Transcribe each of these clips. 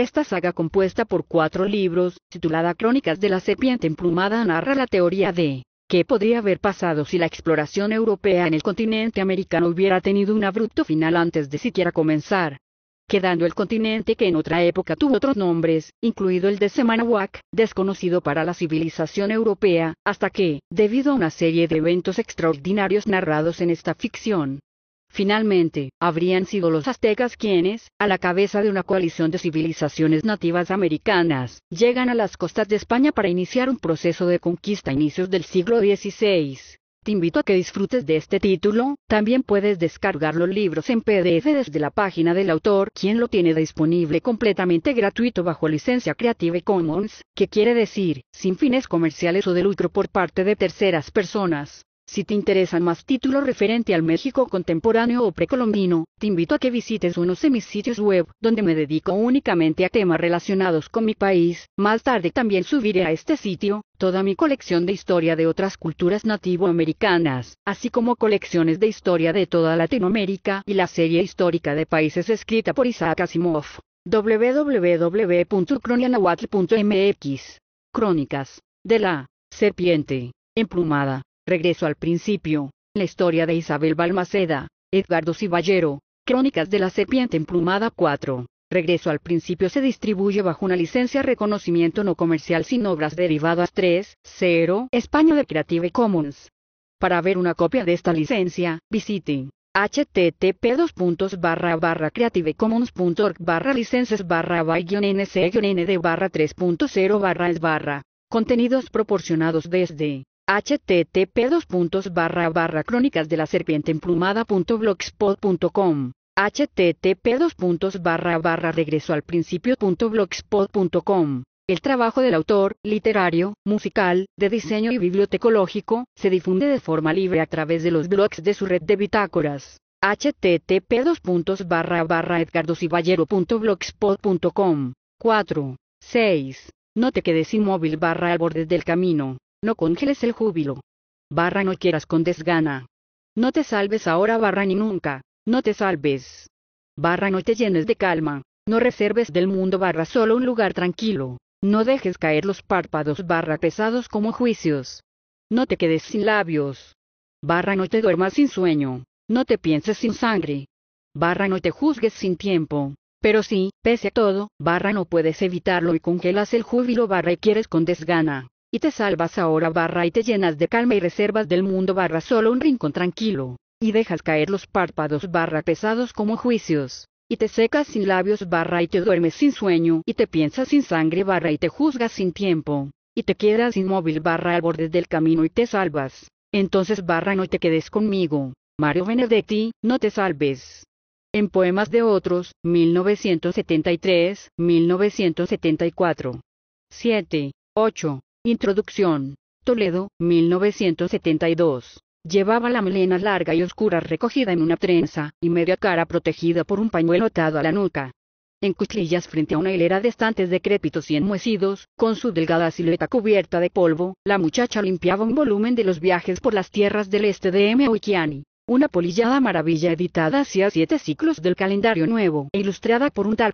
Esta saga compuesta por cuatro libros, titulada Crónicas de la Serpiente Emplumada, narra la teoría de ¿Qué podría haber pasado si la exploración europea en el continente americano hubiera tenido un abrupto final antes de siquiera comenzar? Quedando el continente que en otra época tuvo otros nombres, incluido el de Semanawak, desconocido para la civilización europea, hasta que, debido a una serie de eventos extraordinarios narrados en esta ficción, Finalmente, habrían sido los aztecas quienes, a la cabeza de una coalición de civilizaciones nativas americanas, llegan a las costas de España para iniciar un proceso de conquista a inicios del siglo XVI. Te invito a que disfrutes de este título, también puedes descargar los libros en PDF desde la página del autor, quien lo tiene disponible completamente gratuito bajo licencia Creative Commons, que quiere decir, sin fines comerciales o de lucro por parte de terceras personas. Si te interesan más títulos referente al México contemporáneo o precolombino, te invito a que visites unos de mis sitios web, donde me dedico únicamente a temas relacionados con mi país. Más tarde también subiré a este sitio toda mi colección de historia de otras culturas nativoamericanas, así como colecciones de historia de toda Latinoamérica y la serie histórica de países escrita por Isaac Asimov. www.cronianahuatl.mx Crónicas de la Serpiente Emplumada Regreso al principio. La historia de Isabel Balmaceda, Edgardo Ciballero, Crónicas de la Serpiente Emplumada 4. Regreso al principio se distribuye bajo una licencia reconocimiento no comercial sin obras derivadas 3.0 España de Creative Commons. Para ver una copia de esta licencia, visite http creativecommons.org barra licencias barra by nc nd barra 3.0 barra es barra contenidos proporcionados desde http barra barra crónicas de la serpiente http barra barra regreso al principio.blogspot.com el trabajo del autor, literario, musical, de diseño y bibliotecológico, se difunde de forma libre a través de los blogs de su red de bitácoras. http edgardosiballero.blogspot.com 4. 6. No te quedes inmóvil barra al borde del camino. No congeles el júbilo. Barra no quieras con desgana. No te salves ahora barra ni nunca, no te salves. Barra no te llenes de calma, no reserves del mundo barra solo un lugar tranquilo, no dejes caer los párpados barra pesados como juicios. No te quedes sin labios. Barra no te duermas sin sueño, no te pienses sin sangre. Barra no te juzgues sin tiempo, pero sí, pese a todo, barra no puedes evitarlo y congelas el júbilo barra y quieres con desgana y te salvas ahora barra y te llenas de calma y reservas del mundo barra solo un rincón tranquilo, y dejas caer los párpados barra pesados como juicios, y te secas sin labios barra y te duermes sin sueño, y te piensas sin sangre barra y te juzgas sin tiempo, y te quedas inmóvil barra al borde del camino y te salvas. Entonces barra no te quedes conmigo, Mario Benedetti, no te salves. En Poemas de Otros, 1973, 1974. 7, 8. Introducción. Toledo, 1972. Llevaba la melena larga y oscura recogida en una trenza, y media cara protegida por un pañuelo atado a la nuca. En cuchillas frente a una hilera de estantes decrépitos y enmuecidos, con su delgada silueta cubierta de polvo, la muchacha limpiaba un volumen de los viajes por las tierras del este de M. una polillada maravilla editada hacía siete ciclos del calendario nuevo e ilustrada por un tal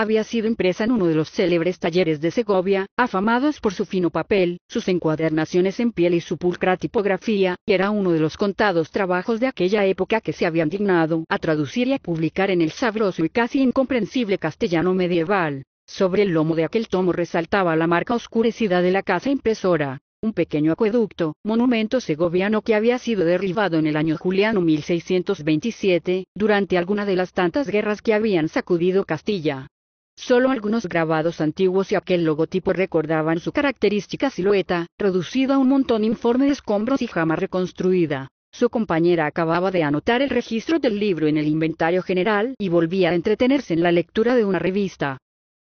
había sido impresa en uno de los célebres talleres de Segovia, afamados por su fino papel, sus encuadernaciones en piel y su pulcra tipografía, y era uno de los contados trabajos de aquella época que se habían dignado a traducir y a publicar en el sabroso y casi incomprensible castellano medieval. Sobre el lomo de aquel tomo resaltaba la marca oscurecida de la casa impresora, un pequeño acueducto, monumento segoviano que había sido derribado en el año juliano 1627, durante alguna de las tantas guerras que habían sacudido Castilla. Solo algunos grabados antiguos y aquel logotipo recordaban su característica silueta, reducida a un montón informe de escombros y jamás reconstruida. Su compañera acababa de anotar el registro del libro en el inventario general y volvía a entretenerse en la lectura de una revista.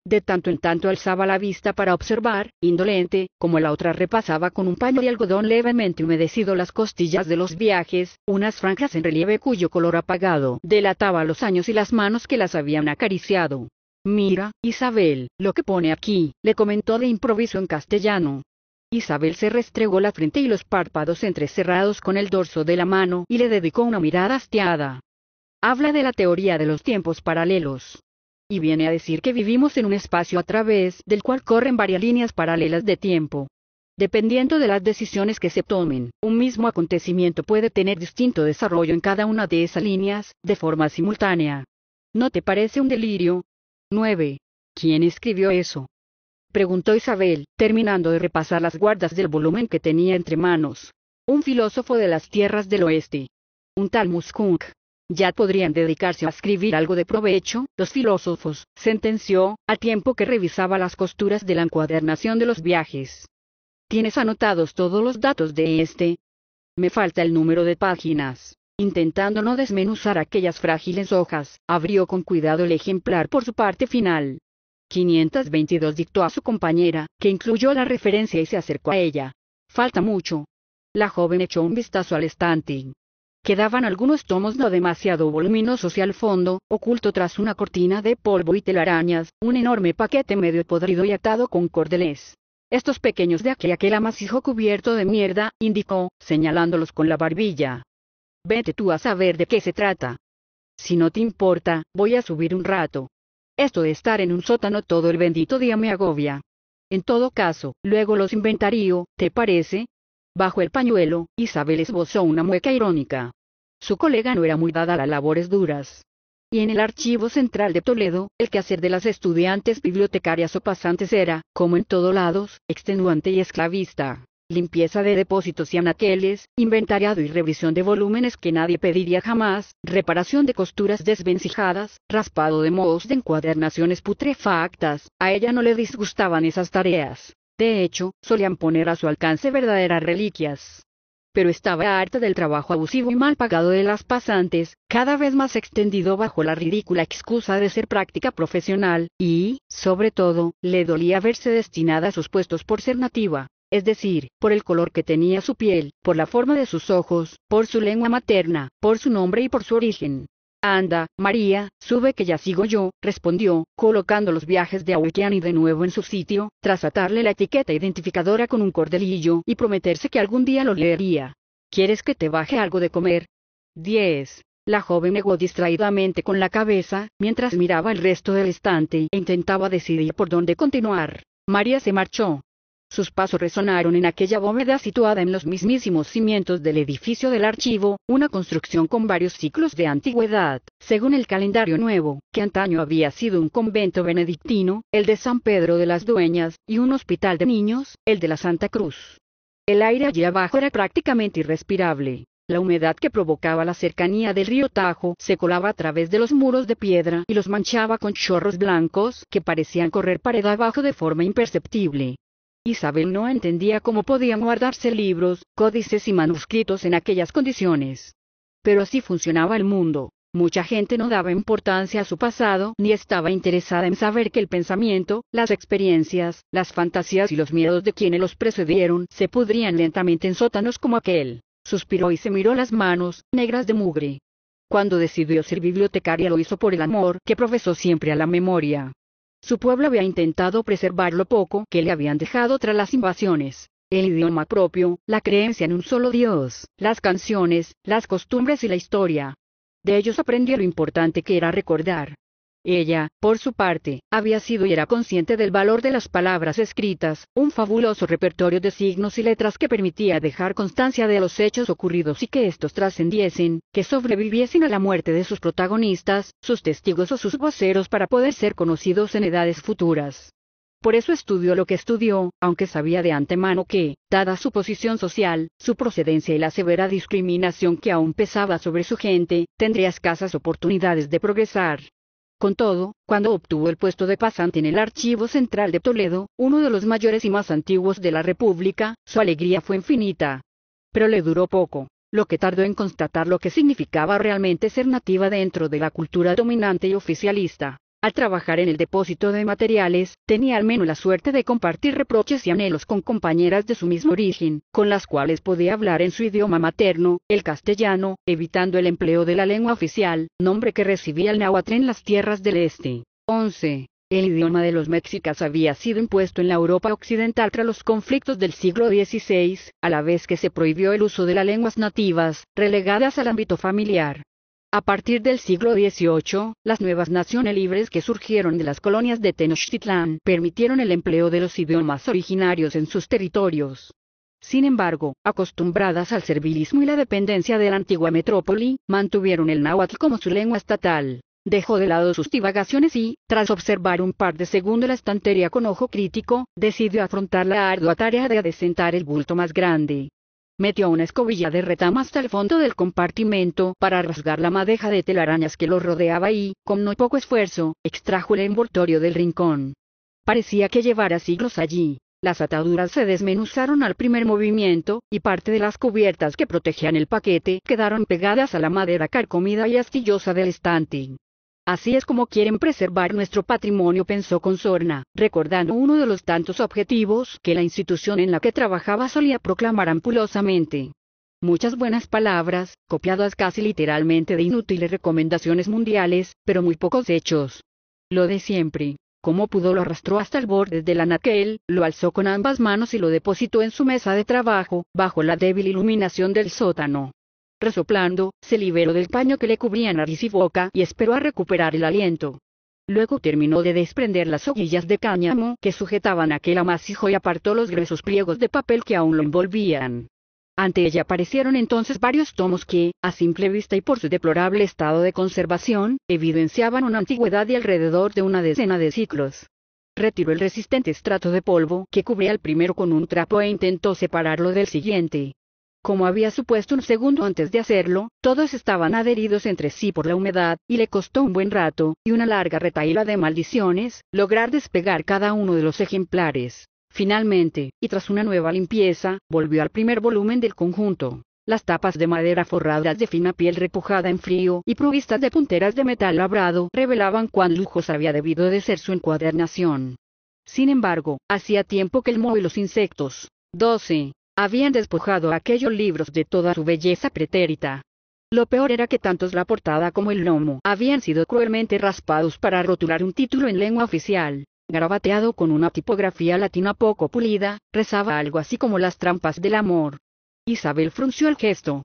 De tanto en tanto alzaba la vista para observar, indolente, como la otra repasaba con un paño de algodón levemente humedecido las costillas de los viajes, unas franjas en relieve cuyo color apagado delataba los años y las manos que las habían acariciado. Mira, Isabel, lo que pone aquí, le comentó de improviso en castellano. Isabel se restregó la frente y los párpados entrecerrados con el dorso de la mano y le dedicó una mirada hastiada. Habla de la teoría de los tiempos paralelos. Y viene a decir que vivimos en un espacio a través del cual corren varias líneas paralelas de tiempo. Dependiendo de las decisiones que se tomen, un mismo acontecimiento puede tener distinto desarrollo en cada una de esas líneas, de forma simultánea. ¿No te parece un delirio? 9. ¿Quién escribió eso? preguntó Isabel, terminando de repasar las guardas del volumen que tenía entre manos. Un filósofo de las tierras del oeste. Un tal Muskunk. Ya podrían dedicarse a escribir algo de provecho, los filósofos, sentenció, a tiempo que revisaba las costuras de la encuadernación de los viajes. ¿Tienes anotados todos los datos de este? Me falta el número de páginas. Intentando no desmenuzar aquellas frágiles hojas, abrió con cuidado el ejemplar por su parte final. 522 dictó a su compañera, que incluyó la referencia y se acercó a ella. Falta mucho. La joven echó un vistazo al estante. Quedaban algunos tomos no demasiado voluminosos y al fondo, oculto tras una cortina de polvo y telarañas, un enorme paquete medio podrido y atado con cordeles. Estos pequeños de aquí aquel amasijo cubierto de mierda, indicó, señalándolos con la barbilla. Vete tú a saber de qué se trata. Si no te importa, voy a subir un rato. Esto de estar en un sótano todo el bendito día me agobia. En todo caso, luego los inventarío, ¿te parece? Bajo el pañuelo, Isabel esbozó una mueca irónica. Su colega no era muy dada a las labores duras. Y en el archivo central de Toledo, el quehacer de las estudiantes bibliotecarias o pasantes era, como en todos lados, extenuante y esclavista limpieza de depósitos y anaqueles, inventariado y revisión de volúmenes que nadie pediría jamás, reparación de costuras desvencijadas, raspado de modos de encuadernaciones putrefactas, a ella no le disgustaban esas tareas. De hecho, solían poner a su alcance verdaderas reliquias. Pero estaba harta del trabajo abusivo y mal pagado de las pasantes, cada vez más extendido bajo la ridícula excusa de ser práctica profesional, y, sobre todo, le dolía verse destinada a sus puestos por ser nativa es decir, por el color que tenía su piel, por la forma de sus ojos, por su lengua materna, por su nombre y por su origen. Anda, María, sube que ya sigo yo, respondió, colocando los viajes de y de nuevo en su sitio, tras atarle la etiqueta identificadora con un cordelillo y prometerse que algún día lo leería. ¿Quieres que te baje algo de comer? 10. La joven negó distraídamente con la cabeza, mientras miraba el resto del estante e intentaba decidir por dónde continuar. María se marchó, sus pasos resonaron en aquella bóveda situada en los mismísimos cimientos del edificio del archivo, una construcción con varios ciclos de antigüedad, según el calendario nuevo, que antaño había sido un convento benedictino, el de San Pedro de las Dueñas, y un hospital de niños, el de la Santa Cruz. El aire allí abajo era prácticamente irrespirable. La humedad que provocaba la cercanía del río Tajo se colaba a través de los muros de piedra y los manchaba con chorros blancos que parecían correr pared abajo de forma imperceptible. Isabel no entendía cómo podían guardarse libros, códices y manuscritos en aquellas condiciones. Pero así funcionaba el mundo. Mucha gente no daba importancia a su pasado ni estaba interesada en saber que el pensamiento, las experiencias, las fantasías y los miedos de quienes los precedieron se pudrían lentamente en sótanos como aquel. Suspiró y se miró las manos, negras de mugre. Cuando decidió ser bibliotecaria lo hizo por el amor que profesó siempre a la memoria. Su pueblo había intentado preservar lo poco que le habían dejado tras las invasiones. El idioma propio, la creencia en un solo Dios, las canciones, las costumbres y la historia. De ellos aprendió lo importante que era recordar, ella, por su parte, había sido y era consciente del valor de las palabras escritas, un fabuloso repertorio de signos y letras que permitía dejar constancia de los hechos ocurridos y que estos trascendiesen, que sobreviviesen a la muerte de sus protagonistas, sus testigos o sus voceros para poder ser conocidos en edades futuras. Por eso estudió lo que estudió, aunque sabía de antemano que, dada su posición social, su procedencia y la severa discriminación que aún pesaba sobre su gente, tendría escasas oportunidades de progresar. Con todo, cuando obtuvo el puesto de pasante en el Archivo Central de Toledo, uno de los mayores y más antiguos de la República, su alegría fue infinita. Pero le duró poco, lo que tardó en constatar lo que significaba realmente ser nativa dentro de la cultura dominante y oficialista. Al trabajar en el depósito de materiales, tenía al menos la suerte de compartir reproches y anhelos con compañeras de su mismo origen, con las cuales podía hablar en su idioma materno, el castellano, evitando el empleo de la lengua oficial, nombre que recibía el náhuatl en las tierras del este. 11. El idioma de los mexicas había sido impuesto en la Europa occidental tras los conflictos del siglo XVI, a la vez que se prohibió el uso de las lenguas nativas, relegadas al ámbito familiar. A partir del siglo XVIII, las nuevas naciones libres que surgieron de las colonias de Tenochtitlán permitieron el empleo de los idiomas originarios en sus territorios. Sin embargo, acostumbradas al servilismo y la dependencia de la antigua metrópoli, mantuvieron el náhuatl como su lengua estatal. Dejó de lado sus divagaciones y, tras observar un par de segundos la estantería con ojo crítico, decidió afrontar la ardua tarea de adesentar el bulto más grande metió una escobilla de retama hasta el fondo del compartimento para rasgar la madeja de telarañas que lo rodeaba y, con no poco esfuerzo, extrajo el envoltorio del rincón. Parecía que llevara siglos allí. Las ataduras se desmenuzaron al primer movimiento, y parte de las cubiertas que protegían el paquete quedaron pegadas a la madera carcomida y astillosa del estante. Así es como quieren preservar nuestro patrimonio, pensó con sorna, recordando uno de los tantos objetivos que la institución en la que trabajaba solía proclamar ampulosamente. Muchas buenas palabras, copiadas casi literalmente de inútiles recomendaciones mundiales, pero muy pocos hechos. Lo de siempre. Como pudo lo arrastró hasta el borde del anaquel, lo alzó con ambas manos y lo depositó en su mesa de trabajo, bajo la débil iluminación del sótano. Resoplando, se liberó del paño que le cubría nariz y boca y esperó a recuperar el aliento. Luego terminó de desprender las hojillas de cáñamo que sujetaban aquel amasijo y apartó los gruesos pliegos de papel que aún lo envolvían. Ante ella aparecieron entonces varios tomos que, a simple vista y por su deplorable estado de conservación, evidenciaban una antigüedad de alrededor de una decena de ciclos. Retiró el resistente estrato de polvo que cubría el primero con un trapo e intentó separarlo del siguiente. Como había supuesto un segundo antes de hacerlo, todos estaban adheridos entre sí por la humedad, y le costó un buen rato, y una larga retaíla de maldiciones, lograr despegar cada uno de los ejemplares. Finalmente, y tras una nueva limpieza, volvió al primer volumen del conjunto. Las tapas de madera forradas de fina piel repujada en frío y provistas de punteras de metal labrado revelaban cuán lujos había debido de ser su encuadernación. Sin embargo, hacía tiempo que el moho y los insectos, 12, habían despojado aquellos libros de toda su belleza pretérita. Lo peor era que tanto la portada como el lomo habían sido cruelmente raspados para rotular un título en lengua oficial. Garabateado con una tipografía latina poco pulida, rezaba algo así como las trampas del amor. Isabel frunció el gesto.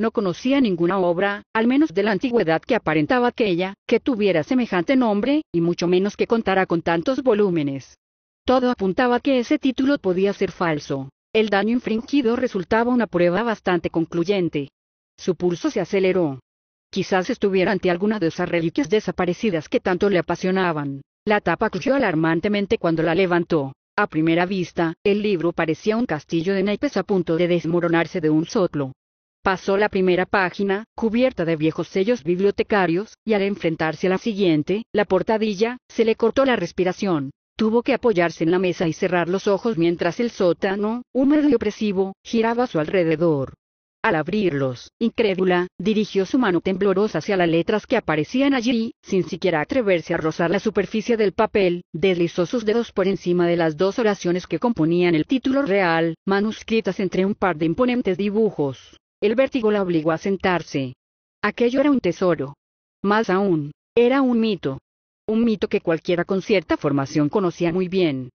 No conocía ninguna obra, al menos de la antigüedad que aparentaba aquella, que tuviera semejante nombre, y mucho menos que contara con tantos volúmenes. Todo apuntaba que ese título podía ser falso, el daño infringido resultaba una prueba bastante concluyente. Su pulso se aceleró. Quizás estuviera ante alguna de esas reliquias desaparecidas que tanto le apasionaban. La tapa crujió alarmantemente cuando la levantó. A primera vista, el libro parecía un castillo de naipes a punto de desmoronarse de un soplo. Pasó la primera página, cubierta de viejos sellos bibliotecarios, y al enfrentarse a la siguiente, la portadilla, se le cortó la respiración. Tuvo que apoyarse en la mesa y cerrar los ojos mientras el sótano, húmedo y opresivo, giraba a su alrededor. Al abrirlos, incrédula, dirigió su mano temblorosa hacia las letras que aparecían allí, sin siquiera atreverse a rozar la superficie del papel, deslizó sus dedos por encima de las dos oraciones que componían el título real, manuscritas entre un par de imponentes dibujos. El vértigo la obligó a sentarse. Aquello era un tesoro. Más aún, era un mito, un mito que cualquiera con cierta formación conocía muy bien.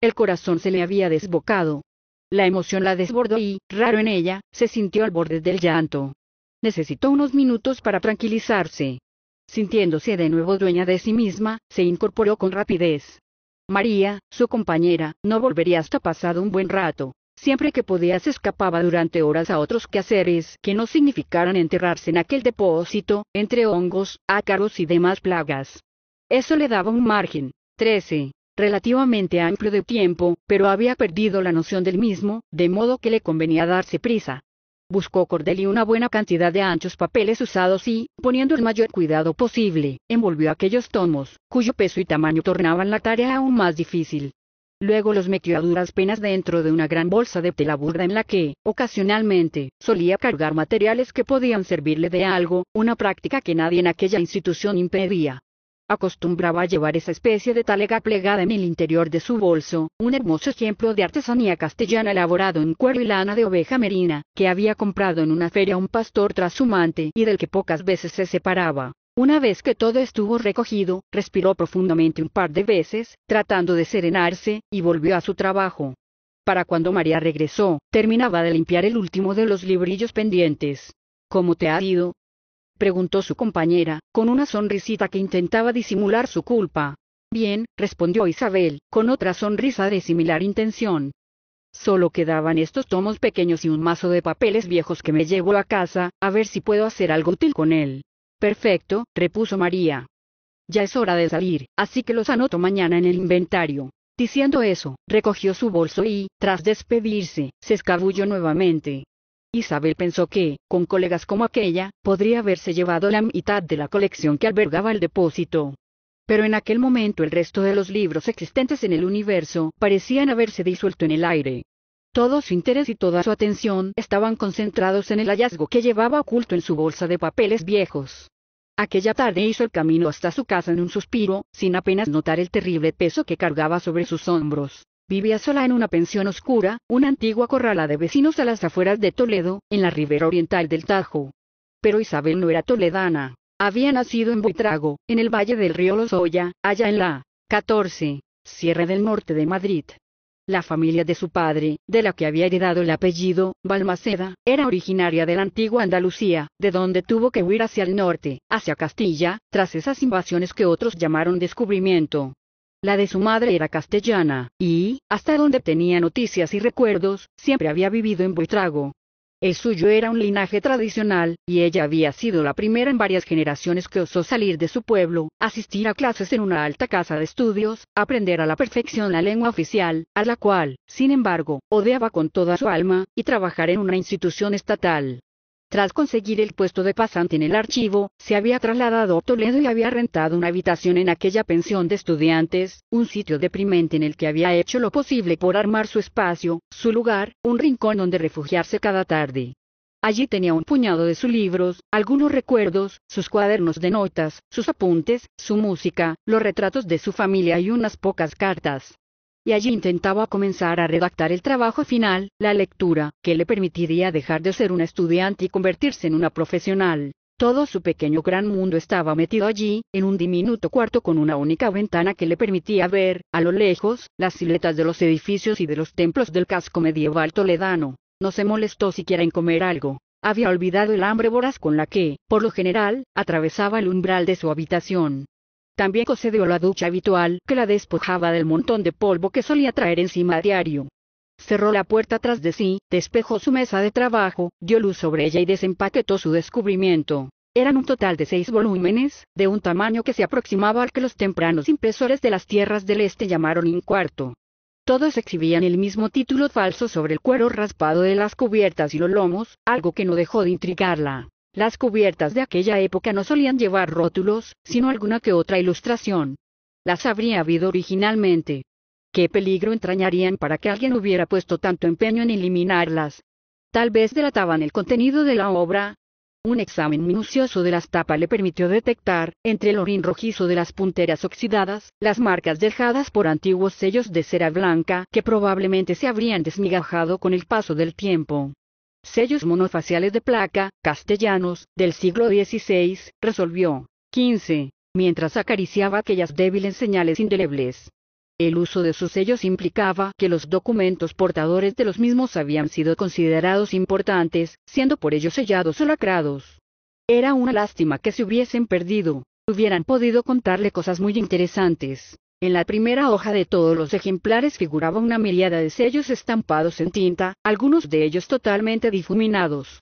El corazón se le había desbocado. La emoción la desbordó y, raro en ella, se sintió al borde del llanto. Necesitó unos minutos para tranquilizarse. Sintiéndose de nuevo dueña de sí misma, se incorporó con rapidez. María, su compañera, no volvería hasta pasado un buen rato. Siempre que podía se escapaba durante horas a otros quehaceres que no significaran enterrarse en aquel depósito, entre hongos, ácaros y demás plagas. Eso le daba un margen, 13, relativamente amplio de tiempo, pero había perdido la noción del mismo, de modo que le convenía darse prisa. Buscó cordeli una buena cantidad de anchos papeles usados y, poniendo el mayor cuidado posible, envolvió aquellos tomos, cuyo peso y tamaño tornaban la tarea aún más difícil. Luego los metió a duras penas dentro de una gran bolsa de tela burda en la que, ocasionalmente, solía cargar materiales que podían servirle de algo, una práctica que nadie en aquella institución impedía. Acostumbraba llevar esa especie de talega plegada en el interior de su bolso, un hermoso ejemplo de artesanía castellana elaborado en cuero y lana de oveja merina, que había comprado en una feria un pastor trashumante y del que pocas veces se separaba. Una vez que todo estuvo recogido, respiró profundamente un par de veces, tratando de serenarse, y volvió a su trabajo. Para cuando María regresó, terminaba de limpiar el último de los librillos pendientes. ¿Cómo te ha ido? preguntó su compañera, con una sonrisita que intentaba disimular su culpa. Bien, respondió Isabel, con otra sonrisa de similar intención. Solo quedaban estos tomos pequeños y un mazo de papeles viejos que me llevo a casa, a ver si puedo hacer algo útil con él. Perfecto, repuso María. Ya es hora de salir, así que los anoto mañana en el inventario. Diciendo eso, recogió su bolso y, tras despedirse, se escabulló nuevamente. Isabel pensó que, con colegas como aquella, podría haberse llevado la mitad de la colección que albergaba el depósito. Pero en aquel momento el resto de los libros existentes en el universo parecían haberse disuelto en el aire. Todo su interés y toda su atención estaban concentrados en el hallazgo que llevaba oculto en su bolsa de papeles viejos. Aquella tarde hizo el camino hasta su casa en un suspiro, sin apenas notar el terrible peso que cargaba sobre sus hombros. Vivía sola en una pensión oscura, una antigua corrala de vecinos a las afueras de Toledo, en la ribera oriental del Tajo. Pero Isabel no era toledana. Había nacido en Buitrago, en el valle del río Lozoya, allá en la 14, Sierra del Norte de Madrid. La familia de su padre, de la que había heredado el apellido, Balmaceda, era originaria de la antigua Andalucía, de donde tuvo que huir hacia el norte, hacia Castilla, tras esas invasiones que otros llamaron descubrimiento. La de su madre era castellana, y, hasta donde tenía noticias y recuerdos, siempre había vivido en Buitrago. El suyo era un linaje tradicional, y ella había sido la primera en varias generaciones que osó salir de su pueblo, asistir a clases en una alta casa de estudios, aprender a la perfección la lengua oficial, a la cual, sin embargo, odiaba con toda su alma, y trabajar en una institución estatal. Tras conseguir el puesto de pasante en el archivo, se había trasladado a Toledo y había rentado una habitación en aquella pensión de estudiantes, un sitio deprimente en el que había hecho lo posible por armar su espacio, su lugar, un rincón donde refugiarse cada tarde. Allí tenía un puñado de sus libros, algunos recuerdos, sus cuadernos de notas, sus apuntes, su música, los retratos de su familia y unas pocas cartas y allí intentaba comenzar a redactar el trabajo final, la lectura, que le permitiría dejar de ser una estudiante y convertirse en una profesional. Todo su pequeño gran mundo estaba metido allí, en un diminuto cuarto con una única ventana que le permitía ver, a lo lejos, las siluetas de los edificios y de los templos del casco medieval toledano. No se molestó siquiera en comer algo. Había olvidado el hambre voraz con la que, por lo general, atravesaba el umbral de su habitación. También concedió la ducha habitual, que la despojaba del montón de polvo que solía traer encima a diario. Cerró la puerta tras de sí, despejó su mesa de trabajo, dio luz sobre ella y desempaquetó su descubrimiento. Eran un total de seis volúmenes, de un tamaño que se aproximaba al que los tempranos impresores de las tierras del este llamaron cuarto. Todos exhibían el mismo título falso sobre el cuero raspado de las cubiertas y los lomos, algo que no dejó de intrigarla. Las cubiertas de aquella época no solían llevar rótulos, sino alguna que otra ilustración. Las habría habido originalmente. ¿Qué peligro entrañarían para que alguien hubiera puesto tanto empeño en eliminarlas? Tal vez delataban el contenido de la obra. Un examen minucioso de las tapas le permitió detectar, entre el orín rojizo de las punteras oxidadas, las marcas dejadas por antiguos sellos de cera blanca que probablemente se habrían desmigajado con el paso del tiempo sellos monofaciales de placa, castellanos, del siglo XVI, resolvió. 15. Mientras acariciaba aquellas débiles señales indelebles. El uso de sus sellos implicaba que los documentos portadores de los mismos habían sido considerados importantes, siendo por ello sellados o lacrados. Era una lástima que se hubiesen perdido, hubieran podido contarle cosas muy interesantes. En la primera hoja de todos los ejemplares figuraba una mirada de sellos estampados en tinta, algunos de ellos totalmente difuminados.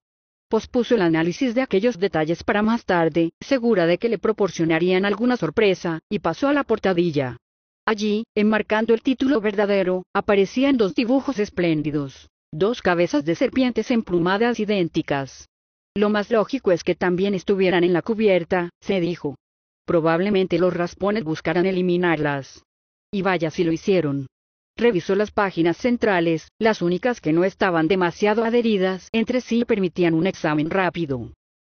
Pospuso el análisis de aquellos detalles para más tarde, segura de que le proporcionarían alguna sorpresa, y pasó a la portadilla. Allí, enmarcando el título verdadero, aparecían dos dibujos espléndidos, dos cabezas de serpientes emplumadas idénticas. Lo más lógico es que también estuvieran en la cubierta, se dijo probablemente los raspones buscarán eliminarlas. Y vaya si lo hicieron. Revisó las páginas centrales, las únicas que no estaban demasiado adheridas entre sí y permitían un examen rápido.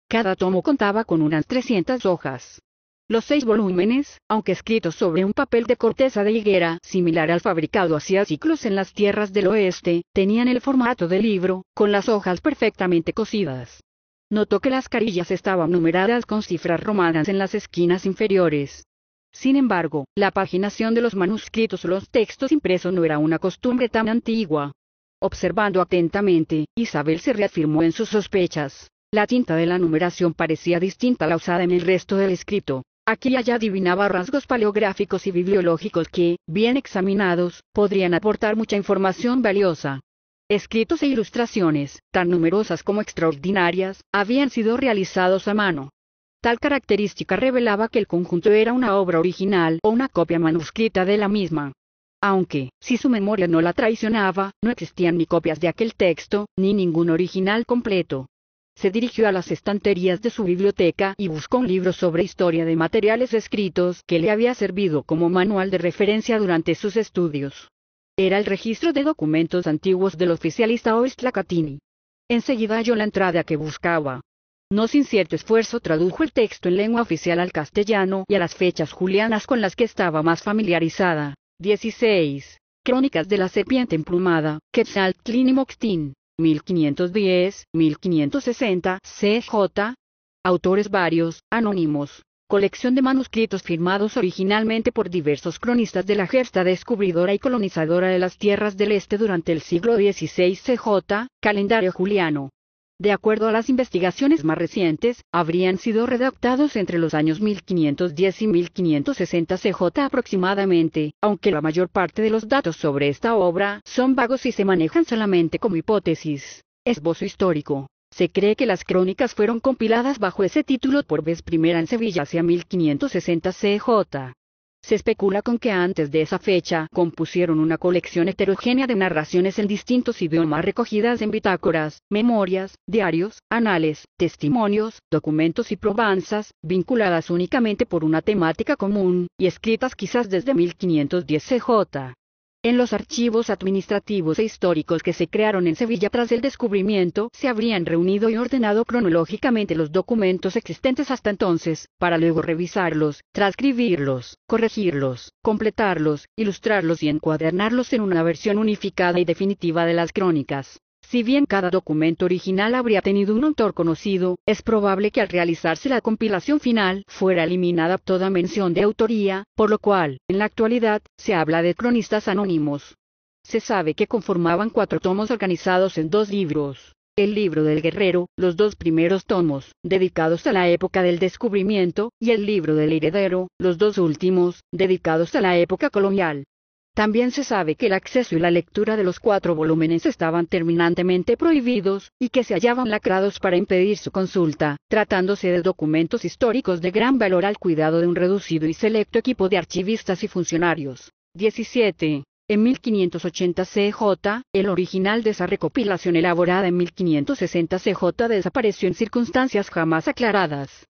Cada tomo contaba con unas 300 hojas. Los seis volúmenes, aunque escritos sobre un papel de corteza de higuera similar al fabricado hacía ciclos en las tierras del oeste, tenían el formato de libro, con las hojas perfectamente cosidas. Notó que las carillas estaban numeradas con cifras romanas en las esquinas inferiores. Sin embargo, la paginación de los manuscritos o los textos impresos no era una costumbre tan antigua. Observando atentamente, Isabel se reafirmó en sus sospechas. La tinta de la numeración parecía distinta a la usada en el resto del escrito. Aquí y allá adivinaba rasgos paleográficos y bibliológicos que, bien examinados, podrían aportar mucha información valiosa. Escritos e ilustraciones, tan numerosas como extraordinarias, habían sido realizados a mano. Tal característica revelaba que el conjunto era una obra original o una copia manuscrita de la misma. Aunque, si su memoria no la traicionaba, no existían ni copias de aquel texto, ni ningún original completo. Se dirigió a las estanterías de su biblioteca y buscó un libro sobre historia de materiales escritos que le había servido como manual de referencia durante sus estudios. Era el registro de documentos antiguos del oficialista Oistlacatini. Enseguida halló la entrada que buscaba. No sin cierto esfuerzo tradujo el texto en lengua oficial al castellano y a las fechas julianas con las que estaba más familiarizada. 16. Crónicas de la serpiente emplumada, Quetzaltlín y 1510-1560, CJ. Autores varios, anónimos colección de manuscritos firmados originalmente por diversos cronistas de la gesta descubridora y colonizadora de las tierras del este durante el siglo XVI CJ, calendario juliano. De acuerdo a las investigaciones más recientes, habrían sido redactados entre los años 1510 y 1560 CJ aproximadamente, aunque la mayor parte de los datos sobre esta obra son vagos y se manejan solamente como hipótesis. Esbozo histórico. Se cree que las crónicas fueron compiladas bajo ese título por vez primera en Sevilla hacia 1560 CJ. Se especula con que antes de esa fecha compusieron una colección heterogénea de narraciones en distintos idiomas recogidas en bitácoras, memorias, diarios, anales, testimonios, documentos y probanzas, vinculadas únicamente por una temática común, y escritas quizás desde 1510 CJ. En los archivos administrativos e históricos que se crearon en Sevilla tras el descubrimiento, se habrían reunido y ordenado cronológicamente los documentos existentes hasta entonces, para luego revisarlos, transcribirlos, corregirlos, completarlos, ilustrarlos y encuadernarlos en una versión unificada y definitiva de las crónicas. Si bien cada documento original habría tenido un autor conocido, es probable que al realizarse la compilación final fuera eliminada toda mención de autoría, por lo cual, en la actualidad, se habla de cronistas anónimos. Se sabe que conformaban cuatro tomos organizados en dos libros. El libro del guerrero, los dos primeros tomos, dedicados a la época del descubrimiento, y el libro del heredero, los dos últimos, dedicados a la época colonial. También se sabe que el acceso y la lectura de los cuatro volúmenes estaban terminantemente prohibidos, y que se hallaban lacrados para impedir su consulta, tratándose de documentos históricos de gran valor al cuidado de un reducido y selecto equipo de archivistas y funcionarios. 17. En 1580 CJ, el original de esa recopilación elaborada en 1560 CJ desapareció en circunstancias jamás aclaradas.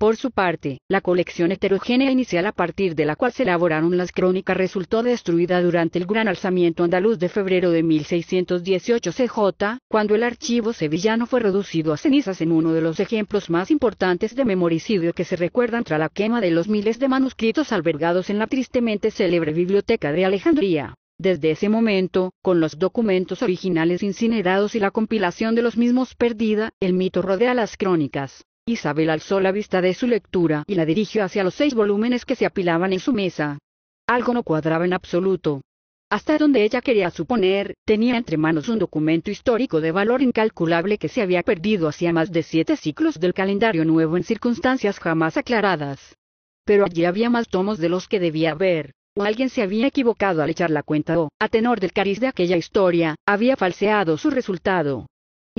Por su parte, la colección heterogénea inicial a partir de la cual se elaboraron las crónicas resultó destruida durante el gran alzamiento andaluz de febrero de 1618 CJ, cuando el archivo sevillano fue reducido a cenizas en uno de los ejemplos más importantes de memoricidio que se recuerdan tras la quema de los miles de manuscritos albergados en la tristemente célebre biblioteca de Alejandría. Desde ese momento, con los documentos originales incinerados y la compilación de los mismos perdida, el mito rodea las crónicas. Isabel alzó la vista de su lectura y la dirigió hacia los seis volúmenes que se apilaban en su mesa. Algo no cuadraba en absoluto. Hasta donde ella quería suponer, tenía entre manos un documento histórico de valor incalculable que se había perdido hacía más de siete ciclos del calendario nuevo en circunstancias jamás aclaradas. Pero allí había más tomos de los que debía haber, o alguien se había equivocado al echar la cuenta o, a tenor del cariz de aquella historia, había falseado su resultado.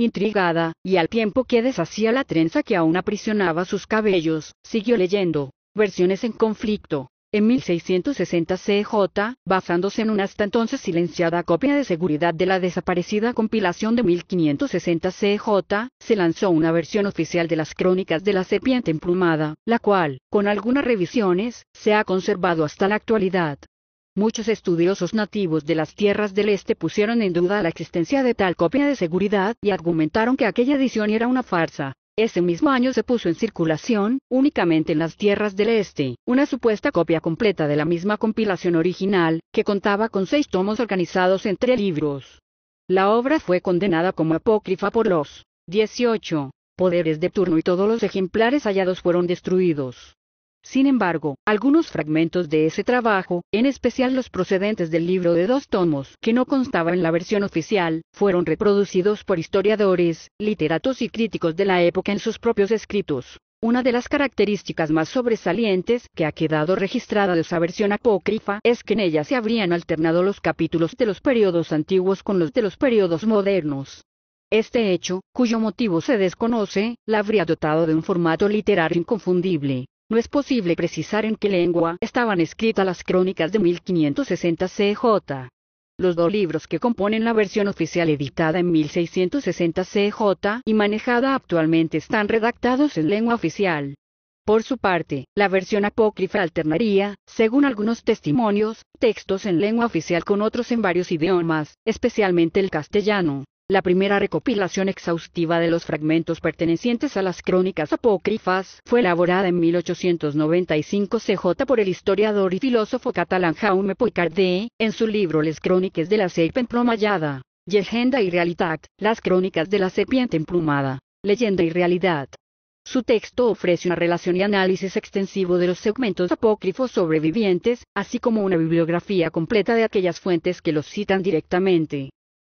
Intrigada, y al tiempo que deshacía la trenza que aún aprisionaba sus cabellos, siguió leyendo. Versiones en conflicto. En 1660 CJ, basándose en una hasta entonces silenciada copia de seguridad de la desaparecida compilación de 1560 CJ, se lanzó una versión oficial de las crónicas de la serpiente emplumada, la cual, con algunas revisiones, se ha conservado hasta la actualidad. Muchos estudiosos nativos de las tierras del este pusieron en duda la existencia de tal copia de seguridad y argumentaron que aquella edición era una farsa. Ese mismo año se puso en circulación, únicamente en las tierras del este, una supuesta copia completa de la misma compilación original, que contaba con seis tomos organizados entre libros. La obra fue condenada como apócrifa por los 18 poderes de turno y todos los ejemplares hallados fueron destruidos. Sin embargo, algunos fragmentos de ese trabajo, en especial los procedentes del libro de dos tomos, que no constaba en la versión oficial, fueron reproducidos por historiadores, literatos y críticos de la época en sus propios escritos. Una de las características más sobresalientes que ha quedado registrada de esa versión apócrifa es que en ella se habrían alternado los capítulos de los periodos antiguos con los de los periodos modernos. Este hecho, cuyo motivo se desconoce, la habría dotado de un formato literario inconfundible. No es posible precisar en qué lengua estaban escritas las crónicas de 1560 CJ. Los dos libros que componen la versión oficial editada en 1660 CJ y manejada actualmente están redactados en lengua oficial. Por su parte, la versión apócrifa alternaría, según algunos testimonios, textos en lengua oficial con otros en varios idiomas, especialmente el castellano. La primera recopilación exhaustiva de los fragmentos pertenecientes a las crónicas apócrifas fue elaborada en 1895 CJ por el historiador y filósofo catalán Jaume Poicardé, en su libro Les Crónicas de la Serpe y Legenda y Realitat, Las Crónicas de la Serpiente Emplumada, Leyenda y Realidad. Su texto ofrece una relación y análisis extensivo de los segmentos apócrifos sobrevivientes, así como una bibliografía completa de aquellas fuentes que los citan directamente.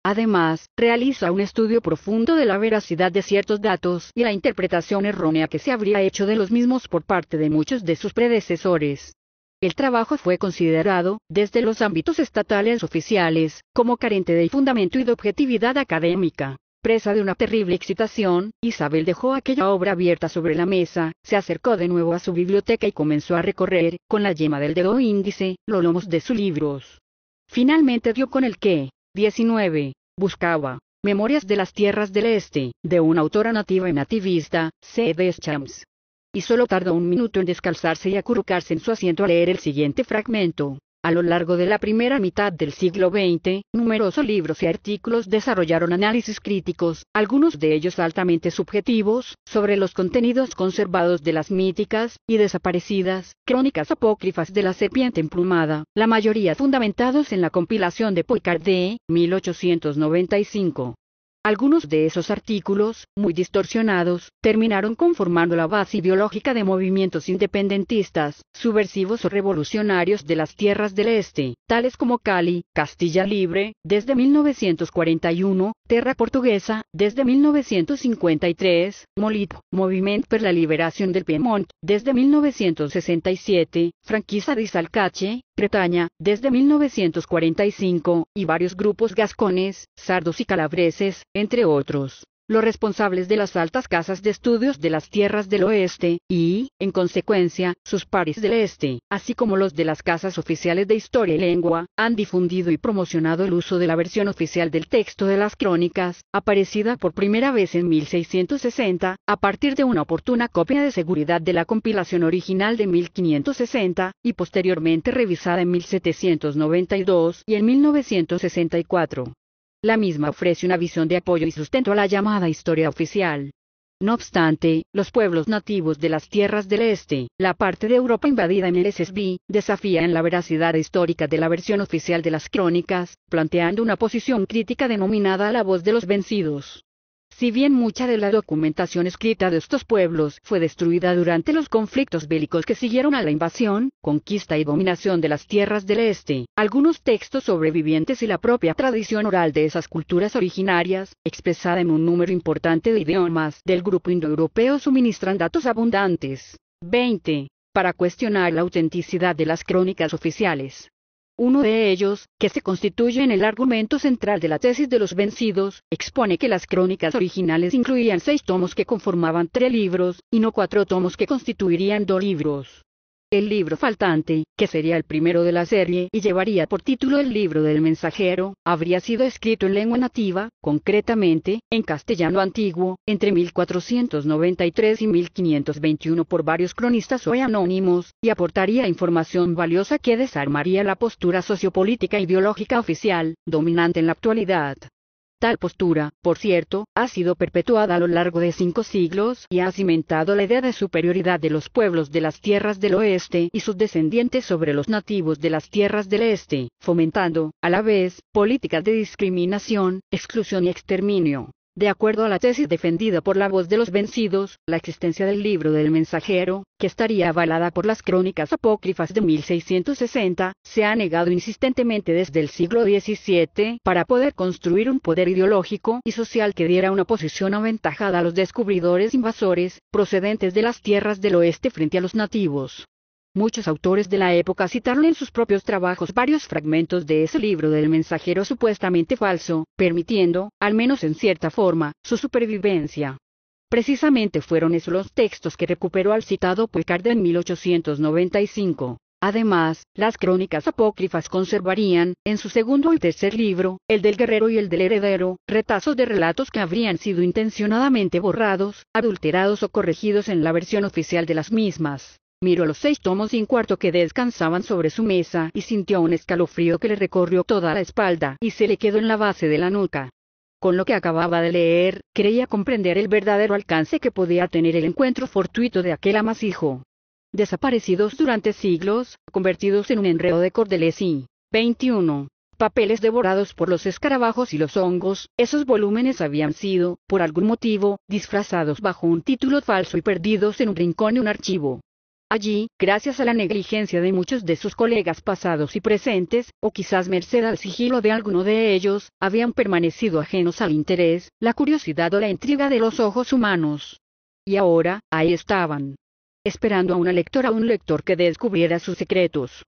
Además, realiza un estudio profundo de la veracidad de ciertos datos y la interpretación errónea que se habría hecho de los mismos por parte de muchos de sus predecesores. El trabajo fue considerado, desde los ámbitos estatales oficiales, como carente de fundamento y de objetividad académica. Presa de una terrible excitación, Isabel dejó aquella obra abierta sobre la mesa, se acercó de nuevo a su biblioteca y comenzó a recorrer, con la yema del dedo índice, los lomos de sus libros. Finalmente dio con el que, 19. Buscaba. Memorias de las Tierras del Este, de una autora nativa y nativista, C. D. Y solo tardó un minuto en descalzarse y acurrucarse en su asiento a leer el siguiente fragmento. A lo largo de la primera mitad del siglo XX, numerosos libros y artículos desarrollaron análisis críticos, algunos de ellos altamente subjetivos, sobre los contenidos conservados de las míticas y desaparecidas crónicas apócrifas de la serpiente emplumada, la mayoría fundamentados en la compilación de Poicard de 1895. Algunos de esos artículos, muy distorsionados, terminaron conformando la base ideológica de movimientos independentistas, subversivos o revolucionarios de las tierras del este, tales como Cali, Castilla Libre, desde 1941, Terra Portuguesa, desde 1953, Molito, Movimiento per la Liberación del Piemonte, desde 1967, Franquisa de Salcache, Bretaña, desde 1945, y varios grupos gascones, sardos y calabreses, entre otros, los responsables de las altas casas de estudios de las tierras del oeste, y, en consecuencia, sus pares del este, así como los de las casas oficiales de historia y lengua, han difundido y promocionado el uso de la versión oficial del texto de las crónicas, aparecida por primera vez en 1660, a partir de una oportuna copia de seguridad de la compilación original de 1560, y posteriormente revisada en 1792 y en 1964. La misma ofrece una visión de apoyo y sustento a la llamada historia oficial. No obstante, los pueblos nativos de las tierras del este, la parte de Europa invadida en el SSB, desafían la veracidad histórica de la versión oficial de las crónicas, planteando una posición crítica denominada la voz de los vencidos. Si bien mucha de la documentación escrita de estos pueblos fue destruida durante los conflictos bélicos que siguieron a la invasión, conquista y dominación de las tierras del este, algunos textos sobrevivientes y la propia tradición oral de esas culturas originarias, expresada en un número importante de idiomas del grupo indoeuropeo, suministran datos abundantes. 20. Para cuestionar la autenticidad de las crónicas oficiales, uno de ellos, que se constituye en el argumento central de la tesis de los vencidos, expone que las crónicas originales incluían seis tomos que conformaban tres libros, y no cuatro tomos que constituirían dos libros. El libro faltante, que sería el primero de la serie y llevaría por título el libro del mensajero, habría sido escrito en lengua nativa, concretamente, en castellano antiguo, entre 1493 y 1521 por varios cronistas hoy anónimos, y aportaría información valiosa que desarmaría la postura sociopolítica ideológica oficial, dominante en la actualidad. Tal postura, por cierto, ha sido perpetuada a lo largo de cinco siglos y ha cimentado la idea de superioridad de los pueblos de las tierras del oeste y sus descendientes sobre los nativos de las tierras del este, fomentando, a la vez, políticas de discriminación, exclusión y exterminio. De acuerdo a la tesis defendida por la voz de los vencidos, la existencia del libro del mensajero, que estaría avalada por las crónicas apócrifas de 1660, se ha negado insistentemente desde el siglo XVII para poder construir un poder ideológico y social que diera una posición aventajada a los descubridores invasores, procedentes de las tierras del oeste frente a los nativos. Muchos autores de la época citaron en sus propios trabajos varios fragmentos de ese libro del mensajero supuestamente falso, permitiendo, al menos en cierta forma, su supervivencia. Precisamente fueron esos los textos que recuperó al citado Picard en 1895. Además, las crónicas apócrifas conservarían, en su segundo y tercer libro, el del guerrero y el del heredero, retazos de relatos que habrían sido intencionadamente borrados, adulterados o corregidos en la versión oficial de las mismas. Miró los seis tomos un cuarto que descansaban sobre su mesa y sintió un escalofrío que le recorrió toda la espalda y se le quedó en la base de la nuca. Con lo que acababa de leer, creía comprender el verdadero alcance que podía tener el encuentro fortuito de aquel amasijo. Desaparecidos durante siglos, convertidos en un enredo de cordeles y 21 papeles devorados por los escarabajos y los hongos, esos volúmenes habían sido, por algún motivo, disfrazados bajo un título falso y perdidos en un rincón de un archivo. Allí, gracias a la negligencia de muchos de sus colegas pasados y presentes, o quizás merced al sigilo de alguno de ellos, habían permanecido ajenos al interés, la curiosidad o la intriga de los ojos humanos. Y ahora, ahí estaban. Esperando a una lectora o un lector que descubriera sus secretos.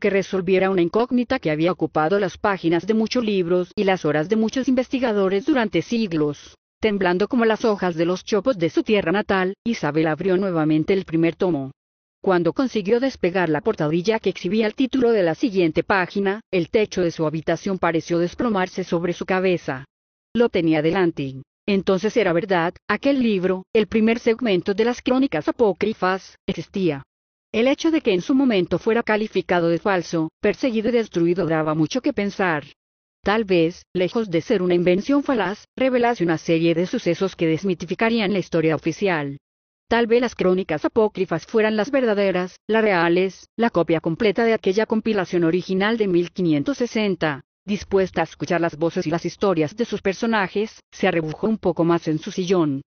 Que resolviera una incógnita que había ocupado las páginas de muchos libros y las horas de muchos investigadores durante siglos. Temblando como las hojas de los chopos de su tierra natal, Isabel abrió nuevamente el primer tomo. Cuando consiguió despegar la portadilla que exhibía el título de la siguiente página, el techo de su habitación pareció desplomarse sobre su cabeza. Lo tenía delante. Entonces era verdad, aquel libro, el primer segmento de las crónicas apócrifas, existía. El hecho de que en su momento fuera calificado de falso, perseguido y destruido daba mucho que pensar. Tal vez, lejos de ser una invención falaz, revelase una serie de sucesos que desmitificarían la historia oficial. Tal vez las crónicas apócrifas fueran las verdaderas, las reales, la copia completa de aquella compilación original de 1560. Dispuesta a escuchar las voces y las historias de sus personajes, se arrebujó un poco más en su sillón.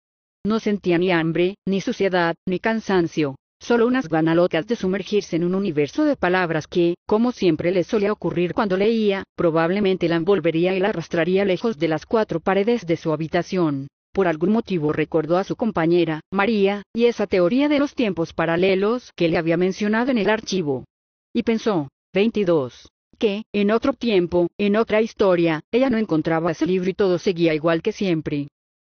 No sentía ni hambre, ni suciedad, ni cansancio, solo unas ganas locas de sumergirse en un universo de palabras que, como siempre le solía ocurrir cuando leía, probablemente la envolvería y la arrastraría lejos de las cuatro paredes de su habitación por algún motivo recordó a su compañera, María, y esa teoría de los tiempos paralelos que le había mencionado en el archivo. Y pensó, 22. Que, en otro tiempo, en otra historia, ella no encontraba ese libro y todo seguía igual que siempre.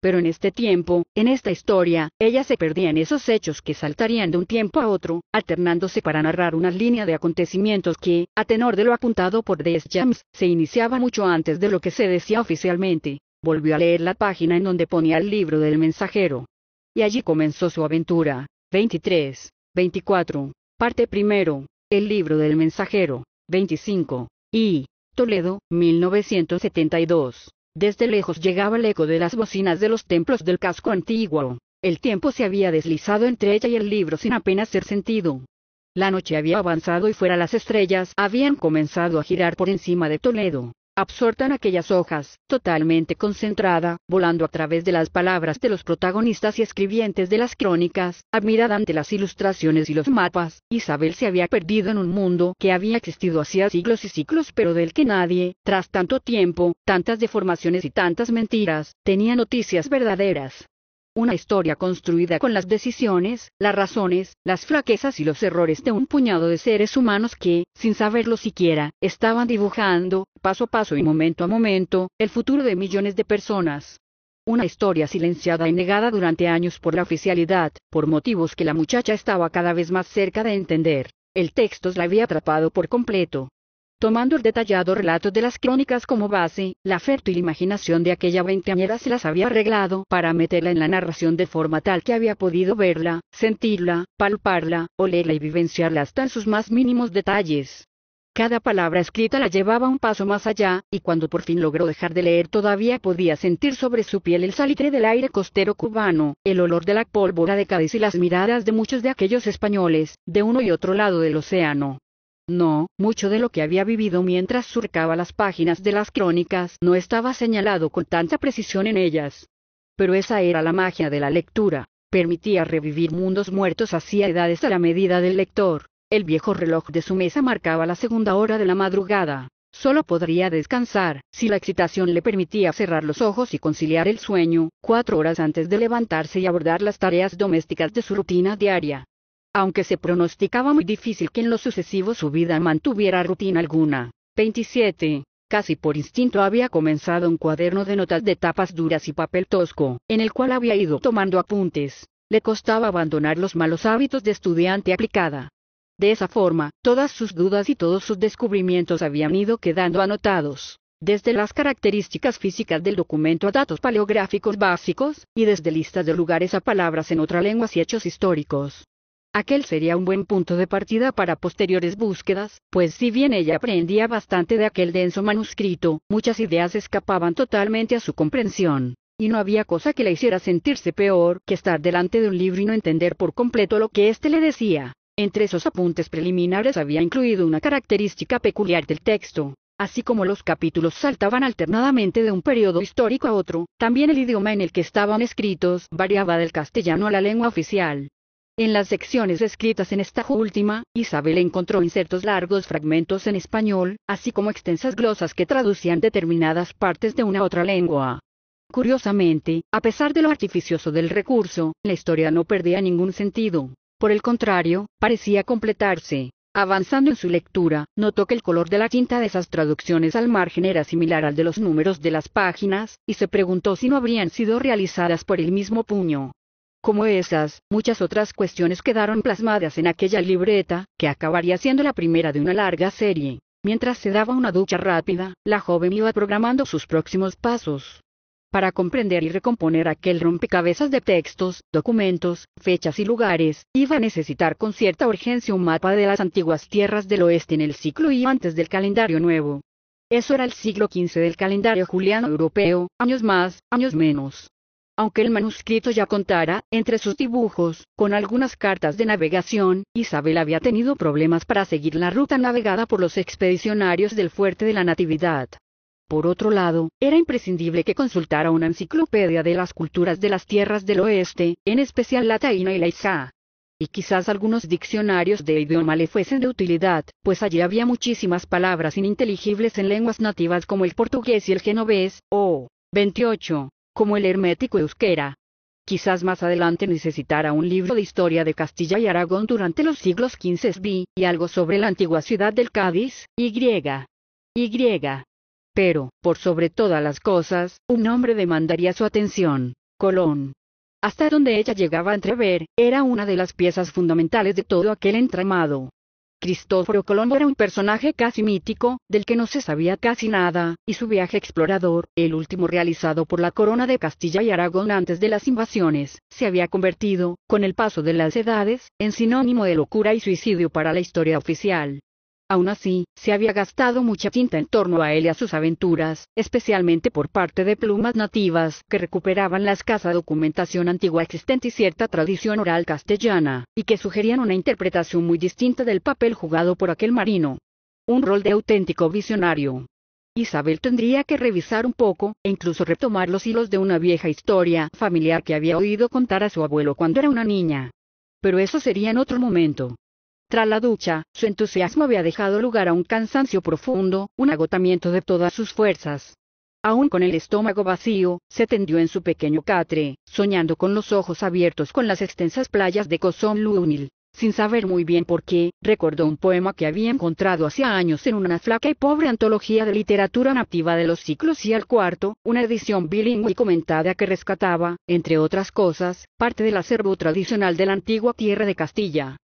Pero en este tiempo, en esta historia, ella se perdía en esos hechos que saltarían de un tiempo a otro, alternándose para narrar una línea de acontecimientos que, a tenor de lo apuntado por Des James, se iniciaba mucho antes de lo que se decía oficialmente volvió a leer la página en donde ponía el libro del mensajero. Y allí comenzó su aventura. 23, 24, parte primero, el libro del mensajero, 25, y, Toledo, 1972. Desde lejos llegaba el eco de las bocinas de los templos del casco antiguo. El tiempo se había deslizado entre ella y el libro sin apenas ser sentido. La noche había avanzado y fuera las estrellas habían comenzado a girar por encima de Toledo absorta en aquellas hojas, totalmente concentrada, volando a través de las palabras de los protagonistas y escribientes de las crónicas, admirada ante las ilustraciones y los mapas, Isabel se había perdido en un mundo que había existido hacía siglos y siglos pero del que nadie, tras tanto tiempo, tantas deformaciones y tantas mentiras, tenía noticias verdaderas una historia construida con las decisiones, las razones, las fraquezas y los errores de un puñado de seres humanos que, sin saberlo siquiera, estaban dibujando, paso a paso y momento a momento, el futuro de millones de personas. Una historia silenciada y negada durante años por la oficialidad, por motivos que la muchacha estaba cada vez más cerca de entender. El texto la había atrapado por completo. Tomando el detallado relato de las crónicas como base, la fértil imaginación de aquella veinteañera se las había arreglado para meterla en la narración de forma tal que había podido verla, sentirla, palparla, olerla y vivenciarla hasta en sus más mínimos detalles. Cada palabra escrita la llevaba un paso más allá, y cuando por fin logró dejar de leer todavía podía sentir sobre su piel el salitre del aire costero cubano, el olor de la pólvora de Cádiz y las miradas de muchos de aquellos españoles, de uno y otro lado del océano. No, mucho de lo que había vivido mientras surcaba las páginas de las crónicas no estaba señalado con tanta precisión en ellas. Pero esa era la magia de la lectura, permitía revivir mundos muertos hacia edades a la medida del lector. El viejo reloj de su mesa marcaba la segunda hora de la madrugada. Solo podría descansar, si la excitación le permitía cerrar los ojos y conciliar el sueño, cuatro horas antes de levantarse y abordar las tareas domésticas de su rutina diaria aunque se pronosticaba muy difícil que en lo sucesivo su vida mantuviera rutina alguna. 27. Casi por instinto había comenzado un cuaderno de notas de tapas duras y papel tosco, en el cual había ido tomando apuntes. Le costaba abandonar los malos hábitos de estudiante aplicada. De esa forma, todas sus dudas y todos sus descubrimientos habían ido quedando anotados, desde las características físicas del documento a datos paleográficos básicos, y desde listas de lugares a palabras en otra lengua y hechos históricos. Aquel sería un buen punto de partida para posteriores búsquedas, pues si bien ella aprendía bastante de aquel denso manuscrito, muchas ideas escapaban totalmente a su comprensión. Y no había cosa que la hiciera sentirse peor que estar delante de un libro y no entender por completo lo que éste le decía. Entre esos apuntes preliminares había incluido una característica peculiar del texto, Así como los capítulos saltaban alternadamente de un periodo histórico a otro, también el idioma en el que estaban escritos variaba del castellano a la lengua oficial. En las secciones escritas en esta última, Isabel encontró insertos largos fragmentos en español, así como extensas glosas que traducían determinadas partes de una otra lengua. Curiosamente, a pesar de lo artificioso del recurso, la historia no perdía ningún sentido. Por el contrario, parecía completarse. Avanzando en su lectura, notó que el color de la tinta de esas traducciones al margen era similar al de los números de las páginas, y se preguntó si no habrían sido realizadas por el mismo puño. Como esas, muchas otras cuestiones quedaron plasmadas en aquella libreta, que acabaría siendo la primera de una larga serie. Mientras se daba una ducha rápida, la joven iba programando sus próximos pasos. Para comprender y recomponer aquel rompecabezas de textos, documentos, fechas y lugares, iba a necesitar con cierta urgencia un mapa de las antiguas tierras del oeste en el siglo y antes del calendario nuevo. Eso era el siglo XV del calendario juliano europeo, años más, años menos aunque el manuscrito ya contara, entre sus dibujos, con algunas cartas de navegación, Isabel había tenido problemas para seguir la ruta navegada por los expedicionarios del fuerte de la Natividad. Por otro lado, era imprescindible que consultara una enciclopedia de las culturas de las tierras del oeste, en especial la taína y la isá. Y quizás algunos diccionarios de idioma le fuesen de utilidad, pues allí había muchísimas palabras ininteligibles en lenguas nativas como el portugués y el genovés, o 28, como el hermético euskera. Quizás más adelante necesitara un libro de historia de Castilla y Aragón durante los siglos XV y algo sobre la antigua ciudad del Cádiz, y. Y. Pero, por sobre todas las cosas, un hombre demandaría su atención, Colón. Hasta donde ella llegaba a entrever, era una de las piezas fundamentales de todo aquel entramado. Cristóforo Colombo era un personaje casi mítico, del que no se sabía casi nada, y su viaje explorador, el último realizado por la corona de Castilla y Aragón antes de las invasiones, se había convertido, con el paso de las edades, en sinónimo de locura y suicidio para la historia oficial. Aún así, se había gastado mucha tinta en torno a él y a sus aventuras, especialmente por parte de plumas nativas, que recuperaban la escasa documentación antigua existente y cierta tradición oral castellana, y que sugerían una interpretación muy distinta del papel jugado por aquel marino. Un rol de auténtico visionario. Isabel tendría que revisar un poco, e incluso retomar los hilos de una vieja historia familiar que había oído contar a su abuelo cuando era una niña. Pero eso sería en otro momento. Tras la ducha, su entusiasmo había dejado lugar a un cansancio profundo, un agotamiento de todas sus fuerzas. Aún con el estómago vacío, se tendió en su pequeño catre, soñando con los ojos abiertos con las extensas playas de Cozón Lúnil, Sin saber muy bien por qué, recordó un poema que había encontrado hacía años en una flaca y pobre antología de literatura nativa de los ciclos y al cuarto, una edición bilingüe y comentada que rescataba, entre otras cosas, parte del acervo tradicional de la antigua tierra de Castilla.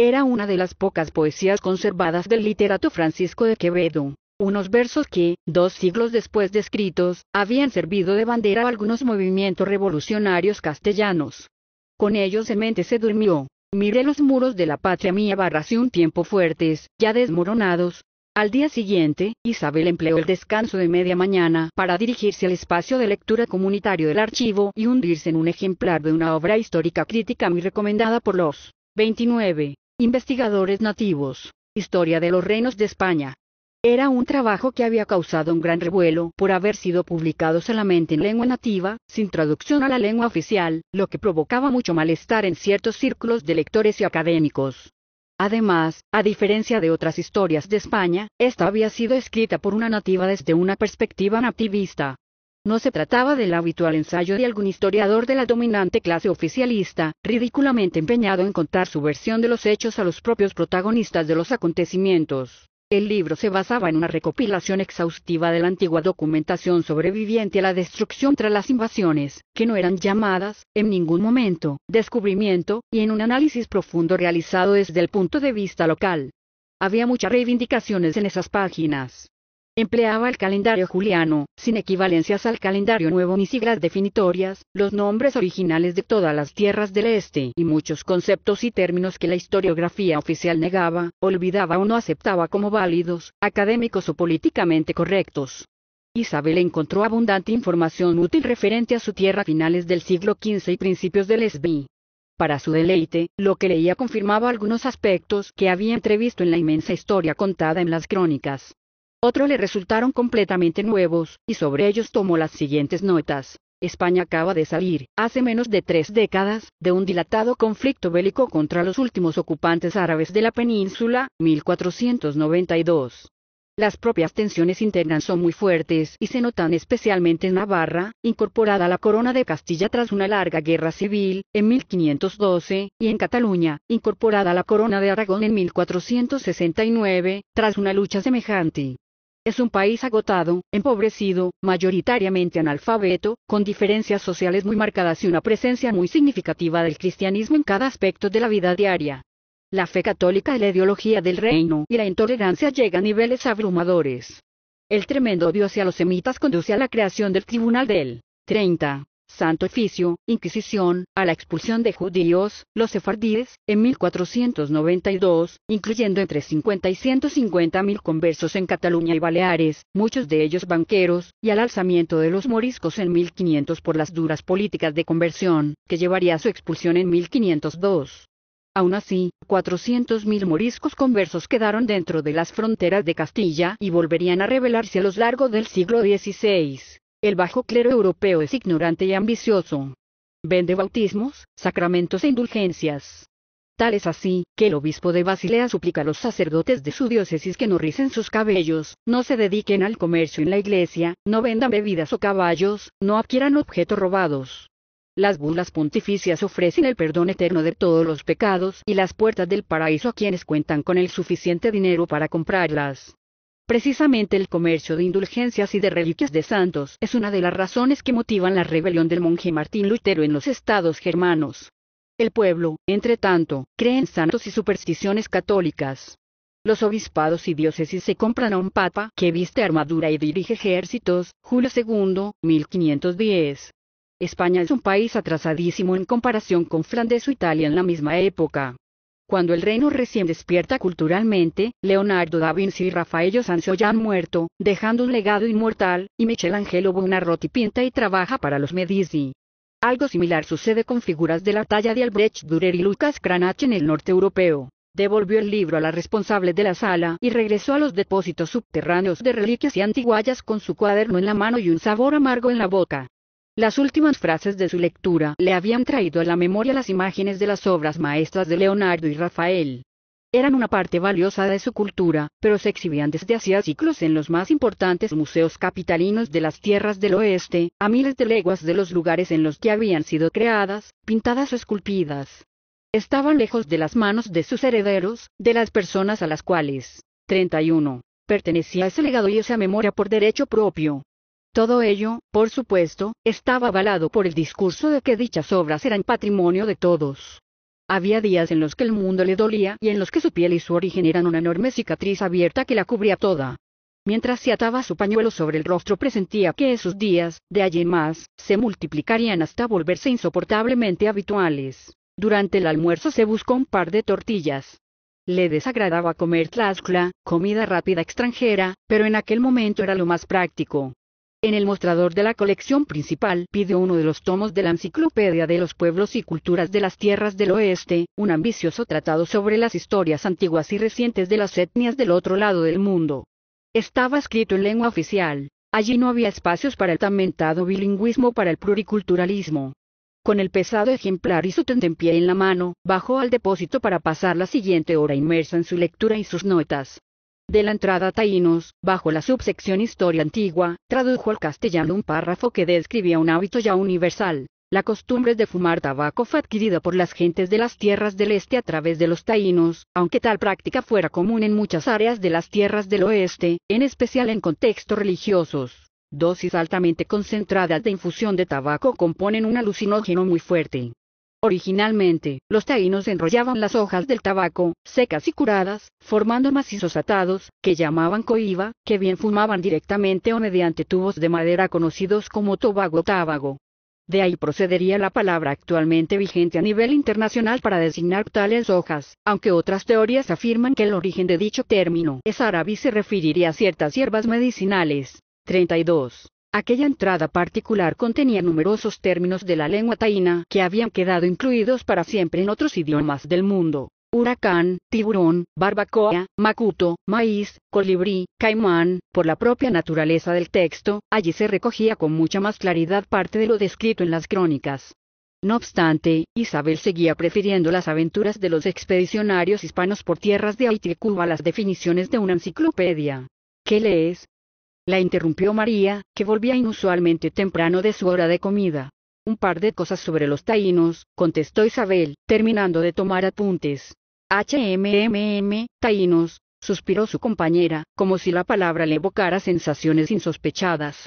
Era una de las pocas poesías conservadas del literato Francisco de Quevedo. Unos versos que, dos siglos después de escritos, habían servido de bandera a algunos movimientos revolucionarios castellanos. Con ellos en mente se durmió. Miré los muros de la patria mía barras y un tiempo fuertes, ya desmoronados. Al día siguiente, Isabel empleó el descanso de media mañana para dirigirse al espacio de lectura comunitario del archivo y hundirse en un ejemplar de una obra histórica crítica muy recomendada por los 29. Investigadores nativos. Historia de los reinos de España. Era un trabajo que había causado un gran revuelo por haber sido publicado solamente en lengua nativa, sin traducción a la lengua oficial, lo que provocaba mucho malestar en ciertos círculos de lectores y académicos. Además, a diferencia de otras historias de España, esta había sido escrita por una nativa desde una perspectiva nativista, no se trataba del habitual ensayo de algún historiador de la dominante clase oficialista, ridículamente empeñado en contar su versión de los hechos a los propios protagonistas de los acontecimientos. El libro se basaba en una recopilación exhaustiva de la antigua documentación sobreviviente a la destrucción tras las invasiones, que no eran llamadas, en ningún momento, descubrimiento, y en un análisis profundo realizado desde el punto de vista local. Había muchas reivindicaciones en esas páginas. Empleaba el calendario juliano, sin equivalencias al calendario nuevo ni siglas definitorias, los nombres originales de todas las tierras del este y muchos conceptos y términos que la historiografía oficial negaba, olvidaba o no aceptaba como válidos, académicos o políticamente correctos. Isabel encontró abundante información útil referente a su tierra a finales del siglo XV y principios del SBI. Para su deleite, lo que leía confirmaba algunos aspectos que había entrevisto en la inmensa historia contada en las crónicas. Otro le resultaron completamente nuevos, y sobre ellos tomó las siguientes notas. España acaba de salir, hace menos de tres décadas, de un dilatado conflicto bélico contra los últimos ocupantes árabes de la península, 1492. Las propias tensiones internas son muy fuertes y se notan especialmente en Navarra, incorporada a la corona de Castilla tras una larga guerra civil, en 1512, y en Cataluña, incorporada a la corona de Aragón en 1469, tras una lucha semejante. Es un país agotado, empobrecido, mayoritariamente analfabeto, con diferencias sociales muy marcadas y una presencia muy significativa del cristianismo en cada aspecto de la vida diaria. La fe católica y la ideología del reino y la intolerancia llegan a niveles abrumadores. El tremendo odio hacia los semitas conduce a la creación del Tribunal del 30 Santo Oficio, Inquisición, a la expulsión de judíos, los sefardíes, en 1492, incluyendo entre 50 y 150 mil conversos en Cataluña y Baleares, muchos de ellos banqueros, y al alzamiento de los moriscos en 1500 por las duras políticas de conversión, que llevaría a su expulsión en 1502. Aún así, mil moriscos conversos quedaron dentro de las fronteras de Castilla y volverían a rebelarse a lo largo del siglo XVI. El bajo clero europeo es ignorante y ambicioso. Vende bautismos, sacramentos e indulgencias. Tal es así, que el obispo de Basilea suplica a los sacerdotes de su diócesis que no ricen sus cabellos, no se dediquen al comercio en la iglesia, no vendan bebidas o caballos, no adquieran objetos robados. Las bulas pontificias ofrecen el perdón eterno de todos los pecados y las puertas del paraíso a quienes cuentan con el suficiente dinero para comprarlas. Precisamente el comercio de indulgencias y de reliquias de santos es una de las razones que motivan la rebelión del monje Martín Lutero en los estados germanos. El pueblo, entre tanto, cree en santos y supersticiones católicas. Los obispados y diócesis se compran a un papa que viste armadura y dirige ejércitos, Julio II, 1510. España es un país atrasadísimo en comparación con Flandes o Italia en la misma época. Cuando el reino recién despierta culturalmente, Leonardo da Vinci y Rafael Sanzio ya han muerto, dejando un legado inmortal, y Michelangelo Buonarroti pinta y trabaja para los Medici. Algo similar sucede con figuras de la talla de Albrecht Dürer y Lucas Cranach en el norte europeo. Devolvió el libro a la responsable de la sala y regresó a los depósitos subterráneos de reliquias y antiguallas con su cuaderno en la mano y un sabor amargo en la boca. Las últimas frases de su lectura le habían traído a la memoria las imágenes de las obras maestras de Leonardo y Rafael. Eran una parte valiosa de su cultura, pero se exhibían desde hacía siglos en los más importantes museos capitalinos de las tierras del oeste, a miles de leguas de los lugares en los que habían sido creadas, pintadas o esculpidas. Estaban lejos de las manos de sus herederos, de las personas a las cuales 31. Pertenecía ese legado y esa memoria por derecho propio. Todo ello, por supuesto, estaba avalado por el discurso de que dichas obras eran patrimonio de todos. Había días en los que el mundo le dolía y en los que su piel y su origen eran una enorme cicatriz abierta que la cubría toda. Mientras se ataba su pañuelo sobre el rostro presentía que esos días, de allí más, se multiplicarían hasta volverse insoportablemente habituales. Durante el almuerzo se buscó un par de tortillas, le desagradaba comer tlascla, comida rápida extranjera, pero en aquel momento era lo más práctico. En el mostrador de la colección principal pidió uno de los tomos de la Enciclopedia de los Pueblos y Culturas de las Tierras del Oeste, un ambicioso tratado sobre las historias antiguas y recientes de las etnias del otro lado del mundo. Estaba escrito en lengua oficial, allí no había espacios para el tamentado bilingüismo para el pluriculturalismo. Con el pesado ejemplar y su tentempié en la mano, bajó al depósito para pasar la siguiente hora inmersa en su lectura y sus notas de la entrada Taínos, bajo la subsección Historia Antigua, tradujo al castellano un párrafo que describía un hábito ya universal. La costumbre de fumar tabaco fue adquirida por las gentes de las tierras del este a través de los taínos, aunque tal práctica fuera común en muchas áreas de las tierras del oeste, en especial en contextos religiosos. Dosis altamente concentradas de infusión de tabaco componen un alucinógeno muy fuerte. Originalmente, los taínos enrollaban las hojas del tabaco, secas y curadas, formando macizos atados, que llamaban coiba, que bien fumaban directamente o mediante tubos de madera conocidos como tobago-tábago. De ahí procedería la palabra actualmente vigente a nivel internacional para designar tales hojas, aunque otras teorías afirman que el origen de dicho término es árabe y se referiría a ciertas hierbas medicinales. 32. Aquella entrada particular contenía numerosos términos de la lengua taína que habían quedado incluidos para siempre en otros idiomas del mundo. Huracán, tiburón, barbacoa, macuto, maíz, colibrí, caimán, por la propia naturaleza del texto, allí se recogía con mucha más claridad parte de lo descrito en las crónicas. No obstante, Isabel seguía prefiriendo las aventuras de los expedicionarios hispanos por tierras de Haití y Cuba a las definiciones de una enciclopedia. ¿Qué lees, la interrumpió María, que volvía inusualmente temprano de su hora de comida. Un par de cosas sobre los taínos, contestó Isabel, terminando de tomar apuntes. HMMM, taínos, suspiró su compañera, como si la palabra le evocara sensaciones insospechadas.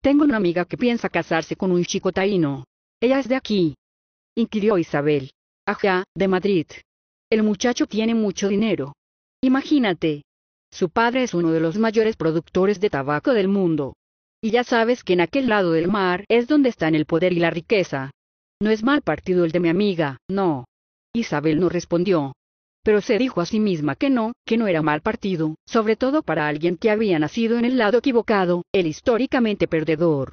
Tengo una amiga que piensa casarse con un chico taíno. Ella es de aquí. Inquirió Isabel. Ajá, de Madrid. El muchacho tiene mucho dinero. Imagínate, su padre es uno de los mayores productores de tabaco del mundo. Y ya sabes que en aquel lado del mar es donde están el poder y la riqueza. No es mal partido el de mi amiga, no. Isabel no respondió. Pero se dijo a sí misma que no, que no era mal partido, sobre todo para alguien que había nacido en el lado equivocado, el históricamente perdedor.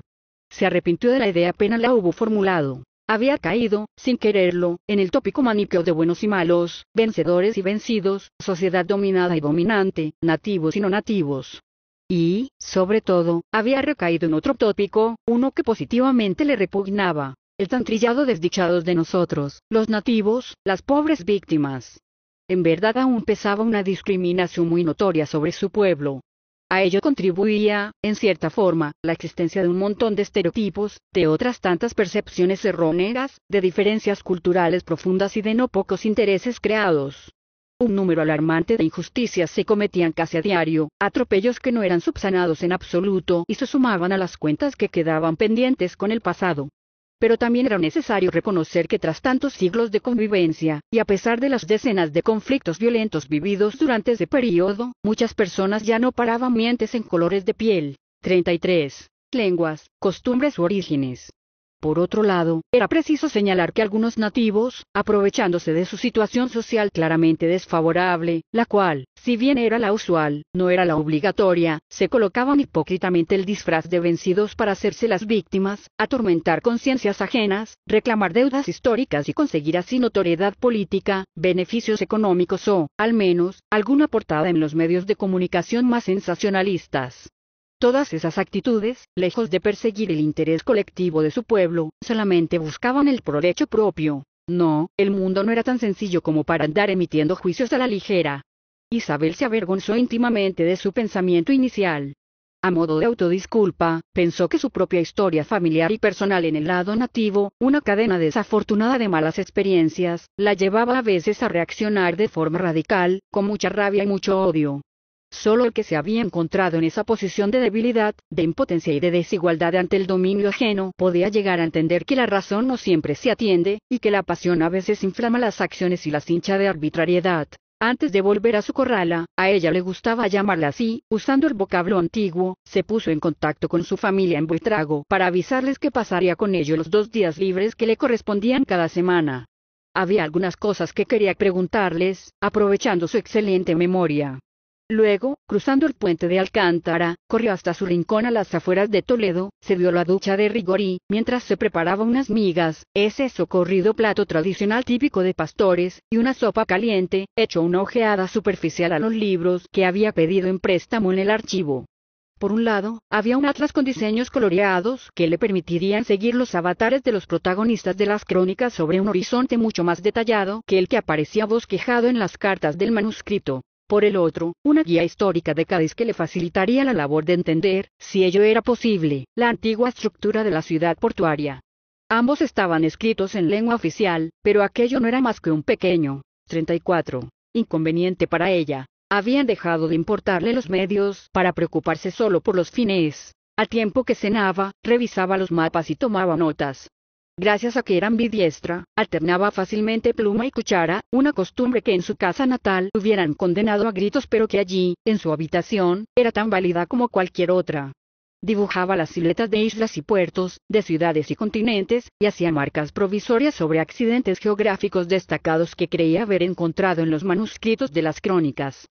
Se arrepintió de la idea apenas la hubo formulado, había caído, sin quererlo, en el tópico maniqueo de buenos y malos, vencedores y vencidos, sociedad dominada y dominante, nativos y no nativos. Y, sobre todo, había recaído en otro tópico, uno que positivamente le repugnaba, el tan trillado desdichados de nosotros, los nativos, las pobres víctimas. En verdad aún pesaba una discriminación muy notoria sobre su pueblo, a ello contribuía, en cierta forma, la existencia de un montón de estereotipos, de otras tantas percepciones erróneas, de diferencias culturales profundas y de no pocos intereses creados. Un número alarmante de injusticias se cometían casi a diario, atropellos que no eran subsanados en absoluto y se sumaban a las cuentas que quedaban pendientes con el pasado pero también era necesario reconocer que tras tantos siglos de convivencia, y a pesar de las decenas de conflictos violentos vividos durante ese periodo, muchas personas ya no paraban mientes en colores de piel. 33. Lenguas, costumbres u orígenes. Por otro lado, era preciso señalar que algunos nativos, aprovechándose de su situación social claramente desfavorable, la cual, si bien era la usual, no era la obligatoria, se colocaban hipócritamente el disfraz de vencidos para hacerse las víctimas, atormentar conciencias ajenas, reclamar deudas históricas y conseguir así notoriedad política, beneficios económicos o, al menos, alguna portada en los medios de comunicación más sensacionalistas. Todas esas actitudes, lejos de perseguir el interés colectivo de su pueblo, solamente buscaban el provecho propio. No, el mundo no era tan sencillo como para andar emitiendo juicios a la ligera. Isabel se avergonzó íntimamente de su pensamiento inicial. A modo de autodisculpa, pensó que su propia historia familiar y personal en el lado nativo, una cadena desafortunada de malas experiencias, la llevaba a veces a reaccionar de forma radical, con mucha rabia y mucho odio. Solo el que se había encontrado en esa posición de debilidad, de impotencia y de desigualdad ante el dominio ajeno podía llegar a entender que la razón no siempre se atiende, y que la pasión a veces inflama las acciones y las hincha de arbitrariedad. Antes de volver a su corrala, a ella le gustaba llamarla así, usando el vocablo antiguo, se puso en contacto con su familia en Buitrago para avisarles que pasaría con ellos los dos días libres que le correspondían cada semana. Había algunas cosas que quería preguntarles, aprovechando su excelente memoria. Luego, cruzando el puente de Alcántara, corrió hasta su rincón a las afueras de Toledo, se dio la ducha de rigor mientras se preparaba unas migas, ese socorrido plato tradicional típico de pastores, y una sopa caliente, hecho una ojeada superficial a los libros que había pedido en préstamo en el archivo. Por un lado, había un atlas con diseños coloreados que le permitirían seguir los avatares de los protagonistas de las crónicas sobre un horizonte mucho más detallado que el que aparecía bosquejado en las cartas del manuscrito. Por el otro, una guía histórica de Cádiz que le facilitaría la labor de entender, si ello era posible, la antigua estructura de la ciudad portuaria. Ambos estaban escritos en lengua oficial, pero aquello no era más que un pequeño 34. Inconveniente para ella. Habían dejado de importarle los medios para preocuparse solo por los fines. A tiempo que cenaba, revisaba los mapas y tomaba notas. Gracias a que era ambidiestra, alternaba fácilmente pluma y cuchara, una costumbre que en su casa natal hubieran condenado a gritos pero que allí, en su habitación, era tan válida como cualquier otra. Dibujaba las siluetas de islas y puertos, de ciudades y continentes, y hacía marcas provisorias sobre accidentes geográficos destacados que creía haber encontrado en los manuscritos de las crónicas.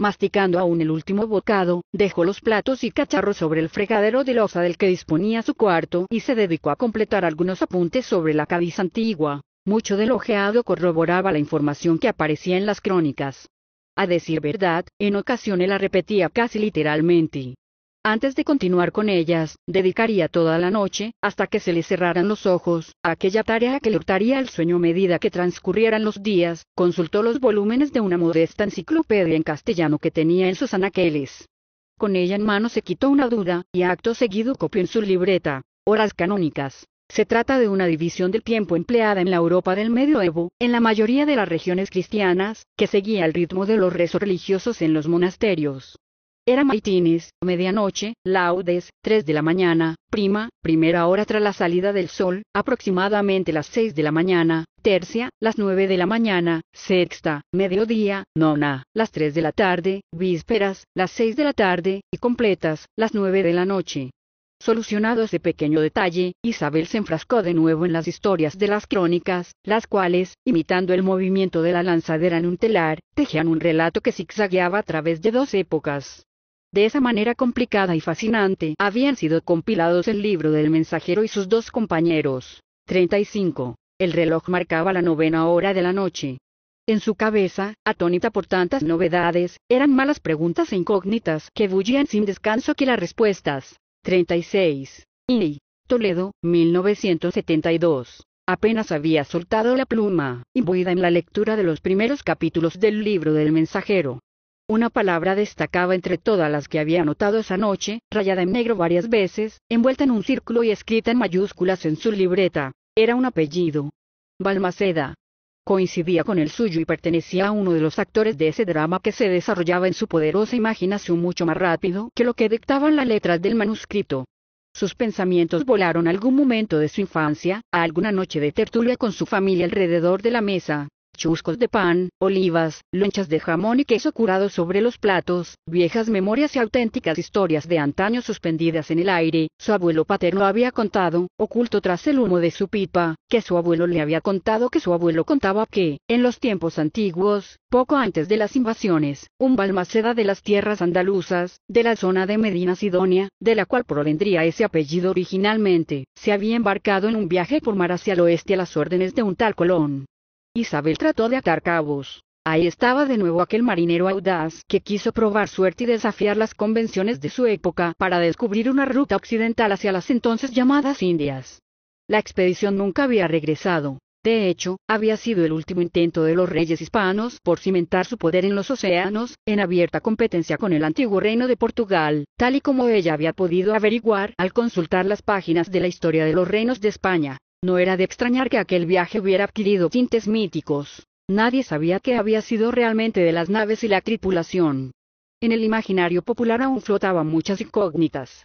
Masticando aún el último bocado, dejó los platos y cacharros sobre el fregadero de losa del que disponía su cuarto y se dedicó a completar algunos apuntes sobre la Cádiz antigua. Mucho del ojeado corroboraba la información que aparecía en las crónicas. A decir verdad, en ocasiones la repetía casi literalmente. Antes de continuar con ellas, dedicaría toda la noche, hasta que se le cerraran los ojos, a aquella tarea que le hurtaría el sueño medida que transcurrieran los días, consultó los volúmenes de una modesta enciclopedia en castellano que tenía en sus anaqueles. Con ella en mano se quitó una duda, y acto seguido copió en su libreta, horas canónicas. Se trata de una división del tiempo empleada en la Europa del medioevo, en la mayoría de las regiones cristianas, que seguía el ritmo de los rezos religiosos en los monasterios. Era maitines, medianoche, laudes, 3 de la mañana, prima, primera hora tras la salida del sol, aproximadamente las seis de la mañana, tercia, las nueve de la mañana, sexta, mediodía, nona, las 3 de la tarde, vísperas, las seis de la tarde, y completas, las nueve de la noche. Solucionado ese pequeño detalle, Isabel se enfrascó de nuevo en las historias de las crónicas, las cuales, imitando el movimiento de la lanzadera en un telar, tejían un relato que zigzagueaba a través de dos épocas. De esa manera complicada y fascinante habían sido compilados el libro del mensajero y sus dos compañeros. 35. El reloj marcaba la novena hora de la noche. En su cabeza, atónita por tantas novedades, eran malas preguntas e incógnitas que bullían sin descanso que las respuestas. 36. Y. Toledo, 1972. Apenas había soltado la pluma, imbuida en la lectura de los primeros capítulos del libro del mensajero, una palabra destacaba entre todas las que había anotado esa noche, rayada en negro varias veces, envuelta en un círculo y escrita en mayúsculas en su libreta. Era un apellido. Balmaceda. Coincidía con el suyo y pertenecía a uno de los actores de ese drama que se desarrollaba en su poderosa imaginación mucho más rápido que lo que dictaban las letras del manuscrito. Sus pensamientos volaron a algún momento de su infancia, a alguna noche de tertulia con su familia alrededor de la mesa, chuscos de pan, olivas, lonchas de jamón y queso curado sobre los platos, viejas memorias y auténticas historias de antaño suspendidas en el aire, su abuelo paterno había contado, oculto tras el humo de su pipa, que su abuelo le había contado que su abuelo contaba que, en los tiempos antiguos, poco antes de las invasiones, un balmaceda de las tierras andaluzas, de la zona de Medina Sidonia, de la cual provendría ese apellido originalmente, se había embarcado en un viaje por mar hacia el oeste a las órdenes de un tal Colón, Isabel trató de atar cabos. Ahí estaba de nuevo aquel marinero audaz que quiso probar suerte y desafiar las convenciones de su época para descubrir una ruta occidental hacia las entonces llamadas Indias. La expedición nunca había regresado. De hecho, había sido el último intento de los reyes hispanos por cimentar su poder en los océanos, en abierta competencia con el antiguo reino de Portugal, tal y como ella había podido averiguar al consultar las páginas de la historia de los reinos de España. No era de extrañar que aquel viaje hubiera adquirido tintes míticos. Nadie sabía qué había sido realmente de las naves y la tripulación. En el imaginario popular aún flotaban muchas incógnitas.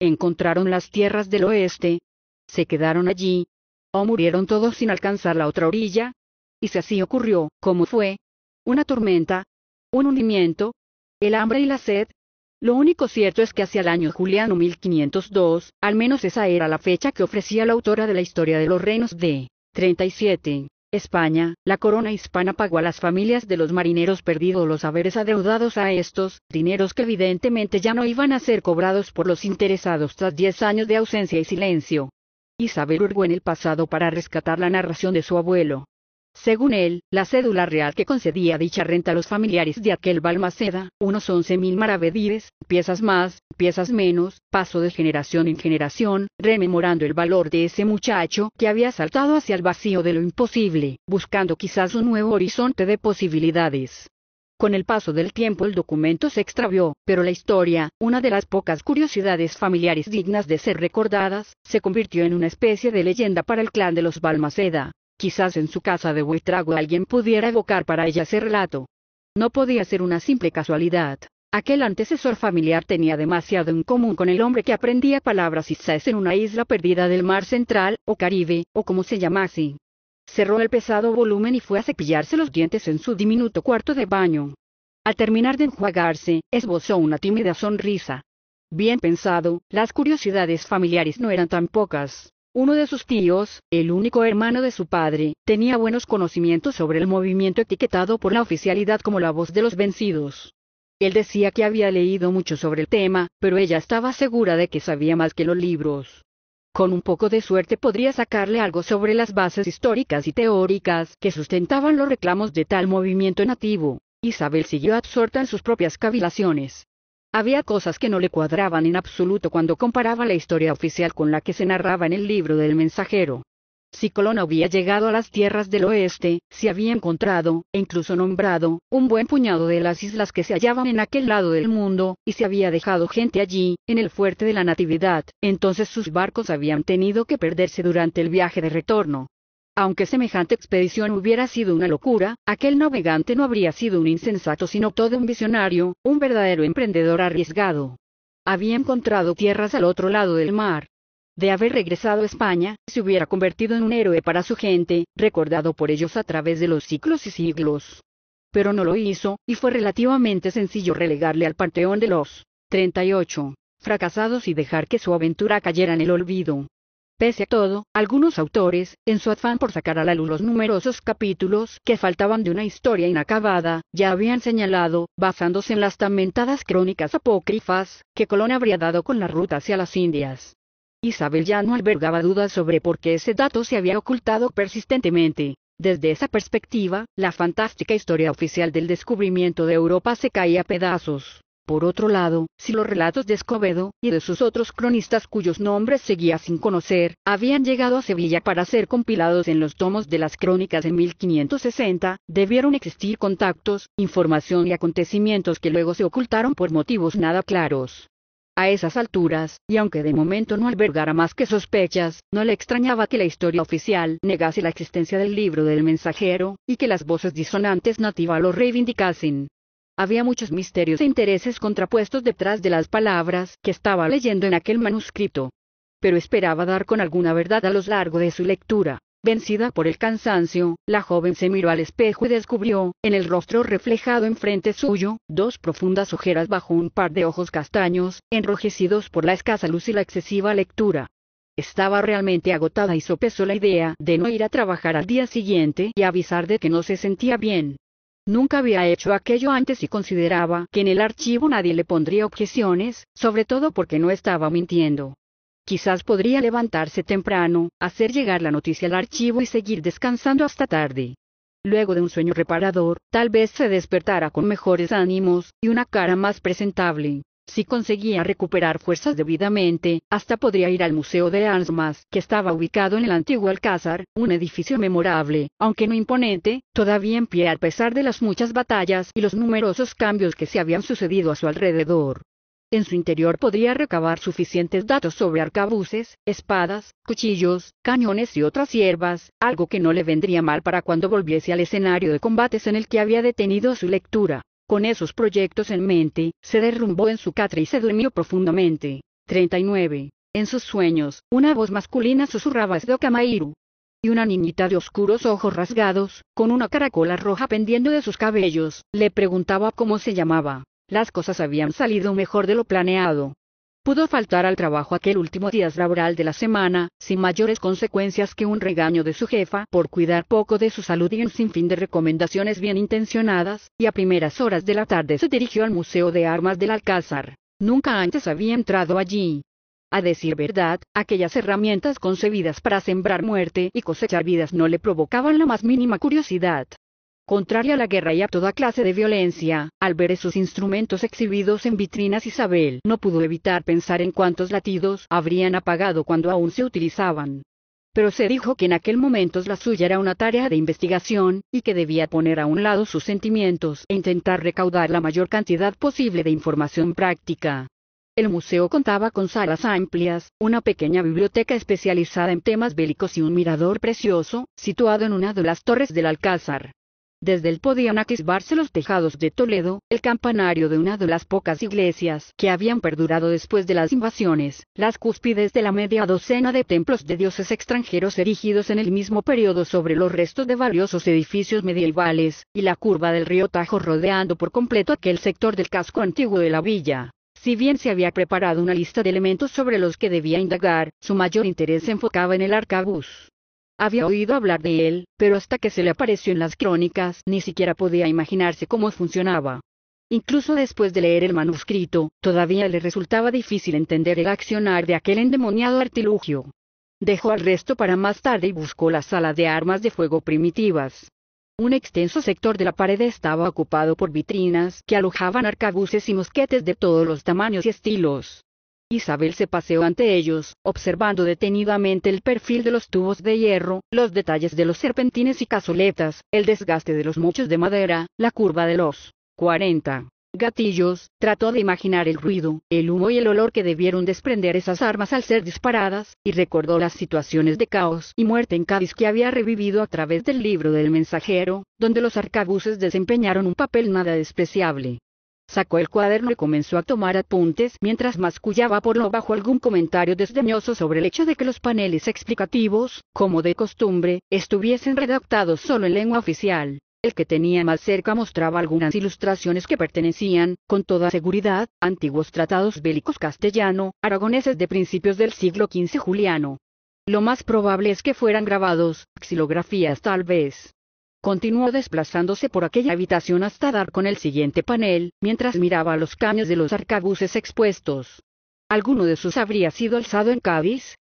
Encontraron las tierras del oeste. Se quedaron allí. O murieron todos sin alcanzar la otra orilla. Y si así ocurrió, ¿cómo fue? Una tormenta. Un hundimiento. El hambre y la sed. Lo único cierto es que hacia el año juliano 1502, al menos esa era la fecha que ofrecía la autora de la historia de los reinos de 37. España, la corona hispana pagó a las familias de los marineros perdidos los haberes adeudados a estos, dineros que evidentemente ya no iban a ser cobrados por los interesados tras diez años de ausencia y silencio. Isabel urgó en el pasado para rescatar la narración de su abuelo, según él, la cédula real que concedía dicha renta a los familiares de aquel Balmaceda, unos mil maravedíes, piezas más, piezas menos, paso de generación en generación, rememorando el valor de ese muchacho que había saltado hacia el vacío de lo imposible, buscando quizás un nuevo horizonte de posibilidades. Con el paso del tiempo el documento se extravió, pero la historia, una de las pocas curiosidades familiares dignas de ser recordadas, se convirtió en una especie de leyenda para el clan de los Balmaceda. Quizás en su casa de Buitrago alguien pudiera evocar para ella ese relato. No podía ser una simple casualidad. Aquel antecesor familiar tenía demasiado en común con el hombre que aprendía palabras y isaes en una isla perdida del mar central, o Caribe, o como se llamase. Cerró el pesado volumen y fue a cepillarse los dientes en su diminuto cuarto de baño. Al terminar de enjuagarse, esbozó una tímida sonrisa. Bien pensado, las curiosidades familiares no eran tan pocas. Uno de sus tíos, el único hermano de su padre, tenía buenos conocimientos sobre el movimiento etiquetado por la oficialidad como la voz de los vencidos. Él decía que había leído mucho sobre el tema, pero ella estaba segura de que sabía más que los libros. Con un poco de suerte podría sacarle algo sobre las bases históricas y teóricas que sustentaban los reclamos de tal movimiento nativo. Isabel siguió absorta en sus propias cavilaciones. Había cosas que no le cuadraban en absoluto cuando comparaba la historia oficial con la que se narraba en el libro del mensajero. Si Colón había llegado a las tierras del oeste, si había encontrado, e incluso nombrado, un buen puñado de las islas que se hallaban en aquel lado del mundo, y se había dejado gente allí, en el fuerte de la Natividad, entonces sus barcos habían tenido que perderse durante el viaje de retorno. Aunque semejante expedición hubiera sido una locura, aquel navegante no habría sido un insensato sino todo un visionario, un verdadero emprendedor arriesgado. Había encontrado tierras al otro lado del mar. De haber regresado a España, se hubiera convertido en un héroe para su gente, recordado por ellos a través de los siglos y siglos. Pero no lo hizo, y fue relativamente sencillo relegarle al panteón de los 38 fracasados y dejar que su aventura cayera en el olvido. Pese a todo, algunos autores, en su afán por sacar a la luz los numerosos capítulos que faltaban de una historia inacabada, ya habían señalado, basándose en las tamentadas crónicas apócrifas, que Colón habría dado con la ruta hacia las Indias. Isabel ya no albergaba dudas sobre por qué ese dato se había ocultado persistentemente. Desde esa perspectiva, la fantástica historia oficial del descubrimiento de Europa se caía a pedazos. Por otro lado, si los relatos de Escobedo y de sus otros cronistas cuyos nombres seguía sin conocer, habían llegado a Sevilla para ser compilados en los tomos de las crónicas de 1560, debieron existir contactos, información y acontecimientos que luego se ocultaron por motivos nada claros. A esas alturas, y aunque de momento no albergara más que sospechas, no le extrañaba que la historia oficial negase la existencia del libro del mensajero, y que las voces disonantes nativas lo reivindicasen. Había muchos misterios e intereses contrapuestos detrás de las palabras que estaba leyendo en aquel manuscrito. Pero esperaba dar con alguna verdad a lo largo de su lectura. Vencida por el cansancio, la joven se miró al espejo y descubrió, en el rostro reflejado enfrente suyo, dos profundas ojeras bajo un par de ojos castaños, enrojecidos por la escasa luz y la excesiva lectura. Estaba realmente agotada y sopesó la idea de no ir a trabajar al día siguiente y avisar de que no se sentía bien. Nunca había hecho aquello antes y consideraba que en el archivo nadie le pondría objeciones, sobre todo porque no estaba mintiendo. Quizás podría levantarse temprano, hacer llegar la noticia al archivo y seguir descansando hasta tarde. Luego de un sueño reparador, tal vez se despertara con mejores ánimos y una cara más presentable. Si conseguía recuperar fuerzas debidamente, hasta podría ir al Museo de Armas, que estaba ubicado en el antiguo Alcázar, un edificio memorable, aunque no imponente, todavía en pie a pesar de las muchas batallas y los numerosos cambios que se habían sucedido a su alrededor. En su interior podría recabar suficientes datos sobre arcabuces, espadas, cuchillos, cañones y otras hierbas, algo que no le vendría mal para cuando volviese al escenario de combates en el que había detenido su lectura. Con esos proyectos en mente, se derrumbó en su catre y se durmió profundamente. 39. En sus sueños, una voz masculina susurraba a Okamairu. Y una niñita de oscuros ojos rasgados, con una caracola roja pendiendo de sus cabellos, le preguntaba cómo se llamaba. Las cosas habían salido mejor de lo planeado pudo faltar al trabajo aquel último día laboral de la semana, sin mayores consecuencias que un regaño de su jefa por cuidar poco de su salud y un sinfín de recomendaciones bien intencionadas, y a primeras horas de la tarde se dirigió al Museo de Armas del Alcázar. Nunca antes había entrado allí. A decir verdad, aquellas herramientas concebidas para sembrar muerte y cosechar vidas no le provocaban la más mínima curiosidad contraria a la guerra y a toda clase de violencia. Al ver esos instrumentos exhibidos en vitrinas Isabel no pudo evitar pensar en cuántos latidos habrían apagado cuando aún se utilizaban. Pero se dijo que en aquel momento la suya era una tarea de investigación, y que debía poner a un lado sus sentimientos e intentar recaudar la mayor cantidad posible de información práctica. El museo contaba con salas amplias, una pequeña biblioteca especializada en temas bélicos y un mirador precioso, situado en una de las torres del Alcázar. Desde el podían atisbarse los tejados de Toledo, el campanario de una de las pocas iglesias que habían perdurado después de las invasiones, las cúspides de la media docena de templos de dioses extranjeros erigidos en el mismo periodo sobre los restos de valiosos edificios medievales, y la curva del río Tajo rodeando por completo aquel sector del casco antiguo de la villa. Si bien se había preparado una lista de elementos sobre los que debía indagar, su mayor interés se enfocaba en el arcabuz. Había oído hablar de él, pero hasta que se le apareció en las crónicas ni siquiera podía imaginarse cómo funcionaba. Incluso después de leer el manuscrito, todavía le resultaba difícil entender el accionar de aquel endemoniado artilugio. Dejó al resto para más tarde y buscó la sala de armas de fuego primitivas. Un extenso sector de la pared estaba ocupado por vitrinas que alojaban arcabuces y mosquetes de todos los tamaños y estilos. Isabel se paseó ante ellos, observando detenidamente el perfil de los tubos de hierro, los detalles de los serpentines y cazoletas, el desgaste de los mochos de madera, la curva de los 40 gatillos, trató de imaginar el ruido, el humo y el olor que debieron desprender esas armas al ser disparadas, y recordó las situaciones de caos y muerte en Cádiz que había revivido a través del libro del mensajero, donde los arcabuces desempeñaron un papel nada despreciable. Sacó el cuaderno y comenzó a tomar apuntes mientras mascullaba por lo bajo algún comentario desdeñoso sobre el hecho de que los paneles explicativos, como de costumbre, estuviesen redactados solo en lengua oficial. El que tenía más cerca mostraba algunas ilustraciones que pertenecían, con toda seguridad, a antiguos tratados bélicos castellano, aragoneses de principios del siglo XV juliano. Lo más probable es que fueran grabados, xilografías tal vez, Continuó desplazándose por aquella habitación hasta dar con el siguiente panel, mientras miraba los caños de los arcabuces expuestos. ¿Alguno de sus habría sido alzado en Cádiz?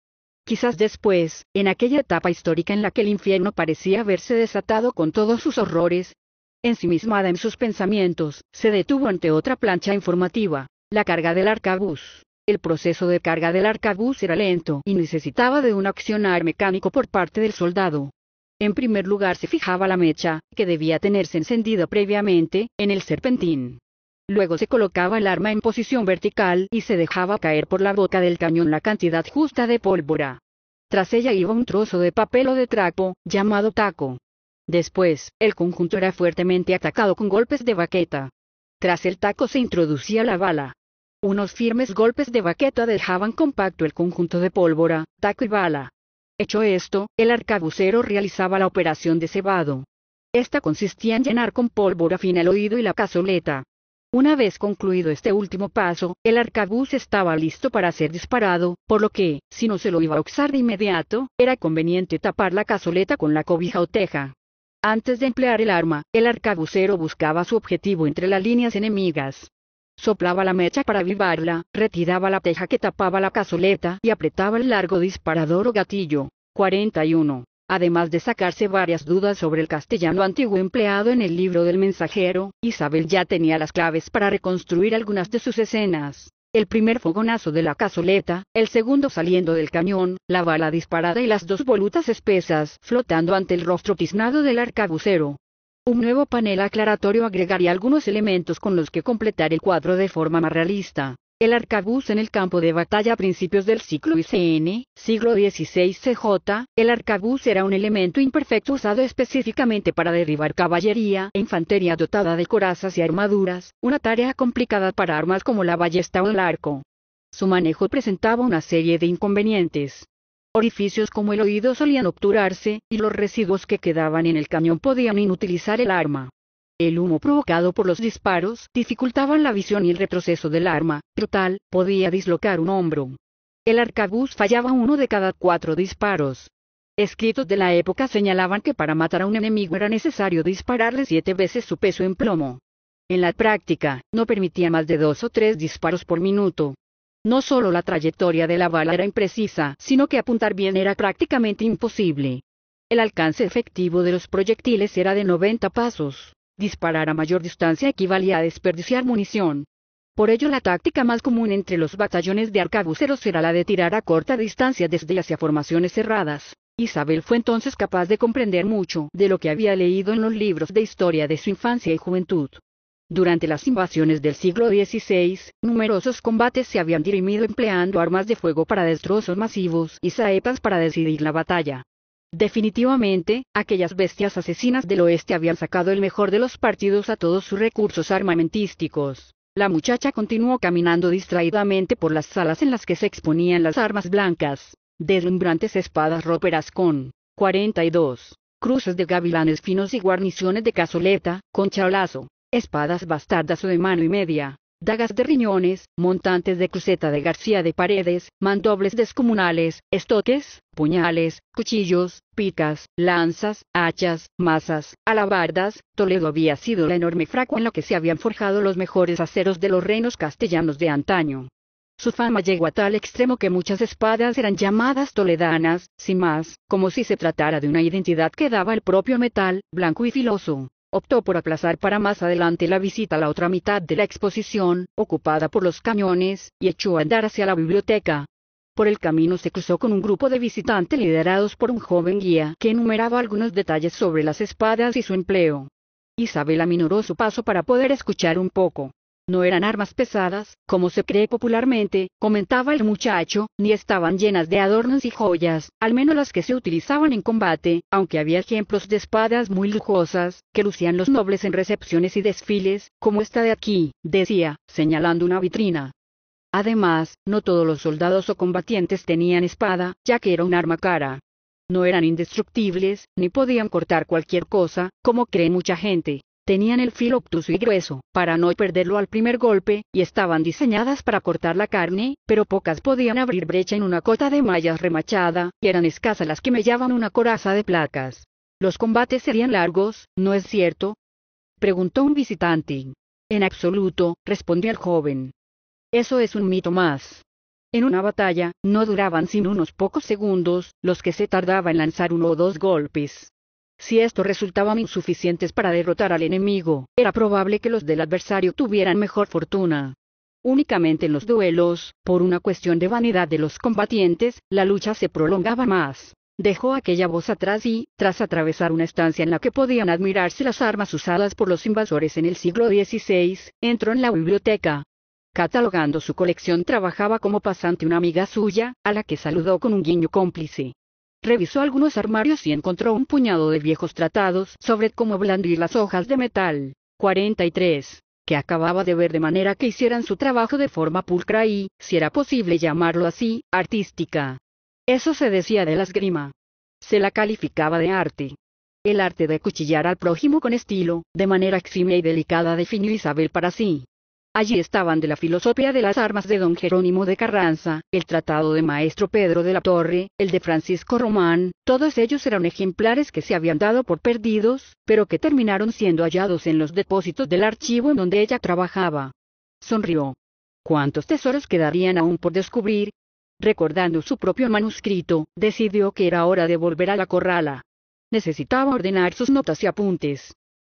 Quizás después, en aquella etapa histórica en la que el infierno parecía haberse desatado con todos sus horrores. Ensimismada en sus pensamientos, se detuvo ante otra plancha informativa, la carga del arcabuz. El proceso de carga del arcabuz era lento y necesitaba de un accionar mecánico por parte del soldado. En primer lugar se fijaba la mecha, que debía tenerse encendido previamente, en el serpentín. Luego se colocaba el arma en posición vertical y se dejaba caer por la boca del cañón la cantidad justa de pólvora. Tras ella iba un trozo de papel o de trapo, llamado taco. Después, el conjunto era fuertemente atacado con golpes de baqueta. Tras el taco se introducía la bala. Unos firmes golpes de baqueta dejaban compacto el conjunto de pólvora, taco y bala. Hecho esto, el arcabucero realizaba la operación de cebado. Esta consistía en llenar con pólvora fina el oído y la cazoleta. Una vez concluido este último paso, el arcabuz estaba listo para ser disparado, por lo que, si no se lo iba a oxar de inmediato, era conveniente tapar la cazoleta con la cobija o teja. Antes de emplear el arma, el arcabucero buscaba su objetivo entre las líneas enemigas soplaba la mecha para avivarla, retiraba la teja que tapaba la cazoleta y apretaba el largo disparador o gatillo. 41. Además de sacarse varias dudas sobre el castellano antiguo empleado en el libro del mensajero, Isabel ya tenía las claves para reconstruir algunas de sus escenas. El primer fogonazo de la cazoleta, el segundo saliendo del cañón, la bala disparada y las dos volutas espesas flotando ante el rostro tiznado del arcabucero. Un nuevo panel aclaratorio agregaría algunos elementos con los que completar el cuadro de forma más realista. El arcabuz en el campo de batalla a principios del siglo ICN, siglo XVI CJ, el arcabuz era un elemento imperfecto usado específicamente para derribar caballería, e infantería dotada de corazas y armaduras, una tarea complicada para armas como la ballesta o el arco. Su manejo presentaba una serie de inconvenientes. Orificios como el oído solían obturarse, y los residuos que quedaban en el cañón podían inutilizar el arma. El humo provocado por los disparos dificultaban la visión y el retroceso del arma, pero tal, podía dislocar un hombro. El arcabuz fallaba uno de cada cuatro disparos. Escritos de la época señalaban que para matar a un enemigo era necesario dispararle siete veces su peso en plomo. En la práctica, no permitía más de dos o tres disparos por minuto. No solo la trayectoria de la bala era imprecisa, sino que apuntar bien era prácticamente imposible. El alcance efectivo de los proyectiles era de 90 pasos. Disparar a mayor distancia equivalía a desperdiciar munición. Por ello la táctica más común entre los batallones de arcabuceros era la de tirar a corta distancia desde hacia formaciones cerradas. Isabel fue entonces capaz de comprender mucho de lo que había leído en los libros de historia de su infancia y juventud. Durante las invasiones del siglo XVI, numerosos combates se habían dirimido empleando armas de fuego para destrozos masivos y saetas para decidir la batalla. Definitivamente, aquellas bestias asesinas del oeste habían sacado el mejor de los partidos a todos sus recursos armamentísticos. La muchacha continuó caminando distraídamente por las salas en las que se exponían las armas blancas, deslumbrantes espadas róperas con 42 cruces de gavilanes finos y guarniciones de cazoleta, con chalazo espadas bastardas o de mano y media, dagas de riñones, montantes de cruceta de García de Paredes, mandobles descomunales, estoques, puñales, cuchillos, picas, lanzas, hachas, mazas, alabardas, Toledo había sido el enorme fraco en lo que se habían forjado los mejores aceros de los reinos castellanos de antaño. Su fama llegó a tal extremo que muchas espadas eran llamadas toledanas, sin más, como si se tratara de una identidad que daba el propio metal, blanco y filoso optó por aplazar para más adelante la visita a la otra mitad de la exposición, ocupada por los cañones, y echó a andar hacia la biblioteca. Por el camino se cruzó con un grupo de visitantes liderados por un joven guía que enumeraba algunos detalles sobre las espadas y su empleo. Isabel aminoró su paso para poder escuchar un poco. No eran armas pesadas, como se cree popularmente, comentaba el muchacho, ni estaban llenas de adornos y joyas, al menos las que se utilizaban en combate, aunque había ejemplos de espadas muy lujosas, que lucían los nobles en recepciones y desfiles, como esta de aquí, decía, señalando una vitrina. Además, no todos los soldados o combatientes tenían espada, ya que era un arma cara. No eran indestructibles, ni podían cortar cualquier cosa, como cree mucha gente. Tenían el filo obtuso y grueso, para no perderlo al primer golpe, y estaban diseñadas para cortar la carne, pero pocas podían abrir brecha en una cota de mallas remachada, y eran escasas las que mellaban una coraza de placas. ¿Los combates serían largos, no es cierto? preguntó un visitante. En absoluto, respondió el joven. Eso es un mito más. En una batalla, no duraban sino unos pocos segundos, los que se tardaba en lanzar uno o dos golpes. Si estos resultaban insuficientes para derrotar al enemigo, era probable que los del adversario tuvieran mejor fortuna. Únicamente en los duelos, por una cuestión de vanidad de los combatientes, la lucha se prolongaba más. Dejó aquella voz atrás y, tras atravesar una estancia en la que podían admirarse las armas usadas por los invasores en el siglo XVI, entró en la biblioteca. Catalogando su colección trabajaba como pasante una amiga suya, a la que saludó con un guiño cómplice. Revisó algunos armarios y encontró un puñado de viejos tratados sobre cómo blandir las hojas de metal. 43 que acababa de ver de manera que hicieran su trabajo de forma pulcra y, si era posible llamarlo así, artística. Eso se decía de la esgrima. Se la calificaba de arte. El arte de cuchillar al prójimo con estilo, de manera exime y delicada definió Isabel para sí. Allí estaban de la filosofía de las armas de don Jerónimo de Carranza, el tratado de maestro Pedro de la Torre, el de Francisco Román, todos ellos eran ejemplares que se habían dado por perdidos, pero que terminaron siendo hallados en los depósitos del archivo en donde ella trabajaba. Sonrió. ¿Cuántos tesoros quedarían aún por descubrir? Recordando su propio manuscrito, decidió que era hora de volver a la corrala. Necesitaba ordenar sus notas y apuntes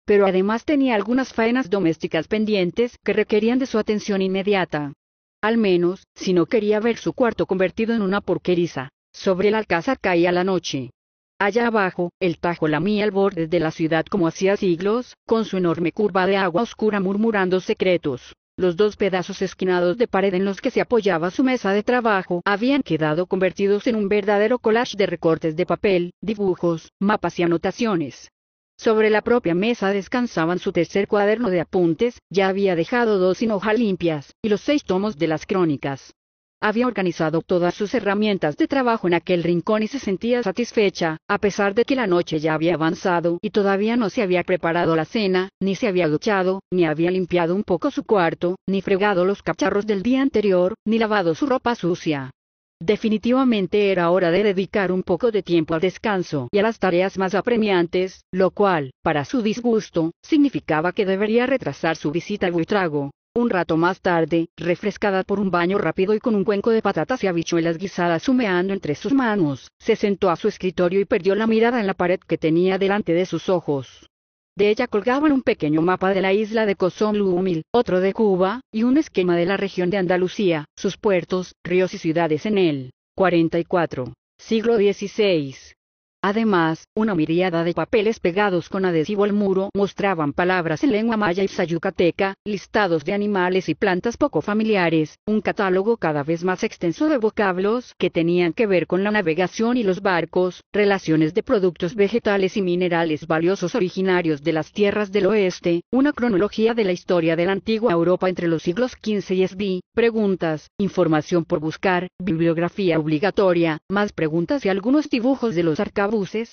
pero además tenía algunas faenas domésticas pendientes que requerían de su atención inmediata. Al menos, si no quería ver su cuarto convertido en una porqueriza. Sobre el alcázar caía la noche. Allá abajo, el Tajo lamía al borde de la ciudad como hacía siglos, con su enorme curva de agua oscura murmurando secretos. Los dos pedazos esquinados de pared en los que se apoyaba su mesa de trabajo habían quedado convertidos en un verdadero collage de recortes de papel, dibujos, mapas y anotaciones. Sobre la propia mesa descansaban su tercer cuaderno de apuntes, ya había dejado dos sin hoja limpias, y los seis tomos de las crónicas. Había organizado todas sus herramientas de trabajo en aquel rincón y se sentía satisfecha, a pesar de que la noche ya había avanzado y todavía no se había preparado la cena, ni se había duchado, ni había limpiado un poco su cuarto, ni fregado los cacharros del día anterior, ni lavado su ropa sucia. Definitivamente era hora de dedicar un poco de tiempo al descanso y a las tareas más apremiantes, lo cual, para su disgusto, significaba que debería retrasar su visita a Buitrago. Un rato más tarde, refrescada por un baño rápido y con un cuenco de patatas y habichuelas guisadas humeando entre sus manos, se sentó a su escritorio y perdió la mirada en la pared que tenía delante de sus ojos. De ella colgaban un pequeño mapa de la isla de Cozumel, otro de Cuba, y un esquema de la región de Andalucía, sus puertos, ríos y ciudades en él. 44. Siglo XVI. Además, una miriada de papeles pegados con adhesivo al muro mostraban palabras en lengua maya y sayucateca, listados de animales y plantas poco familiares, un catálogo cada vez más extenso de vocablos que tenían que ver con la navegación y los barcos, relaciones de productos vegetales y minerales valiosos originarios de las tierras del oeste, una cronología de la historia de la antigua Europa entre los siglos XV y XVI, preguntas, información por buscar, bibliografía obligatoria, más preguntas y algunos dibujos de los arcabos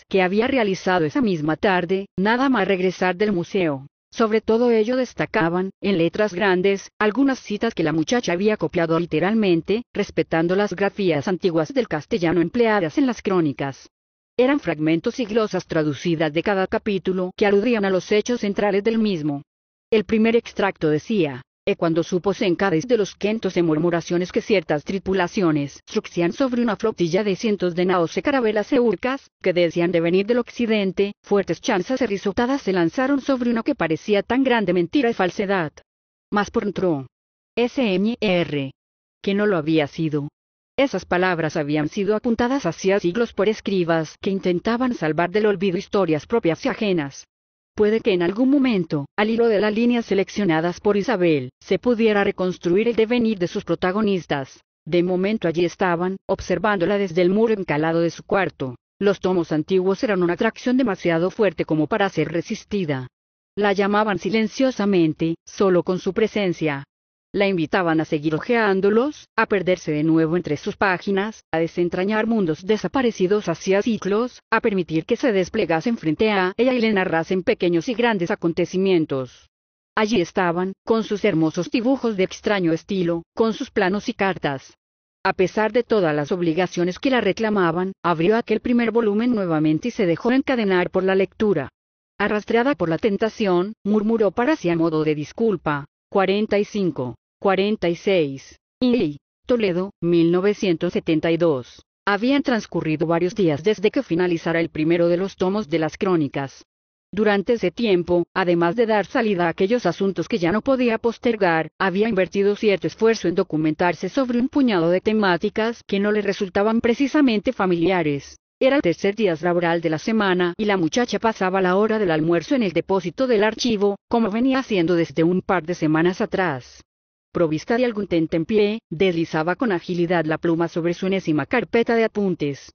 que había realizado esa misma tarde, nada más regresar del museo. Sobre todo ello destacaban, en letras grandes, algunas citas que la muchacha había copiado literalmente, respetando las grafías antiguas del castellano empleadas en las crónicas. Eran fragmentos y glosas traducidas de cada capítulo que aludían a los hechos centrales del mismo. El primer extracto decía, e cuando supo se de los quentos de murmuraciones que ciertas tripulaciones succían sobre una flotilla de cientos de naos y carabelas eurcas, que decían de venir del occidente, fuertes chanzas y e se lanzaron sobre uno que parecía tan grande mentira y falsedad. Mas por entró. E R, Que no lo había sido. Esas palabras habían sido apuntadas hacía siglos por escribas que intentaban salvar del olvido historias propias y ajenas, Puede que en algún momento, al hilo de las líneas seleccionadas por Isabel, se pudiera reconstruir el devenir de sus protagonistas. De momento allí estaban, observándola desde el muro encalado de su cuarto. Los tomos antiguos eran una atracción demasiado fuerte como para ser resistida. La llamaban silenciosamente, solo con su presencia, la invitaban a seguir ojeándolos, a perderse de nuevo entre sus páginas, a desentrañar mundos desaparecidos hacia ciclos, a permitir que se desplegasen frente a ella y le narrasen pequeños y grandes acontecimientos. Allí estaban, con sus hermosos dibujos de extraño estilo, con sus planos y cartas. A pesar de todas las obligaciones que la reclamaban, abrió aquel primer volumen nuevamente y se dejó encadenar por la lectura. Arrastrada por la tentación, murmuró para sí a modo de disculpa. 45. 46. Y. Toledo, 1972. Habían transcurrido varios días desde que finalizara el primero de los tomos de las crónicas. Durante ese tiempo, además de dar salida a aquellos asuntos que ya no podía postergar, había invertido cierto esfuerzo en documentarse sobre un puñado de temáticas que no le resultaban precisamente familiares. Era el tercer día laboral de la semana y la muchacha pasaba la hora del almuerzo en el depósito del archivo, como venía haciendo desde un par de semanas atrás provista de algún tentempié, deslizaba con agilidad la pluma sobre su enésima carpeta de apuntes.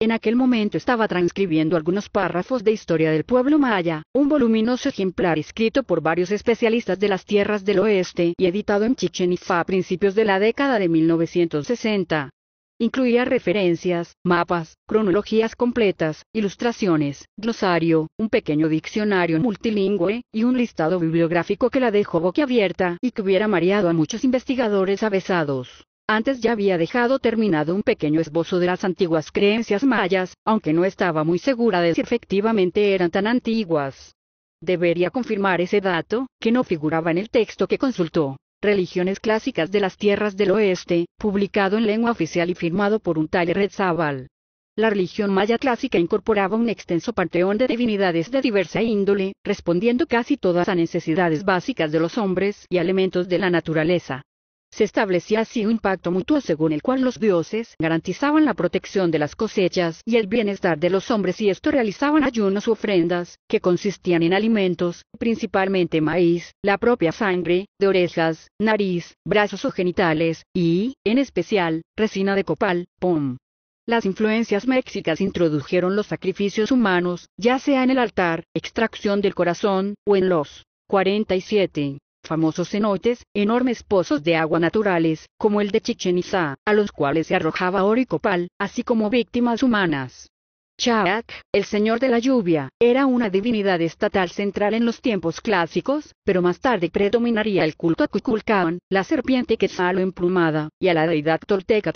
En aquel momento estaba transcribiendo algunos párrafos de Historia del Pueblo Maya, un voluminoso ejemplar escrito por varios especialistas de las tierras del oeste y editado en Chichen Itza a principios de la década de 1960. Incluía referencias, mapas, cronologías completas, ilustraciones, glosario, un pequeño diccionario multilingüe, y un listado bibliográfico que la dejó boquiabierta y que hubiera mareado a muchos investigadores avesados. Antes ya había dejado terminado un pequeño esbozo de las antiguas creencias mayas, aunque no estaba muy segura de si efectivamente eran tan antiguas. Debería confirmar ese dato, que no figuraba en el texto que consultó. Religiones Clásicas de las Tierras del Oeste, publicado en lengua oficial y firmado por un tal Red La religión maya clásica incorporaba un extenso panteón de divinidades de diversa índole, respondiendo casi todas a necesidades básicas de los hombres y elementos de la naturaleza. Se establecía así un pacto mutuo según el cual los dioses garantizaban la protección de las cosechas y el bienestar de los hombres y esto realizaban ayunos u ofrendas, que consistían en alimentos, principalmente maíz, la propia sangre, de orejas, nariz, brazos o genitales, y, en especial, resina de copal, pom. Las influencias mexicas introdujeron los sacrificios humanos, ya sea en el altar, extracción del corazón, o en los 47 famosos cenotes, enormes pozos de agua naturales, como el de Chichen Itza, a los cuales se arrojaba oro y copal, así como víctimas humanas. Chaak, el señor de la lluvia, era una divinidad estatal central en los tiempos clásicos, pero más tarde predominaría el culto a Cuculcán, la serpiente quetzalo emplumada, y a la deidad tolteca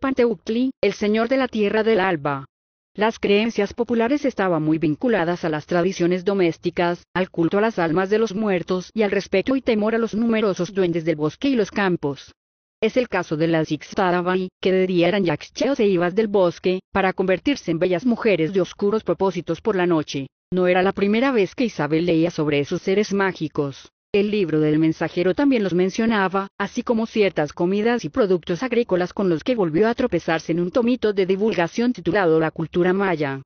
Panteuctli, el señor de la tierra del alba. Las creencias populares estaban muy vinculadas a las tradiciones domésticas, al culto a las almas de los muertos y al respeto y temor a los numerosos duendes del bosque y los campos. Es el caso de las Ixtarabai, que de día eran yaxcheos e ibas del bosque, para convertirse en bellas mujeres de oscuros propósitos por la noche. No era la primera vez que Isabel leía sobre esos seres mágicos. El libro del mensajero también los mencionaba, así como ciertas comidas y productos agrícolas con los que volvió a tropezarse en un tomito de divulgación titulado La cultura maya.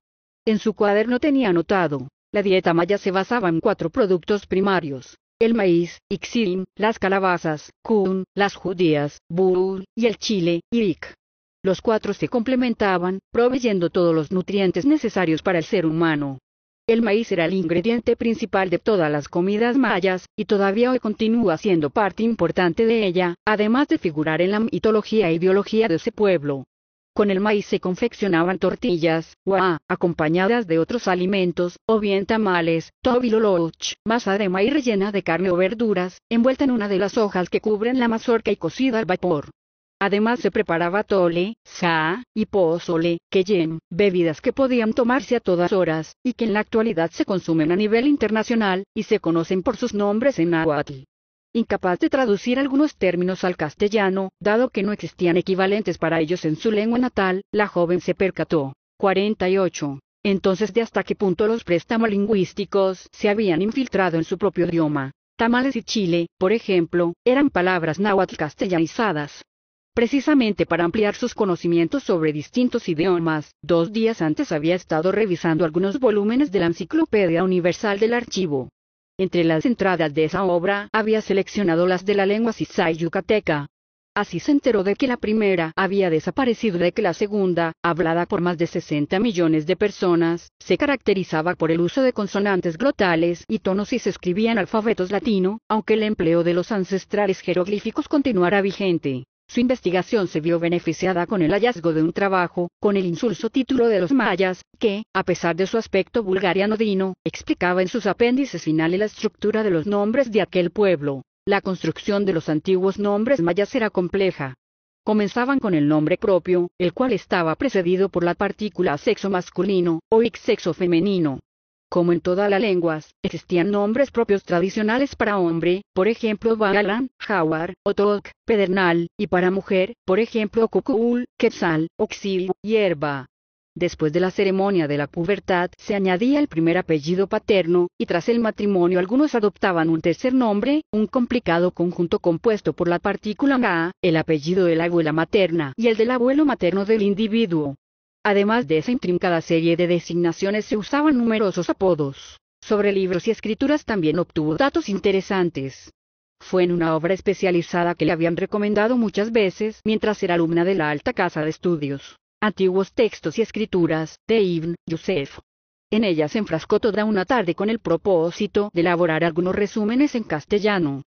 En su cuaderno tenía anotado, la dieta maya se basaba en cuatro productos primarios, el maíz, ixilin, las calabazas, kun, las judías, burul, y el chile, irik. Los cuatro se complementaban, proveyendo todos los nutrientes necesarios para el ser humano. El maíz era el ingrediente principal de todas las comidas mayas, y todavía hoy continúa siendo parte importante de ella, además de figurar en la mitología e ideología de ese pueblo. Con el maíz se confeccionaban tortillas, guá, acompañadas de otros alimentos, o bien tamales, tobiloloch, masa de maíz rellena de carne o verduras, envuelta en una de las hojas que cubren la mazorca y cocida al vapor. Además se preparaba tole, saa, y pozole, queyen, bebidas que podían tomarse a todas horas, y que en la actualidad se consumen a nivel internacional, y se conocen por sus nombres en náhuatl. Incapaz de traducir algunos términos al castellano, dado que no existían equivalentes para ellos en su lengua natal, la joven se percató. 48. Entonces de hasta qué punto los préstamos lingüísticos se habían infiltrado en su propio idioma. Tamales y chile, por ejemplo, eran palabras náhuatl castellanizadas, precisamente para ampliar sus conocimientos sobre distintos idiomas. Dos días antes había estado revisando algunos volúmenes de la Enciclopedia Universal del Archivo. Entre las entradas de esa obra había seleccionado las de la lengua Sisay yucateca. Así se enteró de que la primera había desaparecido de que la segunda, hablada por más de 60 millones de personas, se caracterizaba por el uso de consonantes glotales y tonos y se escribía en alfabetos latino, aunque el empleo de los ancestrales jeroglíficos continuara vigente. Su investigación se vio beneficiada con el hallazgo de un trabajo, con el insulso título de los mayas, que, a pesar de su aspecto vulgar y anodino, explicaba en sus apéndices finales la estructura de los nombres de aquel pueblo. La construcción de los antiguos nombres mayas era compleja. Comenzaban con el nombre propio, el cual estaba precedido por la partícula sexo masculino, o ix sexo femenino, como en todas las lenguas, existían nombres propios tradicionales para hombre, por ejemplo Baalan, Jawar, Otok, Pedernal, y para mujer, por ejemplo Cucul, Quetzal, Oxil, Hierba. Después de la ceremonia de la pubertad se añadía el primer apellido paterno, y tras el matrimonio algunos adoptaban un tercer nombre, un complicado conjunto compuesto por la partícula ga, el apellido de la abuela materna y el del abuelo materno del individuo. Además de esa intrincada serie de designaciones se usaban numerosos apodos. Sobre libros y escrituras también obtuvo datos interesantes. Fue en una obra especializada que le habían recomendado muchas veces mientras era alumna de la Alta Casa de Estudios, Antiguos Textos y Escrituras, de Ibn Yusef. En ella se enfrascó toda una tarde con el propósito de elaborar algunos resúmenes en castellano,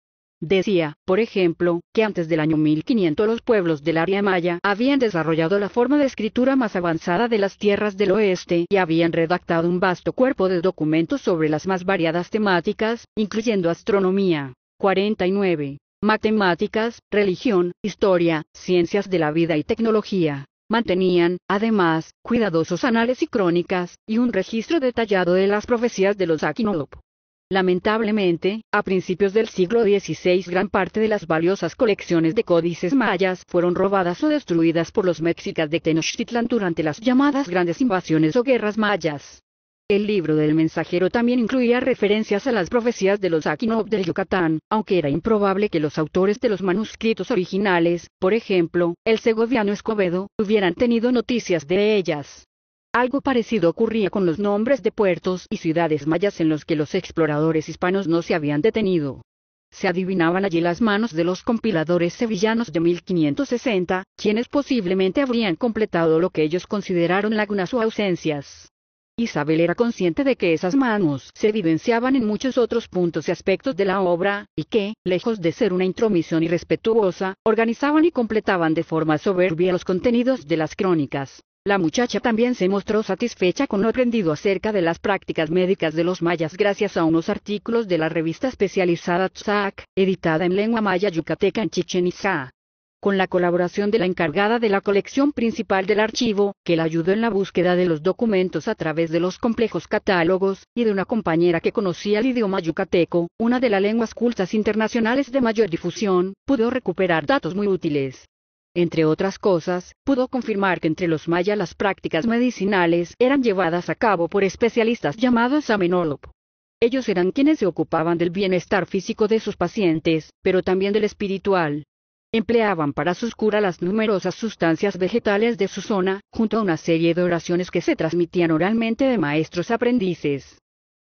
Decía, por ejemplo, que antes del año 1500 los pueblos del área maya habían desarrollado la forma de escritura más avanzada de las tierras del oeste y habían redactado un vasto cuerpo de documentos sobre las más variadas temáticas, incluyendo astronomía. 49. Matemáticas, religión, historia, ciencias de la vida y tecnología. Mantenían, además, cuidadosos anales y crónicas, y un registro detallado de las profecías de los Akinolop. Lamentablemente, a principios del siglo XVI gran parte de las valiosas colecciones de códices mayas fueron robadas o destruidas por los mexicas de Tenochtitlan durante las llamadas grandes invasiones o guerras mayas. El libro del mensajero también incluía referencias a las profecías de los Aquinov del Yucatán, aunque era improbable que los autores de los manuscritos originales, por ejemplo, el segoviano Escobedo, hubieran tenido noticias de ellas. Algo parecido ocurría con los nombres de puertos y ciudades mayas en los que los exploradores hispanos no se habían detenido. Se adivinaban allí las manos de los compiladores sevillanos de 1560, quienes posiblemente habrían completado lo que ellos consideraron lagunas o ausencias. Isabel era consciente de que esas manos se evidenciaban en muchos otros puntos y aspectos de la obra, y que, lejos de ser una intromisión irrespetuosa, organizaban y completaban de forma soberbia los contenidos de las crónicas. La muchacha también se mostró satisfecha con lo aprendido acerca de las prácticas médicas de los mayas gracias a unos artículos de la revista especializada tzak editada en lengua maya yucateca en Chichen Itza. Con la colaboración de la encargada de la colección principal del archivo, que la ayudó en la búsqueda de los documentos a través de los complejos catálogos, y de una compañera que conocía el idioma yucateco, una de las lenguas cultas internacionales de mayor difusión, pudo recuperar datos muy útiles. Entre otras cosas, pudo confirmar que entre los mayas las prácticas medicinales eran llevadas a cabo por especialistas llamados Amenolop. Ellos eran quienes se ocupaban del bienestar físico de sus pacientes, pero también del espiritual. Empleaban para sus curas las numerosas sustancias vegetales de su zona, junto a una serie de oraciones que se transmitían oralmente de maestros aprendices.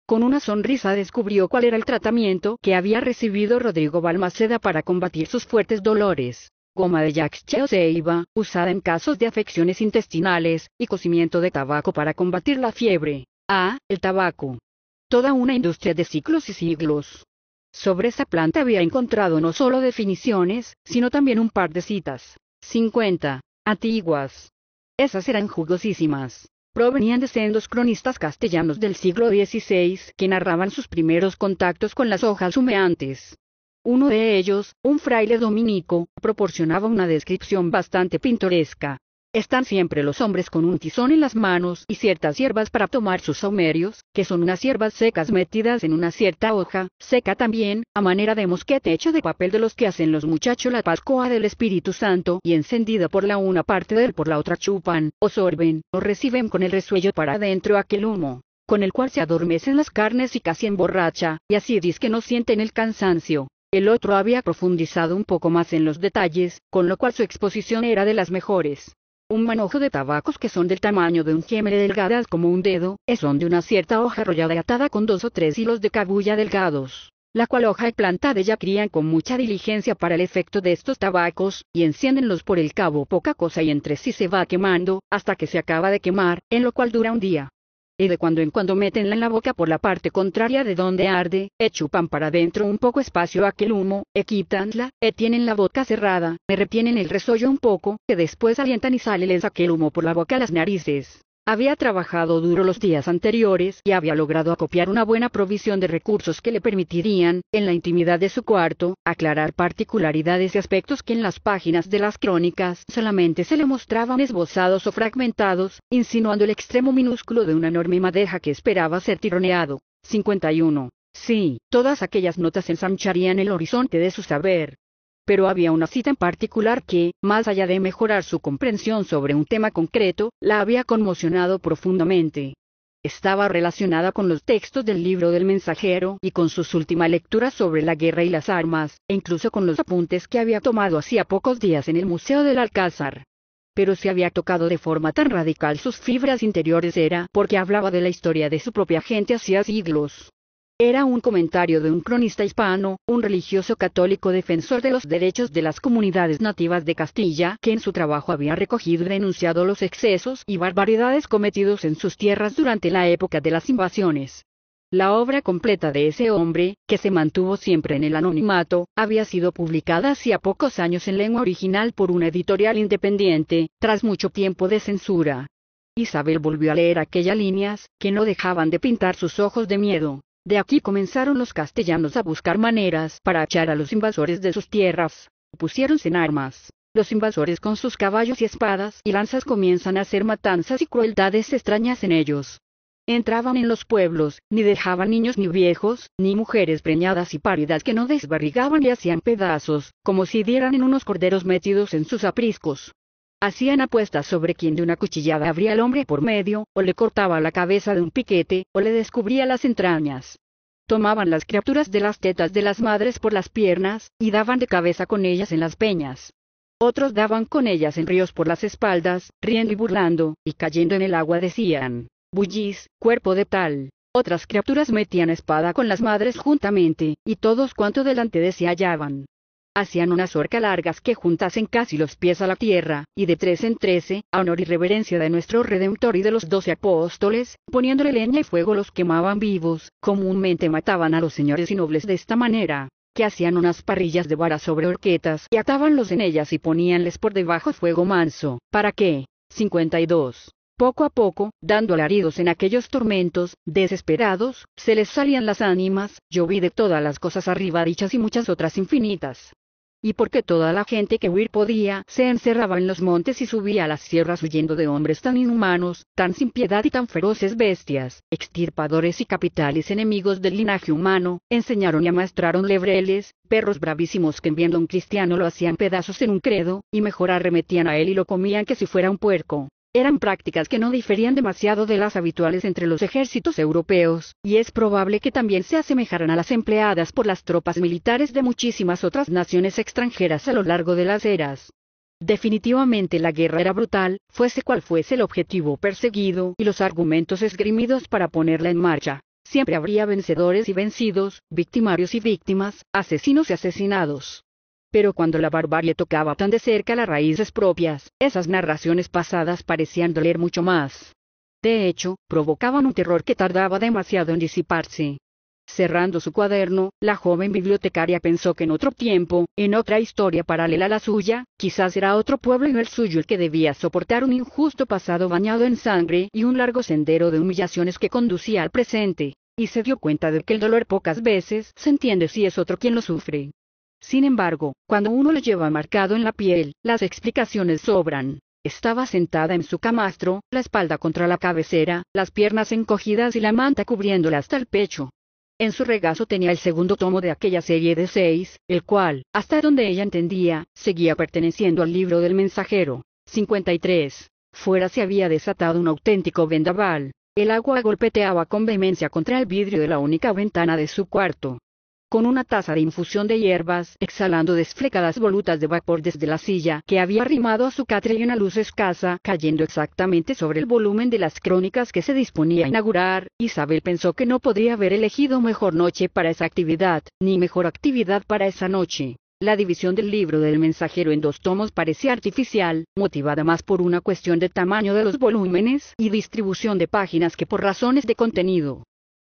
Con una sonrisa descubrió cuál era el tratamiento que había recibido Rodrigo Balmaceda para combatir sus fuertes dolores goma de yaxche o usada en casos de afecciones intestinales, y cocimiento de tabaco para combatir la fiebre. A. Ah, el tabaco. Toda una industria de ciclos y siglos. Sobre esa planta había encontrado no solo definiciones, sino también un par de citas. 50. Antiguas. Esas eran jugosísimas. Provenían de sendos cronistas castellanos del siglo XVI que narraban sus primeros contactos con las hojas humeantes. Uno de ellos, un fraile dominico, proporcionaba una descripción bastante pintoresca. Están siempre los hombres con un tizón en las manos y ciertas hierbas para tomar sus saumerios, que son unas hierbas secas metidas en una cierta hoja, seca también, a manera de mosquete hecho de papel de los que hacen los muchachos la Pascua del Espíritu Santo y encendida por la una parte del por la otra chupan, o sorben, o reciben con el resuello para adentro aquel humo, con el cual se adormecen las carnes y casi emborracha, y así diz que no sienten el cansancio. El otro había profundizado un poco más en los detalles, con lo cual su exposición era de las mejores. Un manojo de tabacos que son del tamaño de un gemel delgadas como un dedo, es donde de una cierta hoja rollada y atada con dos o tres hilos de cabulla delgados la cual hoja y planta de ella crían con mucha diligencia para el efecto de estos tabacos, y enciéndenlos por el cabo poca cosa y entre sí se va quemando, hasta que se acaba de quemar, en lo cual dura un día y de cuando en cuando metenla en la boca por la parte contraria de donde arde, e chupan para adentro un poco espacio aquel humo, e quitanla, e tienen la boca cerrada, me retienen el resollo un poco, que después alientan y sale les aquel humo por la boca a las narices. Había trabajado duro los días anteriores y había logrado acopiar una buena provisión de recursos que le permitirían, en la intimidad de su cuarto, aclarar particularidades y aspectos que en las páginas de las crónicas solamente se le mostraban esbozados o fragmentados, insinuando el extremo minúsculo de una enorme madeja que esperaba ser tironeado. 51. Sí, todas aquellas notas ensancharían el horizonte de su saber, pero había una cita en particular que, más allá de mejorar su comprensión sobre un tema concreto, la había conmocionado profundamente. Estaba relacionada con los textos del libro del mensajero y con sus últimas lecturas sobre la guerra y las armas, e incluso con los apuntes que había tomado hacía pocos días en el Museo del Alcázar. Pero si había tocado de forma tan radical sus fibras interiores era porque hablaba de la historia de su propia gente hacía siglos era un comentario de un cronista hispano, un religioso católico defensor de los derechos de las comunidades nativas de Castilla, que en su trabajo había recogido y denunciado los excesos y barbaridades cometidos en sus tierras durante la época de las invasiones. La obra completa de ese hombre, que se mantuvo siempre en el anonimato, había sido publicada hacía pocos años en lengua original por una editorial independiente, tras mucho tiempo de censura. Isabel volvió a leer aquellas líneas, que no dejaban de pintar sus ojos de miedo. De aquí comenzaron los castellanos a buscar maneras para echar a los invasores de sus tierras. Pusiéronse en armas. Los invasores con sus caballos y espadas y lanzas comienzan a hacer matanzas y crueldades extrañas en ellos. Entraban en los pueblos, ni dejaban niños ni viejos, ni mujeres preñadas y pálidas que no desbarrigaban y hacían pedazos, como si dieran en unos corderos metidos en sus apriscos. Hacían apuestas sobre quién de una cuchillada abría al hombre por medio, o le cortaba la cabeza de un piquete, o le descubría las entrañas. Tomaban las criaturas de las tetas de las madres por las piernas, y daban de cabeza con ellas en las peñas. Otros daban con ellas en ríos por las espaldas, riendo y burlando, y cayendo en el agua decían, "Bullis, cuerpo de tal. Otras criaturas metían espada con las madres juntamente, y todos cuanto delante de sí hallaban hacían unas largas que juntasen casi los pies a la tierra, y de tres en trece, eh, a honor y reverencia de nuestro Redentor y de los doce apóstoles, poniéndole leña y fuego los quemaban vivos, comúnmente mataban a los señores y nobles de esta manera que hacían unas parrillas de vara sobre horquetas y atábanlos en ellas y poníanles por debajo fuego manso, para que, 52. Poco a poco, dando alaridos en aquellos tormentos, desesperados, se les salían las ánimas, yo vi de todas las cosas arriba dichas y muchas otras infinitas, y porque toda la gente que huir podía se encerraba en los montes y subía a las sierras huyendo de hombres tan inhumanos, tan sin piedad y tan feroces bestias, extirpadores y capitales enemigos del linaje humano, enseñaron y amastraron lebreles, perros bravísimos que viendo a un cristiano lo hacían pedazos en un credo, y mejor arremetían a él y lo comían que si fuera un puerco, eran prácticas que no diferían demasiado de las habituales entre los ejércitos europeos, y es probable que también se asemejaran a las empleadas por las tropas militares de muchísimas otras naciones extranjeras a lo largo de las eras. Definitivamente la guerra era brutal, fuese cual fuese el objetivo perseguido y los argumentos esgrimidos para ponerla en marcha. Siempre habría vencedores y vencidos, victimarios y víctimas, asesinos y asesinados pero cuando la barbarie tocaba tan de cerca las raíces propias, esas narraciones pasadas parecían doler mucho más. De hecho, provocaban un terror que tardaba demasiado en disiparse. Cerrando su cuaderno, la joven bibliotecaria pensó que en otro tiempo, en otra historia paralela a la suya, quizás era otro pueblo y no el suyo el que debía soportar un injusto pasado bañado en sangre y un largo sendero de humillaciones que conducía al presente, y se dio cuenta de que el dolor pocas veces se entiende si es otro quien lo sufre. Sin embargo, cuando uno lo lleva marcado en la piel, las explicaciones sobran. Estaba sentada en su camastro, la espalda contra la cabecera, las piernas encogidas y la manta cubriéndola hasta el pecho. En su regazo tenía el segundo tomo de aquella serie de seis, el cual, hasta donde ella entendía, seguía perteneciendo al libro del mensajero. 53. Fuera se había desatado un auténtico vendaval. El agua golpeteaba con vehemencia contra el vidrio de la única ventana de su cuarto con una taza de infusión de hierbas, exhalando desflecadas volutas de vapor desde la silla que había arrimado a su catre y una luz escasa cayendo exactamente sobre el volumen de las crónicas que se disponía a inaugurar, Isabel pensó que no podría haber elegido mejor noche para esa actividad, ni mejor actividad para esa noche. La división del libro del mensajero en dos tomos parecía artificial, motivada más por una cuestión de tamaño de los volúmenes y distribución de páginas que por razones de contenido.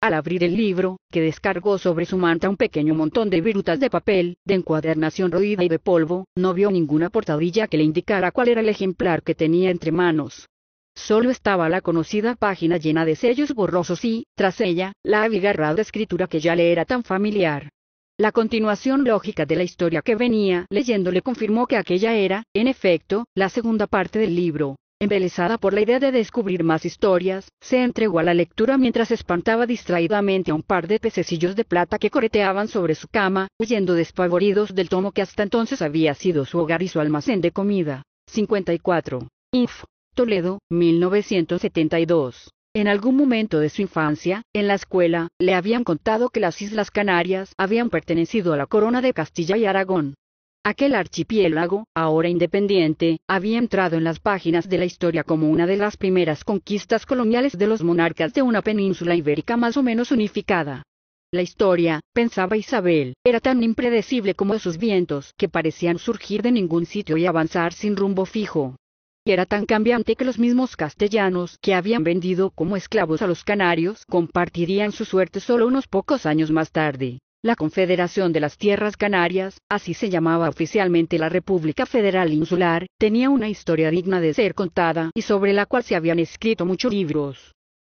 Al abrir el libro, que descargó sobre su manta un pequeño montón de virutas de papel, de encuadernación roída y de polvo, no vio ninguna portadilla que le indicara cuál era el ejemplar que tenía entre manos. Solo estaba la conocida página llena de sellos borrosos y, tras ella, la abigarrada escritura que ya le era tan familiar. La continuación lógica de la historia que venía leyendo le confirmó que aquella era, en efecto, la segunda parte del libro. Embelesada por la idea de descubrir más historias, se entregó a la lectura mientras espantaba distraídamente a un par de pececillos de plata que coreteaban sobre su cama, huyendo despavoridos del tomo que hasta entonces había sido su hogar y su almacén de comida. 54. Inf. Toledo, 1972. En algún momento de su infancia, en la escuela, le habían contado que las Islas Canarias habían pertenecido a la corona de Castilla y Aragón. Aquel archipiélago, ahora independiente, había entrado en las páginas de la historia como una de las primeras conquistas coloniales de los monarcas de una península ibérica más o menos unificada. La historia, pensaba Isabel, era tan impredecible como esos vientos, que parecían surgir de ningún sitio y avanzar sin rumbo fijo. Y era tan cambiante que los mismos castellanos que habían vendido como esclavos a los canarios compartirían su suerte solo unos pocos años más tarde. La Confederación de las Tierras Canarias, así se llamaba oficialmente la República Federal Insular, tenía una historia digna de ser contada y sobre la cual se habían escrito muchos libros.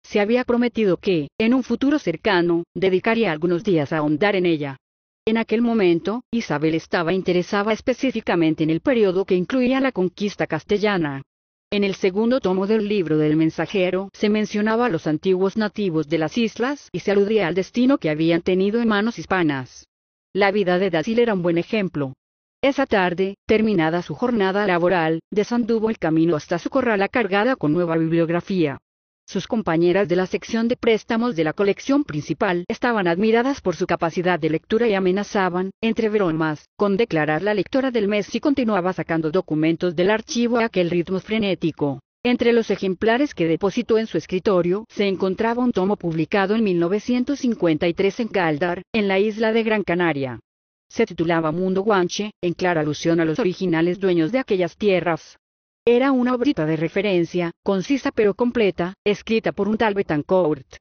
Se había prometido que, en un futuro cercano, dedicaría algunos días a ahondar en ella. En aquel momento, Isabel estaba interesada específicamente en el periodo que incluía la conquista castellana. En el segundo tomo del libro del mensajero se mencionaba a los antiguos nativos de las islas y se aludía al destino que habían tenido en manos hispanas. La vida de Dasil era un buen ejemplo. Esa tarde, terminada su jornada laboral, desanduvo el camino hasta su corrala cargada con nueva bibliografía. Sus compañeras de la sección de préstamos de la colección principal estaban admiradas por su capacidad de lectura y amenazaban, entre bromas, con declarar la lectora del mes si continuaba sacando documentos del archivo a aquel ritmo frenético. Entre los ejemplares que depositó en su escritorio se encontraba un tomo publicado en 1953 en Galdar, en la isla de Gran Canaria. Se titulaba Mundo Guanche, en clara alusión a los originales dueños de aquellas tierras. Era una obrita de referencia, concisa pero completa, escrita por un tal Betancourt.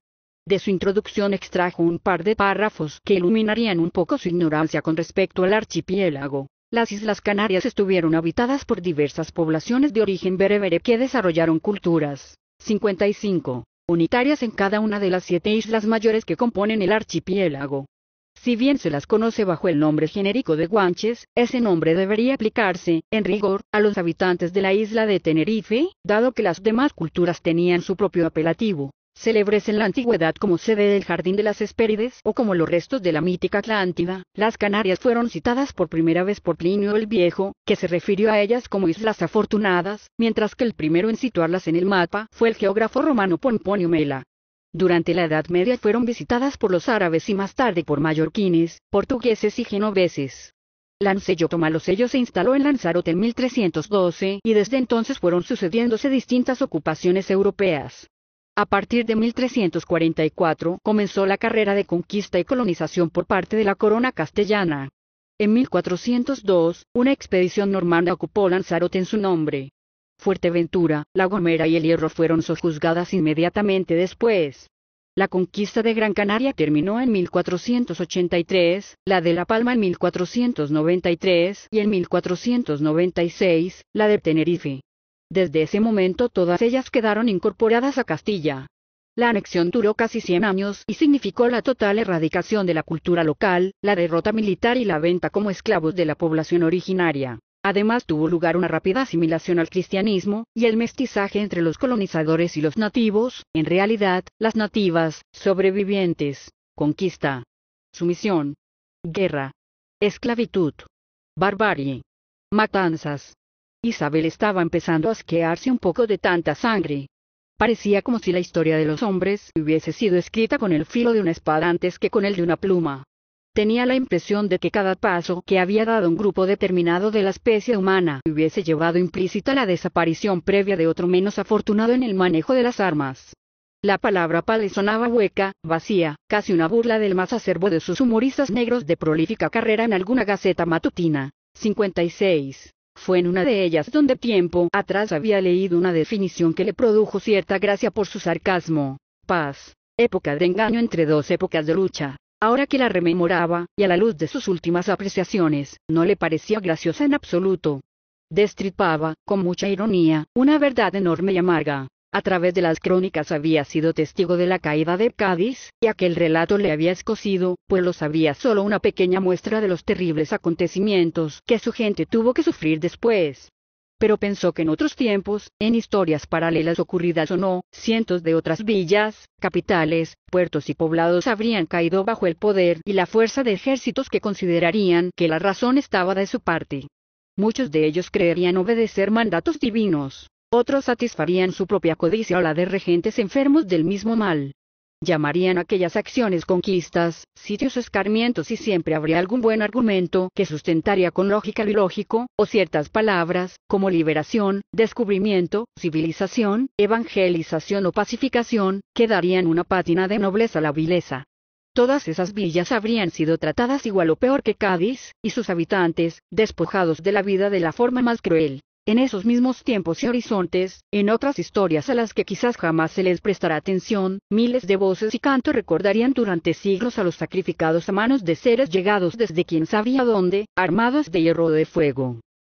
De su introducción extrajo un par de párrafos que iluminarían un poco su ignorancia con respecto al archipiélago. Las Islas Canarias estuvieron habitadas por diversas poblaciones de origen berebere que desarrollaron culturas. 55. Unitarias en cada una de las siete islas mayores que componen el archipiélago. Si bien se las conoce bajo el nombre genérico de guanches, ese nombre debería aplicarse, en rigor, a los habitantes de la isla de Tenerife, dado que las demás culturas tenían su propio apelativo célebres en la antigüedad como sede del Jardín de las Hespérides o como los restos de la mítica Atlántida, las Canarias fueron citadas por primera vez por Plinio el Viejo, que se refirió a ellas como Islas Afortunadas, mientras que el primero en situarlas en el mapa fue el geógrafo romano Pomponio Mela. Durante la Edad Media fueron visitadas por los árabes y más tarde por mallorquines, portugueses y genoveses. Lancello sellos se instaló en Lanzarote en 1312 y desde entonces fueron sucediéndose distintas ocupaciones europeas. A partir de 1344 comenzó la carrera de conquista y colonización por parte de la corona castellana. En 1402, una expedición normanda ocupó Lanzarote en su nombre. Fuerteventura, La Gomera y El Hierro fueron sojuzgadas inmediatamente después. La conquista de Gran Canaria terminó en 1483, la de La Palma en 1493 y en 1496, la de Tenerife. Desde ese momento todas ellas quedaron incorporadas a Castilla. La anexión duró casi 100 años y significó la total erradicación de la cultura local, la derrota militar y la venta como esclavos de la población originaria. Además tuvo lugar una rápida asimilación al cristianismo, y el mestizaje entre los colonizadores y los nativos, en realidad, las nativas, sobrevivientes, conquista, sumisión, guerra, esclavitud, barbarie, matanzas. Isabel estaba empezando a asquearse un poco de tanta sangre. Parecía como si la historia de los hombres hubiese sido escrita con el filo de una espada antes que con el de una pluma. Tenía la impresión de que cada paso que había dado un grupo determinado de la especie humana hubiese llevado implícita la desaparición previa de otro menos afortunado en el manejo de las armas. La palabra pale sonaba hueca, vacía, casi una burla del más acervo de sus humoristas negros de prolífica carrera en alguna gaceta matutina. 56. Fue en una de ellas donde tiempo atrás había leído una definición que le produjo cierta gracia por su sarcasmo. Paz. Época de engaño entre dos épocas de lucha. Ahora que la rememoraba, y a la luz de sus últimas apreciaciones, no le parecía graciosa en absoluto. Destripaba, con mucha ironía, una verdad enorme y amarga. A través de las crónicas había sido testigo de la caída de Cádiz, y aquel relato le había escocido, pues lo sabía solo una pequeña muestra de los terribles acontecimientos que su gente tuvo que sufrir después pero pensó que en otros tiempos, en historias paralelas ocurridas o no, cientos de otras villas, capitales, puertos y poblados habrían caído bajo el poder y la fuerza de ejércitos que considerarían que la razón estaba de su parte. Muchos de ellos creerían obedecer mandatos divinos, otros satisfarían su propia codicia o la de regentes enfermos del mismo mal llamarían aquellas acciones conquistas, sitios escarmientos y siempre habría algún buen argumento que sustentaría con lógica lo ilógico, o ciertas palabras, como liberación, descubrimiento, civilización, evangelización o pacificación, que darían una pátina de nobleza a la vileza. Todas esas villas habrían sido tratadas igual o peor que Cádiz, y sus habitantes, despojados de la vida de la forma más cruel en esos mismos tiempos y horizontes, en otras historias a las que quizás jamás se les prestará atención, miles de voces y cantos recordarían durante siglos a los sacrificados a manos de seres llegados desde quien sabía dónde, armados de hierro de fuego.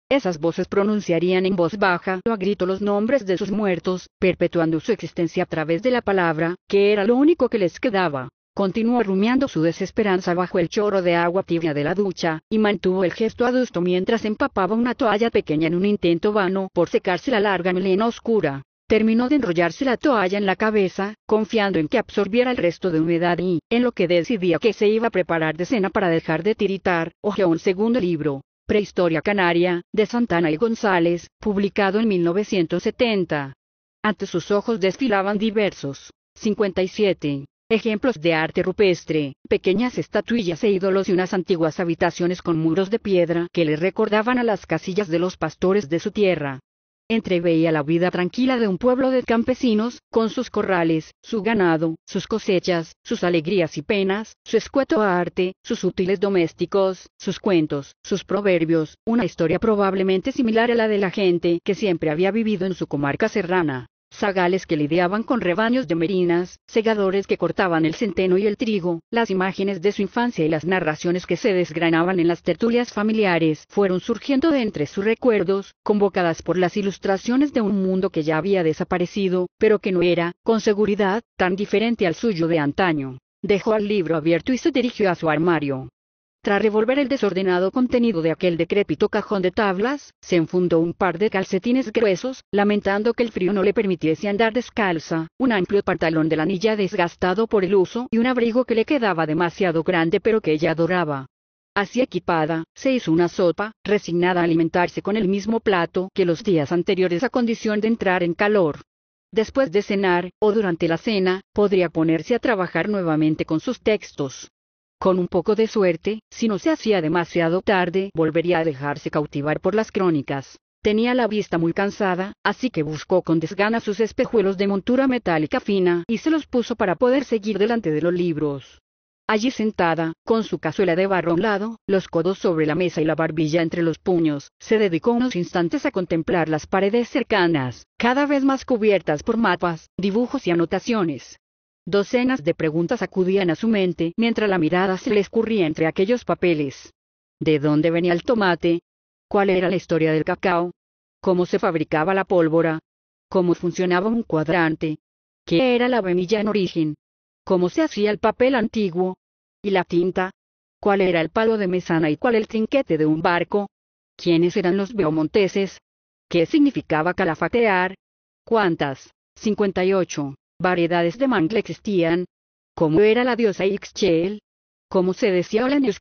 Esas voces pronunciarían en voz baja o a grito los nombres de sus muertos, perpetuando su existencia a través de la palabra, que era lo único que les quedaba. Continuó rumiando su desesperanza bajo el chorro de agua tibia de la ducha, y mantuvo el gesto adusto mientras empapaba una toalla pequeña en un intento vano por secarse la larga melena oscura. Terminó de enrollarse la toalla en la cabeza, confiando en que absorbiera el resto de humedad y, en lo que decidía que se iba a preparar de cena para dejar de tiritar, ojeó un segundo libro, Prehistoria Canaria, de Santana y González, publicado en 1970. Ante sus ojos desfilaban diversos. 57 ejemplos de arte rupestre, pequeñas estatuillas e ídolos y unas antiguas habitaciones con muros de piedra que le recordaban a las casillas de los pastores de su tierra. Entreveía la vida tranquila de un pueblo de campesinos, con sus corrales, su ganado, sus cosechas, sus alegrías y penas, su escueto arte, sus útiles domésticos, sus cuentos, sus proverbios, una historia probablemente similar a la de la gente que siempre había vivido en su comarca serrana zagales que lidiaban con rebaños de merinas, segadores que cortaban el centeno y el trigo, las imágenes de su infancia y las narraciones que se desgranaban en las tertulias familiares fueron surgiendo de entre sus recuerdos, convocadas por las ilustraciones de un mundo que ya había desaparecido, pero que no era, con seguridad, tan diferente al suyo de antaño. Dejó el libro abierto y se dirigió a su armario. Tras revolver el desordenado contenido de aquel decrépito cajón de tablas, se enfundó un par de calcetines gruesos, lamentando que el frío no le permitiese andar descalza, un amplio pantalón de lanilla desgastado por el uso y un abrigo que le quedaba demasiado grande pero que ella adoraba. Así equipada, se hizo una sopa, resignada a alimentarse con el mismo plato que los días anteriores a condición de entrar en calor. Después de cenar, o durante la cena, podría ponerse a trabajar nuevamente con sus textos. Con un poco de suerte, si no se hacía demasiado tarde, volvería a dejarse cautivar por las crónicas. Tenía la vista muy cansada, así que buscó con desgana sus espejuelos de montura metálica fina y se los puso para poder seguir delante de los libros. Allí sentada, con su cazuela de barro a un lado, los codos sobre la mesa y la barbilla entre los puños, se dedicó unos instantes a contemplar las paredes cercanas, cada vez más cubiertas por mapas, dibujos y anotaciones. Docenas de preguntas acudían a su mente mientras la mirada se le escurría entre aquellos papeles. ¿De dónde venía el tomate? ¿Cuál era la historia del cacao? ¿Cómo se fabricaba la pólvora? ¿Cómo funcionaba un cuadrante? ¿Qué era la vemilla en origen? ¿Cómo se hacía el papel antiguo? ¿Y la tinta? ¿Cuál era el palo de mesana y cuál el trinquete de un barco? ¿Quiénes eran los beomonteses? ¿Qué significaba calafatear? ¿Cuántas? 58 variedades de mangle existían, cómo era la diosa Ixchel, cómo se decía la en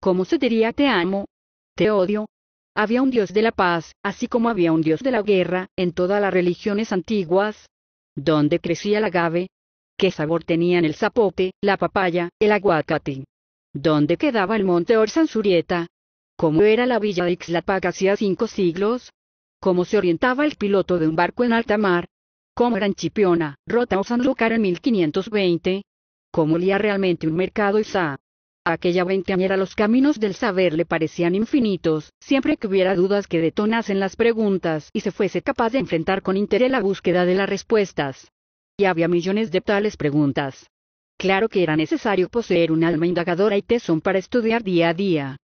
cómo se diría te amo, te odio. Había un dios de la paz, así como había un dios de la guerra, en todas las religiones antiguas. ¿Dónde crecía el agave? ¿Qué sabor tenían el zapote, la papaya, el aguacate? ¿Dónde quedaba el monte Orzansurieta? ¿Cómo era la villa de Ixlapac hacía cinco siglos? ¿Cómo se orientaba el piloto de un barco en alta mar? ¿Cómo gran chipiona, rota o San Lucar en 1520. Cómo lía realmente un mercado esa? aquella veinteañera los caminos del saber le parecían infinitos, siempre que hubiera dudas que detonasen las preguntas y se fuese capaz de enfrentar con interés la búsqueda de las respuestas. Y había millones de tales preguntas. Claro que era necesario poseer un alma indagadora y tesón para estudiar día a día.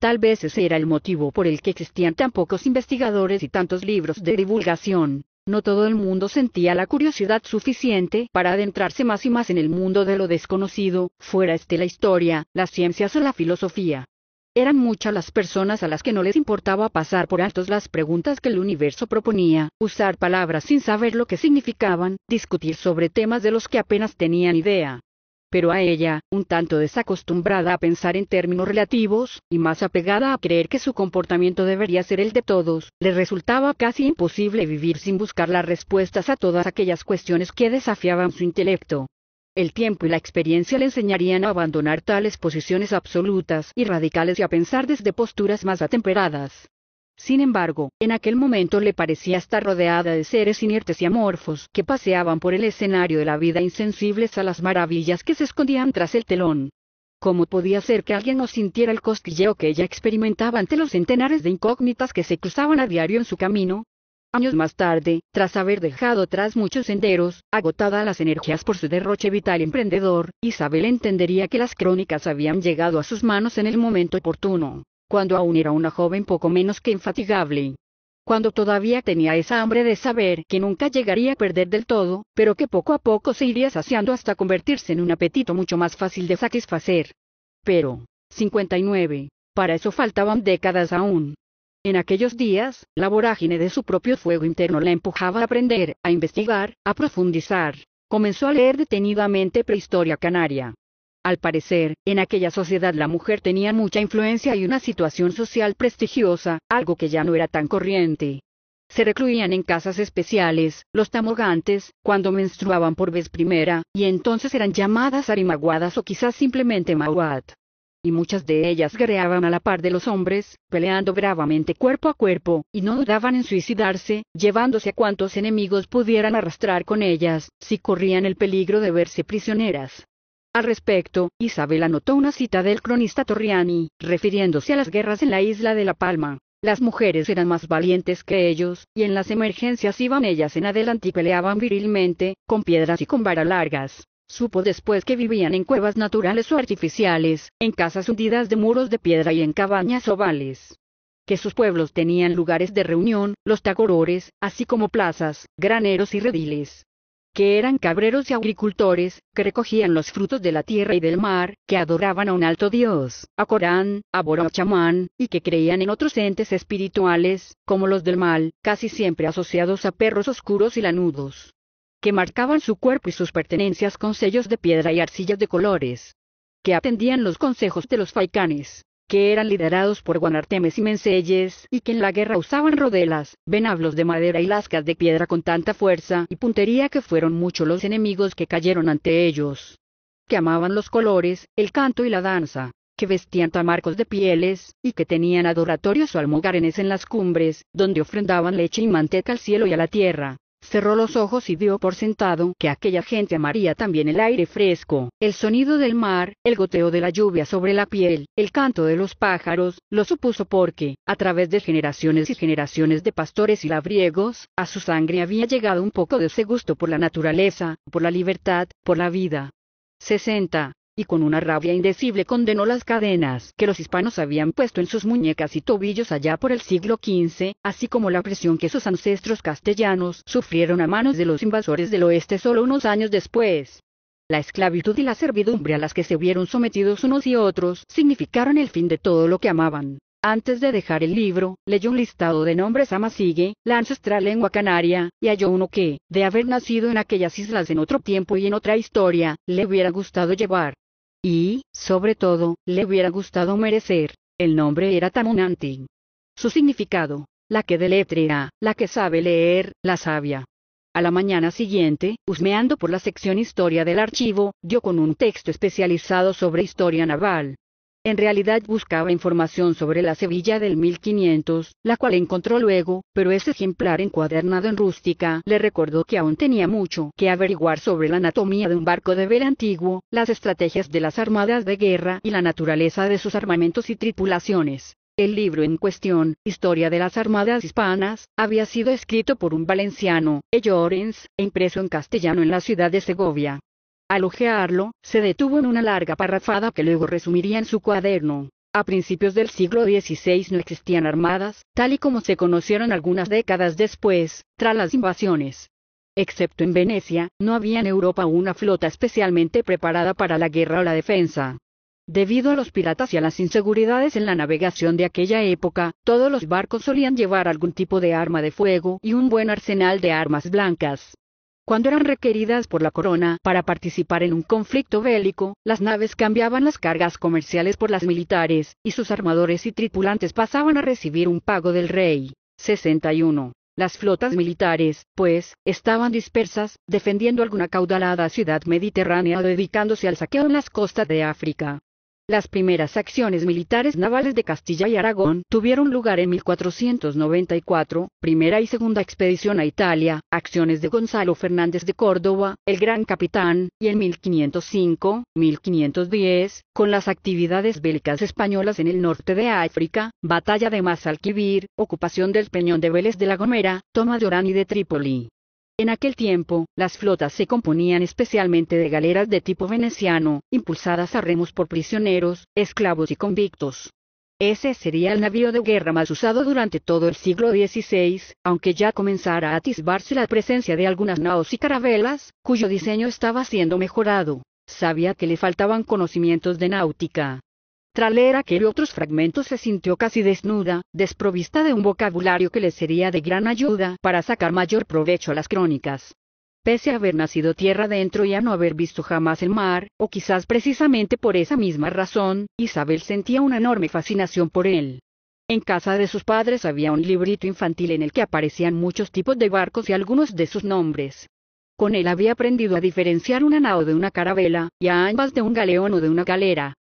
Tal vez ese era el motivo por el que existían tan pocos investigadores y tantos libros de divulgación. No todo el mundo sentía la curiosidad suficiente para adentrarse más y más en el mundo de lo desconocido, fuera este la historia, las ciencias o la filosofía. Eran muchas las personas a las que no les importaba pasar por altos las preguntas que el universo proponía, usar palabras sin saber lo que significaban, discutir sobre temas de los que apenas tenían idea, pero a ella, un tanto desacostumbrada a pensar en términos relativos, y más apegada a creer que su comportamiento debería ser el de todos, le resultaba casi imposible vivir sin buscar las respuestas a todas aquellas cuestiones que desafiaban su intelecto. El tiempo y la experiencia le enseñarían a abandonar tales posiciones absolutas y radicales y a pensar desde posturas más atemperadas. Sin embargo, en aquel momento le parecía estar rodeada de seres inertes y amorfos que paseaban por el escenario de la vida insensibles a las maravillas que se escondían tras el telón. ¿Cómo podía ser que alguien no sintiera el cosquilleo que ella experimentaba ante los centenares de incógnitas que se cruzaban a diario en su camino? Años más tarde, tras haber dejado atrás muchos senderos, agotada las energías por su derroche vital emprendedor, Isabel entendería que las crónicas habían llegado a sus manos en el momento oportuno cuando aún era una joven poco menos que infatigable. Cuando todavía tenía esa hambre de saber que nunca llegaría a perder del todo, pero que poco a poco se iría saciando hasta convertirse en un apetito mucho más fácil de satisfacer. Pero, 59. Para eso faltaban décadas aún. En aquellos días, la vorágine de su propio fuego interno la empujaba a aprender, a investigar, a profundizar. Comenzó a leer detenidamente Prehistoria Canaria, al parecer, en aquella sociedad la mujer tenía mucha influencia y una situación social prestigiosa, algo que ya no era tan corriente. Se recluían en casas especiales, los tamogantes, cuando menstruaban por vez primera, y entonces eran llamadas arimaguadas o quizás simplemente mahuat. Y muchas de ellas guerreaban a la par de los hombres, peleando bravamente cuerpo a cuerpo, y no dudaban en suicidarse, llevándose a cuantos enemigos pudieran arrastrar con ellas, si corrían el peligro de verse prisioneras. Al respecto, Isabel anotó una cita del cronista Torriani, refiriéndose a las guerras en la isla de La Palma. Las mujeres eran más valientes que ellos, y en las emergencias iban ellas en adelante y peleaban virilmente, con piedras y con varas largas. Supo después que vivían en cuevas naturales o artificiales, en casas hundidas de muros de piedra y en cabañas ovales. Que sus pueblos tenían lugares de reunión, los tacorores, así como plazas, graneros y rediles que eran cabreros y agricultores, que recogían los frutos de la tierra y del mar, que adoraban a un alto dios, a Corán, a Chamán, y que creían en otros entes espirituales, como los del mal, casi siempre asociados a perros oscuros y lanudos que marcaban su cuerpo y sus pertenencias con sellos de piedra y arcillas de colores, que atendían los consejos de los faicanes, que eran liderados por guanartemes y Mencelles, y que en la guerra usaban rodelas, venablos de madera y lascas de piedra con tanta fuerza y puntería que fueron muchos los enemigos que cayeron ante ellos. Que amaban los colores, el canto y la danza, que vestían tamarcos de pieles, y que tenían adoratorios o almogarenes en las cumbres, donde ofrendaban leche y manteca al cielo y a la tierra, Cerró los ojos y dio por sentado que aquella gente amaría también el aire fresco, el sonido del mar, el goteo de la lluvia sobre la piel, el canto de los pájaros, lo supuso porque, a través de generaciones y generaciones de pastores y labriegos, a su sangre había llegado un poco de ese gusto por la naturaleza, por la libertad, por la vida. 60 y con una rabia indecible condenó las cadenas que los hispanos habían puesto en sus muñecas y tobillos allá por el siglo XV, así como la presión que sus ancestros castellanos sufrieron a manos de los invasores del oeste solo unos años después. La esclavitud y la servidumbre a las que se vieron sometidos unos y otros significaron el fin de todo lo que amaban. Antes de dejar el libro, leyó un listado de nombres Masigue, la ancestral lengua canaria, y halló uno que, de haber nacido en aquellas islas en otro tiempo y en otra historia, le hubiera gustado llevar y, sobre todo, le hubiera gustado merecer. El nombre era Tamunanti. Su significado, la que deletrea, la que sabe leer, la sabia. A la mañana siguiente, husmeando por la sección Historia del archivo, dio con un texto especializado sobre historia naval. En realidad buscaba información sobre la Sevilla del 1500, la cual encontró luego, pero ese ejemplar encuadernado en rústica le recordó que aún tenía mucho que averiguar sobre la anatomía de un barco de vela antiguo, las estrategias de las armadas de guerra y la naturaleza de sus armamentos y tripulaciones. El libro en cuestión, Historia de las Armadas Hispanas, había sido escrito por un valenciano, E. Llorens, e impreso en castellano en la ciudad de Segovia. Al ojearlo, se detuvo en una larga parrafada que luego resumiría en su cuaderno. A principios del siglo XVI no existían armadas, tal y como se conocieron algunas décadas después, tras las invasiones. Excepto en Venecia, no había en Europa una flota especialmente preparada para la guerra o la defensa. Debido a los piratas y a las inseguridades en la navegación de aquella época, todos los barcos solían llevar algún tipo de arma de fuego y un buen arsenal de armas blancas. Cuando eran requeridas por la corona para participar en un conflicto bélico, las naves cambiaban las cargas comerciales por las militares, y sus armadores y tripulantes pasaban a recibir un pago del rey. 61. Las flotas militares, pues, estaban dispersas, defendiendo alguna caudalada ciudad mediterránea o dedicándose al saqueo en las costas de África. Las primeras acciones militares navales de Castilla y Aragón tuvieron lugar en 1494, primera y segunda expedición a Italia, acciones de Gonzalo Fernández de Córdoba, el gran capitán, y en 1505, 1510, con las actividades bélicas españolas en el norte de África, batalla de Mazalquivir, ocupación del Peñón de Vélez de la Gomera, toma de Orán y de Trípoli. En aquel tiempo, las flotas se componían especialmente de galeras de tipo veneciano, impulsadas a remos por prisioneros, esclavos y convictos. Ese sería el navío de guerra más usado durante todo el siglo XVI, aunque ya comenzara a atisbarse la presencia de algunas naos y carabelas, cuyo diseño estaba siendo mejorado. Sabía que le faltaban conocimientos de náutica, tras leer aquel otros fragmentos se sintió casi desnuda, desprovista de un vocabulario que le sería de gran ayuda para sacar mayor provecho a las crónicas. Pese a haber nacido tierra adentro y a no haber visto jamás el mar, o quizás precisamente por esa misma razón, Isabel sentía una enorme fascinación por él. En casa de sus padres había un librito infantil en el que aparecían muchos tipos de barcos y algunos de sus nombres. Con él había aprendido a diferenciar una nao de una carabela, y a ambas de un galeón o de una galera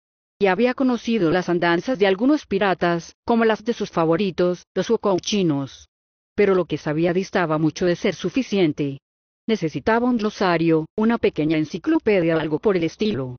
y había conocido las andanzas de algunos piratas, como las de sus favoritos, los chinos. Pero lo que sabía distaba mucho de ser suficiente. Necesitaba un glosario, una pequeña enciclopedia o algo por el estilo.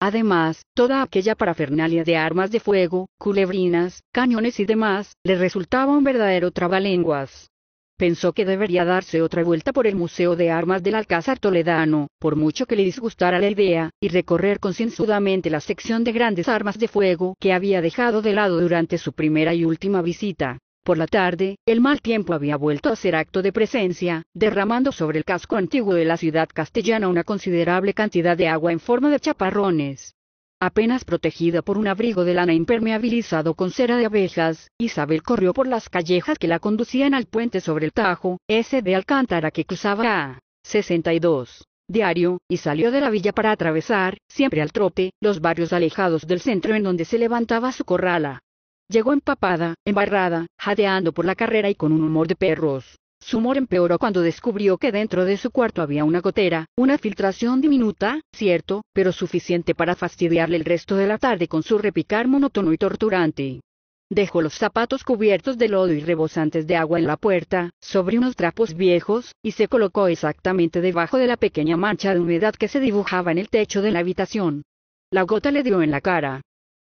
Además, toda aquella parafernalia de armas de fuego, culebrinas, cañones y demás, le resultaba un verdadero trabalenguas pensó que debería darse otra vuelta por el Museo de Armas del Alcázar Toledano, por mucho que le disgustara la idea, y recorrer concienzudamente la sección de grandes armas de fuego que había dejado de lado durante su primera y última visita. Por la tarde, el mal tiempo había vuelto a ser acto de presencia, derramando sobre el casco antiguo de la ciudad castellana una considerable cantidad de agua en forma de chaparrones. Apenas protegida por un abrigo de lana impermeabilizado con cera de abejas, Isabel corrió por las callejas que la conducían al puente sobre el Tajo, ese de Alcántara que cruzaba a 62 diario, y salió de la villa para atravesar, siempre al trote, los barrios alejados del centro en donde se levantaba su corrala. Llegó empapada, embarrada, jadeando por la carrera y con un humor de perros. Su humor empeoró cuando descubrió que dentro de su cuarto había una gotera, una filtración diminuta, cierto, pero suficiente para fastidiarle el resto de la tarde con su repicar monótono y torturante. Dejó los zapatos cubiertos de lodo y rebosantes de agua en la puerta, sobre unos trapos viejos, y se colocó exactamente debajo de la pequeña mancha de humedad que se dibujaba en el techo de la habitación. La gota le dio en la cara.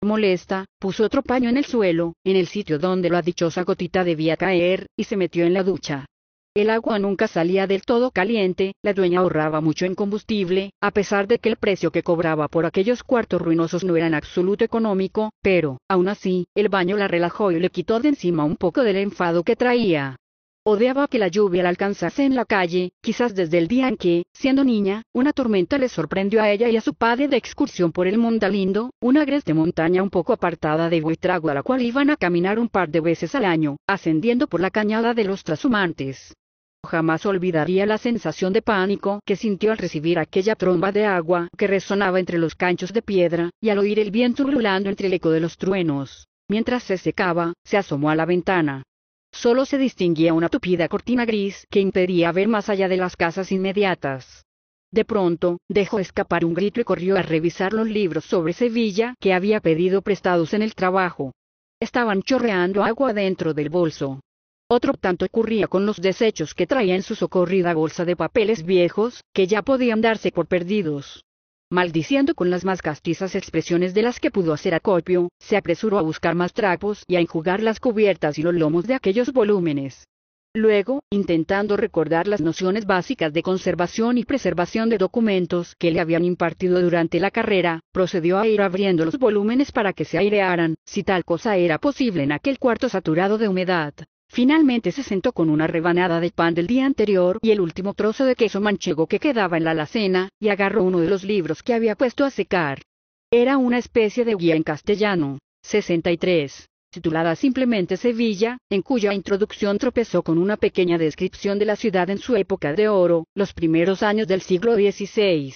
Molesta, puso otro paño en el suelo, en el sitio donde la dichosa gotita debía caer, y se metió en la ducha. El agua nunca salía del todo caliente, la dueña ahorraba mucho en combustible, a pesar de que el precio que cobraba por aquellos cuartos ruinosos no era en absoluto económico, pero, aún así, el baño la relajó y le quitó de encima un poco del enfado que traía. Odeaba que la lluvia la alcanzase en la calle, quizás desde el día en que, siendo niña, una tormenta le sorprendió a ella y a su padre de excursión por el Mondalindo, una de montaña un poco apartada de Buitrago a la cual iban a caminar un par de veces al año, ascendiendo por la cañada de los trashumantes. Jamás olvidaría la sensación de pánico que sintió al recibir aquella tromba de agua que resonaba entre los canchos de piedra, y al oír el viento rulando entre el eco de los truenos. Mientras se secaba, se asomó a la ventana. Solo se distinguía una tupida cortina gris que impedía ver más allá de las casas inmediatas. De pronto, dejó escapar un grito y corrió a revisar los libros sobre Sevilla que había pedido prestados en el trabajo. Estaban chorreando agua dentro del bolso. Otro tanto ocurría con los desechos que traía en su socorrida bolsa de papeles viejos, que ya podían darse por perdidos. Maldiciendo con las más castizas expresiones de las que pudo hacer acopio, se apresuró a buscar más trapos y a enjugar las cubiertas y los lomos de aquellos volúmenes. Luego, intentando recordar las nociones básicas de conservación y preservación de documentos que le habían impartido durante la carrera, procedió a ir abriendo los volúmenes para que se airearan, si tal cosa era posible en aquel cuarto saturado de humedad. Finalmente se sentó con una rebanada de pan del día anterior y el último trozo de queso manchego que quedaba en la alacena, y agarró uno de los libros que había puesto a secar. Era una especie de guía en castellano, 63, titulada simplemente Sevilla, en cuya introducción tropezó con una pequeña descripción de la ciudad en su época de oro, los primeros años del siglo XVI.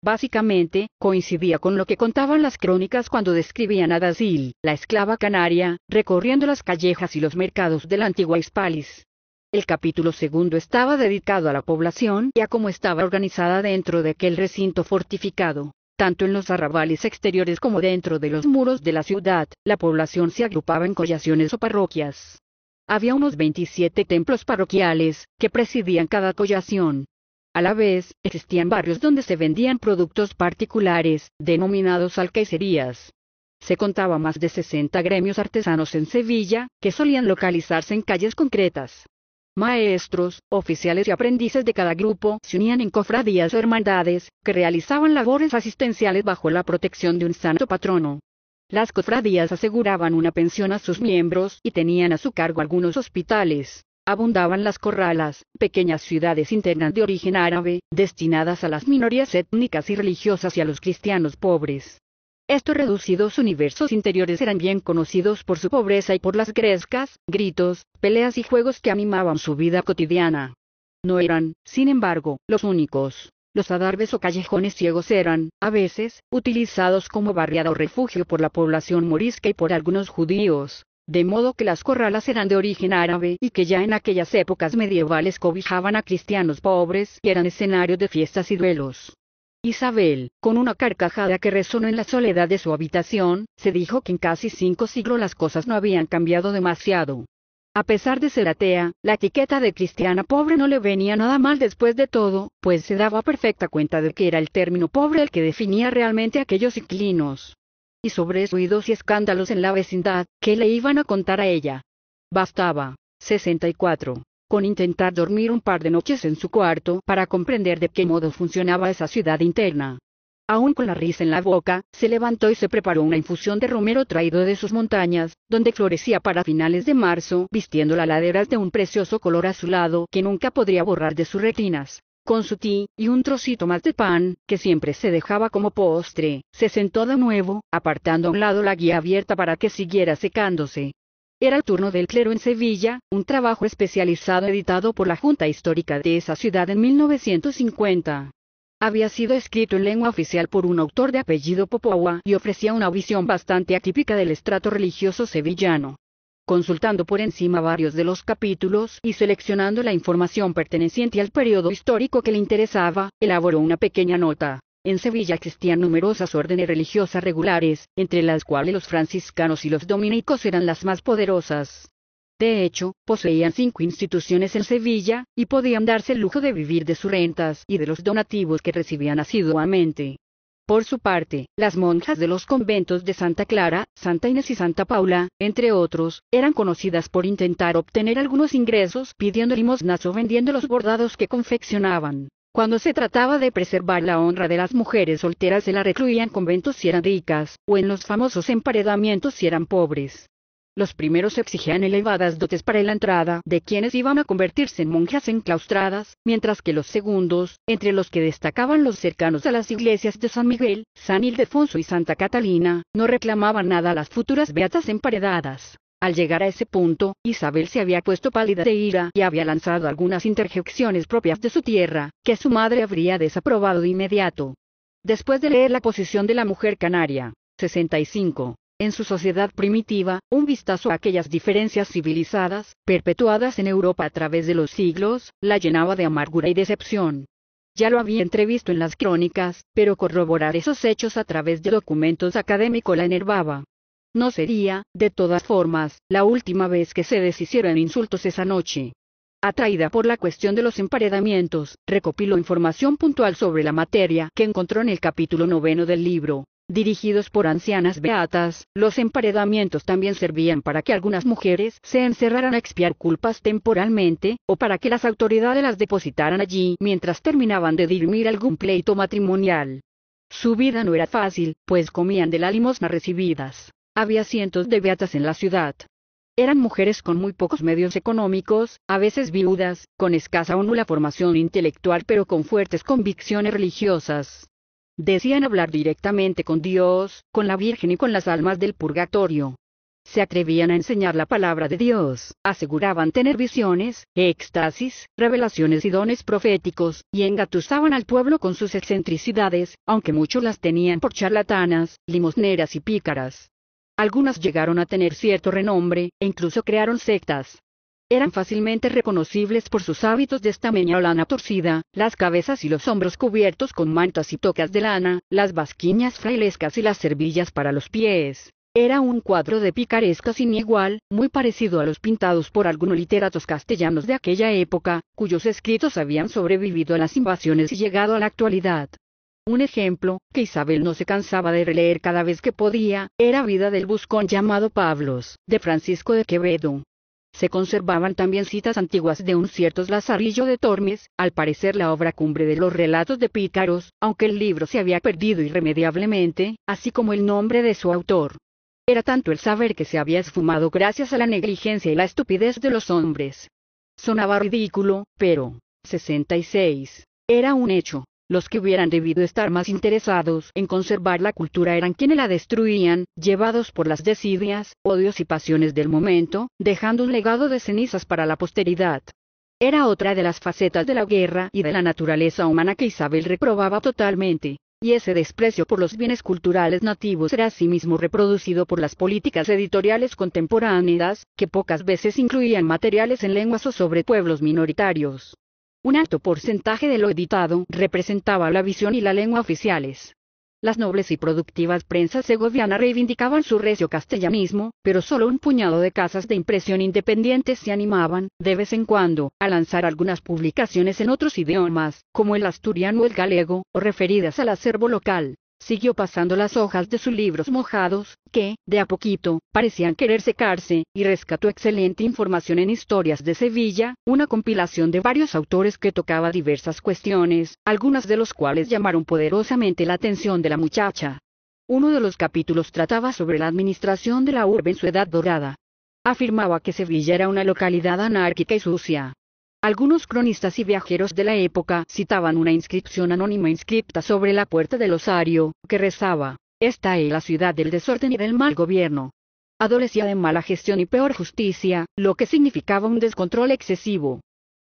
Básicamente, coincidía con lo que contaban las crónicas cuando describían a Dazil, la esclava canaria, recorriendo las callejas y los mercados de la antigua Hispalis. El capítulo segundo estaba dedicado a la población y a cómo estaba organizada dentro de aquel recinto fortificado. Tanto en los arrabales exteriores como dentro de los muros de la ciudad, la población se agrupaba en collaciones o parroquias. Había unos 27 templos parroquiales, que presidían cada collación, a la vez, existían barrios donde se vendían productos particulares, denominados alcaicerías. Se contaba más de 60 gremios artesanos en Sevilla, que solían localizarse en calles concretas. Maestros, oficiales y aprendices de cada grupo se unían en cofradías o hermandades, que realizaban labores asistenciales bajo la protección de un santo patrono. Las cofradías aseguraban una pensión a sus miembros y tenían a su cargo algunos hospitales abundaban las corralas, pequeñas ciudades internas de origen árabe, destinadas a las minorías étnicas y religiosas y a los cristianos pobres. Estos reducidos universos interiores eran bien conocidos por su pobreza y por las grescas, gritos, peleas y juegos que animaban su vida cotidiana. No eran, sin embargo, los únicos. Los adarves o callejones ciegos eran, a veces, utilizados como barriada o refugio por la población morisca y por algunos judíos, de modo que las corralas eran de origen árabe y que ya en aquellas épocas medievales cobijaban a cristianos pobres y eran escenarios de fiestas y duelos. Isabel, con una carcajada que resonó en la soledad de su habitación, se dijo que en casi cinco siglos las cosas no habían cambiado demasiado. A pesar de ser atea, la etiqueta de cristiana pobre no le venía nada mal después de todo, pues se daba perfecta cuenta de que era el término pobre el que definía realmente aquellos inclinos y sobre ruidos y escándalos en la vecindad, que le iban a contar a ella. Bastaba, 64, con intentar dormir un par de noches en su cuarto para comprender de qué modo funcionaba esa ciudad interna. Aún con la risa en la boca, se levantó y se preparó una infusión de romero traído de sus montañas, donde florecía para finales de marzo, vistiendo las laderas de un precioso color azulado que nunca podría borrar de sus retinas con su tí, y un trocito más de pan, que siempre se dejaba como postre, se sentó de nuevo, apartando a un lado la guía abierta para que siguiera secándose. Era el turno del clero en Sevilla, un trabajo especializado editado por la Junta Histórica de esa ciudad en 1950. Había sido escrito en lengua oficial por un autor de apellido Popoa y ofrecía una visión bastante atípica del estrato religioso sevillano consultando por encima varios de los capítulos y seleccionando la información perteneciente al periodo histórico que le interesaba, elaboró una pequeña nota. En Sevilla existían numerosas órdenes religiosas regulares, entre las cuales los franciscanos y los dominicos eran las más poderosas. De hecho, poseían cinco instituciones en Sevilla, y podían darse el lujo de vivir de sus rentas y de los donativos que recibían asiduamente. Por su parte, las monjas de los conventos de Santa Clara, Santa Inés y Santa Paula, entre otros, eran conocidas por intentar obtener algunos ingresos pidiendo limosnas o vendiendo los bordados que confeccionaban. Cuando se trataba de preservar la honra de las mujeres solteras se la recluían en conventos si eran ricas, o en los famosos emparedamientos si eran pobres. Los primeros exigían elevadas dotes para la entrada de quienes iban a convertirse en monjas enclaustradas, mientras que los segundos, entre los que destacaban los cercanos a las iglesias de San Miguel, San Ildefonso y Santa Catalina, no reclamaban nada a las futuras beatas emparedadas. Al llegar a ese punto, Isabel se había puesto pálida de ira y había lanzado algunas interjecciones propias de su tierra, que su madre habría desaprobado de inmediato. Después de leer la posición de la mujer canaria, 65, en su sociedad primitiva, un vistazo a aquellas diferencias civilizadas, perpetuadas en Europa a través de los siglos, la llenaba de amargura y decepción. Ya lo había entrevisto en las crónicas, pero corroborar esos hechos a través de documentos académicos la enervaba. No sería, de todas formas, la última vez que se deshicieron insultos esa noche. Atraída por la cuestión de los emparedamientos, recopiló información puntual sobre la materia que encontró en el capítulo noveno del libro, dirigidos por ancianas beatas, los emparedamientos también servían para que algunas mujeres se encerraran a expiar culpas temporalmente, o para que las autoridades las depositaran allí mientras terminaban de dirimir algún pleito matrimonial. Su vida no era fácil, pues comían de la limosna recibidas. Había cientos de beatas en la ciudad. Eran mujeres con muy pocos medios económicos, a veces viudas, con escasa o nula formación intelectual pero con fuertes convicciones religiosas. Decían hablar directamente con Dios, con la Virgen y con las almas del purgatorio. Se atrevían a enseñar la palabra de Dios, aseguraban tener visiones, éxtasis, revelaciones y dones proféticos, y engatusaban al pueblo con sus excentricidades, aunque muchos las tenían por charlatanas, limosneras y pícaras. Algunas llegaron a tener cierto renombre, e incluso crearon sectas, eran fácilmente reconocibles por sus hábitos de estameña o lana torcida, las cabezas y los hombros cubiertos con mantas y tocas de lana, las basquiñas frailescas y las servillas para los pies. Era un cuadro de picaresca sin igual, muy parecido a los pintados por algunos literatos castellanos de aquella época, cuyos escritos habían sobrevivido a las invasiones y llegado a la actualidad. Un ejemplo, que Isabel no se cansaba de releer cada vez que podía, era Vida del buscón llamado Pablos, de Francisco de Quevedo, se conservaban también citas antiguas de un cierto Lazarillo de Tormes, al parecer la obra cumbre de los relatos de pícaros, aunque el libro se había perdido irremediablemente, así como el nombre de su autor. Era tanto el saber que se había esfumado gracias a la negligencia y la estupidez de los hombres. Sonaba ridículo, pero... 66. Era un hecho. Los que hubieran debido estar más interesados en conservar la cultura eran quienes la destruían, llevados por las desidias, odios y pasiones del momento, dejando un legado de cenizas para la posteridad. Era otra de las facetas de la guerra y de la naturaleza humana que Isabel reprobaba totalmente, y ese desprecio por los bienes culturales nativos era asimismo reproducido por las políticas editoriales contemporáneas, que pocas veces incluían materiales en lenguas o sobre pueblos minoritarios. Un alto porcentaje de lo editado representaba la visión y la lengua oficiales. Las nobles y productivas prensas segovianas reivindicaban su recio castellanismo, pero solo un puñado de casas de impresión independientes se animaban, de vez en cuando, a lanzar algunas publicaciones en otros idiomas, como el asturiano o el galego, o referidas al acervo local. Siguió pasando las hojas de sus libros mojados, que, de a poquito, parecían querer secarse, y rescató excelente información en Historias de Sevilla, una compilación de varios autores que tocaba diversas cuestiones, algunas de los cuales llamaron poderosamente la atención de la muchacha. Uno de los capítulos trataba sobre la administración de la urbe en su edad dorada. Afirmaba que Sevilla era una localidad anárquica y sucia, algunos cronistas y viajeros de la época citaban una inscripción anónima inscripta sobre la puerta del osario, que rezaba, Esta es la ciudad del desorden y del mal gobierno. Adolecía de mala gestión y peor justicia, lo que significaba un descontrol excesivo.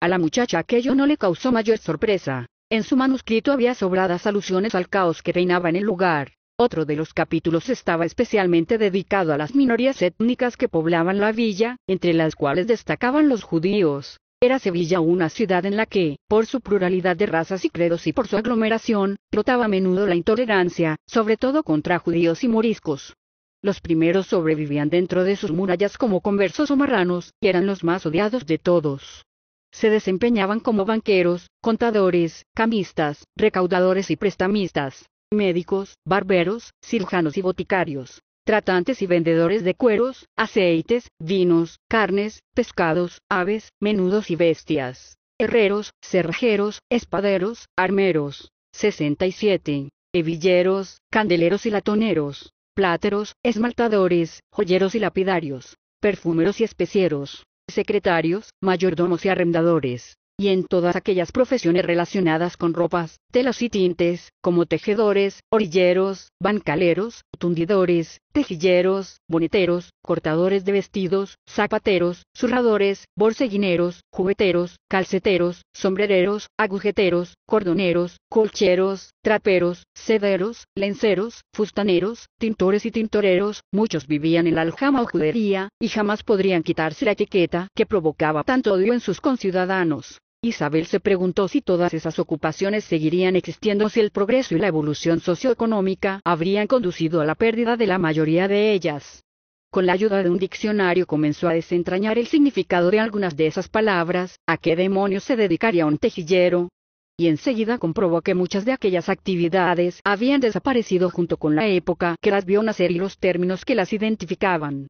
A la muchacha aquello no le causó mayor sorpresa. En su manuscrito había sobradas alusiones al caos que reinaba en el lugar. Otro de los capítulos estaba especialmente dedicado a las minorías étnicas que poblaban la villa, entre las cuales destacaban los judíos. Era Sevilla una ciudad en la que, por su pluralidad de razas y credos y por su aglomeración, brotaba a menudo la intolerancia, sobre todo contra judíos y moriscos. Los primeros sobrevivían dentro de sus murallas como conversos o marranos, y eran los más odiados de todos. Se desempeñaban como banqueros, contadores, camistas, recaudadores y prestamistas, médicos, barberos, cirujanos y boticarios tratantes y vendedores de cueros, aceites, vinos, carnes, pescados, aves, menudos y bestias, herreros, cerrajeros, espaderos, armeros. 67. Hebilleros, candeleros y latoneros, pláteros, esmaltadores, joyeros y lapidarios, perfumeros y especieros, secretarios, mayordomos y arrendadores y en todas aquellas profesiones relacionadas con ropas, telas y tintes, como tejedores, orilleros, bancaleros, tundidores, tejilleros, boneteros, cortadores de vestidos, zapateros, zurradores, borseguineros, jugueteros, calceteros, sombrereros, agujeteros, cordoneros, colcheros, traperos, cederos, lenceros, fustaneros, tintores y tintoreros, muchos vivían en la aljama o judería, y jamás podrían quitarse la etiqueta que provocaba tanto odio en sus conciudadanos. Isabel se preguntó si todas esas ocupaciones seguirían existiendo si el progreso y la evolución socioeconómica habrían conducido a la pérdida de la mayoría de ellas. Con la ayuda de un diccionario comenzó a desentrañar el significado de algunas de esas palabras, a qué demonios se dedicaría un tejillero. Y enseguida comprobó que muchas de aquellas actividades habían desaparecido junto con la época que las vio nacer y los términos que las identificaban.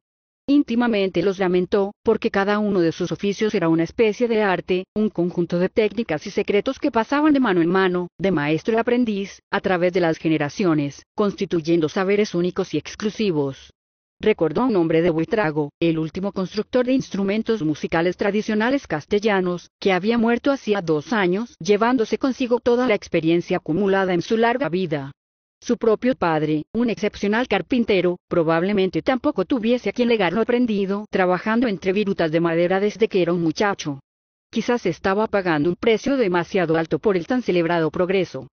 Íntimamente los lamentó, porque cada uno de sus oficios era una especie de arte, un conjunto de técnicas y secretos que pasaban de mano en mano, de maestro y aprendiz, a través de las generaciones, constituyendo saberes únicos y exclusivos. Recordó un hombre de Buitrago, el último constructor de instrumentos musicales tradicionales castellanos, que había muerto hacía dos años, llevándose consigo toda la experiencia acumulada en su larga vida. Su propio padre, un excepcional carpintero, probablemente tampoco tuviese a quien legarlo aprendido trabajando entre virutas de madera desde que era un muchacho. Quizás estaba pagando un precio demasiado alto por el tan celebrado progreso.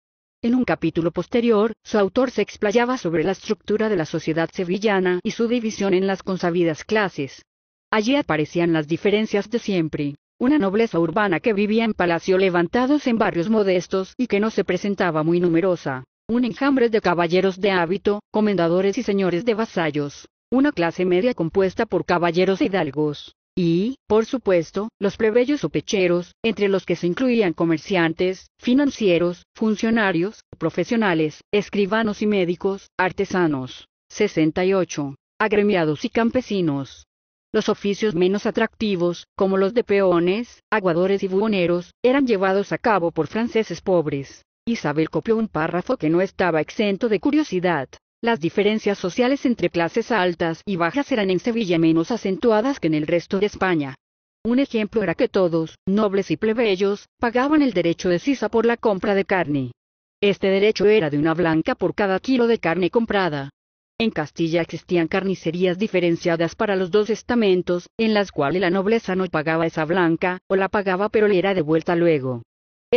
En un capítulo posterior, su autor se explayaba sobre la estructura de la sociedad sevillana y su división en las consabidas clases. Allí aparecían las diferencias de siempre, una nobleza urbana que vivía en palacio levantados en barrios modestos y que no se presentaba muy numerosa, un enjambre de caballeros de hábito, comendadores y señores de vasallos, una clase media compuesta por caballeros e hidalgos, y, por supuesto, los plebeyos o pecheros, entre los que se incluían comerciantes, financieros, funcionarios, profesionales, escribanos y médicos, artesanos. 68. Agremiados y campesinos. Los oficios menos atractivos, como los de peones, aguadores y buhoneros, eran llevados a cabo por franceses pobres, Isabel copió un párrafo que no estaba exento de curiosidad. Las diferencias sociales entre clases altas y bajas eran en Sevilla menos acentuadas que en el resto de España. Un ejemplo era que todos, nobles y plebeyos, pagaban el derecho de sisa por la compra de carne. Este derecho era de una blanca por cada kilo de carne comprada. En Castilla existían carnicerías diferenciadas para los dos estamentos, en las cuales la nobleza no pagaba esa blanca, o la pagaba pero le era devuelta luego.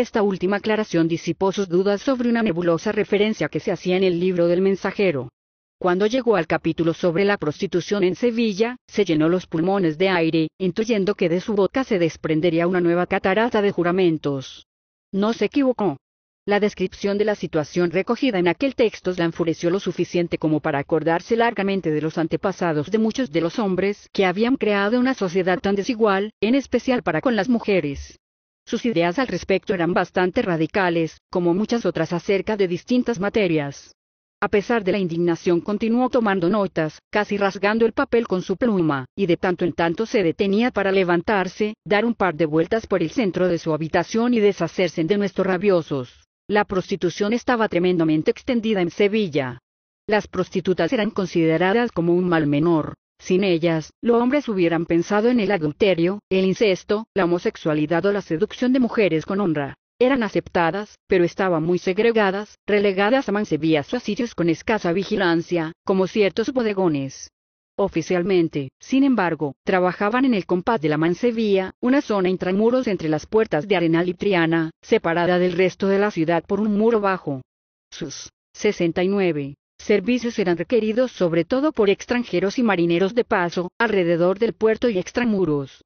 Esta última aclaración disipó sus dudas sobre una nebulosa referencia que se hacía en el libro del mensajero. Cuando llegó al capítulo sobre la prostitución en Sevilla, se llenó los pulmones de aire, intuyendo que de su boca se desprendería una nueva catarata de juramentos. No se equivocó. La descripción de la situación recogida en aquel texto la enfureció lo suficiente como para acordarse largamente de los antepasados de muchos de los hombres que habían creado una sociedad tan desigual, en especial para con las mujeres. Sus ideas al respecto eran bastante radicales, como muchas otras acerca de distintas materias. A pesar de la indignación continuó tomando notas, casi rasgando el papel con su pluma, y de tanto en tanto se detenía para levantarse, dar un par de vueltas por el centro de su habitación y deshacerse de nuestros rabiosos. La prostitución estaba tremendamente extendida en Sevilla. Las prostitutas eran consideradas como un mal menor, sin ellas, los hombres hubieran pensado en el adulterio, el incesto, la homosexualidad o la seducción de mujeres con honra. Eran aceptadas, pero estaban muy segregadas, relegadas a mansevías o a sitios con escasa vigilancia, como ciertos bodegones. Oficialmente, sin embargo, trabajaban en el compás de la Mansevilla, una zona intramuros entre las puertas de Arenal y Triana, separada del resto de la ciudad por un muro bajo. Sus 69 Servicios eran requeridos sobre todo por extranjeros y marineros de paso, alrededor del puerto y extramuros.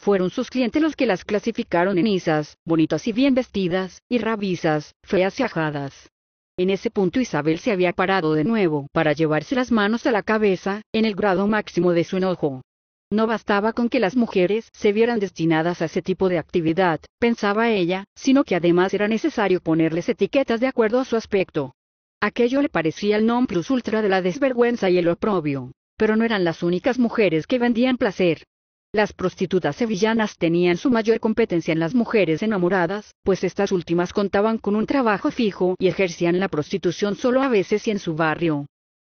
Fueron sus clientes los que las clasificaron en isas, bonitas y bien vestidas, y rabisas, feas y ajadas. En ese punto Isabel se había parado de nuevo para llevarse las manos a la cabeza, en el grado máximo de su enojo. No bastaba con que las mujeres se vieran destinadas a ese tipo de actividad, pensaba ella, sino que además era necesario ponerles etiquetas de acuerdo a su aspecto. Aquello le parecía el non plus ultra de la desvergüenza y el oprobio. Pero no eran las únicas mujeres que vendían placer. Las prostitutas sevillanas tenían su mayor competencia en las mujeres enamoradas, pues estas últimas contaban con un trabajo fijo y ejercían la prostitución solo a veces y en su barrio.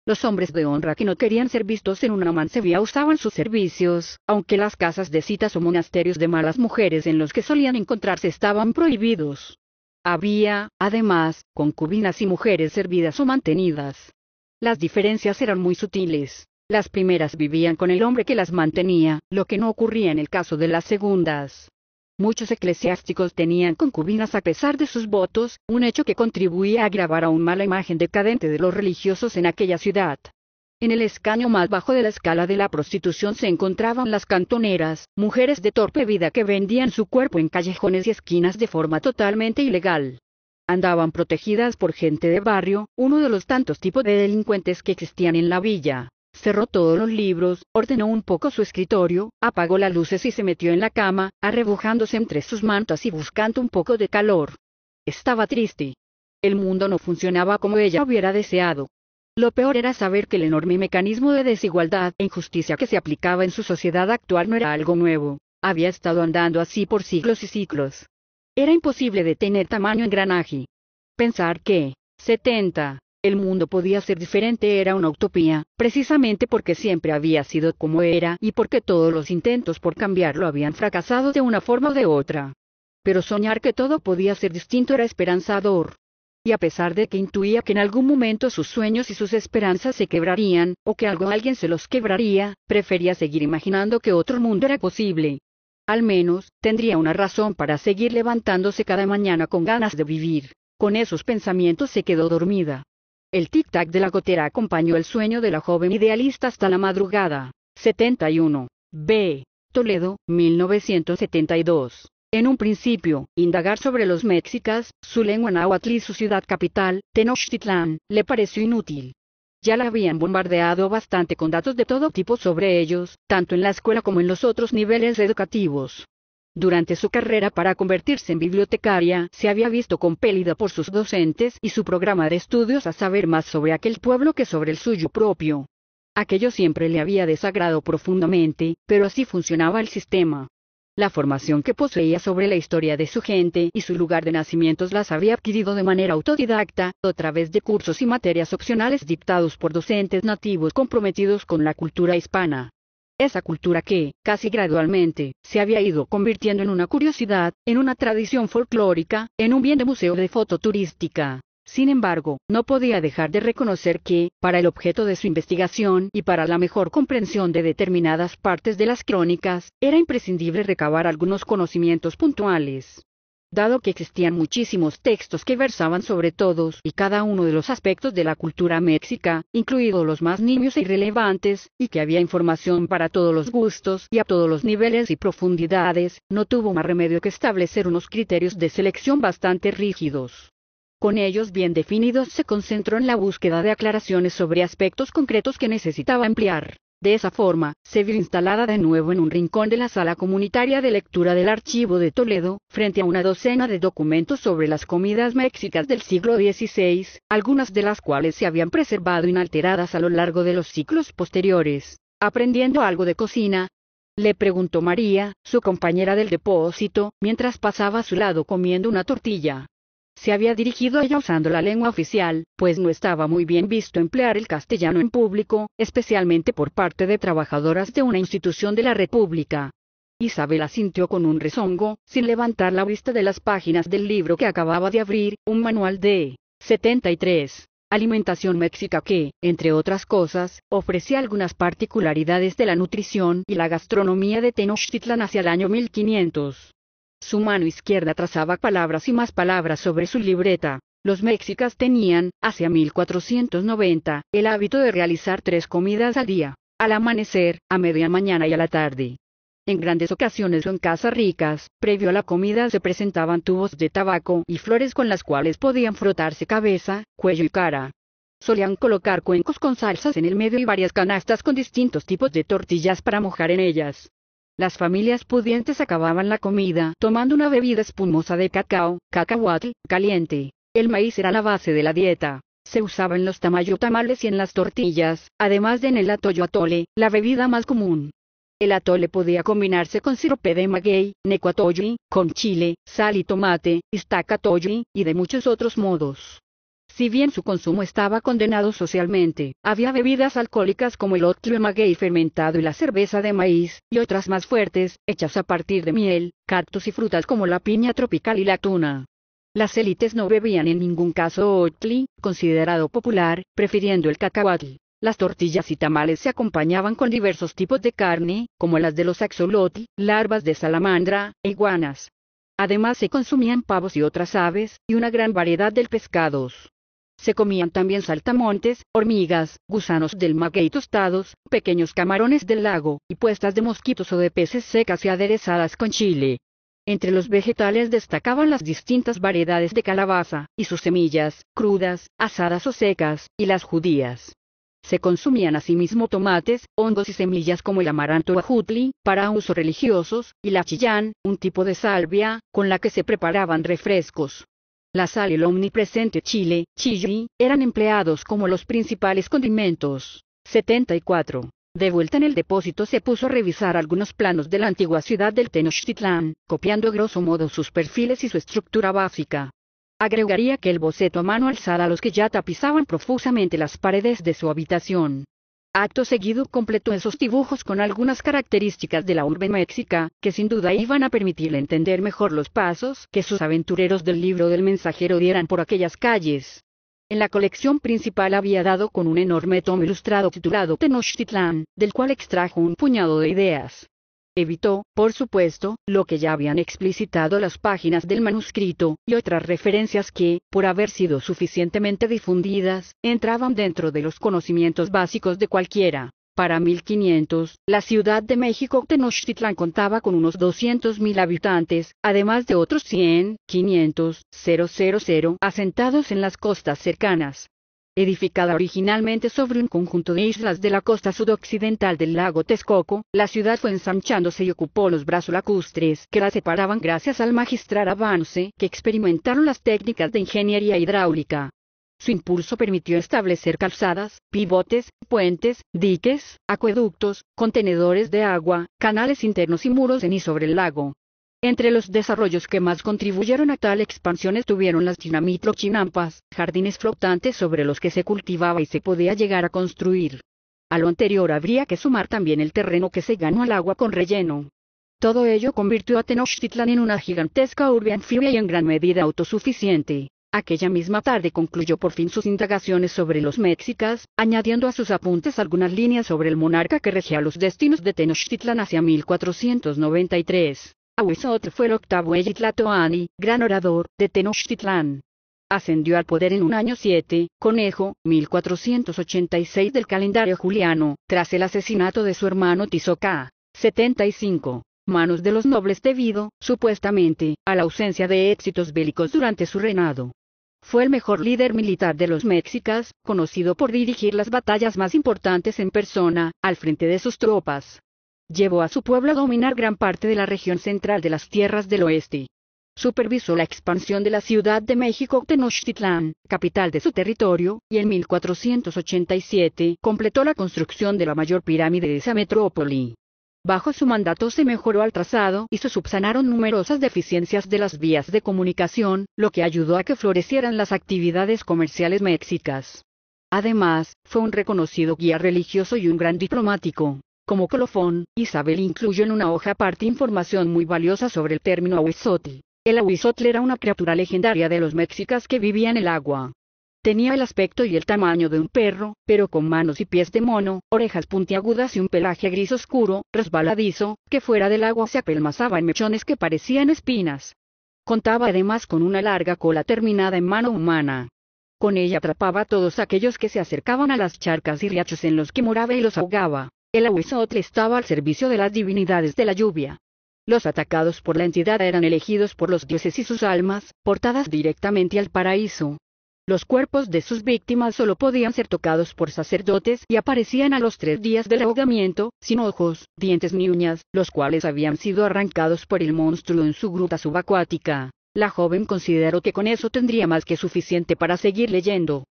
Los hombres de honra que no querían ser vistos en una mancebía usaban sus servicios, aunque las casas de citas o monasterios de malas mujeres en los que solían encontrarse estaban prohibidos. Había, además, concubinas y mujeres servidas o mantenidas. Las diferencias eran muy sutiles. Las primeras vivían con el hombre que las mantenía, lo que no ocurría en el caso de las segundas. Muchos eclesiásticos tenían concubinas a pesar de sus votos, un hecho que contribuía a agravar aún más la imagen decadente de los religiosos en aquella ciudad. En el escaño más bajo de la escala de la prostitución se encontraban las cantoneras, mujeres de torpe vida que vendían su cuerpo en callejones y esquinas de forma totalmente ilegal. Andaban protegidas por gente de barrio, uno de los tantos tipos de delincuentes que existían en la villa. Cerró todos los libros, ordenó un poco su escritorio, apagó las luces y se metió en la cama, arrebujándose entre sus mantas y buscando un poco de calor. Estaba triste. El mundo no funcionaba como ella hubiera deseado. Lo peor era saber que el enorme mecanismo de desigualdad e injusticia que se aplicaba en su sociedad actual no era algo nuevo, había estado andando así por siglos y siglos. Era imposible detener tamaño engranaje. Pensar que, 70, el mundo podía ser diferente era una utopía, precisamente porque siempre había sido como era y porque todos los intentos por cambiarlo habían fracasado de una forma o de otra. Pero soñar que todo podía ser distinto era esperanzador y a pesar de que intuía que en algún momento sus sueños y sus esperanzas se quebrarían, o que algo alguien se los quebraría, prefería seguir imaginando que otro mundo era posible. Al menos, tendría una razón para seguir levantándose cada mañana con ganas de vivir. Con esos pensamientos se quedó dormida. El tic-tac de la gotera acompañó el sueño de la joven idealista hasta la madrugada. 71. B. Toledo, 1972. En un principio, indagar sobre los mexicas, su lengua náhuatl y su ciudad capital, Tenochtitlán, le pareció inútil. Ya la habían bombardeado bastante con datos de todo tipo sobre ellos, tanto en la escuela como en los otros niveles educativos. Durante su carrera para convertirse en bibliotecaria, se había visto compelida por sus docentes y su programa de estudios a saber más sobre aquel pueblo que sobre el suyo propio. Aquello siempre le había desagrado profundamente, pero así funcionaba el sistema. La formación que poseía sobre la historia de su gente y su lugar de nacimientos las había adquirido de manera autodidacta, a través de cursos y materias opcionales dictados por docentes nativos comprometidos con la cultura hispana. Esa cultura que, casi gradualmente, se había ido convirtiendo en una curiosidad, en una tradición folclórica, en un bien de museo de foto turística. Sin embargo, no podía dejar de reconocer que, para el objeto de su investigación y para la mejor comprensión de determinadas partes de las crónicas, era imprescindible recabar algunos conocimientos puntuales. Dado que existían muchísimos textos que versaban sobre todos y cada uno de los aspectos de la cultura mexica, incluidos los más niños e irrelevantes, y que había información para todos los gustos y a todos los niveles y profundidades, no tuvo más remedio que establecer unos criterios de selección bastante rígidos. Con ellos bien definidos se concentró en la búsqueda de aclaraciones sobre aspectos concretos que necesitaba ampliar. De esa forma, se vio instalada de nuevo en un rincón de la sala comunitaria de lectura del archivo de Toledo, frente a una docena de documentos sobre las comidas mexicas del siglo XVI, algunas de las cuales se habían preservado inalteradas a lo largo de los ciclos posteriores. Aprendiendo algo de cocina, le preguntó María, su compañera del depósito, mientras pasaba a su lado comiendo una tortilla se había dirigido a ella usando la lengua oficial, pues no estaba muy bien visto emplear el castellano en público, especialmente por parte de trabajadoras de una institución de la República. Isabel asintió con un rezongo, sin levantar la vista de las páginas del libro que acababa de abrir, un manual de 73. Alimentación méxica que, entre otras cosas, ofrecía algunas particularidades de la nutrición y la gastronomía de Tenochtitlan hacia el año 1500. Su mano izquierda trazaba palabras y más palabras sobre su libreta. Los mexicas tenían, hacia 1490, el hábito de realizar tres comidas al día, al amanecer, a media mañana y a la tarde. En grandes ocasiones o en casas ricas, previo a la comida se presentaban tubos de tabaco y flores con las cuales podían frotarse cabeza, cuello y cara. Solían colocar cuencos con salsas en el medio y varias canastas con distintos tipos de tortillas para mojar en ellas. Las familias pudientes acababan la comida tomando una bebida espumosa de cacao, cacahuatl, caliente. El maíz era la base de la dieta. Se usaba en los tamayotamales tamales y en las tortillas, además de en el atollo atole, la bebida más común. El atole podía combinarse con sirope de maguey, necuatoyi, con chile, sal y tomate, istacatoyi, y de muchos otros modos. Si bien su consumo estaba condenado socialmente, había bebidas alcohólicas como el otlio maguey fermentado y la cerveza de maíz, y otras más fuertes, hechas a partir de miel, cactus y frutas como la piña tropical y la tuna. Las élites no bebían en ningún caso otli, considerado popular, prefiriendo el cacahuatl. Las tortillas y tamales se acompañaban con diversos tipos de carne, como las de los axolotl, larvas de salamandra, e iguanas. Además se consumían pavos y otras aves, y una gran variedad de pescados. Se comían también saltamontes, hormigas, gusanos del maguey tostados, pequeños camarones del lago, y puestas de mosquitos o de peces secas y aderezadas con chile. Entre los vegetales destacaban las distintas variedades de calabaza, y sus semillas, crudas, asadas o secas, y las judías. Se consumían asimismo tomates, hongos y semillas como el amaranto o ajutli, para usos religiosos, y la chillán, un tipo de salvia, con la que se preparaban refrescos. La sal y el omnipresente chile, chili, eran empleados como los principales condimentos. 74. De vuelta en el depósito se puso a revisar algunos planos de la antigua ciudad del Tenochtitlán, copiando grosso modo sus perfiles y su estructura básica. Agregaría que el boceto a mano alzada a los que ya tapizaban profusamente las paredes de su habitación, Acto seguido completó esos dibujos con algunas características de la urbe mexica, que sin duda iban a permitirle entender mejor los pasos que sus aventureros del libro del mensajero dieran por aquellas calles. En la colección principal había dado con un enorme tomo ilustrado titulado Tenochtitlán, del cual extrajo un puñado de ideas. Evitó, por supuesto, lo que ya habían explicitado las páginas del manuscrito, y otras referencias que, por haber sido suficientemente difundidas, entraban dentro de los conocimientos básicos de cualquiera. Para 1500, la Ciudad de México Tenochtitlan contaba con unos 200.000 habitantes, además de otros 100, 500, 000 asentados en las costas cercanas. Edificada originalmente sobre un conjunto de islas de la costa sudoccidental del lago Texcoco, la ciudad fue ensanchándose y ocupó los brazos lacustres que la separaban gracias al magistral avance que experimentaron las técnicas de ingeniería hidráulica. Su impulso permitió establecer calzadas, pivotes, puentes, diques, acueductos, contenedores de agua, canales internos y muros en y sobre el lago. Entre los desarrollos que más contribuyeron a tal expansión estuvieron las dinamitrochinampas, jardines flotantes sobre los que se cultivaba y se podía llegar a construir. A lo anterior habría que sumar también el terreno que se ganó al agua con relleno. Todo ello convirtió a Tenochtitlan en una gigantesca urbe anfibia y en gran medida autosuficiente. Aquella misma tarde concluyó por fin sus indagaciones sobre los mexicas, añadiendo a sus apuntes algunas líneas sobre el monarca que regía los destinos de Tenochtitlan hacia 1493. Ahuizotl fue el octavo Eyitlatoani, gran orador, de Tenochtitlán. Ascendió al poder en un año 7, conejo, 1486 del calendario juliano, tras el asesinato de su hermano Tizocá, 75. Manos de los nobles debido, supuestamente, a la ausencia de éxitos bélicos durante su reinado. Fue el mejor líder militar de los mexicas, conocido por dirigir las batallas más importantes en persona, al frente de sus tropas. Llevó a su pueblo a dominar gran parte de la región central de las tierras del oeste. Supervisó la expansión de la Ciudad de México Tenochtitlán, capital de su territorio, y en 1487 completó la construcción de la mayor pirámide de esa metrópoli. Bajo su mandato se mejoró el trazado y se subsanaron numerosas deficiencias de las vías de comunicación, lo que ayudó a que florecieran las actividades comerciales mexicas. Además, fue un reconocido guía religioso y un gran diplomático. Como colofón, Isabel incluyó en una hoja aparte información muy valiosa sobre el término ahuizotl. El ahuizotl era una criatura legendaria de los mexicas que vivía en el agua. Tenía el aspecto y el tamaño de un perro, pero con manos y pies de mono, orejas puntiagudas y un pelaje gris oscuro, resbaladizo, que fuera del agua se apelmazaba en mechones que parecían espinas. Contaba además con una larga cola terminada en mano humana. Con ella atrapaba a todos aquellos que se acercaban a las charcas y riachos en los que moraba y los ahogaba. El Ahuizotl estaba al servicio de las divinidades de la lluvia. Los atacados por la entidad eran elegidos por los dioses y sus almas, portadas directamente al paraíso. Los cuerpos de sus víctimas solo podían ser tocados por sacerdotes y aparecían a los tres días del ahogamiento, sin ojos, dientes ni uñas, los cuales habían sido arrancados por el monstruo en su gruta subacuática. La joven consideró que con eso tendría más que suficiente para seguir leyendo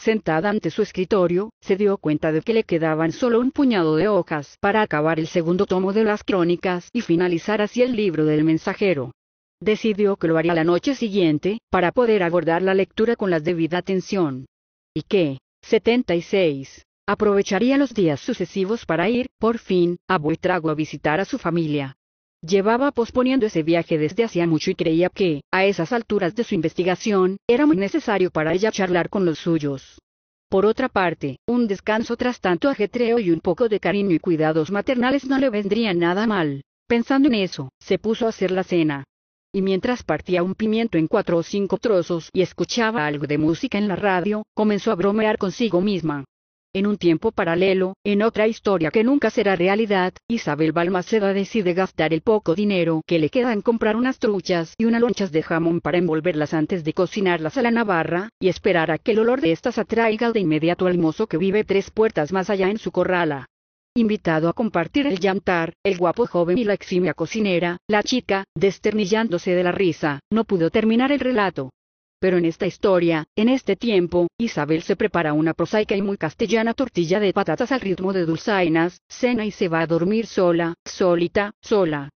sentada ante su escritorio, se dio cuenta de que le quedaban solo un puñado de hojas para acabar el segundo tomo de las crónicas y finalizar así el libro del mensajero. Decidió que lo haría la noche siguiente, para poder abordar la lectura con la debida atención. Y que, 76. Aprovecharía los días sucesivos para ir, por fin, a Buitrago a visitar a su familia. Llevaba posponiendo ese viaje desde hacía mucho y creía que, a esas alturas de su investigación, era muy necesario para ella charlar con los suyos. Por otra parte, un descanso tras tanto ajetreo y un poco de cariño y cuidados maternales no le vendrían nada mal. Pensando en eso, se puso a hacer la cena. Y mientras partía un pimiento en cuatro o cinco trozos y escuchaba algo de música en la radio, comenzó a bromear consigo misma. En un tiempo paralelo, en otra historia que nunca será realidad, Isabel Balmaceda decide gastar el poco dinero que le queda en comprar unas truchas y unas lonchas de jamón para envolverlas antes de cocinarlas a la navarra, y esperar a que el olor de estas atraiga de inmediato al mozo que vive tres puertas más allá en su corrala. Invitado a compartir el yantar, el guapo joven y la eximia cocinera, la chica, desternillándose de la risa, no pudo terminar el relato. Pero en esta historia, en este tiempo, Isabel se prepara una prosaica y muy castellana tortilla de patatas al ritmo de dulzainas, cena y se va a dormir sola, solita, sola.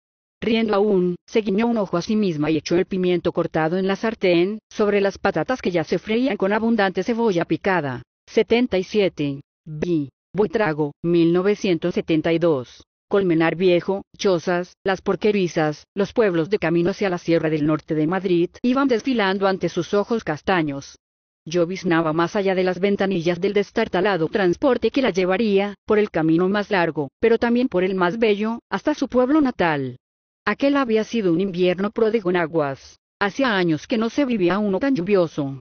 Riendo aún, se guiñó un ojo a sí misma y echó el pimiento cortado en la sartén, sobre las patatas que ya se freían con abundante cebolla picada. 77. B. Buitrago, 1972. Colmenar Viejo, Chozas, Las Porquerizas, los pueblos de camino hacia la Sierra del Norte de Madrid iban desfilando ante sus ojos castaños. Yo más allá de las ventanillas del destartalado transporte que la llevaría, por el camino más largo, pero también por el más bello, hasta su pueblo natal. Aquel había sido un invierno pródigo en aguas. Hacía años que no se vivía uno tan lluvioso.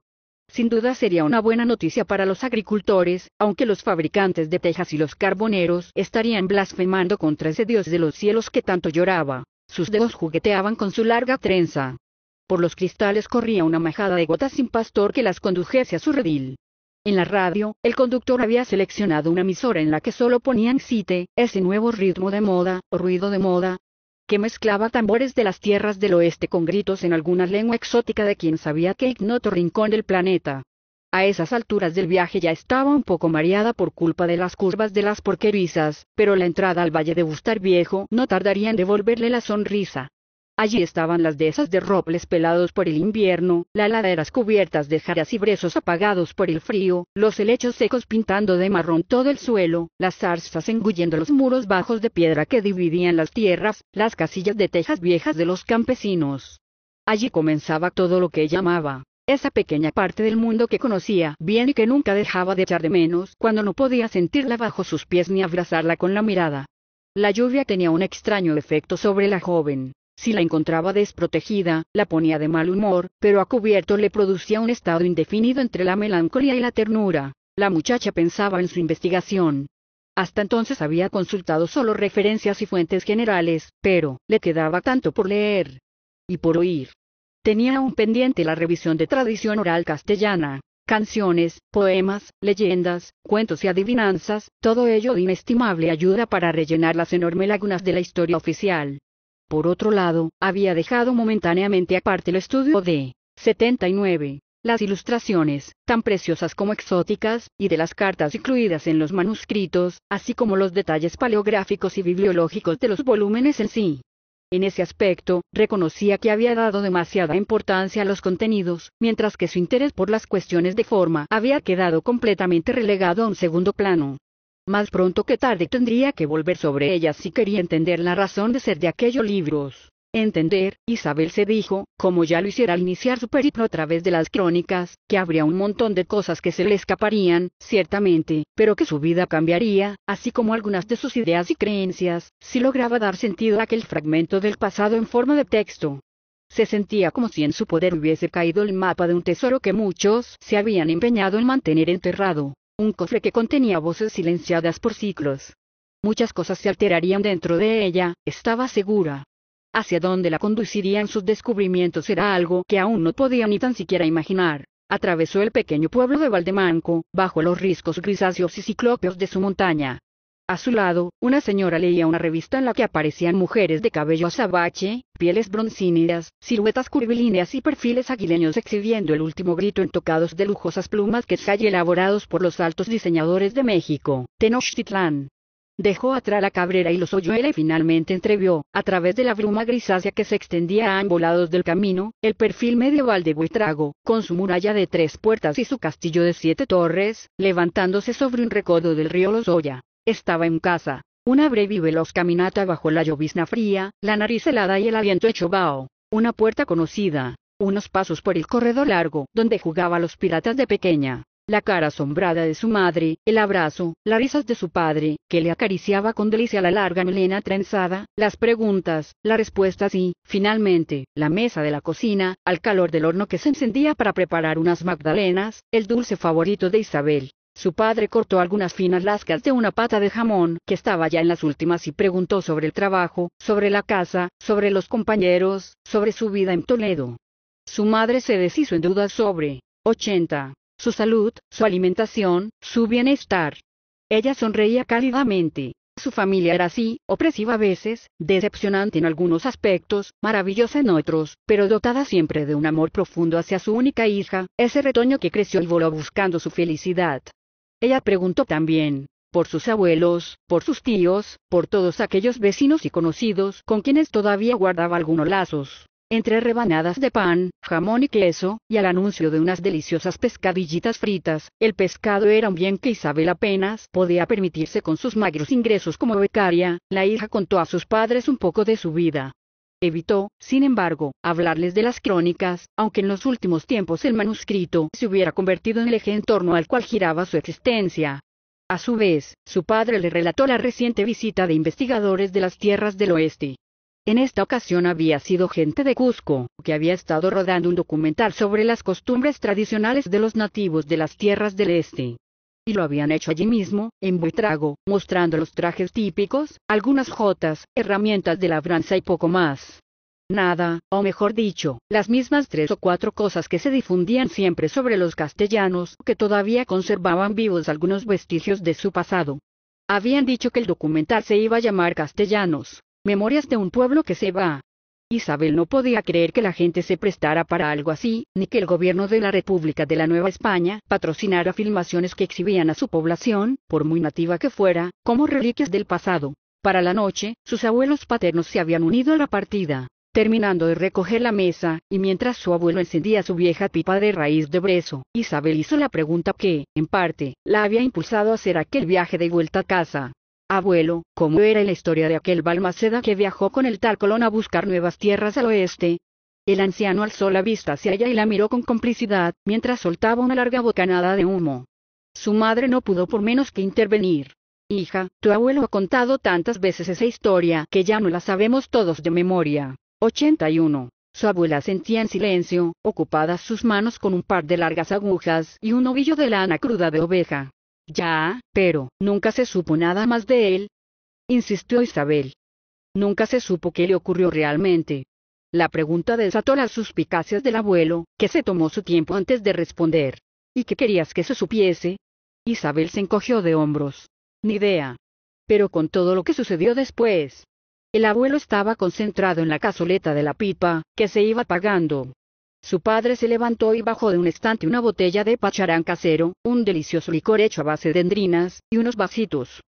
Sin duda sería una buena noticia para los agricultores, aunque los fabricantes de tejas y los carboneros estarían blasfemando contra ese dios de los cielos que tanto lloraba. Sus dedos jugueteaban con su larga trenza. Por los cristales corría una majada de gotas sin pastor que las condujese a su redil. En la radio, el conductor había seleccionado una emisora en la que solo ponían cite, ese nuevo ritmo de moda, o ruido de moda, que mezclaba tambores de las tierras del oeste con gritos en alguna lengua exótica de quien sabía que ignoto rincón del planeta. A esas alturas del viaje ya estaba un poco mareada por culpa de las curvas de las porquerizas, pero la entrada al valle de Bustar Viejo no tardaría en devolverle la sonrisa. Allí estaban las dehesas de robles pelados por el invierno, las laderas cubiertas de jaras y brezos apagados por el frío, los helechos secos pintando de marrón todo el suelo, las zarzas engullendo los muros bajos de piedra que dividían las tierras, las casillas de tejas viejas de los campesinos. Allí comenzaba todo lo que llamaba esa pequeña parte del mundo que conocía bien y que nunca dejaba de echar de menos cuando no podía sentirla bajo sus pies ni abrazarla con la mirada. La lluvia tenía un extraño efecto sobre la joven. Si la encontraba desprotegida, la ponía de mal humor, pero a cubierto le producía un estado indefinido entre la melancolía y la ternura. La muchacha pensaba en su investigación. Hasta entonces había consultado solo referencias y fuentes generales, pero le quedaba tanto por leer y por oír. Tenía aún pendiente la revisión de tradición oral castellana, canciones, poemas, leyendas, cuentos y adivinanzas, todo ello de inestimable ayuda para rellenar las enormes lagunas de la historia oficial. Por otro lado, había dejado momentáneamente aparte el estudio de 79. Las ilustraciones, tan preciosas como exóticas, y de las cartas incluidas en los manuscritos, así como los detalles paleográficos y bibliológicos de los volúmenes en sí. En ese aspecto, reconocía que había dado demasiada importancia a los contenidos, mientras que su interés por las cuestiones de forma había quedado completamente relegado a un segundo plano más pronto que tarde tendría que volver sobre ellas si quería entender la razón de ser de aquellos libros. Entender, Isabel se dijo, como ya lo hiciera al iniciar su periplo a través de las crónicas, que habría un montón de cosas que se le escaparían, ciertamente, pero que su vida cambiaría, así como algunas de sus ideas y creencias, si lograba dar sentido a aquel fragmento del pasado en forma de texto. Se sentía como si en su poder hubiese caído el mapa de un tesoro que muchos se habían empeñado en mantener enterrado un cofre que contenía voces silenciadas por ciclos. Muchas cosas se alterarían dentro de ella, estaba segura. Hacia dónde la conducirían sus descubrimientos era algo que aún no podía ni tan siquiera imaginar. Atravesó el pequeño pueblo de Valdemanco, bajo los riscos grisáceos y ciclópeos de su montaña, a su lado, una señora leía una revista en la que aparecían mujeres de cabello azabache, pieles broncíneas, siluetas curvilíneas y perfiles aguileños exhibiendo el último grito en tocados de lujosas plumas que hallan elaborados por los altos diseñadores de México, Tenochtitlán. Dejó atrás la cabrera y los hoyuela y finalmente entrevió, a través de la bruma grisácea que se extendía a ambos lados del camino, el perfil medieval de Buitrago, con su muralla de tres puertas y su castillo de siete torres, levantándose sobre un recodo del río Lozoya. Estaba en casa. Una breve y veloz caminata bajo la llovizna fría, la nariz helada y el aliento hecho vaho. Una puerta conocida. Unos pasos por el corredor largo, donde jugaba los piratas de pequeña. La cara asombrada de su madre, el abrazo, las risas de su padre, que le acariciaba con delicia la larga melena trenzada, las preguntas, las respuestas y, finalmente, la mesa de la cocina, al calor del horno que se encendía para preparar unas magdalenas, el dulce favorito de Isabel. Su padre cortó algunas finas lascas de una pata de jamón, que estaba ya en las últimas, y preguntó sobre el trabajo, sobre la casa, sobre los compañeros, sobre su vida en Toledo. Su madre se deshizo en dudas sobre 80. Su salud, su alimentación, su bienestar. Ella sonreía cálidamente. Su familia era así, opresiva a veces, decepcionante en algunos aspectos, maravillosa en otros, pero dotada siempre de un amor profundo hacia su única hija, ese retoño que creció y voló buscando su felicidad. Ella preguntó también, por sus abuelos, por sus tíos, por todos aquellos vecinos y conocidos con quienes todavía guardaba algunos lazos. Entre rebanadas de pan, jamón y queso, y al anuncio de unas deliciosas pescadillitas fritas, el pescado era un bien que Isabel apenas podía permitirse con sus magros ingresos como becaria, la hija contó a sus padres un poco de su vida. Evitó, sin embargo, hablarles de las crónicas, aunque en los últimos tiempos el manuscrito se hubiera convertido en el eje en torno al cual giraba su existencia. A su vez, su padre le relató la reciente visita de investigadores de las tierras del oeste. En esta ocasión había sido gente de Cusco, que había estado rodando un documental sobre las costumbres tradicionales de los nativos de las tierras del este y lo habían hecho allí mismo, en Buitrago, mostrando los trajes típicos, algunas jotas, herramientas de labranza y poco más. Nada, o mejor dicho, las mismas tres o cuatro cosas que se difundían siempre sobre los castellanos que todavía conservaban vivos algunos vestigios de su pasado. Habían dicho que el documental se iba a llamar Castellanos, Memorias de un pueblo que se va, Isabel no podía creer que la gente se prestara para algo así, ni que el gobierno de la República de la Nueva España patrocinara filmaciones que exhibían a su población, por muy nativa que fuera, como reliquias del pasado. Para la noche, sus abuelos paternos se habían unido a la partida. Terminando de recoger la mesa, y mientras su abuelo encendía su vieja pipa de raíz de brezo, Isabel hizo la pregunta que, en parte, la había impulsado a hacer aquel viaje de vuelta a casa abuelo, cómo era la historia de aquel Balmaceda que viajó con el tal Colón a buscar nuevas tierras al oeste. El anciano alzó la vista hacia ella y la miró con complicidad, mientras soltaba una larga bocanada de humo. Su madre no pudo por menos que intervenir. Hija, tu abuelo ha contado tantas veces esa historia que ya no la sabemos todos de memoria. 81. Su abuela sentía en silencio, ocupadas sus manos con un par de largas agujas y un ovillo de lana cruda de oveja. Ya, pero, nunca se supo nada más de él, insistió Isabel. Nunca se supo qué le ocurrió realmente. La pregunta desató las suspicacias del abuelo, que se tomó su tiempo antes de responder. ¿Y qué querías que se supiese? Isabel se encogió de hombros. Ni idea. Pero con todo lo que sucedió después. El abuelo estaba concentrado en la cazoleta de la pipa, que se iba apagando. Su padre se levantó y bajó de un estante una botella de pacharán casero, un delicioso licor hecho a base de endrinas, y unos vasitos.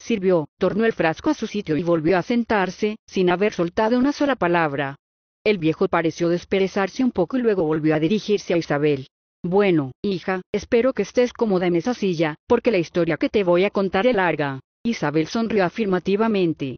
Sirvió, tornó el frasco a su sitio y volvió a sentarse, sin haber soltado una sola palabra. El viejo pareció desperezarse un poco y luego volvió a dirigirse a Isabel. Bueno, hija, espero que estés cómoda en esa silla, porque la historia que te voy a contar es larga. Isabel sonrió afirmativamente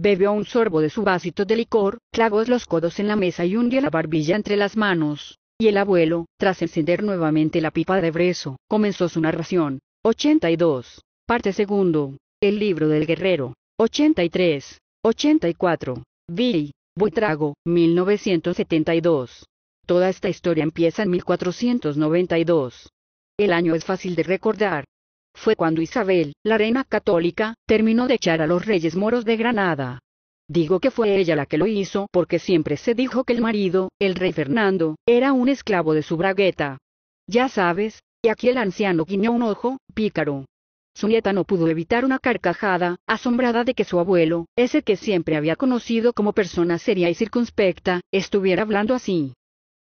bebió un sorbo de su vasito de licor, clavó los codos en la mesa y hundió la barbilla entre las manos. Y el abuelo, tras encender nuevamente la pipa de brezo, comenzó su narración. 82. Parte segundo. El libro del guerrero. 83. 84. Vi. Buitrago, 1972. Toda esta historia empieza en 1492. El año es fácil de recordar, fue cuando Isabel, la reina católica, terminó de echar a los reyes moros de Granada. Digo que fue ella la que lo hizo porque siempre se dijo que el marido, el rey Fernando, era un esclavo de su bragueta. Ya sabes, y aquí el anciano guiñó un ojo, pícaro. Su nieta no pudo evitar una carcajada, asombrada de que su abuelo, ese que siempre había conocido como persona seria y circunspecta, estuviera hablando así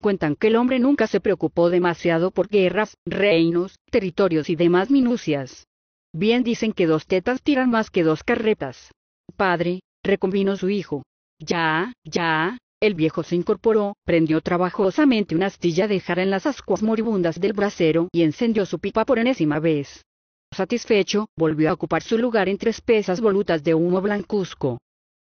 cuentan que el hombre nunca se preocupó demasiado por guerras, reinos, territorios y demás minucias. Bien dicen que dos tetas tiran más que dos carretas. Padre, reconvino su hijo. Ya, ya, el viejo se incorporó, prendió trabajosamente una astilla de jara en las ascuas moribundas del brasero y encendió su pipa por enésima vez. Satisfecho, volvió a ocupar su lugar entre espesas volutas de humo blancuzco.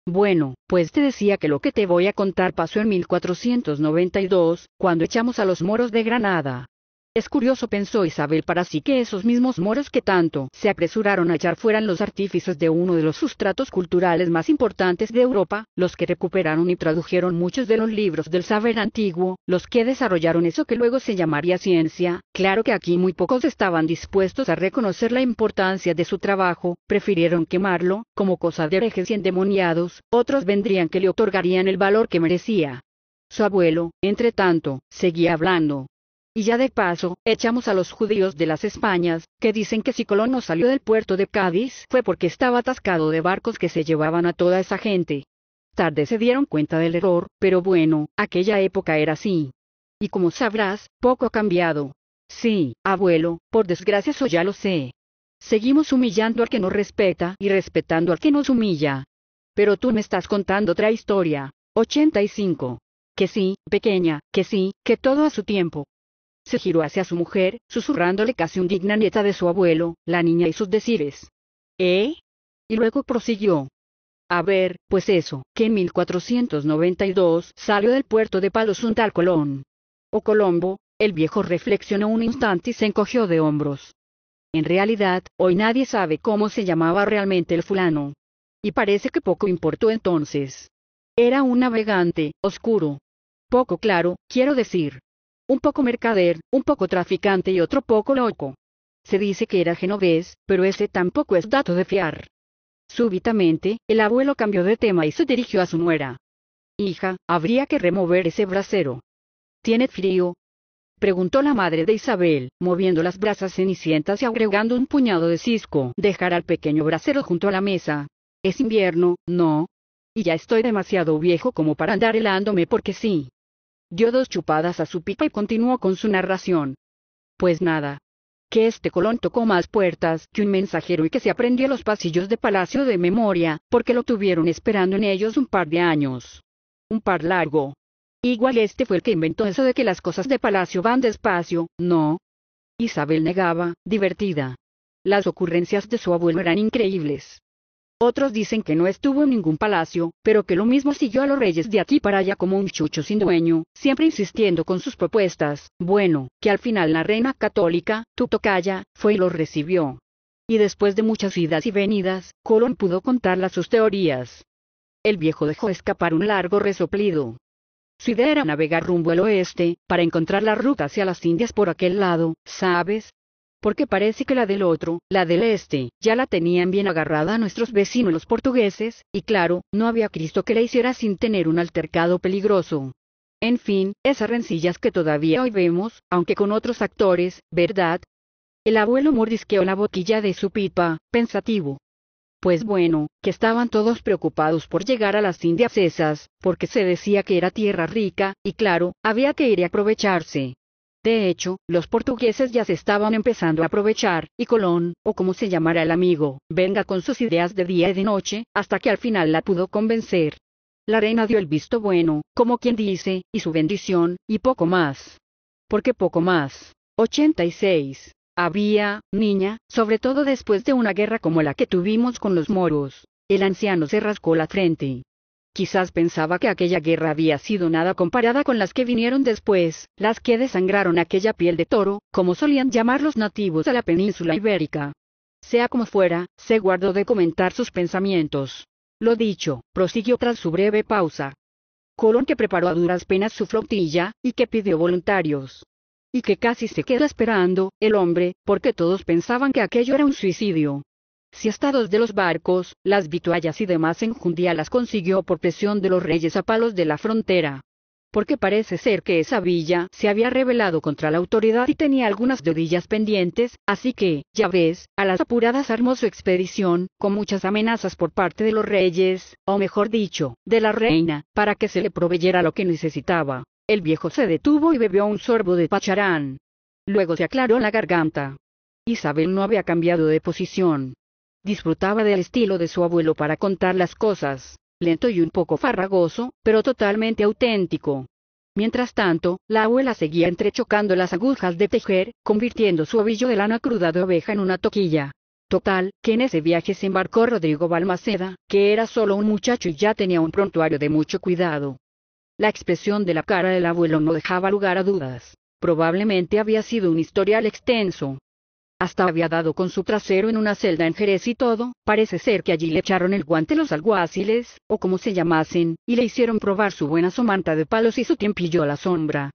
Bueno, pues te decía que lo que te voy a contar pasó en 1492, cuando echamos a los moros de Granada. Es curioso pensó Isabel para sí que esos mismos moros que tanto se apresuraron a echar fueran los artífices de uno de los sustratos culturales más importantes de Europa, los que recuperaron y tradujeron muchos de los libros del saber antiguo, los que desarrollaron eso que luego se llamaría ciencia, claro que aquí muy pocos estaban dispuestos a reconocer la importancia de su trabajo, prefirieron quemarlo, como cosa de herejes y endemoniados, otros vendrían que le otorgarían el valor que merecía. Su abuelo, entre tanto, seguía hablando, y ya de paso, echamos a los judíos de las Españas, que dicen que si Colón no salió del puerto de Cádiz fue porque estaba atascado de barcos que se llevaban a toda esa gente. Tarde se dieron cuenta del error, pero bueno, aquella época era así. Y como sabrás, poco ha cambiado. Sí, abuelo, por desgracia eso ya lo sé. Seguimos humillando al que nos respeta y respetando al que nos humilla. Pero tú me estás contando otra historia. 85. Que sí, pequeña, que sí, que todo a su tiempo, se giró hacia su mujer, susurrándole casi un digna nieta de su abuelo, la niña y sus decires. ¿Eh? Y luego prosiguió. A ver, pues eso, que en 1492 salió del puerto de Palos un tal Colón. O oh, Colombo, el viejo reflexionó un instante y se encogió de hombros. En realidad, hoy nadie sabe cómo se llamaba realmente el fulano. Y parece que poco importó entonces. Era un navegante, oscuro. Poco claro, quiero decir un poco mercader, un poco traficante y otro poco loco. Se dice que era genovés, pero ese tampoco es dato de fiar. Súbitamente, el abuelo cambió de tema y se dirigió a su nuera. Hija, habría que remover ese brasero. ¿Tiene frío? preguntó la madre de Isabel, moviendo las brasas cenicientas y agregando un puñado de cisco. Dejar al pequeño brasero junto a la mesa. Es invierno, ¿no? Y ya estoy demasiado viejo como para andar helándome porque sí dio dos chupadas a su pipa y continuó con su narración. Pues nada. Que este Colón tocó más puertas que un mensajero y que se aprendió los pasillos de Palacio de Memoria, porque lo tuvieron esperando en ellos un par de años. Un par largo. Igual este fue el que inventó eso de que las cosas de Palacio van despacio, ¿no? Isabel negaba, divertida. Las ocurrencias de su abuelo eran increíbles. Otros dicen que no estuvo en ningún palacio, pero que lo mismo siguió a los reyes de aquí para allá como un chucho sin dueño, siempre insistiendo con sus propuestas. Bueno, que al final la reina católica, Tutocaya, fue y lo recibió. Y después de muchas idas y venidas, Colón pudo contarle sus teorías. El viejo dejó escapar un largo resoplido. Su idea era navegar rumbo al oeste, para encontrar la ruta hacia las Indias por aquel lado, ¿sabes? porque parece que la del otro, la del este, ya la tenían bien agarrada a nuestros vecinos los portugueses, y claro, no había Cristo que la hiciera sin tener un altercado peligroso. En fin, esas rencillas que todavía hoy vemos, aunque con otros actores, ¿verdad? El abuelo mordisqueó la boquilla de su pipa, pensativo. Pues bueno, que estaban todos preocupados por llegar a las Indias esas, porque se decía que era tierra rica, y claro, había que ir y aprovecharse. De hecho, los portugueses ya se estaban empezando a aprovechar, y Colón, o como se llamara el amigo, venga con sus ideas de día y de noche, hasta que al final la pudo convencer. La reina dio el visto bueno, como quien dice, y su bendición, y poco más. Porque poco más. 86. Había, niña, sobre todo después de una guerra como la que tuvimos con los moros. El anciano se rascó la frente. Quizás pensaba que aquella guerra había sido nada comparada con las que vinieron después, las que desangraron aquella piel de toro, como solían llamar los nativos a la península ibérica. Sea como fuera, se guardó de comentar sus pensamientos. Lo dicho, prosiguió tras su breve pausa. Colón que preparó a duras penas su flotilla, y que pidió voluntarios. Y que casi se queda esperando, el hombre, porque todos pensaban que aquello era un suicidio. Si estados de los barcos, las vituallas y demás enjundia las consiguió por presión de los reyes a palos de la frontera. Porque parece ser que esa villa se había rebelado contra la autoridad y tenía algunas deudillas pendientes, así que, ya ves, a las apuradas armó su expedición, con muchas amenazas por parte de los reyes, o mejor dicho, de la reina, para que se le proveyera lo que necesitaba. El viejo se detuvo y bebió un sorbo de pacharán. Luego se aclaró la garganta. Isabel no había cambiado de posición. Disfrutaba del estilo de su abuelo para contar las cosas, lento y un poco farragoso, pero totalmente auténtico. Mientras tanto, la abuela seguía entrechocando las agujas de tejer, convirtiendo su ovillo de lana cruda de oveja en una toquilla. Total, que en ese viaje se embarcó Rodrigo Balmaceda, que era solo un muchacho y ya tenía un prontuario de mucho cuidado. La expresión de la cara del abuelo no dejaba lugar a dudas. Probablemente había sido un historial extenso, hasta había dado con su trasero en una celda en Jerez y todo, parece ser que allí le echaron el guante los alguaciles, o como se llamasen, y le hicieron probar su buena somanta de palos y su tiempillo a la sombra.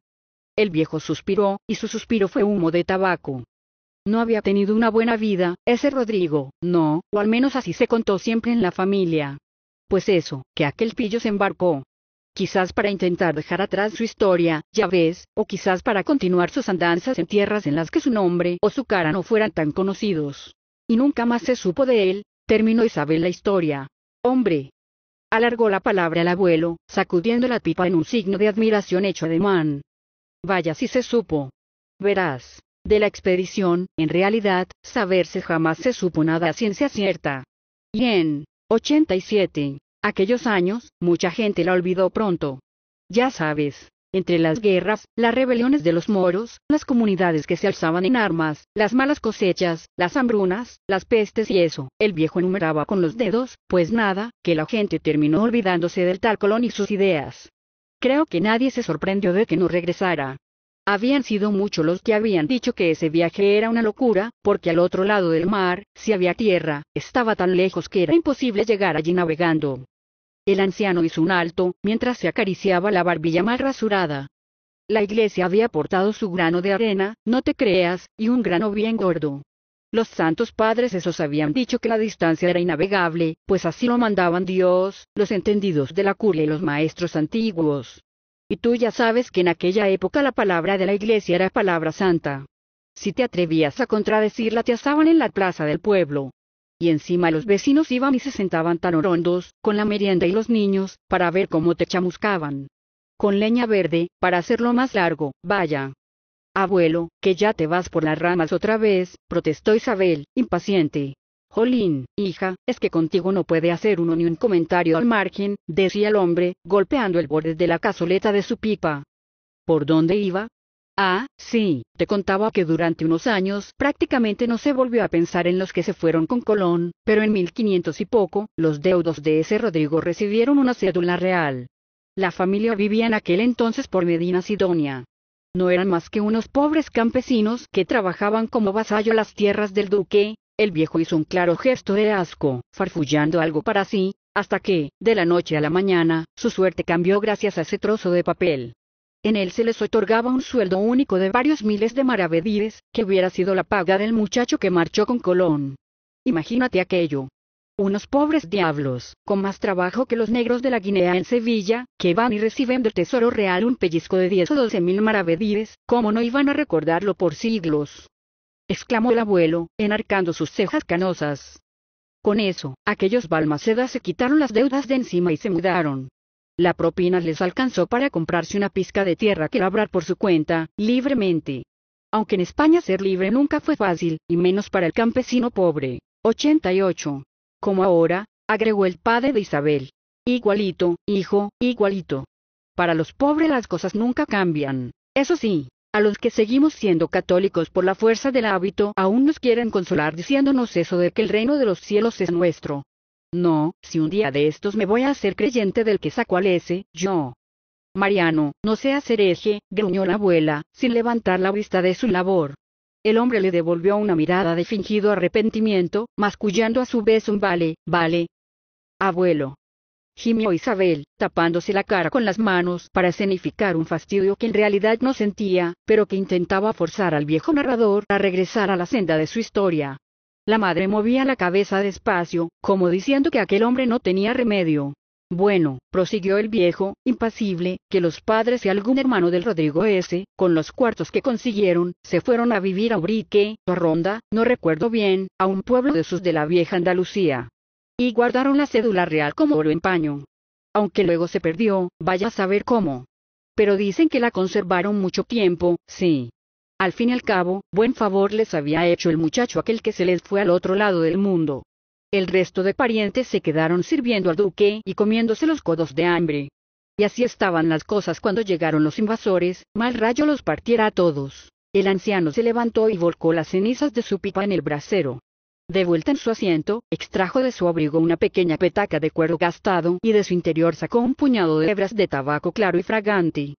El viejo suspiró, y su suspiro fue humo de tabaco. No había tenido una buena vida, ese Rodrigo, no, o al menos así se contó siempre en la familia. Pues eso, que aquel pillo se embarcó, quizás para intentar dejar atrás su historia, ya ves, o quizás para continuar sus andanzas en tierras en las que su nombre o su cara no fueran tan conocidos. Y nunca más se supo de él, terminó Isabel la historia. Hombre. Alargó la palabra al abuelo, sacudiendo la pipa en un signo de admiración hecho ademán. Vaya si se supo. Verás. De la expedición, en realidad, saberse jamás se supo nada a ciencia cierta. Y en 87. Aquellos años, mucha gente la olvidó pronto. Ya sabes, entre las guerras, las rebeliones de los moros, las comunidades que se alzaban en armas, las malas cosechas, las hambrunas, las pestes y eso, el viejo enumeraba con los dedos, pues nada, que la gente terminó olvidándose del tal Colón y sus ideas. Creo que nadie se sorprendió de que no regresara. Habían sido muchos los que habían dicho que ese viaje era una locura, porque al otro lado del mar, si había tierra, estaba tan lejos que era imposible llegar allí navegando. El anciano hizo un alto, mientras se acariciaba la barbilla mal rasurada. La iglesia había aportado su grano de arena, no te creas, y un grano bien gordo. Los santos padres esos habían dicho que la distancia era innavegable, pues así lo mandaban Dios, los entendidos de la curia y los maestros antiguos. Y tú ya sabes que en aquella época la palabra de la iglesia era palabra santa. Si te atrevías a contradecirla te asaban en la plaza del pueblo. Y encima los vecinos iban y se sentaban tan orondos, con la merienda y los niños, para ver cómo te chamuscaban. Con leña verde, para hacerlo más largo, vaya. Abuelo, que ya te vas por las ramas otra vez, protestó Isabel, impaciente. Jolín, hija, es que contigo no puede hacer uno ni un comentario al margen, decía el hombre, golpeando el borde de la cazoleta de su pipa. ¿Por dónde iba? Ah, sí, te contaba que durante unos años prácticamente no se volvió a pensar en los que se fueron con Colón, pero en 1500 y poco, los deudos de ese Rodrigo recibieron una cédula real. La familia vivía en aquel entonces por Medina Sidonia. No eran más que unos pobres campesinos que trabajaban como vasallo las tierras del duque, el viejo hizo un claro gesto de asco, farfullando algo para sí, hasta que, de la noche a la mañana, su suerte cambió gracias a ese trozo de papel. En él se les otorgaba un sueldo único de varios miles de maravedíes, que hubiera sido la paga del muchacho que marchó con Colón. Imagínate aquello. Unos pobres diablos, con más trabajo que los negros de la Guinea en Sevilla, que van y reciben del Tesoro Real un pellizco de diez o doce mil maravedíes, ¿cómo no iban a recordarlo por siglos? exclamó el abuelo, enarcando sus cejas canosas. Con eso, aquellos balmacedas se quitaron las deudas de encima y se mudaron. La propina les alcanzó para comprarse una pizca de tierra que labrar por su cuenta, libremente. Aunque en España ser libre nunca fue fácil, y menos para el campesino pobre. 88. Como ahora, agregó el padre de Isabel. Igualito, hijo, igualito. Para los pobres las cosas nunca cambian. Eso sí, a los que seguimos siendo católicos por la fuerza del hábito aún nos quieren consolar diciéndonos eso de que el reino de los cielos es nuestro. No, si un día de estos me voy a hacer creyente del que sacó ese, yo. Mariano, no seas hereje, gruñó la abuela, sin levantar la vista de su labor. El hombre le devolvió una mirada de fingido arrepentimiento, mascullando a su vez un vale, vale. Abuelo, gimió Isabel, tapándose la cara con las manos para escenificar un fastidio que en realidad no sentía, pero que intentaba forzar al viejo narrador a regresar a la senda de su historia. La madre movía la cabeza despacio, como diciendo que aquel hombre no tenía remedio. Bueno, prosiguió el viejo, impasible, que los padres y algún hermano del Rodrigo S., con los cuartos que consiguieron, se fueron a vivir a Urique, o a Ronda, no recuerdo bien, a un pueblo de sus de la vieja Andalucía y guardaron la cédula real como oro en paño. Aunque luego se perdió, vaya a saber cómo. Pero dicen que la conservaron mucho tiempo, sí. Al fin y al cabo, buen favor les había hecho el muchacho aquel que se les fue al otro lado del mundo. El resto de parientes se quedaron sirviendo al duque y comiéndose los codos de hambre. Y así estaban las cosas cuando llegaron los invasores, mal rayo los partiera a todos. El anciano se levantó y volcó las cenizas de su pipa en el brasero. De vuelta en su asiento, extrajo de su abrigo una pequeña petaca de cuero gastado y de su interior sacó un puñado de hebras de tabaco claro y fragante.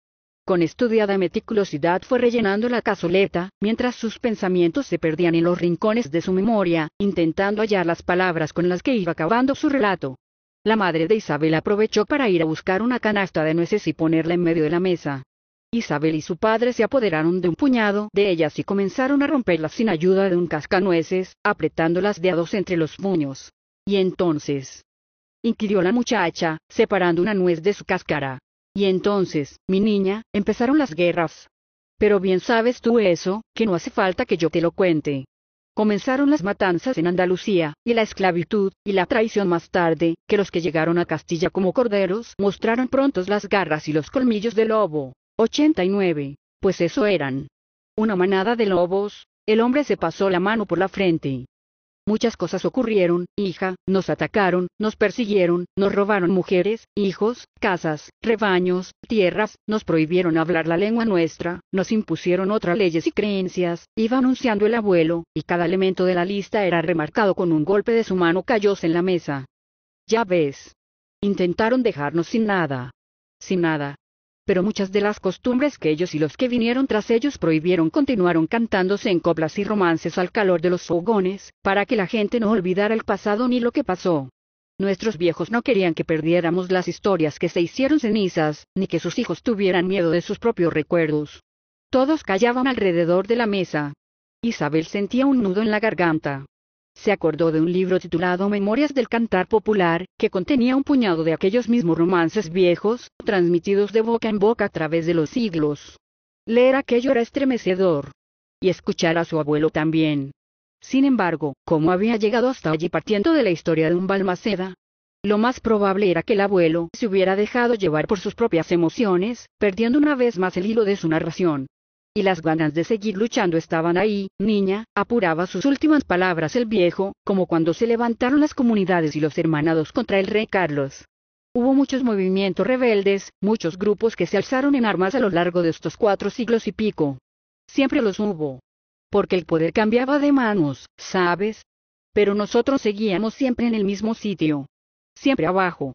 Con estudiada meticulosidad fue rellenando la cazoleta, mientras sus pensamientos se perdían en los rincones de su memoria, intentando hallar las palabras con las que iba acabando su relato. La madre de Isabel aprovechó para ir a buscar una canasta de nueces y ponerla en medio de la mesa. Isabel y su padre se apoderaron de un puñado de ellas y comenzaron a romperlas sin ayuda de un cascanueces, apretándolas de a dos entre los puños. Y entonces, inquirió la muchacha, separando una nuez de su cáscara. Y entonces, mi niña, empezaron las guerras. Pero bien sabes tú eso, que no hace falta que yo te lo cuente. Comenzaron las matanzas en Andalucía, y la esclavitud, y la traición más tarde, que los que llegaron a Castilla como corderos mostraron prontos las garras y los colmillos de lobo. 89. Pues eso eran. Una manada de lobos, el hombre se pasó la mano por la frente. Muchas cosas ocurrieron, hija, nos atacaron, nos persiguieron, nos robaron mujeres, hijos, casas, rebaños, tierras, nos prohibieron hablar la lengua nuestra, nos impusieron otras leyes y creencias, iba anunciando el abuelo, y cada elemento de la lista era remarcado con un golpe de su mano cayóse en la mesa. Ya ves. Intentaron dejarnos sin nada. Sin nada, pero muchas de las costumbres que ellos y los que vinieron tras ellos prohibieron continuaron cantándose en coplas y romances al calor de los fogones, para que la gente no olvidara el pasado ni lo que pasó. Nuestros viejos no querían que perdiéramos las historias que se hicieron cenizas, ni que sus hijos tuvieran miedo de sus propios recuerdos. Todos callaban alrededor de la mesa. Isabel sentía un nudo en la garganta se acordó de un libro titulado Memorias del Cantar Popular, que contenía un puñado de aquellos mismos romances viejos, transmitidos de boca en boca a través de los siglos. Leer aquello era estremecedor. Y escuchar a su abuelo también. Sin embargo, ¿cómo había llegado hasta allí partiendo de la historia de un Balmaceda? Lo más probable era que el abuelo se hubiera dejado llevar por sus propias emociones, perdiendo una vez más el hilo de su narración y las ganas de seguir luchando estaban ahí, niña, apuraba sus últimas palabras el viejo, como cuando se levantaron las comunidades y los hermanados contra el rey Carlos. Hubo muchos movimientos rebeldes, muchos grupos que se alzaron en armas a lo largo de estos cuatro siglos y pico. Siempre los hubo. Porque el poder cambiaba de manos, ¿sabes? Pero nosotros seguíamos siempre en el mismo sitio. Siempre abajo.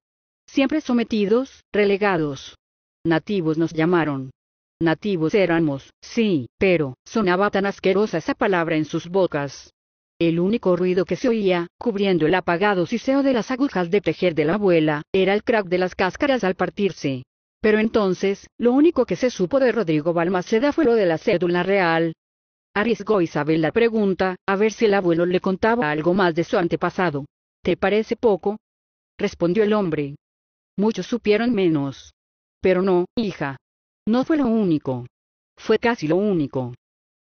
Siempre sometidos, relegados. Nativos nos llamaron. Nativos éramos, sí, pero, sonaba tan asquerosa esa palabra en sus bocas. El único ruido que se oía, cubriendo el apagado siseo de las agujas de tejer de la abuela, era el crack de las cáscaras al partirse. Pero entonces, lo único que se supo de Rodrigo Balmaceda fue lo de la cédula real. Arriesgó Isabel la pregunta, a ver si el abuelo le contaba algo más de su antepasado. ¿Te parece poco? respondió el hombre. Muchos supieron menos. Pero no, hija, no fue lo único. Fue casi lo único.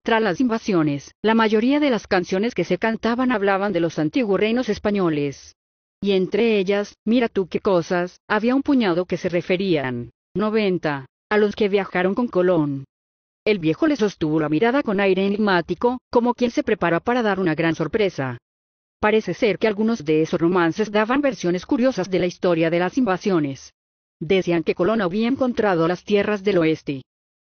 Tras las invasiones, la mayoría de las canciones que se cantaban hablaban de los antiguos reinos españoles. Y entre ellas, mira tú qué cosas, había un puñado que se referían, 90, a los que viajaron con Colón. El viejo le sostuvo la mirada con aire enigmático, como quien se prepara para dar una gran sorpresa. Parece ser que algunos de esos romances daban versiones curiosas de la historia de las invasiones, Decían que Colón había encontrado las tierras del oeste.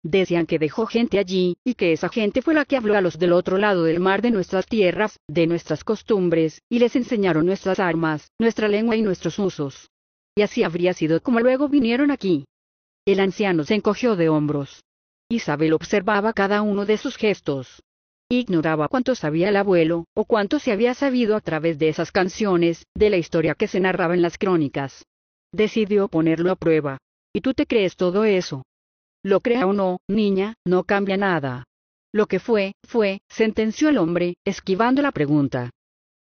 Decían que dejó gente allí, y que esa gente fue la que habló a los del otro lado del mar de nuestras tierras, de nuestras costumbres, y les enseñaron nuestras armas, nuestra lengua y nuestros usos. Y así habría sido como luego vinieron aquí. El anciano se encogió de hombros. Isabel observaba cada uno de sus gestos. Ignoraba cuánto sabía el abuelo, o cuánto se había sabido a través de esas canciones, de la historia que se narraba en las crónicas decidió ponerlo a prueba. ¿Y tú te crees todo eso? Lo crea o no, niña, no cambia nada. Lo que fue, fue, sentenció el hombre, esquivando la pregunta.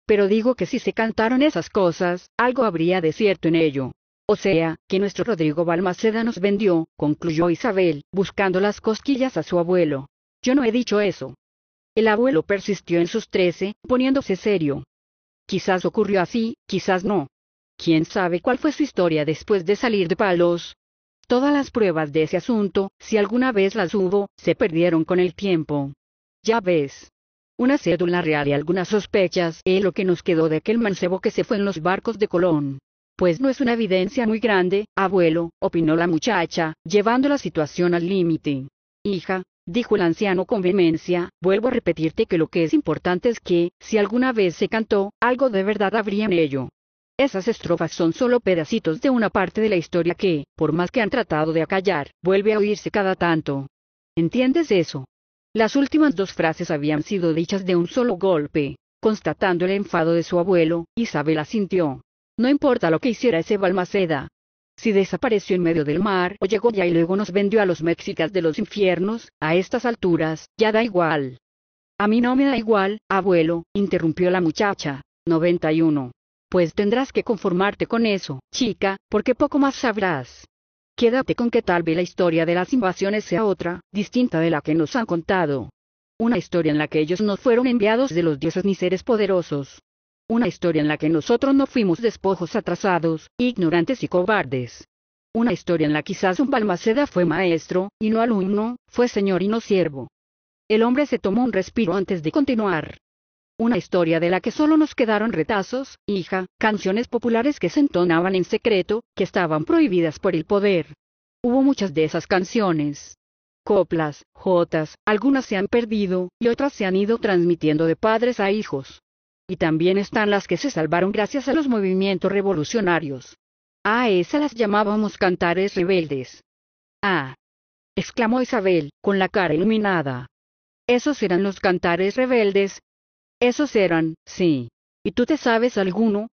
Pero digo que si se cantaron esas cosas, algo habría de cierto en ello. O sea, que nuestro Rodrigo Balmaceda nos vendió, concluyó Isabel, buscando las cosquillas a su abuelo. Yo no he dicho eso. El abuelo persistió en sus trece, poniéndose serio. Quizás ocurrió así, quizás no. Quién sabe cuál fue su historia después de salir de palos. Todas las pruebas de ese asunto, si alguna vez las hubo, se perdieron con el tiempo. Ya ves. Una cédula real y algunas sospechas es lo que nos quedó de aquel mancebo que se fue en los barcos de Colón. Pues no es una evidencia muy grande, abuelo, opinó la muchacha, llevando la situación al límite. Hija, dijo el anciano con vehemencia, vuelvo a repetirte que lo que es importante es que, si alguna vez se cantó, algo de verdad habría en ello. Esas estrofas son solo pedacitos de una parte de la historia que, por más que han tratado de acallar, vuelve a oírse cada tanto. ¿Entiendes eso? Las últimas dos frases habían sido dichas de un solo golpe. Constatando el enfado de su abuelo, Isabel asintió. No importa lo que hiciera ese Balmaceda. Si desapareció en medio del mar o llegó ya y luego nos vendió a los mexicas de los infiernos, a estas alturas, ya da igual. A mí no me da igual, abuelo, interrumpió la muchacha. 91. Pues tendrás que conformarte con eso, chica, porque poco más sabrás. Quédate con que tal vez la historia de las invasiones sea otra, distinta de la que nos han contado. Una historia en la que ellos no fueron enviados de los dioses ni seres poderosos. Una historia en la que nosotros no fuimos despojos atrasados, ignorantes y cobardes. Una historia en la que quizás un Balmaceda fue maestro, y no alumno, fue señor y no siervo. El hombre se tomó un respiro antes de continuar. Una historia de la que solo nos quedaron retazos, hija, canciones populares que se entonaban en secreto, que estaban prohibidas por el poder. Hubo muchas de esas canciones. Coplas, jotas, algunas se han perdido, y otras se han ido transmitiendo de padres a hijos. Y también están las que se salvaron gracias a los movimientos revolucionarios. A esas las llamábamos cantares rebeldes. Ah, exclamó Isabel, con la cara iluminada. Esos eran los cantares rebeldes, esos eran, sí. ¿Y tú te sabes alguno?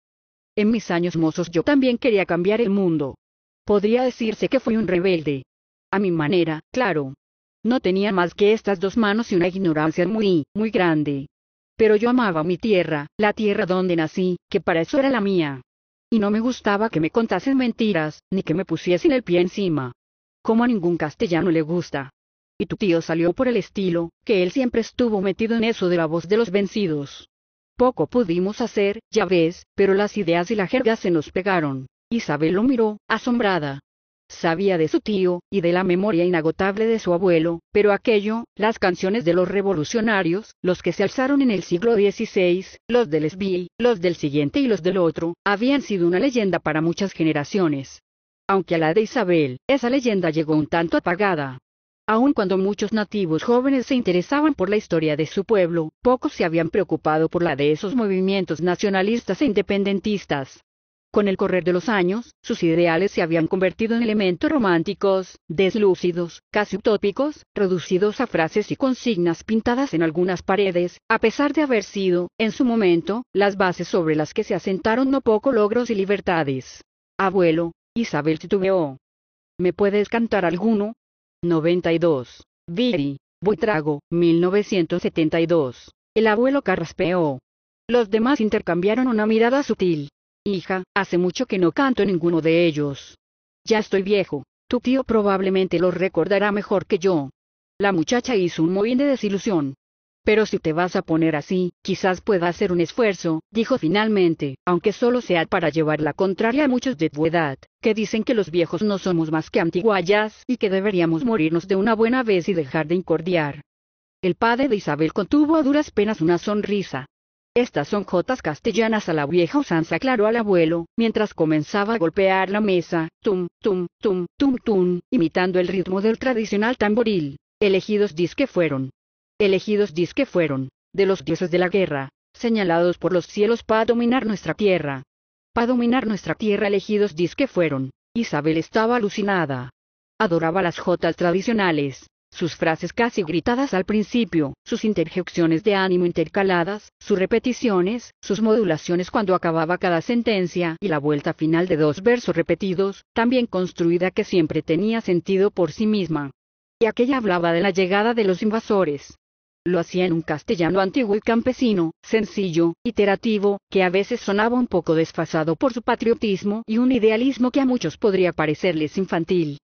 En mis años mozos yo también quería cambiar el mundo. Podría decirse que fui un rebelde. A mi manera, claro. No tenía más que estas dos manos y una ignorancia muy, muy grande. Pero yo amaba mi tierra, la tierra donde nací, que para eso era la mía. Y no me gustaba que me contasen mentiras, ni que me pusiesen el pie encima. Como a ningún castellano le gusta y tu tío salió por el estilo, que él siempre estuvo metido en eso de la voz de los vencidos. Poco pudimos hacer, ya ves, pero las ideas y la jerga se nos pegaron. Isabel lo miró, asombrada. Sabía de su tío, y de la memoria inagotable de su abuelo, pero aquello, las canciones de los revolucionarios, los que se alzaron en el siglo XVI, los del SBI, los del siguiente y los del otro, habían sido una leyenda para muchas generaciones. Aunque a la de Isabel, esa leyenda llegó un tanto apagada. Aun cuando muchos nativos jóvenes se interesaban por la historia de su pueblo, pocos se habían preocupado por la de esos movimientos nacionalistas e independentistas. Con el correr de los años, sus ideales se habían convertido en elementos románticos, deslúcidos, casi utópicos, reducidos a frases y consignas pintadas en algunas paredes, a pesar de haber sido, en su momento, las bases sobre las que se asentaron no poco logros y libertades. Abuelo, Isabel titubeó. ¿Me puedes cantar alguno? 92. Viri, Buitrago, 1972. El abuelo carraspeó. Los demás intercambiaron una mirada sutil. Hija, hace mucho que no canto ninguno de ellos. Ya estoy viejo, tu tío probablemente lo recordará mejor que yo. La muchacha hizo un movimiento de desilusión. Pero si te vas a poner así, quizás pueda hacer un esfuerzo, dijo finalmente, aunque solo sea para llevar la contraria a muchos de tu edad, que dicen que los viejos no somos más que antiguayas y que deberíamos morirnos de una buena vez y dejar de incordiar. El padre de Isabel contuvo a duras penas una sonrisa. Estas son jotas castellanas a la vieja usanza, aclaró al abuelo, mientras comenzaba a golpear la mesa, tum, tum, tum, tum, tum, imitando el ritmo del tradicional tamboril. Elegidos que fueron elegidos que fueron, de los dioses de la guerra, señalados por los cielos para dominar nuestra tierra. Para dominar nuestra tierra elegidos que fueron, Isabel estaba alucinada. Adoraba las jotas tradicionales, sus frases casi gritadas al principio, sus interjecciones de ánimo intercaladas, sus repeticiones, sus modulaciones cuando acababa cada sentencia y la vuelta final de dos versos repetidos, también construida que siempre tenía sentido por sí misma. Y aquella hablaba de la llegada de los invasores, lo hacía en un castellano antiguo y campesino, sencillo, iterativo, que a veces sonaba un poco desfasado por su patriotismo y un idealismo que a muchos podría parecerles infantil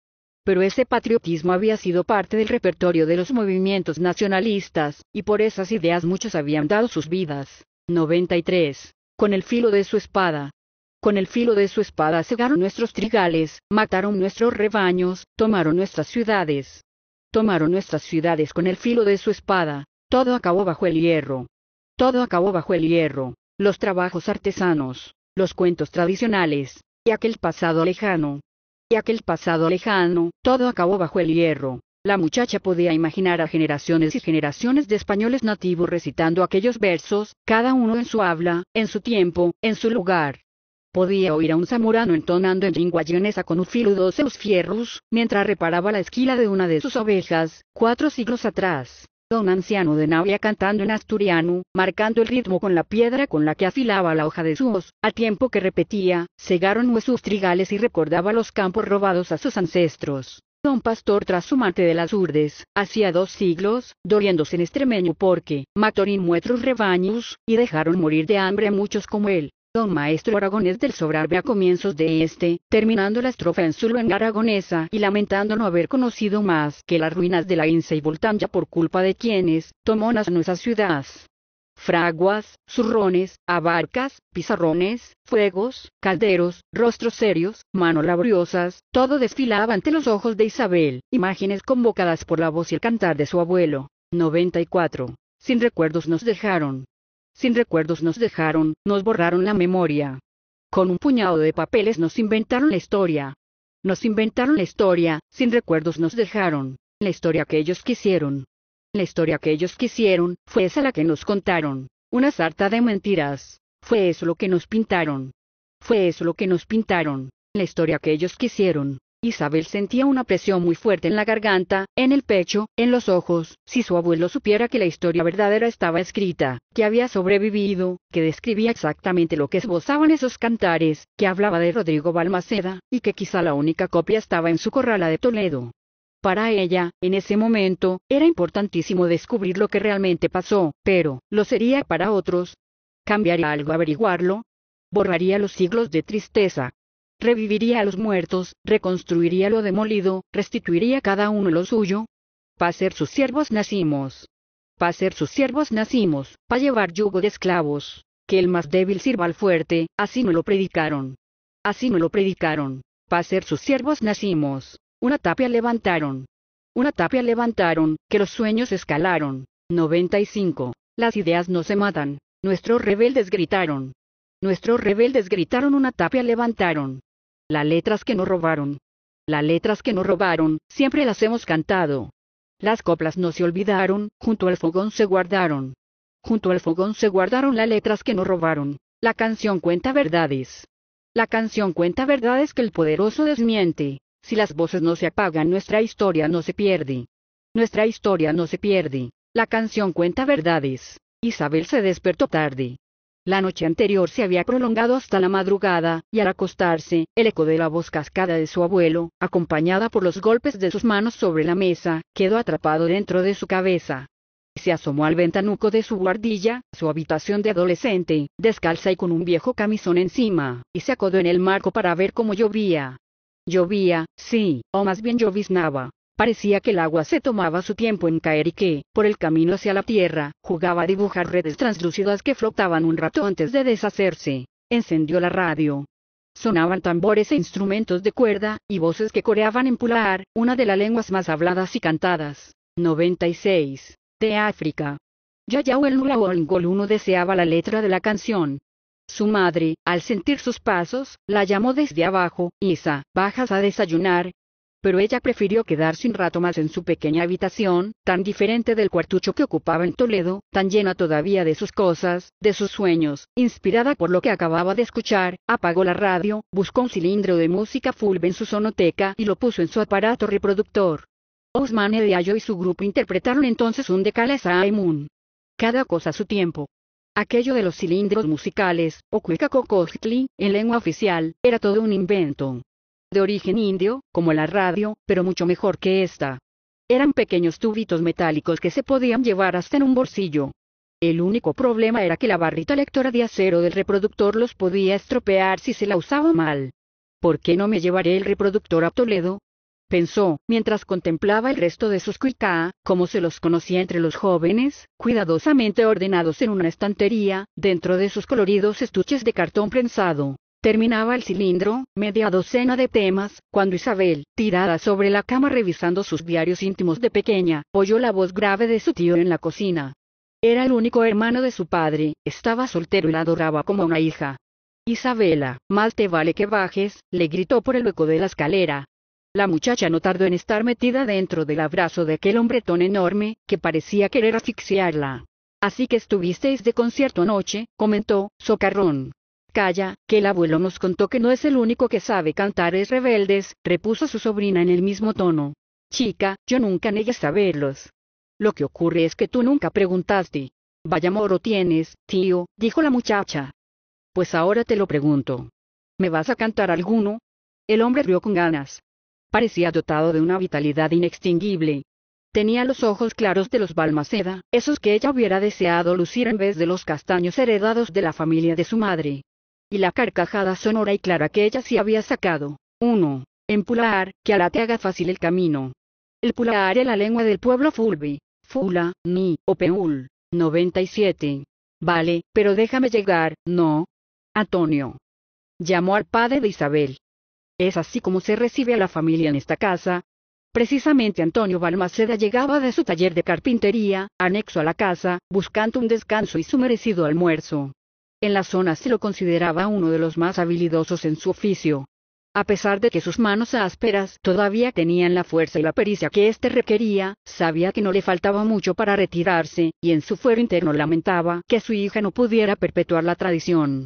pero ese patriotismo había sido parte del repertorio de los movimientos nacionalistas, y por esas ideas muchos habían dado sus vidas. 93. Con el filo de su espada. Con el filo de su espada cegaron nuestros trigales, mataron nuestros rebaños, tomaron nuestras ciudades, tomaron nuestras ciudades con el filo de su espada, todo acabó bajo el hierro. Todo acabó bajo el hierro, los trabajos artesanos, los cuentos tradicionales, y aquel pasado lejano. Y aquel pasado lejano, todo acabó bajo el hierro. La muchacha podía imaginar a generaciones y generaciones de españoles nativos recitando aquellos versos, cada uno en su habla, en su tiempo, en su lugar. Podía oír a un samurano entonando en linguayones con un filo fierros, mientras reparaba la esquila de una de sus ovejas, cuatro siglos atrás. Don anciano de Navia cantando en asturiano, marcando el ritmo con la piedra con la que afilaba la hoja de su hoz, a tiempo que repetía, cegaron nuestros trigales y recordaba los campos robados a sus ancestros. Don Pastor tras su trasumante de las urdes, hacía dos siglos, doliéndose en extremeño porque, Matorín Muetros rebaños, y dejaron morir de hambre a muchos como él. Don maestro aragonés del Sobrarbe a comienzos de este, terminando la estrofa en su lengua aragonesa y lamentando no haber conocido más que las ruinas de la Ince y Voltanja por culpa de quienes las nuestras ciudades fraguas, zurrones, abarcas, pizarrones, fuegos, calderos, rostros serios, manos laboriosas, todo desfilaba ante los ojos de Isabel, imágenes convocadas por la voz y el cantar de su abuelo. 94. Sin recuerdos nos dejaron sin recuerdos nos dejaron, nos borraron la memoria. Con un puñado de papeles nos inventaron la historia. Nos inventaron la historia, sin recuerdos nos dejaron. La historia que ellos quisieron. La historia que ellos quisieron, fue esa la que nos contaron. Una sarta de mentiras. Fue eso lo que nos pintaron. Fue eso lo que nos pintaron. La historia que ellos quisieron. Isabel sentía una presión muy fuerte en la garganta, en el pecho, en los ojos, si su abuelo supiera que la historia verdadera estaba escrita, que había sobrevivido, que describía exactamente lo que esbozaban esos cantares, que hablaba de Rodrigo Balmaceda, y que quizá la única copia estaba en su corrala de Toledo. Para ella, en ese momento, era importantísimo descubrir lo que realmente pasó, pero, ¿lo sería para otros? ¿Cambiaría algo averiguarlo? ¿Borraría los siglos de tristeza, reviviría a los muertos, reconstruiría lo demolido, restituiría cada uno lo suyo. Pa' ser sus siervos nacimos. Pa' ser sus siervos nacimos, pa' llevar yugo de esclavos. Que el más débil sirva al fuerte, así no lo predicaron. Así no lo predicaron. Pa' ser sus siervos nacimos. Una tapia levantaron. Una tapia levantaron, que los sueños escalaron. 95. Las ideas no se matan. Nuestros rebeldes gritaron. Nuestros rebeldes gritaron una tapia levantaron. Las letras que nos robaron. Las letras que nos robaron, siempre las hemos cantado. Las coplas no se olvidaron, junto al fogón se guardaron. Junto al fogón se guardaron las letras que nos robaron. La canción cuenta verdades. La canción cuenta verdades que el poderoso desmiente. Si las voces no se apagan, nuestra historia no se pierde. Nuestra historia no se pierde. La canción cuenta verdades. Isabel se despertó tarde. La noche anterior se había prolongado hasta la madrugada, y al acostarse, el eco de la voz cascada de su abuelo, acompañada por los golpes de sus manos sobre la mesa, quedó atrapado dentro de su cabeza. Se asomó al ventanuco de su guardilla, su habitación de adolescente, descalza y con un viejo camisón encima, y se acodó en el marco para ver cómo llovía. Llovía, sí, o más bien lloviznaba, Parecía que el agua se tomaba su tiempo en caer y que, por el camino hacia la tierra, jugaba a dibujar redes translúcidas que flotaban un rato antes de deshacerse. Encendió la radio. Sonaban tambores e instrumentos de cuerda, y voces que coreaban en Pular, una de las lenguas más habladas y cantadas. 96. De África. Yayao el Ngol uno deseaba la letra de la canción. Su madre, al sentir sus pasos, la llamó desde abajo, Isa, bajas a desayunar, pero ella prefirió quedarse un rato más en su pequeña habitación, tan diferente del cuartucho que ocupaba en Toledo, tan llena todavía de sus cosas, de sus sueños, inspirada por lo que acababa de escuchar, apagó la radio, buscó un cilindro de música fulva en su sonoteca y lo puso en su aparato reproductor. Osman Ediayo y su grupo interpretaron entonces un decales a e Moon. Cada cosa a su tiempo. Aquello de los cilindros musicales, o cueca en lengua oficial, era todo un invento de origen indio, como la radio, pero mucho mejor que esta. Eran pequeños tubitos metálicos que se podían llevar hasta en un bolsillo. El único problema era que la barrita lectora de acero del reproductor los podía estropear si se la usaba mal. ¿Por qué no me llevaré el reproductor a Toledo? pensó, mientras contemplaba el resto de sus cuicá, como se los conocía entre los jóvenes, cuidadosamente ordenados en una estantería, dentro de sus coloridos estuches de cartón prensado. Terminaba el cilindro, media docena de temas, cuando Isabel, tirada sobre la cama revisando sus diarios íntimos de pequeña, oyó la voz grave de su tío en la cocina. Era el único hermano de su padre, estaba soltero y la adoraba como una hija. Isabela, mal te vale que bajes, le gritó por el hueco de la escalera. La muchacha no tardó en estar metida dentro del abrazo de aquel hombretón enorme, que parecía querer asfixiarla. Así que estuvisteis de concierto anoche, comentó, socarrón. Calla, que el abuelo nos contó que no es el único que sabe cantar es rebeldes, repuso su sobrina en el mismo tono. Chica, yo nunca negué saberlos. Lo que ocurre es que tú nunca preguntaste. Vaya moro tienes, tío, dijo la muchacha. Pues ahora te lo pregunto. ¿Me vas a cantar alguno? El hombre rió con ganas. Parecía dotado de una vitalidad inextinguible. Tenía los ojos claros de los Balmaceda, esos que ella hubiera deseado lucir en vez de los castaños heredados de la familia de su madre y la carcajada sonora y clara que ella sí había sacado. 1. pular que la te haga fácil el camino. El pular es la lengua del pueblo fulbi, fula, ni, o peul. 97. Vale, pero déjame llegar, ¿no? Antonio. Llamó al padre de Isabel. Es así como se recibe a la familia en esta casa. Precisamente Antonio Balmaceda llegaba de su taller de carpintería, anexo a la casa, buscando un descanso y su merecido almuerzo. En la zona se lo consideraba uno de los más habilidosos en su oficio. A pesar de que sus manos ásperas todavía tenían la fuerza y la pericia que éste requería, sabía que no le faltaba mucho para retirarse, y en su fuero interno lamentaba que su hija no pudiera perpetuar la tradición.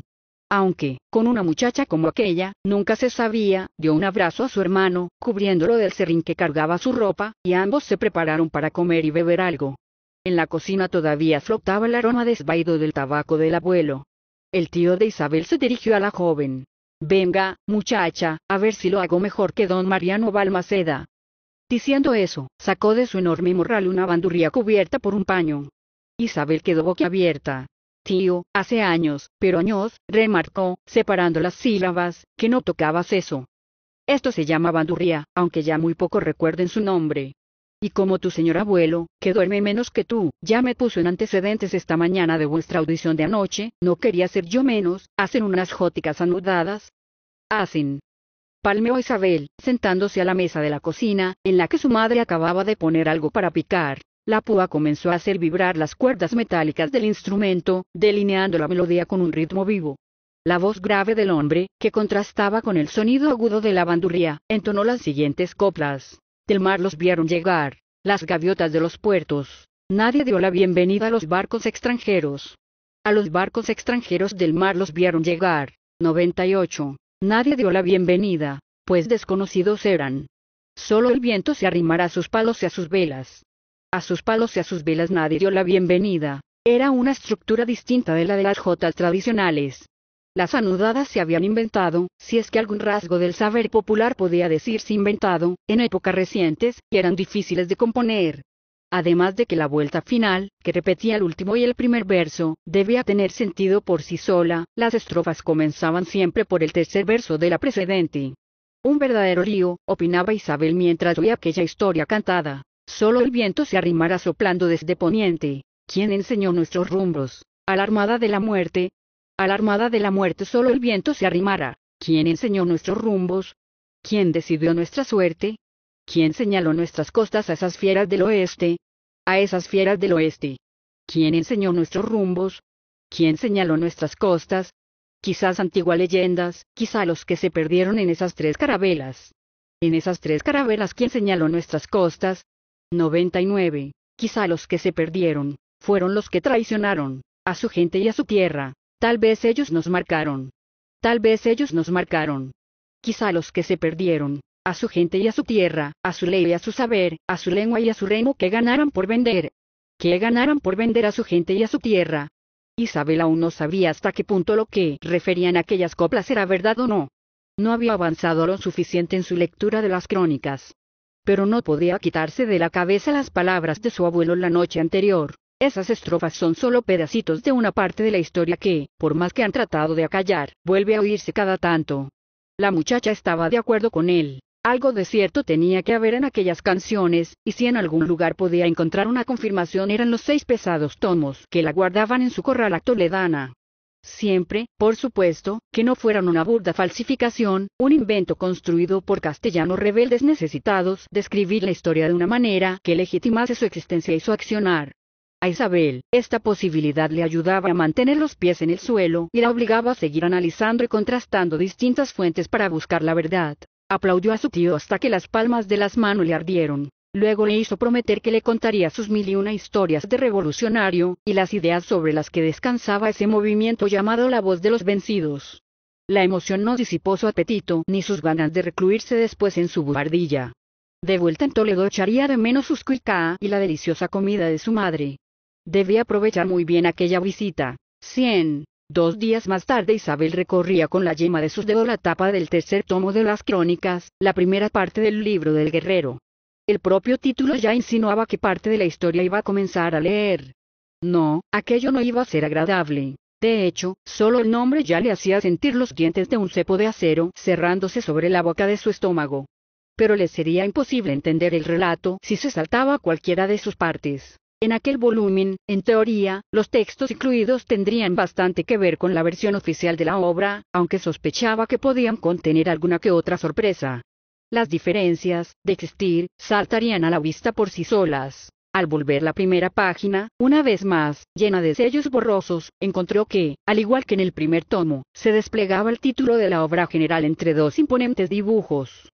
Aunque, con una muchacha como aquella, nunca se sabía, dio un abrazo a su hermano, cubriéndolo del serrín que cargaba su ropa, y ambos se prepararon para comer y beber algo. En la cocina todavía flotaba el aroma desvaído del tabaco del abuelo, el tío de Isabel se dirigió a la joven. Venga, muchacha, a ver si lo hago mejor que don Mariano Balmaceda. Diciendo eso, sacó de su enorme morral una bandurría cubierta por un paño. Isabel quedó boquiabierta. Tío, hace años, pero años, remarcó, separando las sílabas, que no tocabas eso. Esto se llama bandurría, aunque ya muy poco recuerden su nombre. Y como tu señor abuelo, que duerme menos que tú, ya me puso en antecedentes esta mañana de vuestra audición de anoche, no quería ser yo menos, hacen unas jóticas anudadas. Hacen. Palmeó Isabel, sentándose a la mesa de la cocina, en la que su madre acababa de poner algo para picar. La púa comenzó a hacer vibrar las cuerdas metálicas del instrumento, delineando la melodía con un ritmo vivo. La voz grave del hombre, que contrastaba con el sonido agudo de la bandurría, entonó las siguientes coplas del mar los vieron llegar, las gaviotas de los puertos. Nadie dio la bienvenida a los barcos extranjeros. A los barcos extranjeros del mar los vieron llegar. 98. Nadie dio la bienvenida, pues desconocidos eran. Solo el viento se arrimará a sus palos y a sus velas. A sus palos y a sus velas nadie dio la bienvenida. Era una estructura distinta de la de las jotas tradicionales. Las anudadas se habían inventado, si es que algún rasgo del saber popular podía decirse inventado, en épocas recientes, y eran difíciles de componer. Además de que la vuelta final, que repetía el último y el primer verso, debía tener sentido por sí sola, las estrofas comenzaban siempre por el tercer verso de la precedente. Un verdadero río, opinaba Isabel mientras oía aquella historia cantada. Solo el viento se arrimara soplando desde poniente. quien enseñó nuestros rumbos? Alarmada de la muerte, alarmada de la muerte solo el viento se arrimara. ¿Quién enseñó nuestros rumbos? ¿Quién decidió nuestra suerte? ¿Quién señaló nuestras costas a esas fieras del oeste? A esas fieras del oeste. ¿Quién enseñó nuestros rumbos? ¿Quién señaló nuestras costas? Quizás antiguas leyendas, quizá los que se perdieron en esas tres carabelas. En esas tres carabelas, ¿quién señaló nuestras costas? 99. Quizá los que se perdieron, fueron los que traicionaron, a su gente y a su tierra, Tal vez ellos nos marcaron. Tal vez ellos nos marcaron. Quizá los que se perdieron, a su gente y a su tierra, a su ley y a su saber, a su lengua y a su reino que ganaran por vender. Que ganaran por vender a su gente y a su tierra. Isabel aún no sabía hasta qué punto lo que referían aquellas coplas era verdad o no. No había avanzado lo suficiente en su lectura de las crónicas. Pero no podía quitarse de la cabeza las palabras de su abuelo la noche anterior. Esas estrofas son solo pedacitos de una parte de la historia que, por más que han tratado de acallar, vuelve a oírse cada tanto. La muchacha estaba de acuerdo con él. Algo de cierto tenía que haber en aquellas canciones, y si en algún lugar podía encontrar una confirmación eran los seis pesados tomos que la guardaban en su corral toledana. Siempre, por supuesto, que no fueran una burda falsificación, un invento construido por castellanos rebeldes necesitados de escribir la historia de una manera que legitimase su existencia y su accionar. A Isabel, esta posibilidad le ayudaba a mantener los pies en el suelo y la obligaba a seguir analizando y contrastando distintas fuentes para buscar la verdad. Aplaudió a su tío hasta que las palmas de las manos le ardieron. Luego le hizo prometer que le contaría sus mil y una historias de revolucionario, y las ideas sobre las que descansaba ese movimiento llamado la voz de los vencidos. La emoción no disipó su apetito ni sus ganas de recluirse después en su bubardilla. De vuelta en Toledo echaría de menos sus cuicá y la deliciosa comida de su madre. Debía aprovechar muy bien aquella visita. 100. Dos días más tarde Isabel recorría con la yema de sus dedos la tapa del tercer tomo de las crónicas, la primera parte del libro del guerrero. El propio título ya insinuaba que parte de la historia iba a comenzar a leer. No, aquello no iba a ser agradable. De hecho, solo el nombre ya le hacía sentir los dientes de un cepo de acero cerrándose sobre la boca de su estómago. Pero le sería imposible entender el relato si se saltaba cualquiera de sus partes. En aquel volumen, en teoría, los textos incluidos tendrían bastante que ver con la versión oficial de la obra, aunque sospechaba que podían contener alguna que otra sorpresa. Las diferencias, de existir, saltarían a la vista por sí solas. Al volver la primera página, una vez más, llena de sellos borrosos, encontró que, al igual que en el primer tomo, se desplegaba el título de la obra general entre dos imponentes dibujos.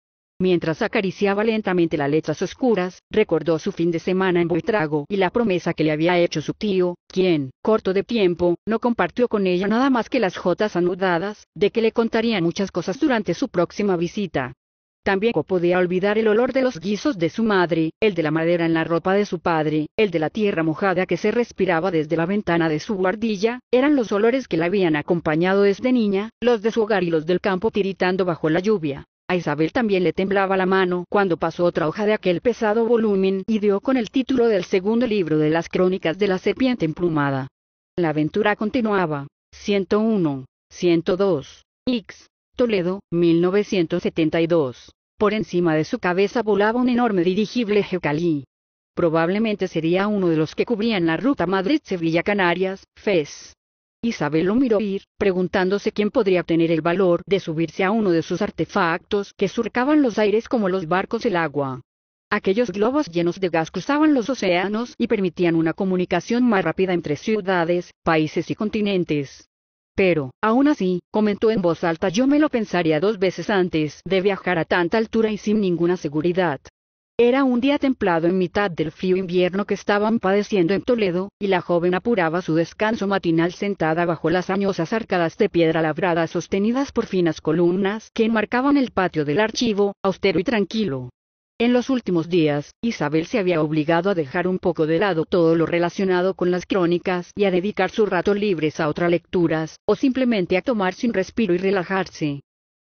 Mientras acariciaba lentamente las letras oscuras, recordó su fin de semana en Buitrago y la promesa que le había hecho su tío, quien, corto de tiempo, no compartió con ella nada más que las jotas anudadas, de que le contaría muchas cosas durante su próxima visita. También podía olvidar el olor de los guisos de su madre, el de la madera en la ropa de su padre, el de la tierra mojada que se respiraba desde la ventana de su guardilla, eran los olores que la habían acompañado desde niña, los de su hogar y los del campo tiritando bajo la lluvia. Isabel también le temblaba la mano cuando pasó otra hoja de aquel pesado volumen y dio con el título del segundo libro de las crónicas de la serpiente emplumada. La aventura continuaba. 101. 102. X. Toledo, 1972. Por encima de su cabeza volaba un enorme dirigible Jecalí. Probablemente sería uno de los que cubrían la ruta Madrid-Sevilla-Canarias, FES. Isabel lo miró ir, preguntándose quién podría tener el valor de subirse a uno de sus artefactos que surcaban los aires como los barcos el agua. Aquellos globos llenos de gas cruzaban los océanos y permitían una comunicación más rápida entre ciudades, países y continentes. Pero, aún así, comentó en voz alta, yo me lo pensaría dos veces antes de viajar a tanta altura y sin ninguna seguridad. Era un día templado en mitad del frío invierno que estaban padeciendo en Toledo, y la joven apuraba su descanso matinal sentada bajo las añosas arcadas de piedra labrada sostenidas por finas columnas que enmarcaban el patio del archivo, austero y tranquilo. En los últimos días, Isabel se había obligado a dejar un poco de lado todo lo relacionado con las crónicas y a dedicar su rato libres a otras lecturas, o simplemente a tomar un respiro y relajarse.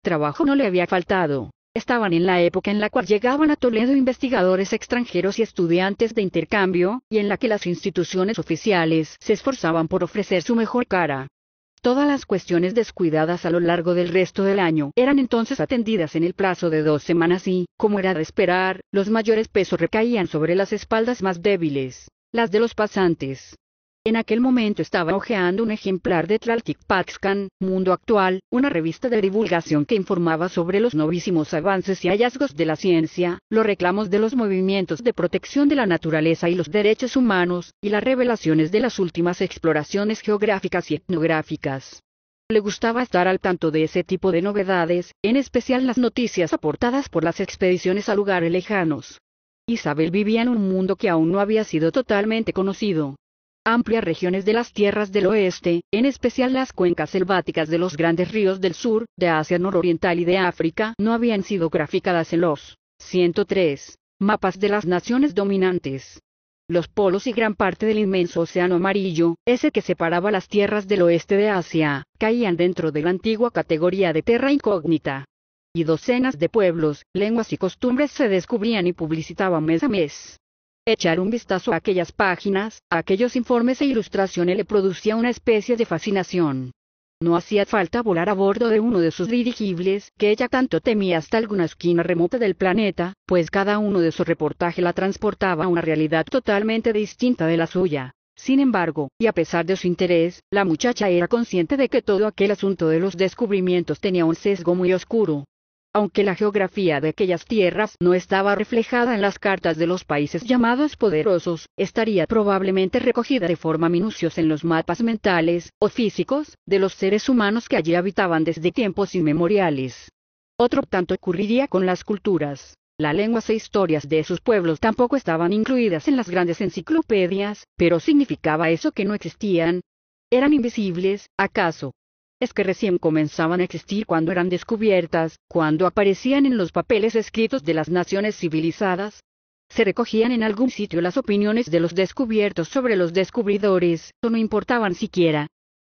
Trabajo no le había faltado, estaban en la época en la cual llegaban a Toledo investigadores extranjeros y estudiantes de intercambio, y en la que las instituciones oficiales se esforzaban por ofrecer su mejor cara. Todas las cuestiones descuidadas a lo largo del resto del año eran entonces atendidas en el plazo de dos semanas y, como era de esperar, los mayores pesos recaían sobre las espaldas más débiles, las de los pasantes. En aquel momento estaba hojeando un ejemplar de Paxcan, Mundo Actual, una revista de divulgación que informaba sobre los novísimos avances y hallazgos de la ciencia, los reclamos de los movimientos de protección de la naturaleza y los derechos humanos, y las revelaciones de las últimas exploraciones geográficas y etnográficas. Le gustaba estar al tanto de ese tipo de novedades, en especial las noticias aportadas por las expediciones a lugares lejanos. Isabel vivía en un mundo que aún no había sido totalmente conocido amplias regiones de las tierras del oeste, en especial las cuencas selváticas de los grandes ríos del sur, de Asia nororiental y de África, no habían sido graficadas en los 103 mapas de las naciones dominantes. Los polos y gran parte del inmenso océano amarillo, ese que separaba las tierras del oeste de Asia, caían dentro de la antigua categoría de tierra incógnita. Y docenas de pueblos, lenguas y costumbres se descubrían y publicitaban mes a mes. Echar un vistazo a aquellas páginas, a aquellos informes e ilustraciones le producía una especie de fascinación. No hacía falta volar a bordo de uno de sus dirigibles, que ella tanto temía hasta alguna esquina remota del planeta, pues cada uno de sus reportajes la transportaba a una realidad totalmente distinta de la suya. Sin embargo, y a pesar de su interés, la muchacha era consciente de que todo aquel asunto de los descubrimientos tenía un sesgo muy oscuro, aunque la geografía de aquellas tierras no estaba reflejada en las cartas de los países llamados poderosos, estaría probablemente recogida de forma minuciosa en los mapas mentales, o físicos, de los seres humanos que allí habitaban desde tiempos inmemoriales. Otro tanto ocurriría con las culturas. Las lenguas e historias de esos pueblos tampoco estaban incluidas en las grandes enciclopedias, pero significaba eso que no existían. Eran invisibles, acaso, que recién comenzaban a existir cuando eran descubiertas, cuando aparecían en los papeles escritos de las naciones civilizadas. Se recogían en algún sitio las opiniones de los descubiertos sobre los descubridores, o no importaban siquiera.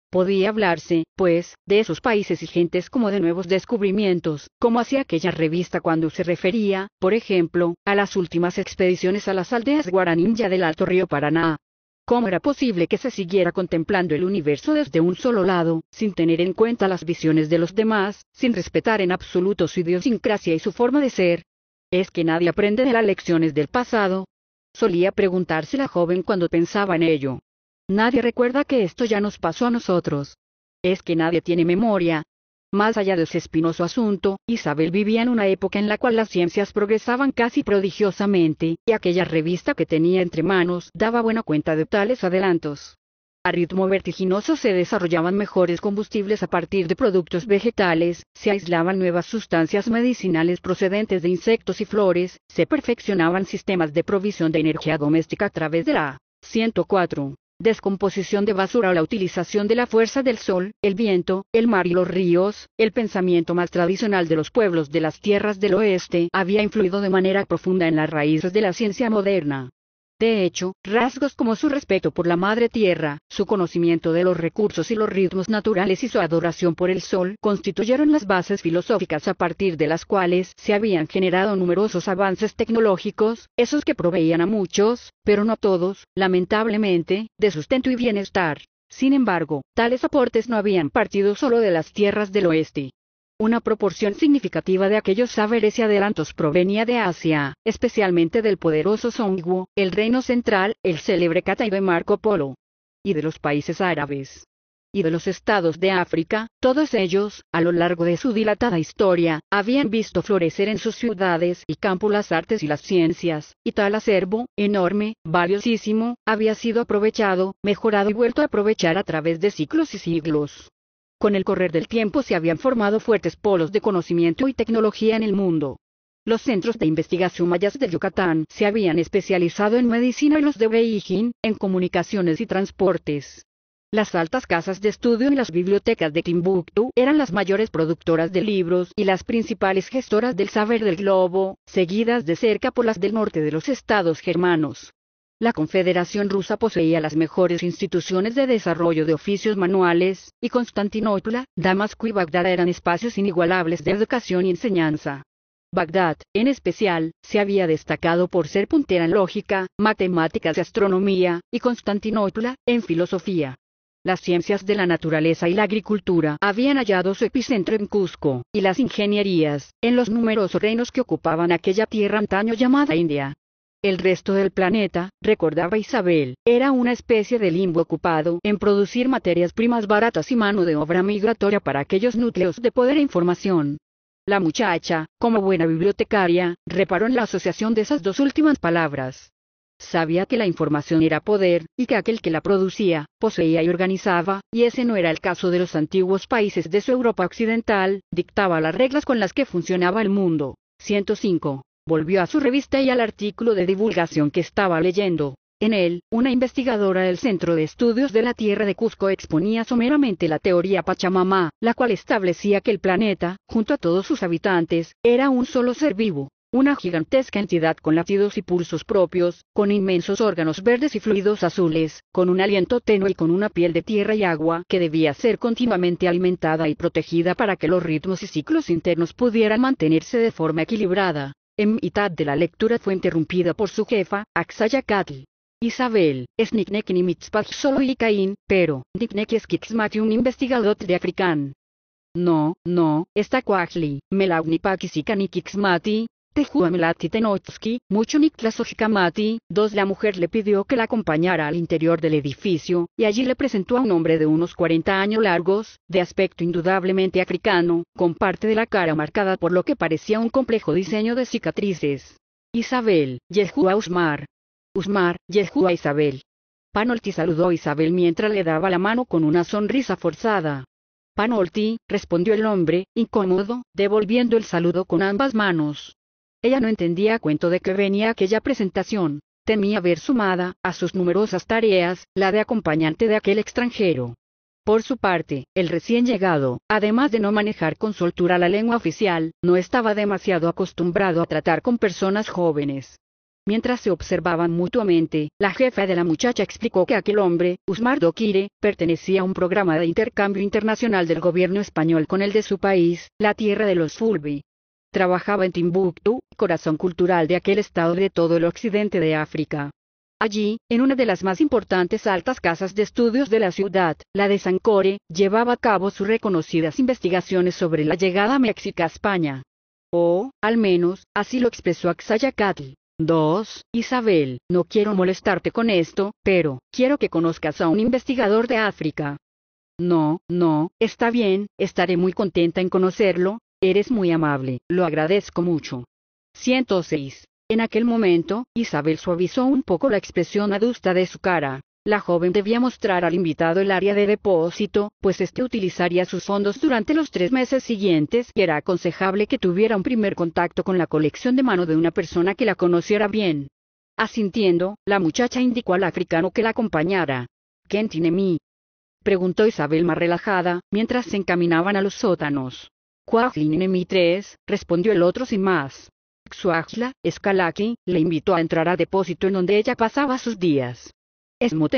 Podía hablarse, pues, de esos países y gentes como de nuevos descubrimientos, como hacía aquella revista cuando se refería, por ejemplo, a las últimas expediciones a las aldeas guaraninja del Alto Río Paraná, ¿Cómo era posible que se siguiera contemplando el universo desde un solo lado, sin tener en cuenta las visiones de los demás, sin respetar en absoluto su idiosincrasia y su forma de ser? ¿Es que nadie aprende de las lecciones del pasado? Solía preguntarse la joven cuando pensaba en ello. Nadie recuerda que esto ya nos pasó a nosotros. ¿Es que nadie tiene memoria, más allá de ese espinoso asunto, Isabel vivía en una época en la cual las ciencias progresaban casi prodigiosamente, y aquella revista que tenía entre manos daba buena cuenta de tales adelantos. A ritmo vertiginoso se desarrollaban mejores combustibles a partir de productos vegetales, se aislaban nuevas sustancias medicinales procedentes de insectos y flores, se perfeccionaban sistemas de provisión de energía doméstica a través de la 104 descomposición de basura o la utilización de la fuerza del sol, el viento, el mar y los ríos, el pensamiento más tradicional de los pueblos de las tierras del oeste había influido de manera profunda en las raíces de la ciencia moderna. De hecho, rasgos como su respeto por la madre tierra, su conocimiento de los recursos y los ritmos naturales y su adoración por el sol constituyeron las bases filosóficas a partir de las cuales se habían generado numerosos avances tecnológicos, esos que proveían a muchos, pero no a todos, lamentablemente, de sustento y bienestar. Sin embargo, tales aportes no habían partido solo de las tierras del oeste, una proporción significativa de aquellos saberes y adelantos provenía de Asia, especialmente del poderoso Songwu, el reino central, el célebre Catay de Marco Polo, y de los países árabes y de los estados de África, todos ellos, a lo largo de su dilatada historia, habían visto florecer en sus ciudades y campos las artes y las ciencias, y tal acervo, enorme, valiosísimo, había sido aprovechado, mejorado y vuelto a aprovechar a través de ciclos y siglos. Con el correr del tiempo se habían formado fuertes polos de conocimiento y tecnología en el mundo. Los centros de investigación mayas de Yucatán se habían especializado en medicina y los de Beijing, en comunicaciones y transportes. Las altas casas de estudio y las bibliotecas de Timbuktu eran las mayores productoras de libros y las principales gestoras del saber del globo, seguidas de cerca por las del norte de los estados germanos. La Confederación Rusa poseía las mejores instituciones de desarrollo de oficios manuales, y Constantinopla, Damasco y Bagdad eran espacios inigualables de educación y enseñanza. Bagdad, en especial, se había destacado por ser puntera en lógica, matemáticas y astronomía, y Constantinopla, en filosofía. Las ciencias de la naturaleza y la agricultura habían hallado su epicentro en Cusco, y las ingenierías, en los numerosos reinos que ocupaban aquella tierra antaño llamada India. El resto del planeta, recordaba Isabel, era una especie de limbo ocupado en producir materias primas baratas y mano de obra migratoria para aquellos núcleos de poder e información. La muchacha, como buena bibliotecaria, reparó en la asociación de esas dos últimas palabras. Sabía que la información era poder, y que aquel que la producía, poseía y organizaba, y ese no era el caso de los antiguos países de su Europa occidental, dictaba las reglas con las que funcionaba el mundo. 105. Volvió a su revista y al artículo de divulgación que estaba leyendo. En él, una investigadora del Centro de Estudios de la Tierra de Cusco exponía someramente la teoría Pachamama, la cual establecía que el planeta, junto a todos sus habitantes, era un solo ser vivo, una gigantesca entidad con latidos y pulsos propios, con inmensos órganos verdes y fluidos azules, con un aliento tenue y con una piel de tierra y agua que debía ser continuamente alimentada y protegida para que los ritmos y ciclos internos pudieran mantenerse de forma equilibrada. En mitad de la lectura fue interrumpida por su jefa, Axayacatl. Isabel, es ni Mitspach solo y Caín, pero, Niknek es un investigador de Africán. No, no, está Quajli, Pakisika ni Kixmati, mucho Niklas Ojikamati. dos la mujer le pidió que la acompañara al interior del edificio, y allí le presentó a un hombre de unos 40 años largos, de aspecto indudablemente africano, con parte de la cara marcada por lo que parecía un complejo diseño de cicatrices. Isabel, Jehua Usmar. Usmar, Jehua Isabel. Panolti saludó a Isabel mientras le daba la mano con una sonrisa forzada. Panolti, respondió el hombre, incómodo, devolviendo el saludo con ambas manos. Ella no entendía cuento de que venía aquella presentación, temía ver sumada, a sus numerosas tareas, la de acompañante de aquel extranjero. Por su parte, el recién llegado, además de no manejar con soltura la lengua oficial, no estaba demasiado acostumbrado a tratar con personas jóvenes. Mientras se observaban mutuamente, la jefa de la muchacha explicó que aquel hombre, Usmar Dokire, pertenecía a un programa de intercambio internacional del gobierno español con el de su país, la tierra de los Fulbi, Trabajaba en Timbuktu, corazón cultural de aquel estado de todo el occidente de África. Allí, en una de las más importantes altas casas de estudios de la ciudad, la de Sancore, llevaba a cabo sus reconocidas investigaciones sobre la llegada México a España. O, al menos, así lo expresó Axayacatl. 2. Isabel, no quiero molestarte con esto, pero, quiero que conozcas a un investigador de África. No, no, está bien, estaré muy contenta en conocerlo, Eres muy amable, lo agradezco mucho. 106. En aquel momento, Isabel suavizó un poco la expresión adusta de su cara. La joven debía mostrar al invitado el área de depósito, pues éste utilizaría sus fondos durante los tres meses siguientes y era aconsejable que tuviera un primer contacto con la colección de mano de una persona que la conociera bien. Asintiendo, la muchacha indicó al africano que la acompañara. ¿Quién tiene mí? preguntó Isabel más relajada, mientras se encaminaban a los sótanos mi 3, respondió el otro sin más. Xuajla, Escalaki, le invitó a entrar a depósito en donde ella pasaba sus días.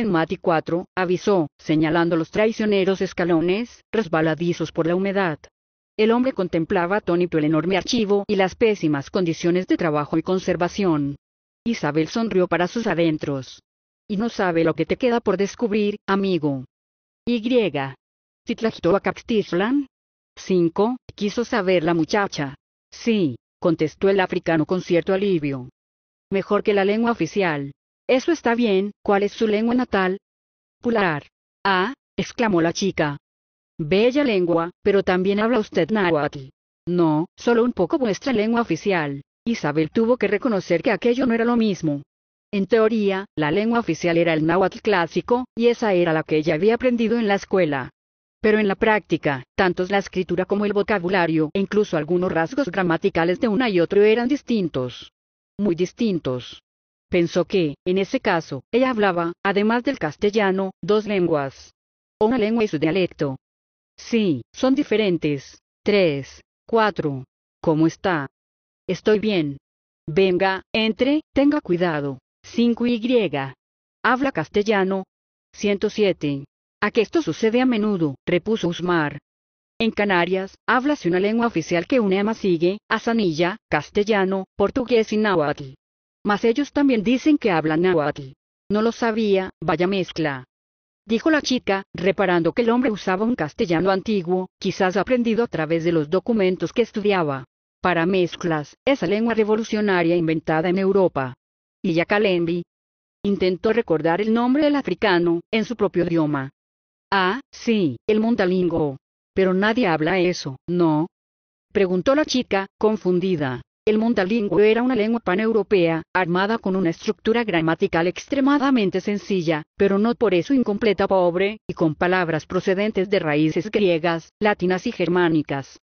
mati 4, avisó, señalando los traicioneros escalones, resbaladizos por la humedad. El hombre contemplaba atónito el enorme archivo y las pésimas condiciones de trabajo y conservación. Isabel sonrió para sus adentros. Y no sabe lo que te queda por descubrir, amigo. Y. Captizlan. 5. Quiso saber la muchacha. Sí, contestó el africano con cierto alivio. Mejor que la lengua oficial. Eso está bien, ¿cuál es su lengua natal? Pular. Ah, exclamó la chica. Bella lengua, pero también habla usted náhuatl. No, solo un poco vuestra lengua oficial. Isabel tuvo que reconocer que aquello no era lo mismo. En teoría, la lengua oficial era el náhuatl clásico, y esa era la que ella había aprendido en la escuela. Pero en la práctica, tanto la escritura como el vocabulario e incluso algunos rasgos gramaticales de una y otro eran distintos. Muy distintos. Pensó que, en ese caso, ella hablaba, además del castellano, dos lenguas. Una lengua y su dialecto. Sí, son diferentes. Tres, cuatro. ¿Cómo está? Estoy bien. Venga, entre, tenga cuidado. 5Y. Habla castellano. 107. A que esto sucede a menudo, repuso Usmar. En Canarias, háblase una lengua oficial que une a Masigue, Azanilla, castellano, portugués y náhuatl. Mas ellos también dicen que hablan náhuatl. No lo sabía, vaya mezcla. Dijo la chica, reparando que el hombre usaba un castellano antiguo, quizás aprendido a través de los documentos que estudiaba. Para mezclas, esa lengua revolucionaria inventada en Europa. Y Yakalembi. Intentó recordar el nombre del africano, en su propio idioma, Ah, sí, el montalingo. Pero nadie habla eso, ¿no? Preguntó la chica, confundida. El montalingo era una lengua paneuropea, armada con una estructura gramatical extremadamente sencilla, pero no por eso incompleta pobre, y con palabras procedentes de raíces griegas, latinas y germánicas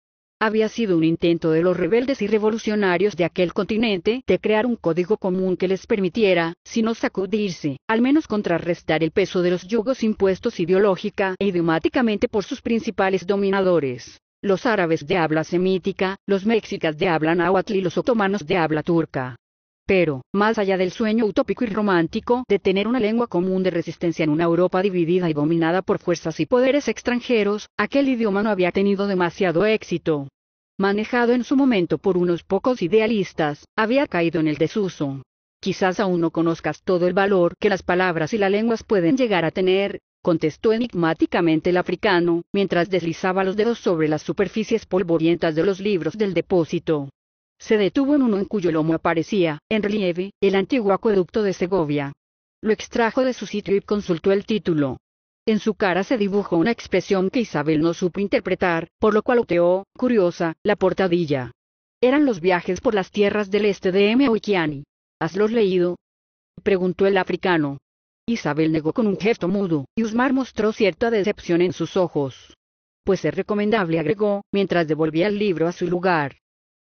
había sido un intento de los rebeldes y revolucionarios de aquel continente de crear un código común que les permitiera, si no sacudirse, al menos contrarrestar el peso de los yugos impuestos ideológica e idiomáticamente por sus principales dominadores. Los árabes de habla semítica, los mexicas de habla náhuatl y los otomanos de habla turca. Pero, más allá del sueño utópico y romántico de tener una lengua común de resistencia en una Europa dividida y dominada por fuerzas y poderes extranjeros, aquel idioma no había tenido demasiado éxito. Manejado en su momento por unos pocos idealistas, había caído en el desuso. Quizás aún no conozcas todo el valor que las palabras y las lenguas pueden llegar a tener, contestó enigmáticamente el africano, mientras deslizaba los dedos sobre las superficies polvorientas de los libros del depósito. Se detuvo en uno en cuyo lomo aparecía, en relieve, el antiguo acueducto de Segovia. Lo extrajo de su sitio y consultó el título. En su cara se dibujó una expresión que Isabel no supo interpretar, por lo cual oteó, curiosa, la portadilla. Eran los viajes por las tierras del este de M. Oikiani. ¿Haslos leído? preguntó el africano. Isabel negó con un gesto mudo, y Usmar mostró cierta decepción en sus ojos. Pues es recomendable, agregó, mientras devolvía el libro a su lugar.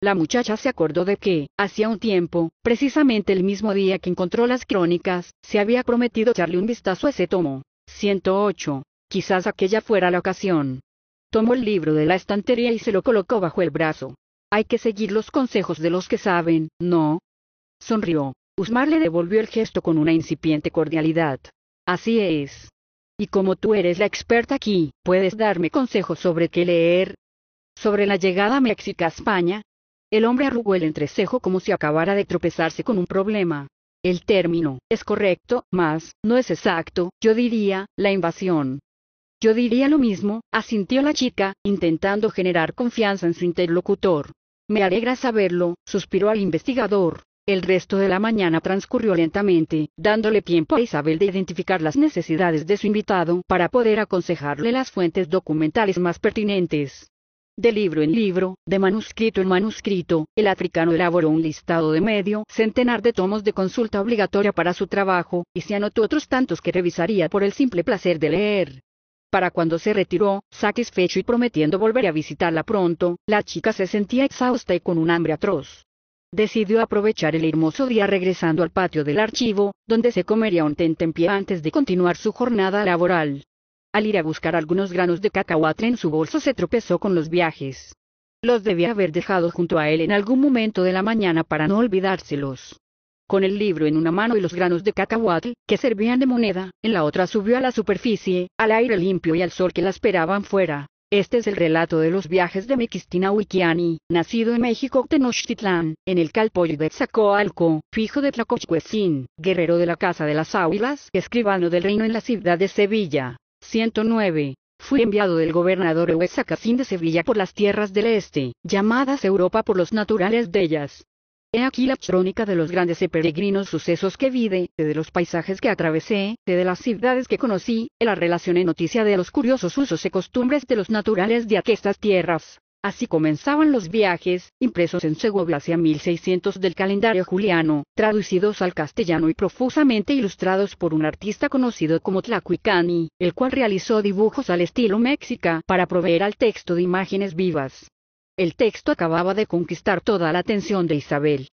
La muchacha se acordó de que, hacía un tiempo, precisamente el mismo día que encontró las crónicas, se había prometido echarle un vistazo a ese tomo. 108. Quizás aquella fuera la ocasión. Tomó el libro de la estantería y se lo colocó bajo el brazo. Hay que seguir los consejos de los que saben, ¿no? Sonrió. Usmar le devolvió el gesto con una incipiente cordialidad. Así es. Y como tú eres la experta aquí, ¿puedes darme consejos sobre qué leer? Sobre la llegada mexica a España, el hombre arrugó el entrecejo como si acabara de tropezarse con un problema. El término es correcto, mas no es exacto, yo diría, la invasión. Yo diría lo mismo, asintió la chica, intentando generar confianza en su interlocutor. Me alegra saberlo, suspiró al investigador. El resto de la mañana transcurrió lentamente, dándole tiempo a Isabel de identificar las necesidades de su invitado para poder aconsejarle las fuentes documentales más pertinentes. De libro en libro, de manuscrito en manuscrito, el africano elaboró un listado de medio centenar de tomos de consulta obligatoria para su trabajo, y se anotó otros tantos que revisaría por el simple placer de leer. Para cuando se retiró, satisfecho y prometiendo volver a visitarla pronto, la chica se sentía exhausta y con un hambre atroz. Decidió aprovechar el hermoso día regresando al patio del archivo, donde se comería un tentempié antes de continuar su jornada laboral. Al ir a buscar algunos granos de cacahuatre en su bolso se tropezó con los viajes. Los debía haber dejado junto a él en algún momento de la mañana para no olvidárselos. Con el libro en una mano y los granos de cacahuatl, que servían de moneda, en la otra subió a la superficie, al aire limpio y al sol que la esperaban fuera. Este es el relato de los viajes de Mequistina Wikiani, nacido en México Tenochtitlán, en el Calpollo de Tzacoalco, fijo de Tlacochcuecín, guerrero de la Casa de las Águilas, escribano del reino en la ciudad de Sevilla. 109. Fui enviado del gobernador Casín de Sevilla por las tierras del este, llamadas Europa por los naturales de ellas. He aquí la crónica de los grandes y peregrinos sucesos que vi, de los paisajes que atravesé, de las ciudades que conocí, la relación en noticia de los curiosos usos y costumbres de los naturales de aquestas tierras. Así comenzaban los viajes, impresos en Segovia hacia 1600 del calendario juliano, traducidos al castellano y profusamente ilustrados por un artista conocido como Tlacuicani, el cual realizó dibujos al estilo mexica para proveer al texto de imágenes vivas. El texto acababa de conquistar toda la atención de Isabel.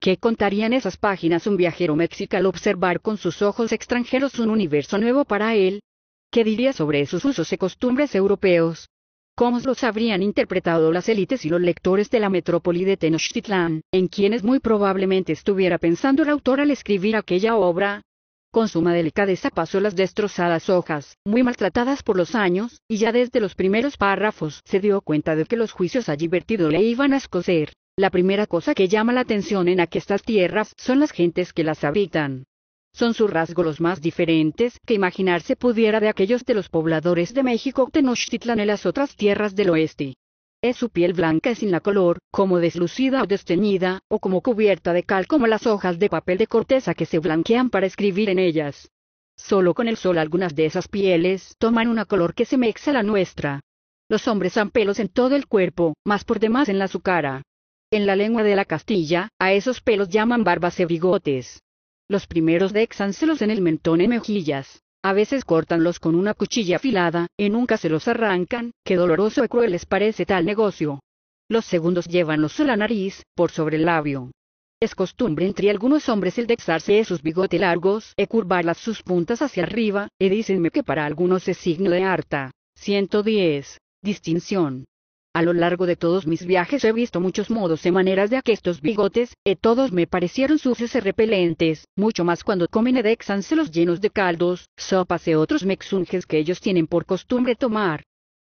¿Qué contarían esas páginas un viajero mexicano al observar con sus ojos extranjeros un universo nuevo para él? ¿Qué diría sobre sus usos y costumbres europeos, cómo los habrían interpretado las élites y los lectores de la metrópoli de Tenochtitlán, en quienes muy probablemente estuviera pensando el autor al escribir aquella obra. Con suma delicadeza pasó las destrozadas hojas, muy maltratadas por los años, y ya desde los primeros párrafos se dio cuenta de que los juicios allí vertidos le iban a escocer. La primera cosa que llama la atención en aquellas tierras son las gentes que las habitan son sus rasgos los más diferentes que imaginarse pudiera de aquellos de los pobladores de México, Tenochtitlan en las otras tierras del oeste. Es su piel blanca sin la color, como deslucida o desteñida, o como cubierta de cal como las hojas de papel de corteza que se blanquean para escribir en ellas. Solo con el sol algunas de esas pieles toman una color que se mexa la nuestra. Los hombres han pelos en todo el cuerpo, más por demás en la su cara. En la lengua de la Castilla, a esos pelos llaman barbas y bigotes. Los primeros déxanselos en el mentón en mejillas. A veces cortanlos con una cuchilla afilada, y nunca se los arrancan, que doloroso y cruel les parece tal negocio. Los segundos llevanlos a la nariz, por sobre el labio. Es costumbre entre algunos hombres el dexarse sus bigotes largos e curvarlas sus puntas hacia arriba, y dicenme que para algunos es signo de harta. 110. Distinción. A lo largo de todos mis viajes he visto muchos modos y maneras de aquestos bigotes, y eh, todos me parecieron sucios y repelentes, mucho más cuando comen los llenos de caldos, sopas y otros mexunges que ellos tienen por costumbre tomar.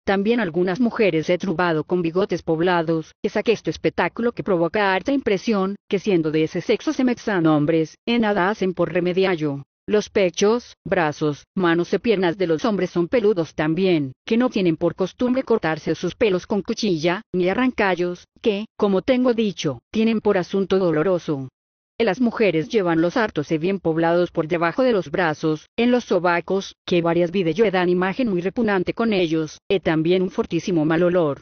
También algunas mujeres he trubado con bigotes poblados, es aquesto este espectáculo que provoca harta impresión, que siendo de ese sexo se mexan hombres, en nada hacen por remediallo. Los pechos, brazos, manos y piernas de los hombres son peludos también, que no tienen por costumbre cortarse sus pelos con cuchilla, ni arrancallos, que, como tengo dicho, tienen por asunto doloroso. Las mujeres llevan los hartos y bien poblados por debajo de los brazos, en los sobacos, que varias vides dan imagen muy repugnante con ellos, y también un fortísimo mal olor.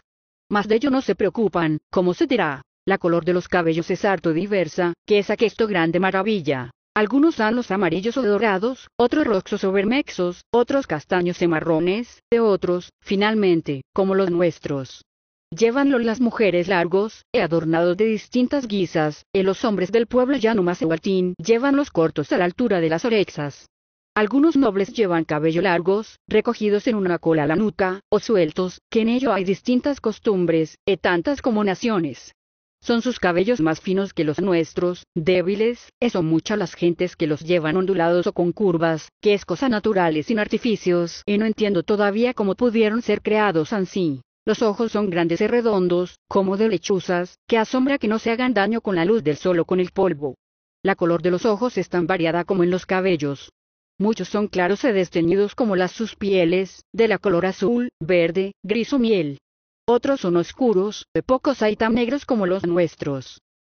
Mas de ello no se preocupan, como se dirá. La color de los cabellos es harto diversa, que es aquesto grande maravilla. Algunos han los amarillos o dorados, otros roxos o bermexos, otros castaños y marrones, de otros, finalmente, como los nuestros. Llévanlo las mujeres largos, y adornados de distintas guisas, y los hombres del pueblo llano macehuatín llevan los cortos a la altura de las orexas. Algunos nobles llevan cabello largos, recogidos en una cola a la nuca, o sueltos, que en ello hay distintas costumbres, y tantas como naciones. Son sus cabellos más finos que los nuestros, débiles, eso muchas las gentes que los llevan ondulados o con curvas, que es cosa natural sin artificios, y no entiendo todavía cómo pudieron ser creados así. Los ojos son grandes y redondos, como de lechuzas, que asombra que no se hagan daño con la luz del sol o con el polvo. La color de los ojos es tan variada como en los cabellos. Muchos son claros y desteñidos como las sus pieles, de la color azul, verde, gris o miel otros son oscuros, de pocos hay tan negros como los nuestros.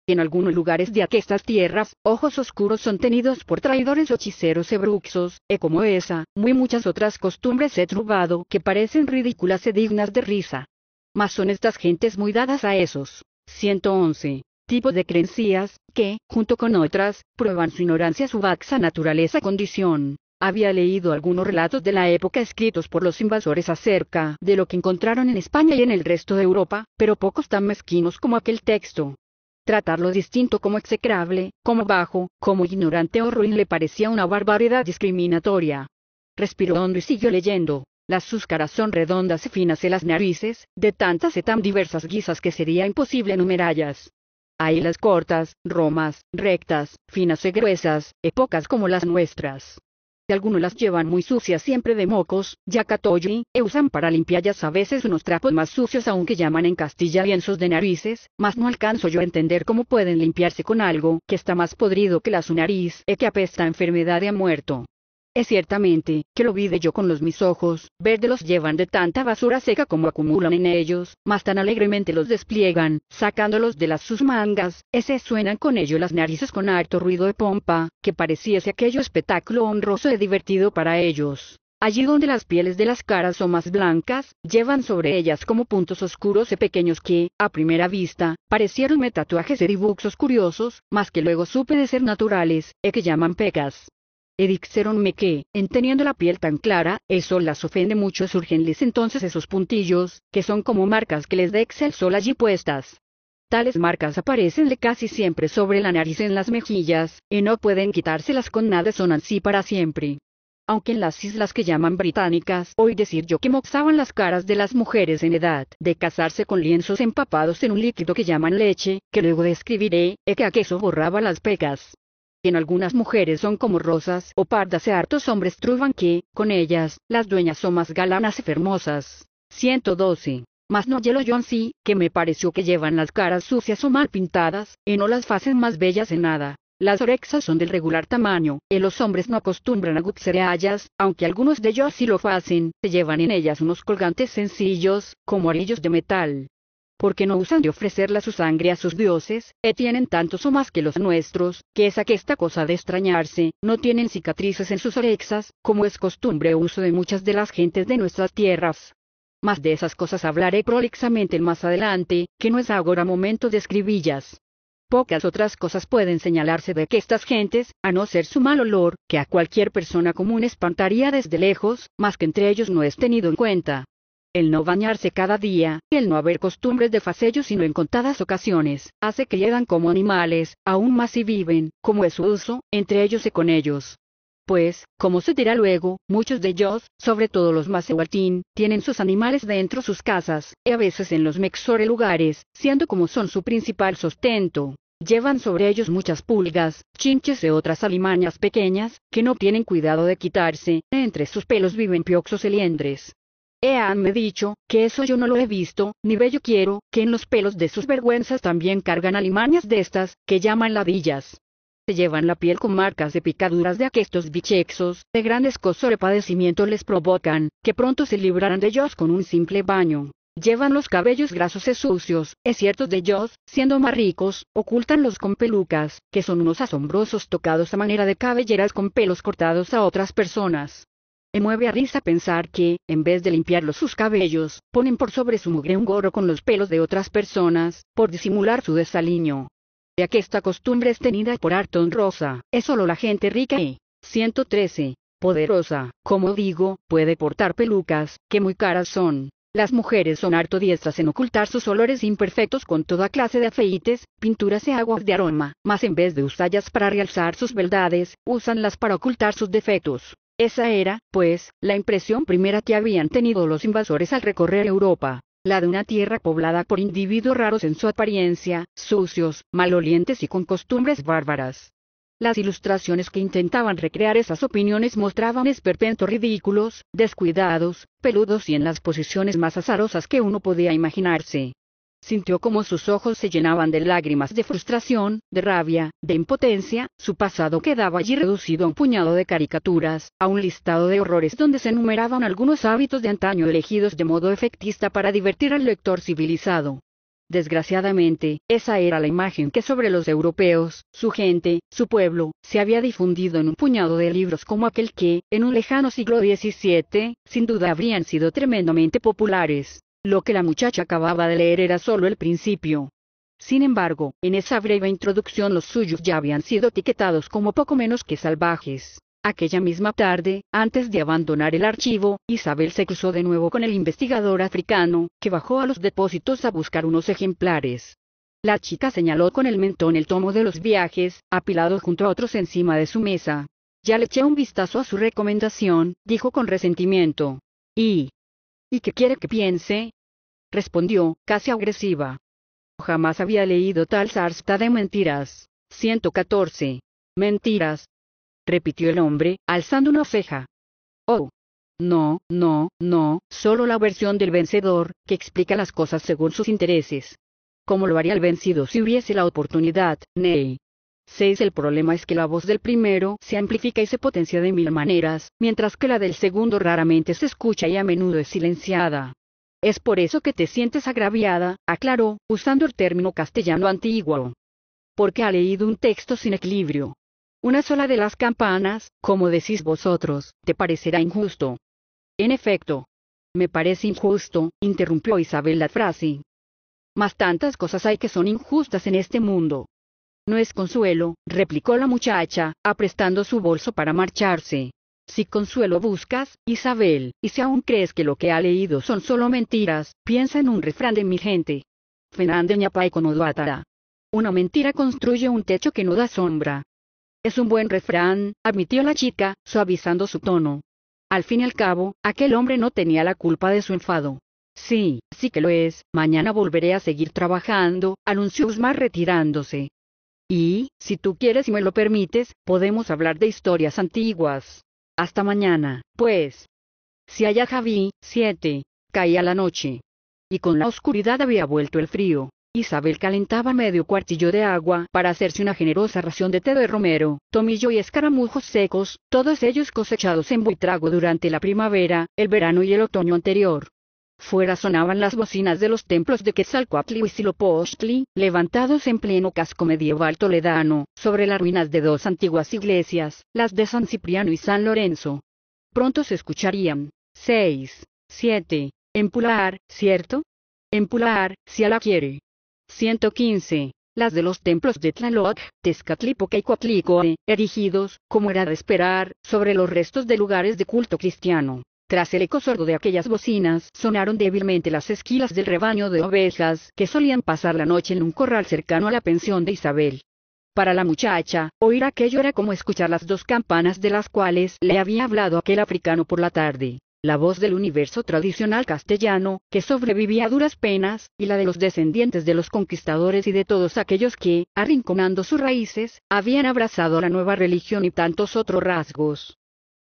En algunos lugares de aquestas tierras, ojos oscuros son tenidos por traidores o hechiceros ebruxos, e como esa, muy muchas otras costumbres he trubado que parecen ridículas e dignas de risa. Mas son estas gentes muy dadas a esos. 111. Tipos de creencias, que, junto con otras, prueban su ignorancia su vaxa naturaleza condición. Había leído algunos relatos de la época escritos por los invasores acerca de lo que encontraron en España y en el resto de Europa, pero pocos tan mezquinos como aquel texto. Tratarlo distinto como execrable, como bajo, como ignorante o ruin le parecía una barbaridad discriminatoria. Respiró hondo y siguió leyendo. Las suscaras son redondas y finas en las narices, de tantas y tan diversas guisas que sería imposible numerallas. Hay las cortas, romas, rectas, finas y gruesas, épocas como las nuestras algunos las llevan muy sucias siempre de mocos, ya e usan para limpiallas a veces unos trapos más sucios aunque llaman en Castilla lienzos de narices, mas no alcanzo yo a entender cómo pueden limpiarse con algo que está más podrido que la su nariz e que apesta a enfermedad y ha muerto. Es ciertamente, que lo vi de yo con los mis ojos, verde los llevan de tanta basura seca como acumulan en ellos, mas tan alegremente los despliegan, sacándolos de las sus mangas, ese suenan con ello las narices con harto ruido de pompa, que pareciese aquello espectáculo honroso y divertido para ellos. Allí donde las pieles de las caras son más blancas, llevan sobre ellas como puntos oscuros y pequeños que, a primera vista, parecieronme tatuajes de dibujos curiosos, mas que luego supe de ser naturales, e que llaman pecas dixéronme que, en teniendo la piel tan clara, eso las ofende mucho, surgenles entonces esos puntillos, que son como marcas que les dexa el sol allí puestas. Tales marcas aparecenle casi siempre sobre la nariz en las mejillas, y no pueden quitárselas con nada, son así para siempre. Aunque en las islas que llaman británicas, hoy decir yo que moxaban las caras de las mujeres en edad de casarse con lienzos empapados en un líquido que llaman leche, que luego describiré, e que queso borraba las pecas algunas mujeres son como rosas o pardas y hartos hombres truban que, con ellas, las dueñas son más galanas y hermosas. 112. Mas no hielo yo sí, que me pareció que llevan las caras sucias o mal pintadas, y no las hacen más bellas en nada. Las orexas son del regular tamaño, y los hombres no acostumbran a gustar aunque algunos de ellos sí lo hacen, se llevan en ellas unos colgantes sencillos, como arillos de metal, porque no usan de ofrecerla su sangre a sus dioses, e tienen tantos o más que los nuestros, que es aquesta cosa de extrañarse, no tienen cicatrices en sus orexas, como es costumbre o uso de muchas de las gentes de nuestras tierras. Más de esas cosas hablaré prolixamente más adelante, que no es ahora momento de escribillas. Pocas otras cosas pueden señalarse de que estas gentes, a no ser su mal olor, que a cualquier persona común espantaría desde lejos, más que entre ellos no es tenido en cuenta el no bañarse cada día, el no haber costumbres de facello sino en contadas ocasiones, hace que llegan como animales, aún más si viven, como es su uso, entre ellos y con ellos. Pues, como se dirá luego, muchos de ellos, sobre todo los más sehuatín, tienen sus animales dentro sus casas, y a veces en los mexore lugares, siendo como son su principal sostento. Llevan sobre ellos muchas pulgas, chinches y otras alimañas pequeñas, que no tienen cuidado de quitarse, entre sus pelos viven pioxos y liendres, me dicho, que eso yo no lo he visto, ni bello quiero, que en los pelos de sus vergüenzas también cargan alimañas de estas, que llaman ladillas. Se llevan la piel con marcas de picaduras de aquestos bichexos, de grandes escosor de padecimiento les provocan, que pronto se librarán de ellos con un simple baño. Llevan los cabellos grasos y sucios, es cierto de ellos, siendo más ricos, ocultanlos con pelucas, que son unos asombrosos tocados a manera de cabelleras con pelos cortados a otras personas mueve a risa pensar que, en vez de limpiarlos sus cabellos, ponen por sobre su mugre un gorro con los pelos de otras personas, por disimular su desaliño. Ya que esta costumbre es tenida por harto Rosa, es solo la gente rica y 113. Poderosa, como digo, puede portar pelucas, que muy caras son. Las mujeres son harto diestras en ocultar sus olores imperfectos con toda clase de afeites, pinturas y aguas de aroma, mas en vez de usallas para realzar sus beldades, usanlas para ocultar sus defectos. Esa era, pues, la impresión primera que habían tenido los invasores al recorrer Europa, la de una tierra poblada por individuos raros en su apariencia, sucios, malolientes y con costumbres bárbaras. Las ilustraciones que intentaban recrear esas opiniones mostraban esperpentos ridículos, descuidados, peludos y en las posiciones más azarosas que uno podía imaginarse. Sintió como sus ojos se llenaban de lágrimas de frustración, de rabia, de impotencia, su pasado quedaba allí reducido a un puñado de caricaturas, a un listado de horrores donde se enumeraban algunos hábitos de antaño elegidos de modo efectista para divertir al lector civilizado. Desgraciadamente, esa era la imagen que sobre los europeos, su gente, su pueblo, se había difundido en un puñado de libros como aquel que, en un lejano siglo XVII, sin duda habrían sido tremendamente populares, lo que la muchacha acababa de leer era solo el principio. Sin embargo, en esa breve introducción los suyos ya habían sido etiquetados como poco menos que salvajes. Aquella misma tarde, antes de abandonar el archivo, Isabel se cruzó de nuevo con el investigador africano, que bajó a los depósitos a buscar unos ejemplares. La chica señaló con el mentón el tomo de los viajes, apilado junto a otros encima de su mesa. Ya le eché un vistazo a su recomendación, dijo con resentimiento. ¿Y? ¿Y qué quiere que piense? respondió, casi agresiva. Jamás había leído tal zarsta de mentiras. 114. Mentiras. repitió el hombre, alzando una ceja. Oh. No, no, no, solo la versión del vencedor, que explica las cosas según sus intereses. ¿Cómo lo haría el vencido si hubiese la oportunidad, Ney? 6. El problema es que la voz del primero se amplifica y se potencia de mil maneras, mientras que la del segundo raramente se escucha y a menudo es silenciada. Es por eso que te sientes agraviada, aclaró, usando el término castellano antiguo. Porque ha leído un texto sin equilibrio. Una sola de las campanas, como decís vosotros, te parecerá injusto. En efecto. Me parece injusto, interrumpió Isabel la frase. Mas tantas cosas hay que son injustas en este mundo. No es consuelo, replicó la muchacha, aprestando su bolso para marcharse. Si consuelo buscas, Isabel, y si aún crees que lo que ha leído son solo mentiras, piensa en un refrán de mi gente. y Paeconoduatara. Una mentira construye un techo que no da sombra. Es un buen refrán, admitió la chica, suavizando su tono. Al fin y al cabo, aquel hombre no tenía la culpa de su enfado. Sí, sí que lo es, mañana volveré a seguir trabajando, anunció Usmar retirándose. Y, si tú quieres y me lo permites, podemos hablar de historias antiguas. Hasta mañana, pues. Si allá Javi, 7. Caía la noche. Y con la oscuridad había vuelto el frío. Isabel calentaba medio cuartillo de agua para hacerse una generosa ración de té de romero, tomillo y escaramujos secos, todos ellos cosechados en buitrago durante la primavera, el verano y el otoño anterior. Fuera sonaban las bocinas de los templos de Quetzalcoatl y Huitzilopochtli, levantados en pleno casco medieval toledano, sobre las ruinas de dos antiguas iglesias, las de San Cipriano y San Lorenzo. Pronto se escucharían. 6. 7. Empular, ¿cierto? Empular, si a la quiere. 115. Las de los templos de Tlaloc, Tezcatlipoca y Coatlicoe, erigidos, como era de esperar, sobre los restos de lugares de culto cristiano, tras el eco sordo de aquellas bocinas, sonaron débilmente las esquilas del rebaño de ovejas que solían pasar la noche en un corral cercano a la pensión de Isabel. Para la muchacha, oír aquello era como escuchar las dos campanas de las cuales le había hablado aquel africano por la tarde, la voz del universo tradicional castellano, que sobrevivía a duras penas, y la de los descendientes de los conquistadores y de todos aquellos que, arrinconando sus raíces, habían abrazado la nueva religión y tantos otros rasgos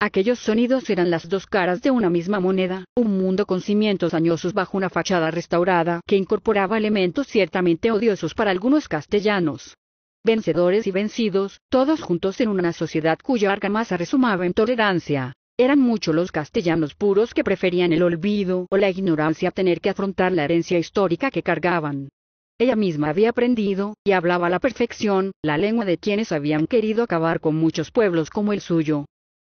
Aquellos sonidos eran las dos caras de una misma moneda, un mundo con cimientos añosos bajo una fachada restaurada que incorporaba elementos ciertamente odiosos para algunos castellanos. Vencedores y vencidos, todos juntos en una sociedad cuya argamasa resumaba en tolerancia. Eran muchos los castellanos puros que preferían el olvido o la ignorancia a tener que afrontar la herencia histórica que cargaban. Ella misma había aprendido, y hablaba a la perfección, la lengua de quienes habían querido acabar con muchos pueblos como el suyo,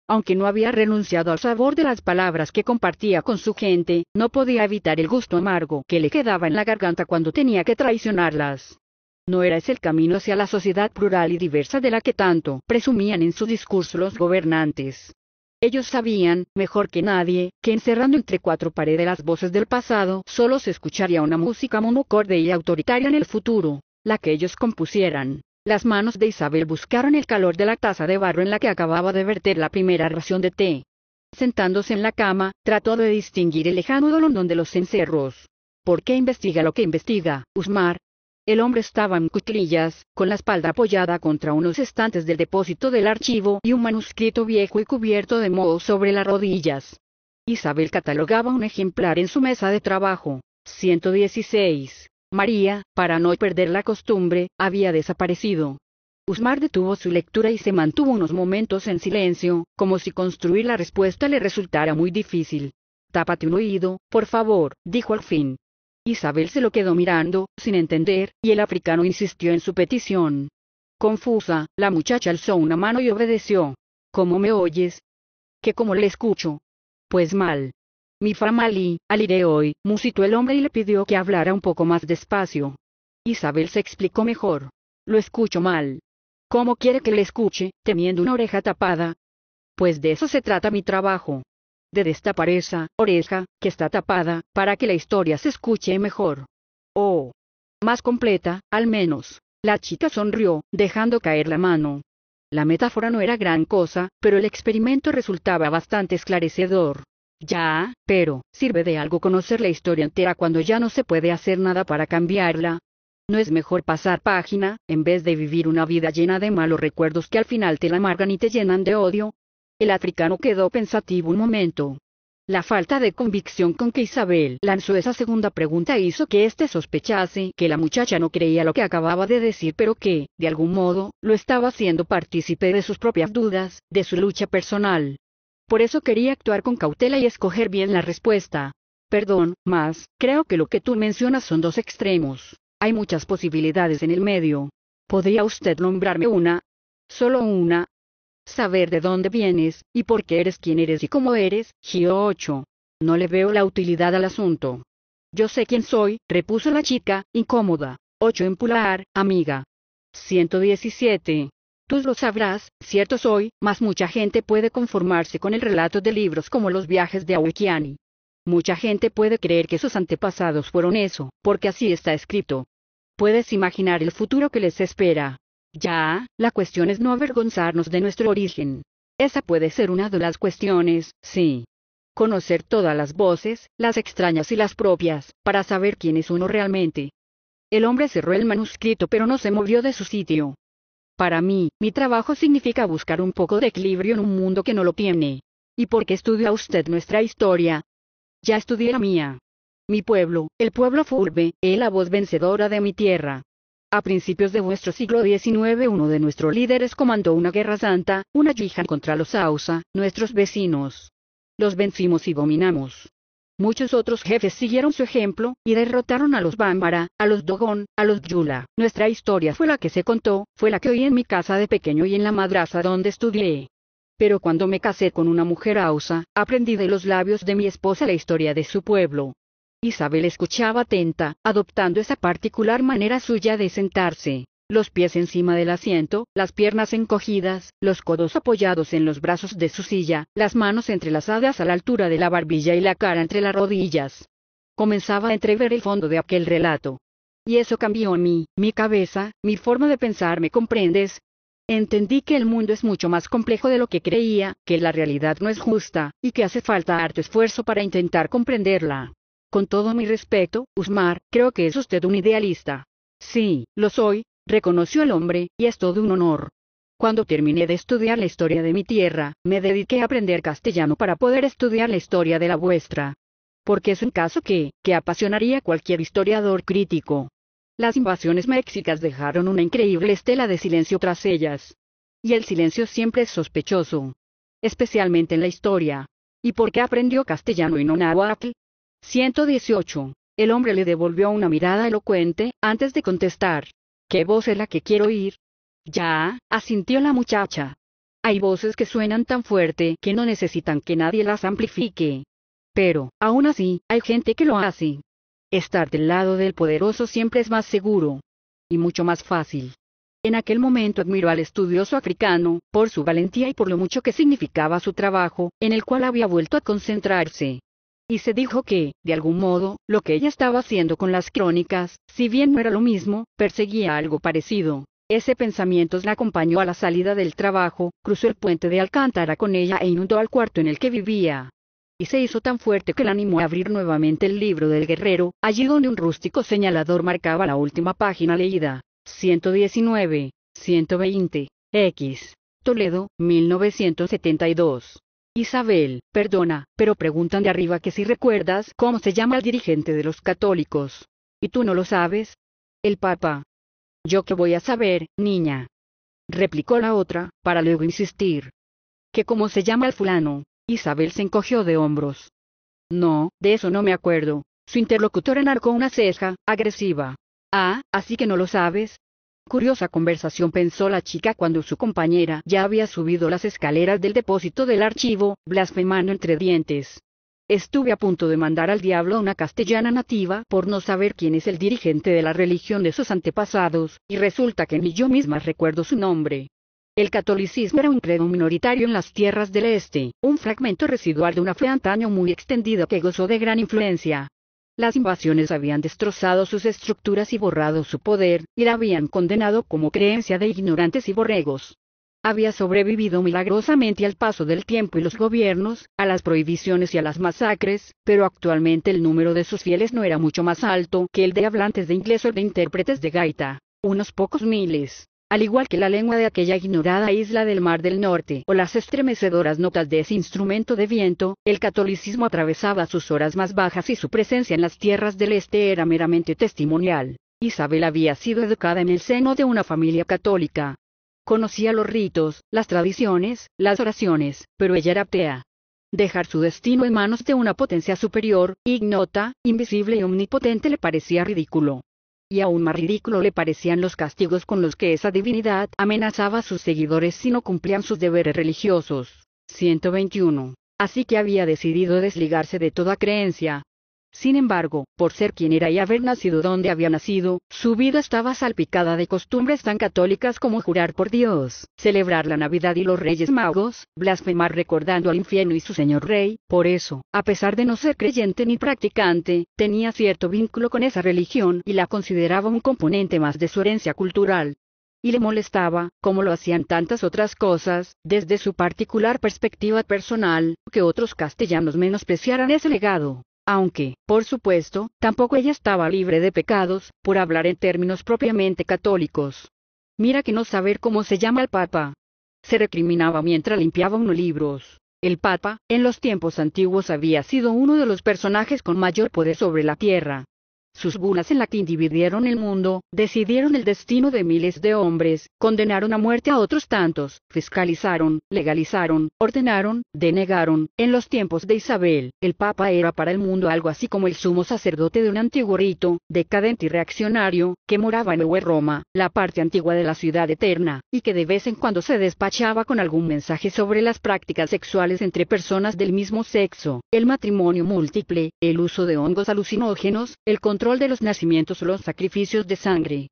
aunque no había renunciado al sabor de las palabras que compartía con su gente, no podía evitar el gusto amargo que le quedaba en la garganta cuando tenía que traicionarlas. No era ese el camino hacia la sociedad plural y diversa de la que tanto presumían en su discurso los gobernantes. Ellos sabían, mejor que nadie, que encerrando entre cuatro paredes las voces del pasado, solo se escucharía una música monocorde y autoritaria en el futuro, la que ellos compusieran. Las manos de Isabel buscaron el calor de la taza de barro en la que acababa de verter la primera ración de té. Sentándose en la cama, trató de distinguir el lejano dolor de los encerros. ¿Por qué investiga lo que investiga, Usmar? El hombre estaba en cuclillas, con la espalda apoyada contra unos estantes del depósito del archivo y un manuscrito viejo y cubierto de moho sobre las rodillas. Isabel catalogaba un ejemplar en su mesa de trabajo. 116. María, para no perder la costumbre, había desaparecido. Usmar detuvo su lectura y se mantuvo unos momentos en silencio, como si construir la respuesta le resultara muy difícil. Tápate un oído, por favor, dijo al fin. Isabel se lo quedó mirando, sin entender, y el africano insistió en su petición. Confusa, la muchacha alzó una mano y obedeció. ¿Cómo me oyes? Que como le escucho? Pues mal, mi fama Ali, al iré hoy, musitó el hombre y le pidió que hablara un poco más despacio. Isabel se explicó mejor. Lo escucho mal. ¿Cómo quiere que le escuche, teniendo una oreja tapada? Pues de eso se trata mi trabajo. De destapar esa oreja, que está tapada, para que la historia se escuche mejor. Oh. Más completa, al menos. La chica sonrió, dejando caer la mano. La metáfora no era gran cosa, pero el experimento resultaba bastante esclarecedor. Ya, pero, ¿sirve de algo conocer la historia entera cuando ya no se puede hacer nada para cambiarla? ¿No es mejor pasar página, en vez de vivir una vida llena de malos recuerdos que al final te la amargan y te llenan de odio? El africano quedó pensativo un momento. La falta de convicción con que Isabel lanzó esa segunda pregunta hizo que éste sospechase que la muchacha no creía lo que acababa de decir, pero que, de algún modo, lo estaba haciendo partícipe de sus propias dudas, de su lucha personal. Por eso quería actuar con cautela y escoger bien la respuesta. Perdón, más, creo que lo que tú mencionas son dos extremos. Hay muchas posibilidades en el medio. ¿Podría usted nombrarme una? Solo una. Saber de dónde vienes, y por qué eres quien eres y cómo eres, Gio 8. No le veo la utilidad al asunto. Yo sé quién soy, repuso la chica, incómoda. 8 en pular, amiga. 117. Tú lo sabrás, cierto soy, mas mucha gente puede conformarse con el relato de libros como los viajes de Awekiani. Mucha gente puede creer que sus antepasados fueron eso, porque así está escrito. Puedes imaginar el futuro que les espera. Ya, la cuestión es no avergonzarnos de nuestro origen. Esa puede ser una de las cuestiones, sí. Conocer todas las voces, las extrañas y las propias, para saber quién es uno realmente. El hombre cerró el manuscrito pero no se movió de su sitio, para mí, mi trabajo significa buscar un poco de equilibrio en un mundo que no lo tiene. ¿Y por qué estudia usted nuestra historia? Ya estudié la mía. Mi pueblo, el pueblo furbe, es la voz vencedora de mi tierra. A principios de vuestro siglo XIX uno de nuestros líderes comandó una guerra santa, una yihad contra los Hausa, nuestros vecinos. Los vencimos y dominamos. Muchos otros jefes siguieron su ejemplo, y derrotaron a los Bámbara, a los Dogón, a los Yula. Nuestra historia fue la que se contó, fue la que oí en mi casa de pequeño y en la madraza donde estudié. Pero cuando me casé con una mujer ausa, aprendí de los labios de mi esposa la historia de su pueblo. Isabel escuchaba atenta, adoptando esa particular manera suya de sentarse los pies encima del asiento, las piernas encogidas, los codos apoyados en los brazos de su silla, las manos entrelazadas a la altura de la barbilla y la cara entre las rodillas. Comenzaba a entrever el fondo de aquel relato. Y eso cambió mí, mi cabeza, mi forma de pensar, ¿me comprendes? Entendí que el mundo es mucho más complejo de lo que creía, que la realidad no es justa, y que hace falta harto esfuerzo para intentar comprenderla. Con todo mi respeto, Usmar, creo que es usted un idealista. Sí, lo soy, reconoció el hombre, y es todo un honor. Cuando terminé de estudiar la historia de mi tierra, me dediqué a aprender castellano para poder estudiar la historia de la vuestra. Porque es un caso que, que apasionaría a cualquier historiador crítico. Las invasiones mexicas dejaron una increíble estela de silencio tras ellas. Y el silencio siempre es sospechoso. Especialmente en la historia. ¿Y por qué aprendió castellano y no náhuatl? 118. El hombre le devolvió una mirada elocuente, antes de contestar. ¿Qué voz es la que quiero oír? Ya, asintió la muchacha. Hay voces que suenan tan fuerte que no necesitan que nadie las amplifique. Pero, aún así, hay gente que lo hace. Estar del lado del poderoso siempre es más seguro. Y mucho más fácil. En aquel momento admiró al estudioso africano, por su valentía y por lo mucho que significaba su trabajo, en el cual había vuelto a concentrarse y se dijo que, de algún modo, lo que ella estaba haciendo con las crónicas, si bien no era lo mismo, perseguía algo parecido. Ese pensamiento la acompañó a la salida del trabajo, cruzó el puente de Alcántara con ella e inundó al cuarto en el que vivía. Y se hizo tan fuerte que la animó a abrir nuevamente el libro del guerrero, allí donde un rústico señalador marcaba la última página leída. 119, 120, X. Toledo, 1972. Isabel, perdona, pero preguntan de arriba que si recuerdas cómo se llama el dirigente de los católicos. ¿Y tú no lo sabes? El Papa. Yo qué voy a saber, niña. Replicó la otra, para luego insistir. ¿Que cómo se llama el fulano? Isabel se encogió de hombros. No, de eso no me acuerdo. Su interlocutor enarcó una ceja, agresiva. Ah, así que no lo sabes, Curiosa conversación pensó la chica cuando su compañera ya había subido las escaleras del depósito del archivo, blasfemando entre dientes. Estuve a punto de mandar al diablo a una castellana nativa por no saber quién es el dirigente de la religión de sus antepasados, y resulta que ni yo misma recuerdo su nombre. El catolicismo era un credo minoritario en las tierras del este, un fragmento residual de una fe antaño muy extendida que gozó de gran influencia, las invasiones habían destrozado sus estructuras y borrado su poder, y la habían condenado como creencia de ignorantes y borregos. Había sobrevivido milagrosamente al paso del tiempo y los gobiernos, a las prohibiciones y a las masacres, pero actualmente el número de sus fieles no era mucho más alto que el de hablantes de inglés o de intérpretes de gaita, unos pocos miles al igual que la lengua de aquella ignorada isla del Mar del Norte o las estremecedoras notas de ese instrumento de viento, el catolicismo atravesaba sus horas más bajas y su presencia en las tierras del este era meramente testimonial. Isabel había sido educada en el seno de una familia católica. Conocía los ritos, las tradiciones, las oraciones, pero ella era atea. Dejar su destino en manos de una potencia superior, ignota, invisible y omnipotente le parecía ridículo y aún más ridículo le parecían los castigos con los que esa divinidad amenazaba a sus seguidores si no cumplían sus deberes religiosos. 121. Así que había decidido desligarse de toda creencia, sin embargo, por ser quien era y haber nacido donde había nacido, su vida estaba salpicada de costumbres tan católicas como jurar por Dios, celebrar la Navidad y los Reyes Magos, blasfemar recordando al infierno y su Señor Rey, por eso, a pesar de no ser creyente ni practicante, tenía cierto vínculo con esa religión y la consideraba un componente más de su herencia cultural y le molestaba, como lo hacían tantas otras cosas, desde su particular perspectiva personal, que otros castellanos menospreciaran ese legado aunque, por supuesto, tampoco ella estaba libre de pecados, por hablar en términos propiamente católicos. Mira que no saber cómo se llama el Papa. Se recriminaba mientras limpiaba unos libros. El Papa, en los tiempos antiguos había sido uno de los personajes con mayor poder sobre la tierra, sus bulas en la que dividieron el mundo, decidieron el destino de miles de hombres, condenaron a muerte a otros tantos, fiscalizaron, legalizaron, ordenaron, denegaron. En los tiempos de Isabel, el Papa era para el mundo algo así como el sumo sacerdote de un antiguo rito, decadente y reaccionario, que moraba en Nueva Roma, la parte antigua de la ciudad eterna, y que de vez en cuando se despachaba con algún mensaje sobre las prácticas sexuales entre personas del mismo sexo, el matrimonio múltiple, el uso de hongos alucinógenos, el control de los nacimientos o los sacrificios de sangre.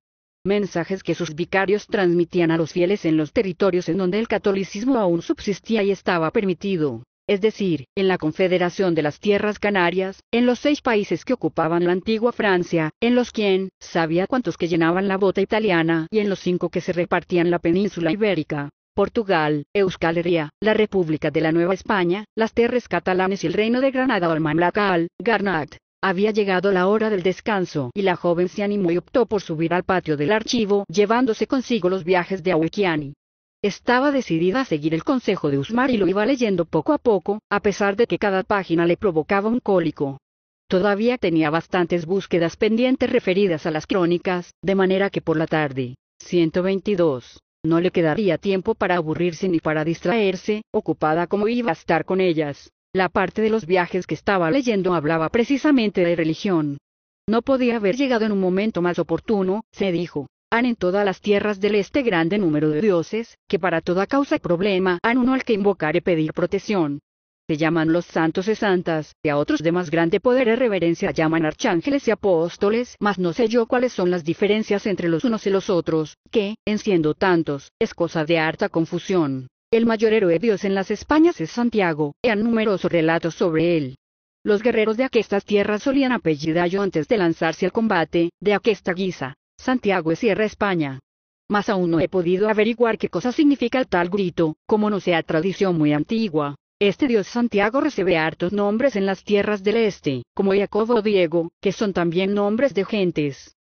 Mensajes que sus vicarios transmitían a los fieles en los territorios en donde el catolicismo aún subsistía y estaba permitido, es decir, en la Confederación de las Tierras Canarias, en los seis países que ocupaban la antigua Francia, en los quien, sabía cuántos que llenaban la bota italiana y en los cinco que se repartían la península ibérica. Portugal, Euskal Herria, la República de la Nueva España, las Terres Catalanes y el Reino de Granada o el Garnat. Había llegado la hora del descanso, y la joven se animó y optó por subir al patio del archivo, llevándose consigo los viajes de Awekiani. Estaba decidida a seguir el consejo de Usmar y lo iba leyendo poco a poco, a pesar de que cada página le provocaba un cólico. Todavía tenía bastantes búsquedas pendientes referidas a las crónicas, de manera que por la tarde, 122, no le quedaría tiempo para aburrirse ni para distraerse, ocupada como iba a estar con ellas. La parte de los viajes que estaba leyendo hablaba precisamente de religión. No podía haber llegado en un momento más oportuno, se dijo. Han en todas las tierras del este grande número de dioses, que para toda causa y problema han uno al que invocar y pedir protección. Se llaman los santos y santas, y a otros de más grande poder y reverencia llaman arcángeles y apóstoles, mas no sé yo cuáles son las diferencias entre los unos y los otros, que, en siendo tantos, es cosa de harta confusión. El mayor héroe dios en las Españas es Santiago, y hay numerosos relatos sobre él. Los guerreros de aquestas tierras solían apellidarlo antes de lanzarse al combate, de aquesta guisa, Santiago es Sierra España. Mas aún no he podido averiguar qué cosa significa el tal grito, como no sea tradición muy antigua. Este dios Santiago recibe hartos nombres en las tierras del este, como Jacobo o Diego, que son también nombres de gentes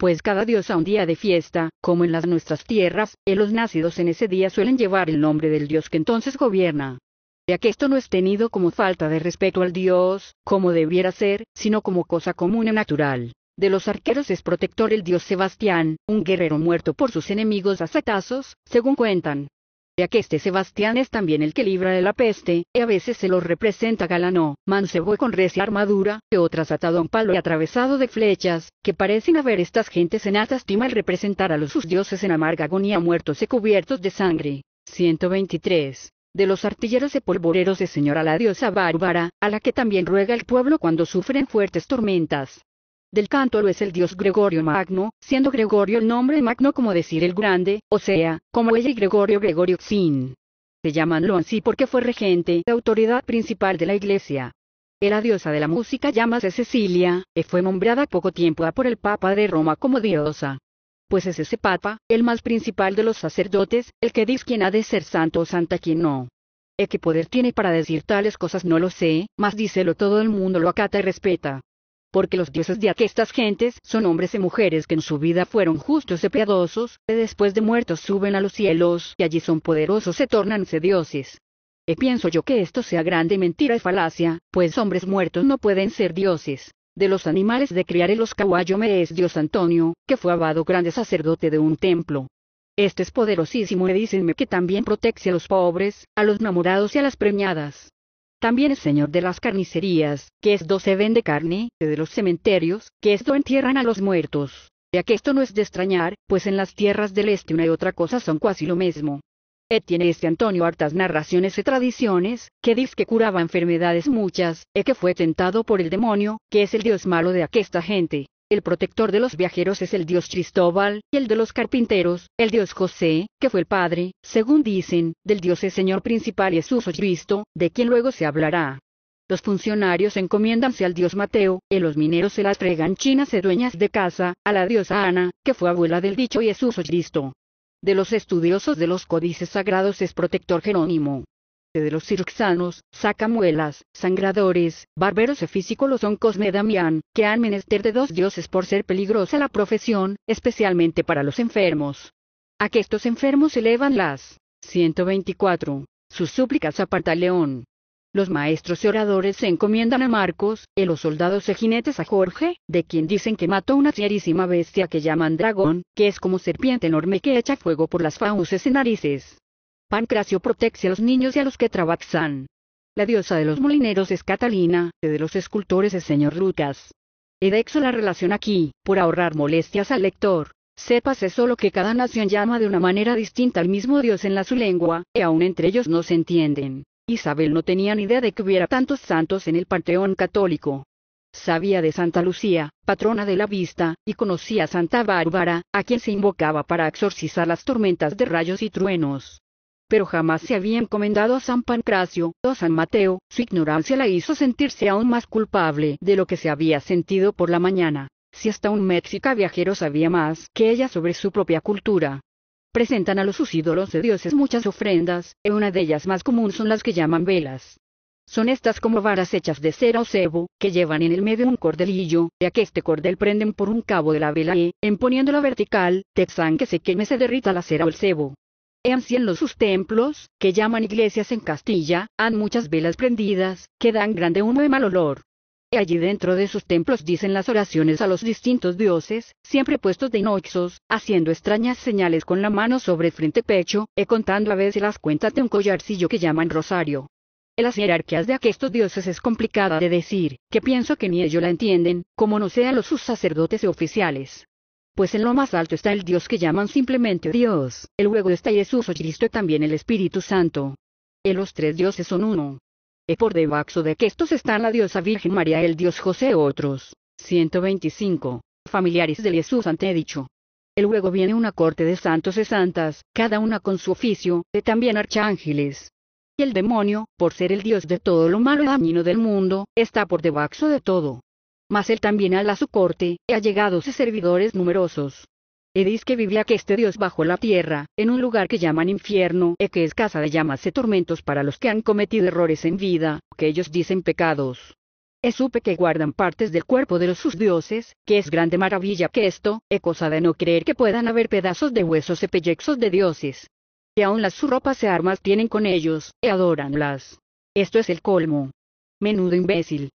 pues cada dios ha un día de fiesta, como en las nuestras tierras, y los nacidos en ese día suelen llevar el nombre del dios que entonces gobierna. Ya que esto no es tenido como falta de respeto al dios, como debiera ser, sino como cosa común y natural. De los arqueros es protector el dios Sebastián, un guerrero muerto por sus enemigos a setazos, según cuentan, que este Sebastián es también el que libra de la peste, y a veces se lo representa galano, mancebo con res y armadura, que otras atado a un palo y atravesado de flechas, que parecen haber estas gentes en alta estima al representar a los sus dioses en amarga agonía muertos y cubiertos de sangre. 123. De los artilleros y polvoreros de señora la diosa bárbara, a la que también ruega el pueblo cuando sufren fuertes tormentas del canto lo es el dios Gregorio Magno, siendo Gregorio el nombre Magno como decir el grande, o sea, como ella y Gregorio Gregorio Xin. Se llamanlo así porque fue regente, autoridad principal de la iglesia. Era diosa de la música llámase Cecilia, y fue nombrada poco tiempo por el Papa de Roma como diosa. Pues es ese Papa, el más principal de los sacerdotes, el que dice quién ha de ser santo o santa quien no. El qué poder tiene para decir tales cosas no lo sé, mas díselo todo el mundo lo acata y respeta porque los dioses de aquestas gentes son hombres y mujeres que en su vida fueron justos y piadosos, y después de muertos suben a los cielos, y allí son poderosos se tornanse dioses. Y pienso yo que esto sea grande mentira y falacia, pues hombres muertos no pueden ser dioses. De los animales de criar los caballo me es Dios Antonio, que fue abado grande sacerdote de un templo. Este es poderosísimo y dicenme que también protege a los pobres, a los enamorados y a las preñadas. También es señor de las carnicerías, que esto se vende carne, de los cementerios, que esto entierran a los muertos. Ya que esto no es de extrañar, pues en las tierras del este una y otra cosa son casi lo mismo. Et tiene este Antonio hartas narraciones y tradiciones, que dice que curaba enfermedades muchas, e que fue tentado por el demonio, que es el dios malo de aquesta gente, el protector de los viajeros es el dios Cristóbal, y el de los carpinteros, el dios José, que fue el padre, según dicen, del dios es Señor principal Jesús Cristo, de quien luego se hablará. Los funcionarios encomiéndanse al dios Mateo, y los mineros se las fregan chinas y e dueñas de casa, a la diosa Ana, que fue abuela del dicho Jesús Cristo. De los estudiosos de los códices sagrados es protector Jerónimo de los saca sacamuelas, sangradores, barberos y físicos oncos Cosme Damián, que han menester de dos dioses por ser peligrosa la profesión, especialmente para los enfermos. A que estos enfermos elevan las 124. Sus súplicas aparta León. Los maestros y oradores se encomiendan a Marcos, y los soldados e jinetes a Jorge, de quien dicen que mató una fierísima bestia que llaman dragón, que es como serpiente enorme que echa fuego por las fauces y narices. Pancracio protege a los niños y a los que trabajan. La diosa de los molineros es Catalina, de los escultores es señor Lucas. dexo la relación aquí, por ahorrar molestias al lector. Sépase solo que cada nación llama de una manera distinta al mismo Dios en la su lengua, y aun entre ellos no se entienden. Isabel no tenía ni idea de que hubiera tantos santos en el Panteón católico. Sabía de Santa Lucía, patrona de la vista, y conocía a Santa Bárbara, a quien se invocaba para exorcizar las tormentas de rayos y truenos pero jamás se había encomendado a San Pancracio o San Mateo, su ignorancia la hizo sentirse aún más culpable de lo que se había sentido por la mañana, si hasta un mexica viajero sabía más que ella sobre su propia cultura. Presentan a los sus ídolos de dioses muchas ofrendas, y una de ellas más común son las que llaman velas. Son estas como varas hechas de cera o cebo, que llevan en el medio un cordelillo, a que este cordel prenden por un cabo de la vela y, en poniéndola vertical, texan que se queme se derrita la cera o el cebo. En en los sus templos, que llaman iglesias en Castilla, han muchas velas prendidas, que dan grande humo y mal olor. Y Allí dentro de sus templos dicen las oraciones a los distintos dioses, siempre puestos de inoxos, haciendo extrañas señales con la mano sobre frente pecho, e contando a veces las cuentas de un collarcillo que llaman rosario. Las jerarquías de aquestos dioses es complicada de decir, que pienso que ni ellos la entienden, como no sean los sus sacerdotes y oficiales pues en lo más alto está el Dios que llaman simplemente Dios, el luego está Jesús o Cristo y también el Espíritu Santo. En los tres dioses son uno. Y por debajo de que estos están la diosa Virgen María, el dios José otros. 125. Familiares de Jesús ante dicho. El luego viene una corte de santos y santas, cada una con su oficio, de también arcángeles. Y el demonio, por ser el dios de todo lo malo y dañino del mundo, está por debajo de todo mas él también ala su corte, allegados y servidores numerosos. dis que vivía que este Dios bajo la tierra, en un lugar que llaman infierno, e que es casa de llamas y tormentos para los que han cometido errores en vida, que ellos dicen pecados. E supe que guardan partes del cuerpo de los sus dioses, que es grande maravilla que esto, e cosa de no creer que puedan haber pedazos de huesos e pellexos de dioses. Que aun las su ropas e armas tienen con ellos, e adoranlas. Esto es el colmo. Menudo imbécil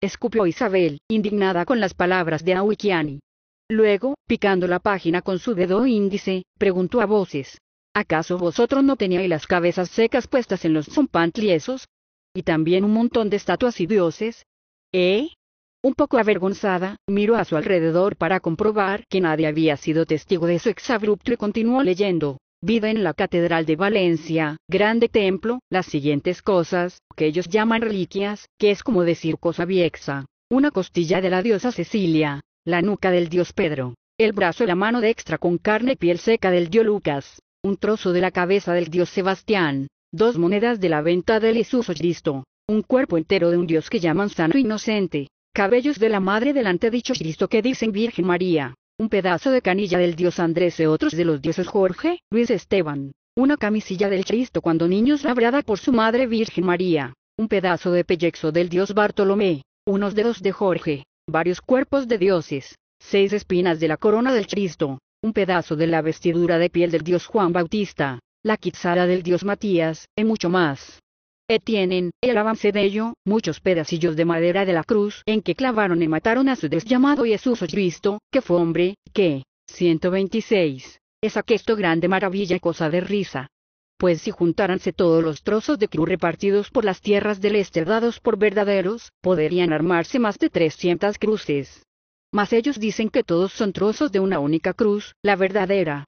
escupió Isabel, indignada con las palabras de Awikiani. Luego, picando la página con su dedo índice, preguntó a voces. ¿Acaso vosotros no teníais las cabezas secas puestas en los zompantliesos? ¿Y también un montón de estatuas y dioses? ¿Eh? Un poco avergonzada, miró a su alrededor para comprobar que nadie había sido testigo de su exabrupto y continuó leyendo. Vive en la Catedral de Valencia, grande templo, las siguientes cosas, que ellos llaman reliquias, que es como decir cosa vieja. Una costilla de la diosa Cecilia, la nuca del dios Pedro, el brazo y la mano de extra con carne y piel seca del dios Lucas, un trozo de la cabeza del dios Sebastián, dos monedas de la venta del Jesús Cristo, un cuerpo entero de un dios que llaman sano e inocente, cabellos de la madre del antedicho Cristo que dicen Virgen María, un pedazo de canilla del dios Andrés y otros de los dioses Jorge, Luis Esteban, una camisilla del Cristo cuando niños labrada por su madre Virgen María, un pedazo de pellexo del dios Bartolomé, unos dedos de Jorge, varios cuerpos de dioses, seis espinas de la corona del Cristo, un pedazo de la vestidura de piel del dios Juan Bautista, la quizara del dios Matías, y mucho más. Eh, tienen, el avance de ello, muchos pedacillos de madera de la cruz en que clavaron y mataron a su desllamado Jesús Cristo, que fue hombre, que, 126. Es aquesto grande maravilla y cosa de risa. Pues si juntáranse todos los trozos de cruz repartidos por las tierras del este dados por verdaderos, podrían armarse más de trescientas cruces. Mas ellos dicen que todos son trozos de una única cruz, la verdadera.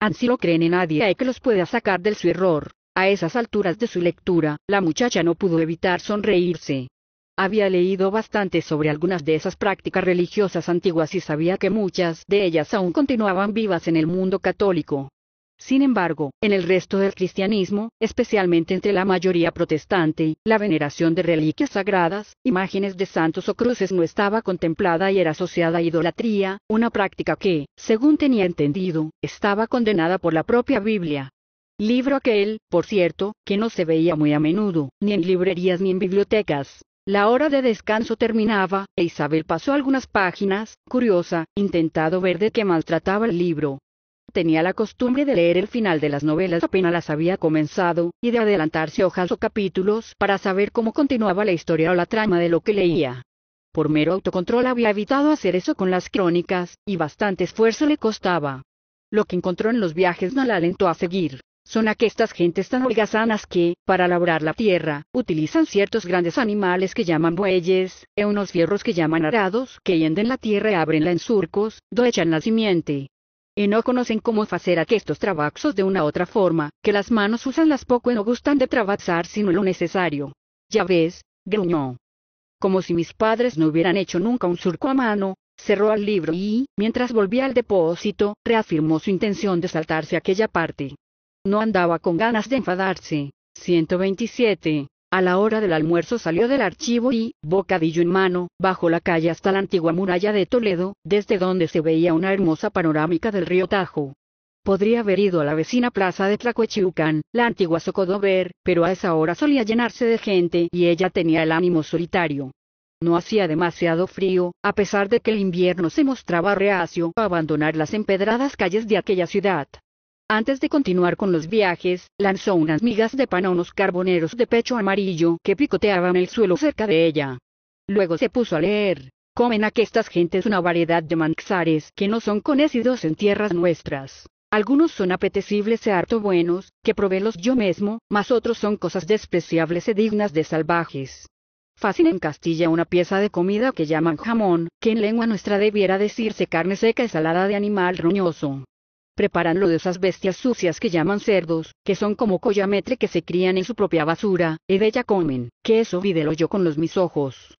Ansí lo creen en nadie hay que los pueda sacar del su error. A esas alturas de su lectura, la muchacha no pudo evitar sonreírse. Había leído bastante sobre algunas de esas prácticas religiosas antiguas y sabía que muchas de ellas aún continuaban vivas en el mundo católico. Sin embargo, en el resto del cristianismo, especialmente entre la mayoría protestante, la veneración de reliquias sagradas, imágenes de santos o cruces no estaba contemplada y era asociada a idolatría, una práctica que, según tenía entendido, estaba condenada por la propia Biblia. Libro aquel, por cierto, que no se veía muy a menudo, ni en librerías ni en bibliotecas. La hora de descanso terminaba, e Isabel pasó algunas páginas, curiosa, intentado ver de qué maltrataba el libro. Tenía la costumbre de leer el final de las novelas apenas las había comenzado, y de adelantarse hojas o capítulos para saber cómo continuaba la historia o la trama de lo que leía. Por mero autocontrol había evitado hacer eso con las crónicas, y bastante esfuerzo le costaba. Lo que encontró en los viajes no la alentó a seguir son aquestas gentes tan holgazanas que, para labrar la tierra, utilizan ciertos grandes animales que llaman bueyes, e unos fierros que llaman arados, que hienden la tierra y abrenla en surcos, do echan la simiente. Y no conocen cómo hacer aquestos trabajos de una otra forma, que las manos usan las poco y no gustan de trabajar sino lo necesario. Ya ves, gruñó. Como si mis padres no hubieran hecho nunca un surco a mano, cerró el libro y, mientras volvía al depósito, reafirmó su intención de saltarse aquella parte. No andaba con ganas de enfadarse. 127. A la hora del almuerzo salió del archivo y, bocadillo en mano, bajó la calle hasta la antigua muralla de Toledo, desde donde se veía una hermosa panorámica del río Tajo. Podría haber ido a la vecina plaza de Tlacuechiucán, la antigua Socodover, pero a esa hora solía llenarse de gente y ella tenía el ánimo solitario. No hacía demasiado frío, a pesar de que el invierno se mostraba reacio a abandonar las empedradas calles de aquella ciudad. Antes de continuar con los viajes, lanzó unas migas de pan a unos carboneros de pecho amarillo que picoteaban el suelo cerca de ella. Luego se puso a leer. Comen aquestas gentes una variedad de manxares que no son conocidos en tierras nuestras. Algunos son apetecibles e harto buenos, que probélos yo mismo, mas otros son cosas despreciables y dignas de salvajes. Fácil en Castilla una pieza de comida que llaman jamón, que en lengua nuestra debiera decirse carne seca y salada de animal roñoso preparan lo de esas bestias sucias que llaman cerdos, que son como collametre que se crían en su propia basura, y de ella comen, que eso vídelo yo con los mis ojos.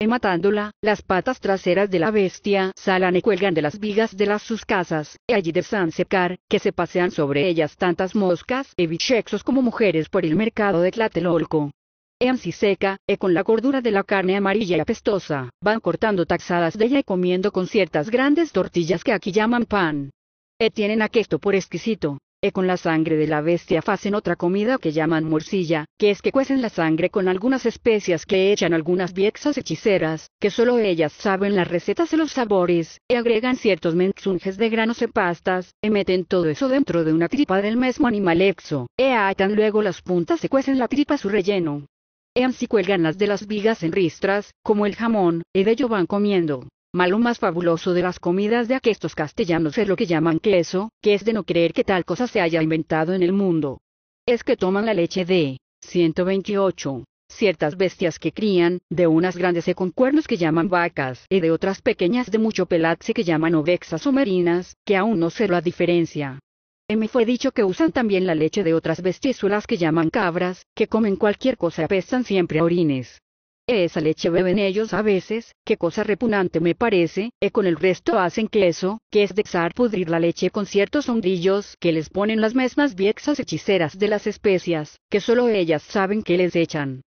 Y matándola, las patas traseras de la bestia salan y cuelgan de las vigas de las sus casas, y allí desan secar, que se pasean sobre ellas tantas moscas y bichexos como mujeres por el mercado de Tlatelolco e si seca, e con la gordura de la carne amarilla y apestosa, van cortando taxadas de ella y comiendo con ciertas grandes tortillas que aquí llaman pan, e tienen aquesto por exquisito. E con la sangre de la bestia hacen otra comida que llaman morcilla, que es que cuecen la sangre con algunas especias que echan algunas viexas hechiceras, que solo ellas saben las recetas y los sabores, e agregan ciertos mensunjes de granos e pastas, e meten todo eso dentro de una tripa del mismo animal exo, e atan luego las puntas e cuecen la tripa su relleno. E si cuelgan las de las vigas en ristras, como el jamón, e de ello van comiendo. Malo más fabuloso de las comidas de aquestos castellanos es lo que llaman queso, que es de no creer que tal cosa se haya inventado en el mundo. Es que toman la leche de 128 ciertas bestias que crían, de unas grandes y e con cuernos que llaman vacas y de otras pequeñas de mucho se que llaman ovexas o marinas, que aún no sé la diferencia. Me fue dicho que usan también la leche de otras bestiezuelas que llaman cabras, que comen cualquier cosa y apestan siempre a orines. Esa leche beben ellos a veces, qué cosa repugnante me parece, y con el resto hacen que eso, que es dexar pudrir la leche con ciertos hondillos que les ponen las mismas viexas hechiceras de las especias, que solo ellas saben que les echan.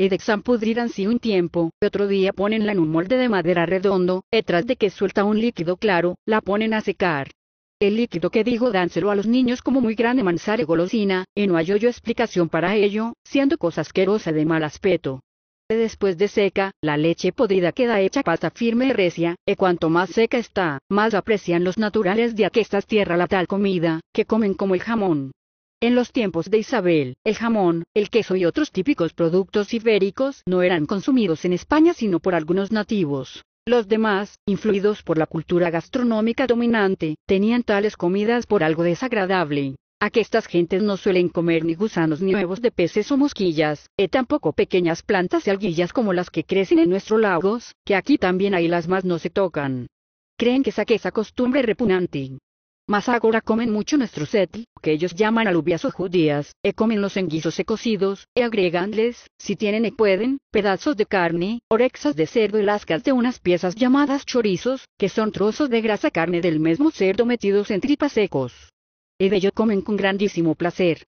Y dexan pudrir así un tiempo, y otro día ponenla en un molde de madera redondo, y tras de que suelta un líquido claro, la ponen a secar. El líquido que digo dánselo a los niños como muy grande manzana y golosina, y no hallo yo explicación para ello, siendo cosa asquerosa de mal aspecto. Después de seca, la leche podrida queda hecha pasta firme y recia, y cuanto más seca está, más aprecian los naturales de aquestas tierras la tal comida, que comen como el jamón. En los tiempos de Isabel, el jamón, el queso y otros típicos productos ibéricos no eran consumidos en España sino por algunos nativos. Los demás, influidos por la cultura gastronómica dominante, tenían tales comidas por algo desagradable, a que estas gentes no suelen comer ni gusanos ni huevos de peces o mosquillas, e tampoco pequeñas plantas y alguillas como las que crecen en nuestros lagos, que aquí también hay las más no se tocan. Creen que saque esa costumbre repugnante. Mas ahora comen mucho nuestro setl, que ellos llaman alubias o judías, e comen los enguisos e cocidos, e agreganles, si tienen e pueden, pedazos de carne, orexas de cerdo y lascas de unas piezas llamadas chorizos, que son trozos de grasa carne del mismo cerdo metidos en tripas secos de ellos comen con grandísimo placer.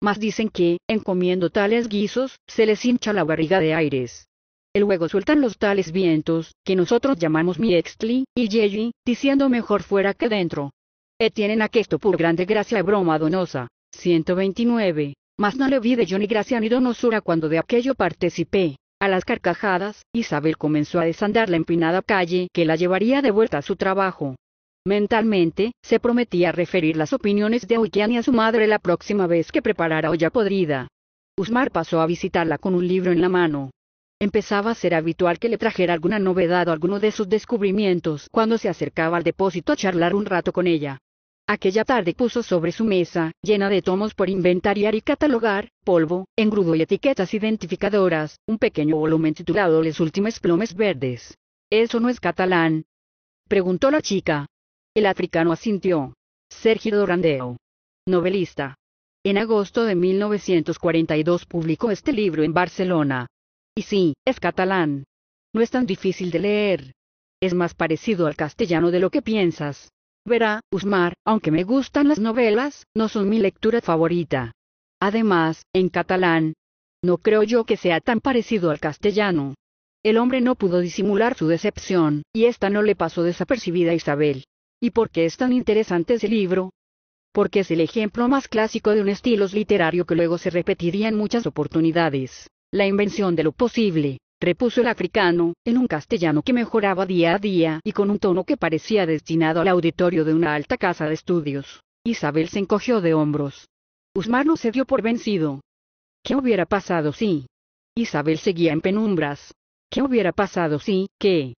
Mas dicen que, en comiendo tales guisos, se les hincha la barriga de aires. Y luego sueltan los tales vientos, que nosotros llamamos miextli, y yeyi, diciendo mejor fuera que dentro. E tienen aquesto por grande gracia y broma donosa. 129. Mas no le vi de yo ni gracia ni donosura cuando de aquello participé. A las carcajadas, Isabel comenzó a desandar la empinada calle que la llevaría de vuelta a su trabajo. Mentalmente, se prometía referir las opiniones de Oikiani y a su madre la próxima vez que preparara olla podrida. Usmar pasó a visitarla con un libro en la mano. Empezaba a ser habitual que le trajera alguna novedad o alguno de sus descubrimientos cuando se acercaba al depósito a charlar un rato con ella. Aquella tarde puso sobre su mesa, llena de tomos por inventariar y catalogar, polvo, engrudo y etiquetas identificadoras, un pequeño volumen titulado Les últimas plomes verdes. ¿Eso no es catalán? Preguntó la chica, el africano asintió. Sergio Dorandeo. Novelista. En agosto de 1942 publicó este libro en Barcelona. Y sí, es catalán. No es tan difícil de leer. Es más parecido al castellano de lo que piensas. Verá, Usmar, aunque me gustan las novelas, no son mi lectura favorita. Además, en catalán. No creo yo que sea tan parecido al castellano. El hombre no pudo disimular su decepción, y esta no le pasó desapercibida a Isabel. ¿Y por qué es tan interesante ese libro? Porque es el ejemplo más clásico de un estilo literario que luego se repetiría en muchas oportunidades. La invención de lo posible, repuso el africano, en un castellano que mejoraba día a día y con un tono que parecía destinado al auditorio de una alta casa de estudios. Isabel se encogió de hombros. Usmar no se dio por vencido. ¿Qué hubiera pasado si? Isabel seguía en penumbras. ¿Qué hubiera pasado si, ¿Qué?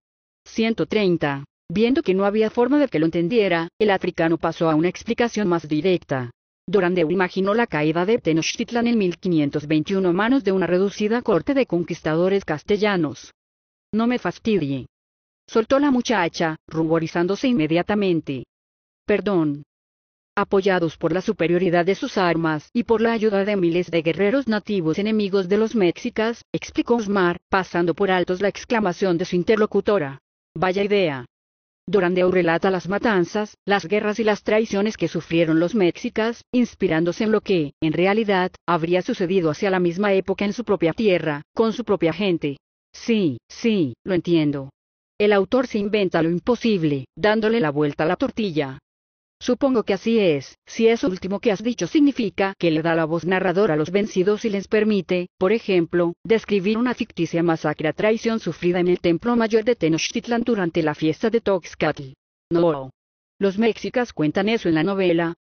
130. Viendo que no había forma de que lo entendiera, el africano pasó a una explicación más directa. Durandeu imaginó la caída de Tenochtitlan en 1521 a manos de una reducida corte de conquistadores castellanos. No me fastidie. Soltó la muchacha, ruborizándose inmediatamente. Perdón. Apoyados por la superioridad de sus armas y por la ayuda de miles de guerreros nativos enemigos de los mexicas, explicó Osmar, pasando por altos la exclamación de su interlocutora. Vaya idea. Durandeu relata las matanzas, las guerras y las traiciones que sufrieron los mexicas, inspirándose en lo que, en realidad, habría sucedido hacia la misma época en su propia tierra, con su propia gente. Sí, sí, lo entiendo. El autor se inventa lo imposible, dándole la vuelta a la tortilla, Supongo que así es, si eso último que has dicho significa que le da la voz narradora a los vencidos y les permite, por ejemplo, describir una ficticia masacre a traición sufrida en el templo mayor de Tenochtitlan durante la fiesta de Toxcatl. No. Los mexicas cuentan eso en la novela.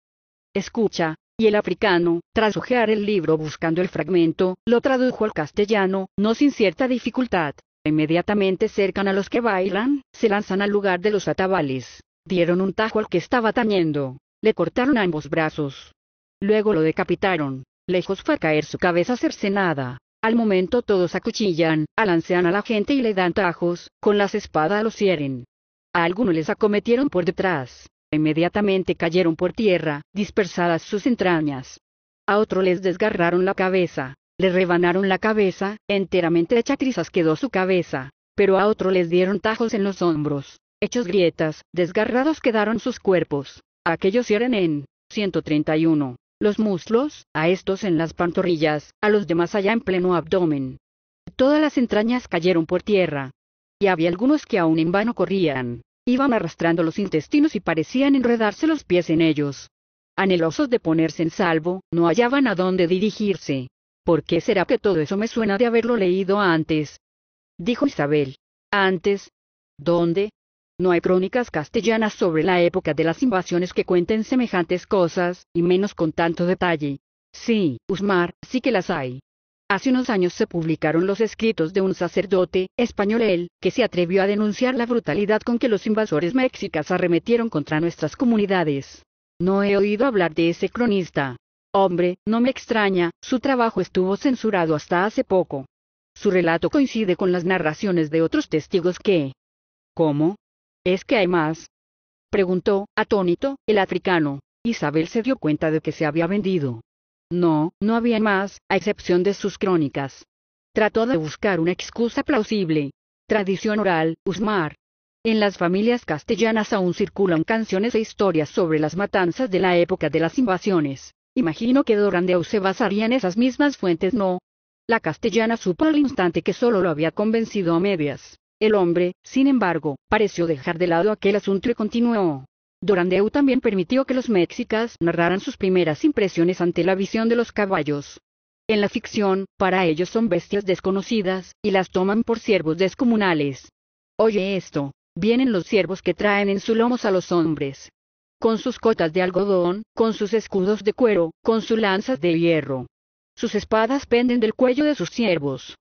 Escucha, y el africano, tras hojear el libro buscando el fragmento, lo tradujo al castellano, no sin cierta dificultad. Inmediatamente cercan a los que bailan, se lanzan al lugar de los atabales Dieron un tajo al que estaba tañendo, le cortaron ambos brazos. Luego lo decapitaron, lejos fue a caer su cabeza cercenada. Al momento todos acuchillan, alancean a la gente y le dan tajos, con las espadas los hieren. A algunos les acometieron por detrás. Inmediatamente cayeron por tierra, dispersadas sus entrañas. A otro les desgarraron la cabeza, le rebanaron la cabeza, enteramente hecha trizas quedó su cabeza, pero a otro les dieron tajos en los hombros, hechos grietas, desgarrados quedaron sus cuerpos. aquellos eran en 131 los muslos, a estos en las pantorrillas, a los demás allá en pleno abdomen. Todas las entrañas cayeron por tierra. Y había algunos que aún en vano corrían, iban arrastrando los intestinos y parecían enredarse los pies en ellos. Anhelosos de ponerse en salvo, no hallaban a dónde dirigirse. ¿Por qué será que todo eso me suena de haberlo leído antes? Dijo Isabel. Antes. ¿Dónde? No hay crónicas castellanas sobre la época de las invasiones que cuenten semejantes cosas, y menos con tanto detalle. Sí, Usmar, sí que las hay. Hace unos años se publicaron los escritos de un sacerdote, español él, que se atrevió a denunciar la brutalidad con que los invasores mexicas arremetieron contra nuestras comunidades. No he oído hablar de ese cronista. Hombre, no me extraña, su trabajo estuvo censurado hasta hace poco. Su relato coincide con las narraciones de otros testigos que... ¿Cómo? ¿Es que hay más? Preguntó, atónito, el africano. Isabel se dio cuenta de que se había vendido. No, no había más, a excepción de sus crónicas. Trató de buscar una excusa plausible. Tradición oral, Usmar. En las familias castellanas aún circulan canciones e historias sobre las matanzas de la época de las invasiones. Imagino que Dorandeu se basaría en esas mismas fuentes, ¿no? La castellana supo al instante que solo lo había convencido a medias. El hombre, sin embargo, pareció dejar de lado aquel asunto y continuó. Dorandeu también permitió que los mexicas narraran sus primeras impresiones ante la visión de los caballos. En la ficción, para ellos son bestias desconocidas, y las toman por siervos descomunales. Oye esto, vienen los siervos que traen en su lomos a los hombres. Con sus cotas de algodón, con sus escudos de cuero, con sus lanzas de hierro. Sus espadas penden del cuello de sus siervos.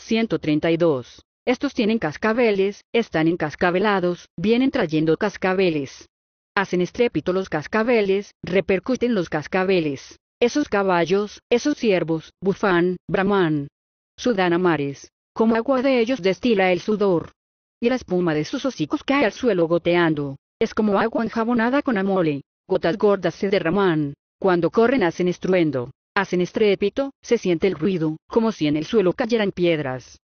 132. Estos tienen cascabeles, están encascabelados, vienen trayendo cascabeles. Hacen estrépito los cascabeles, repercuten los cascabeles. Esos caballos, esos ciervos, bufán, brahman. Sudan a mares. Como agua de ellos destila el sudor. Y la espuma de sus hocicos cae al suelo goteando. Es como agua enjabonada con amole. Gotas gordas se derraman. Cuando corren hacen estruendo. Hacen estrépito, se siente el ruido, como si en el suelo cayeran piedras.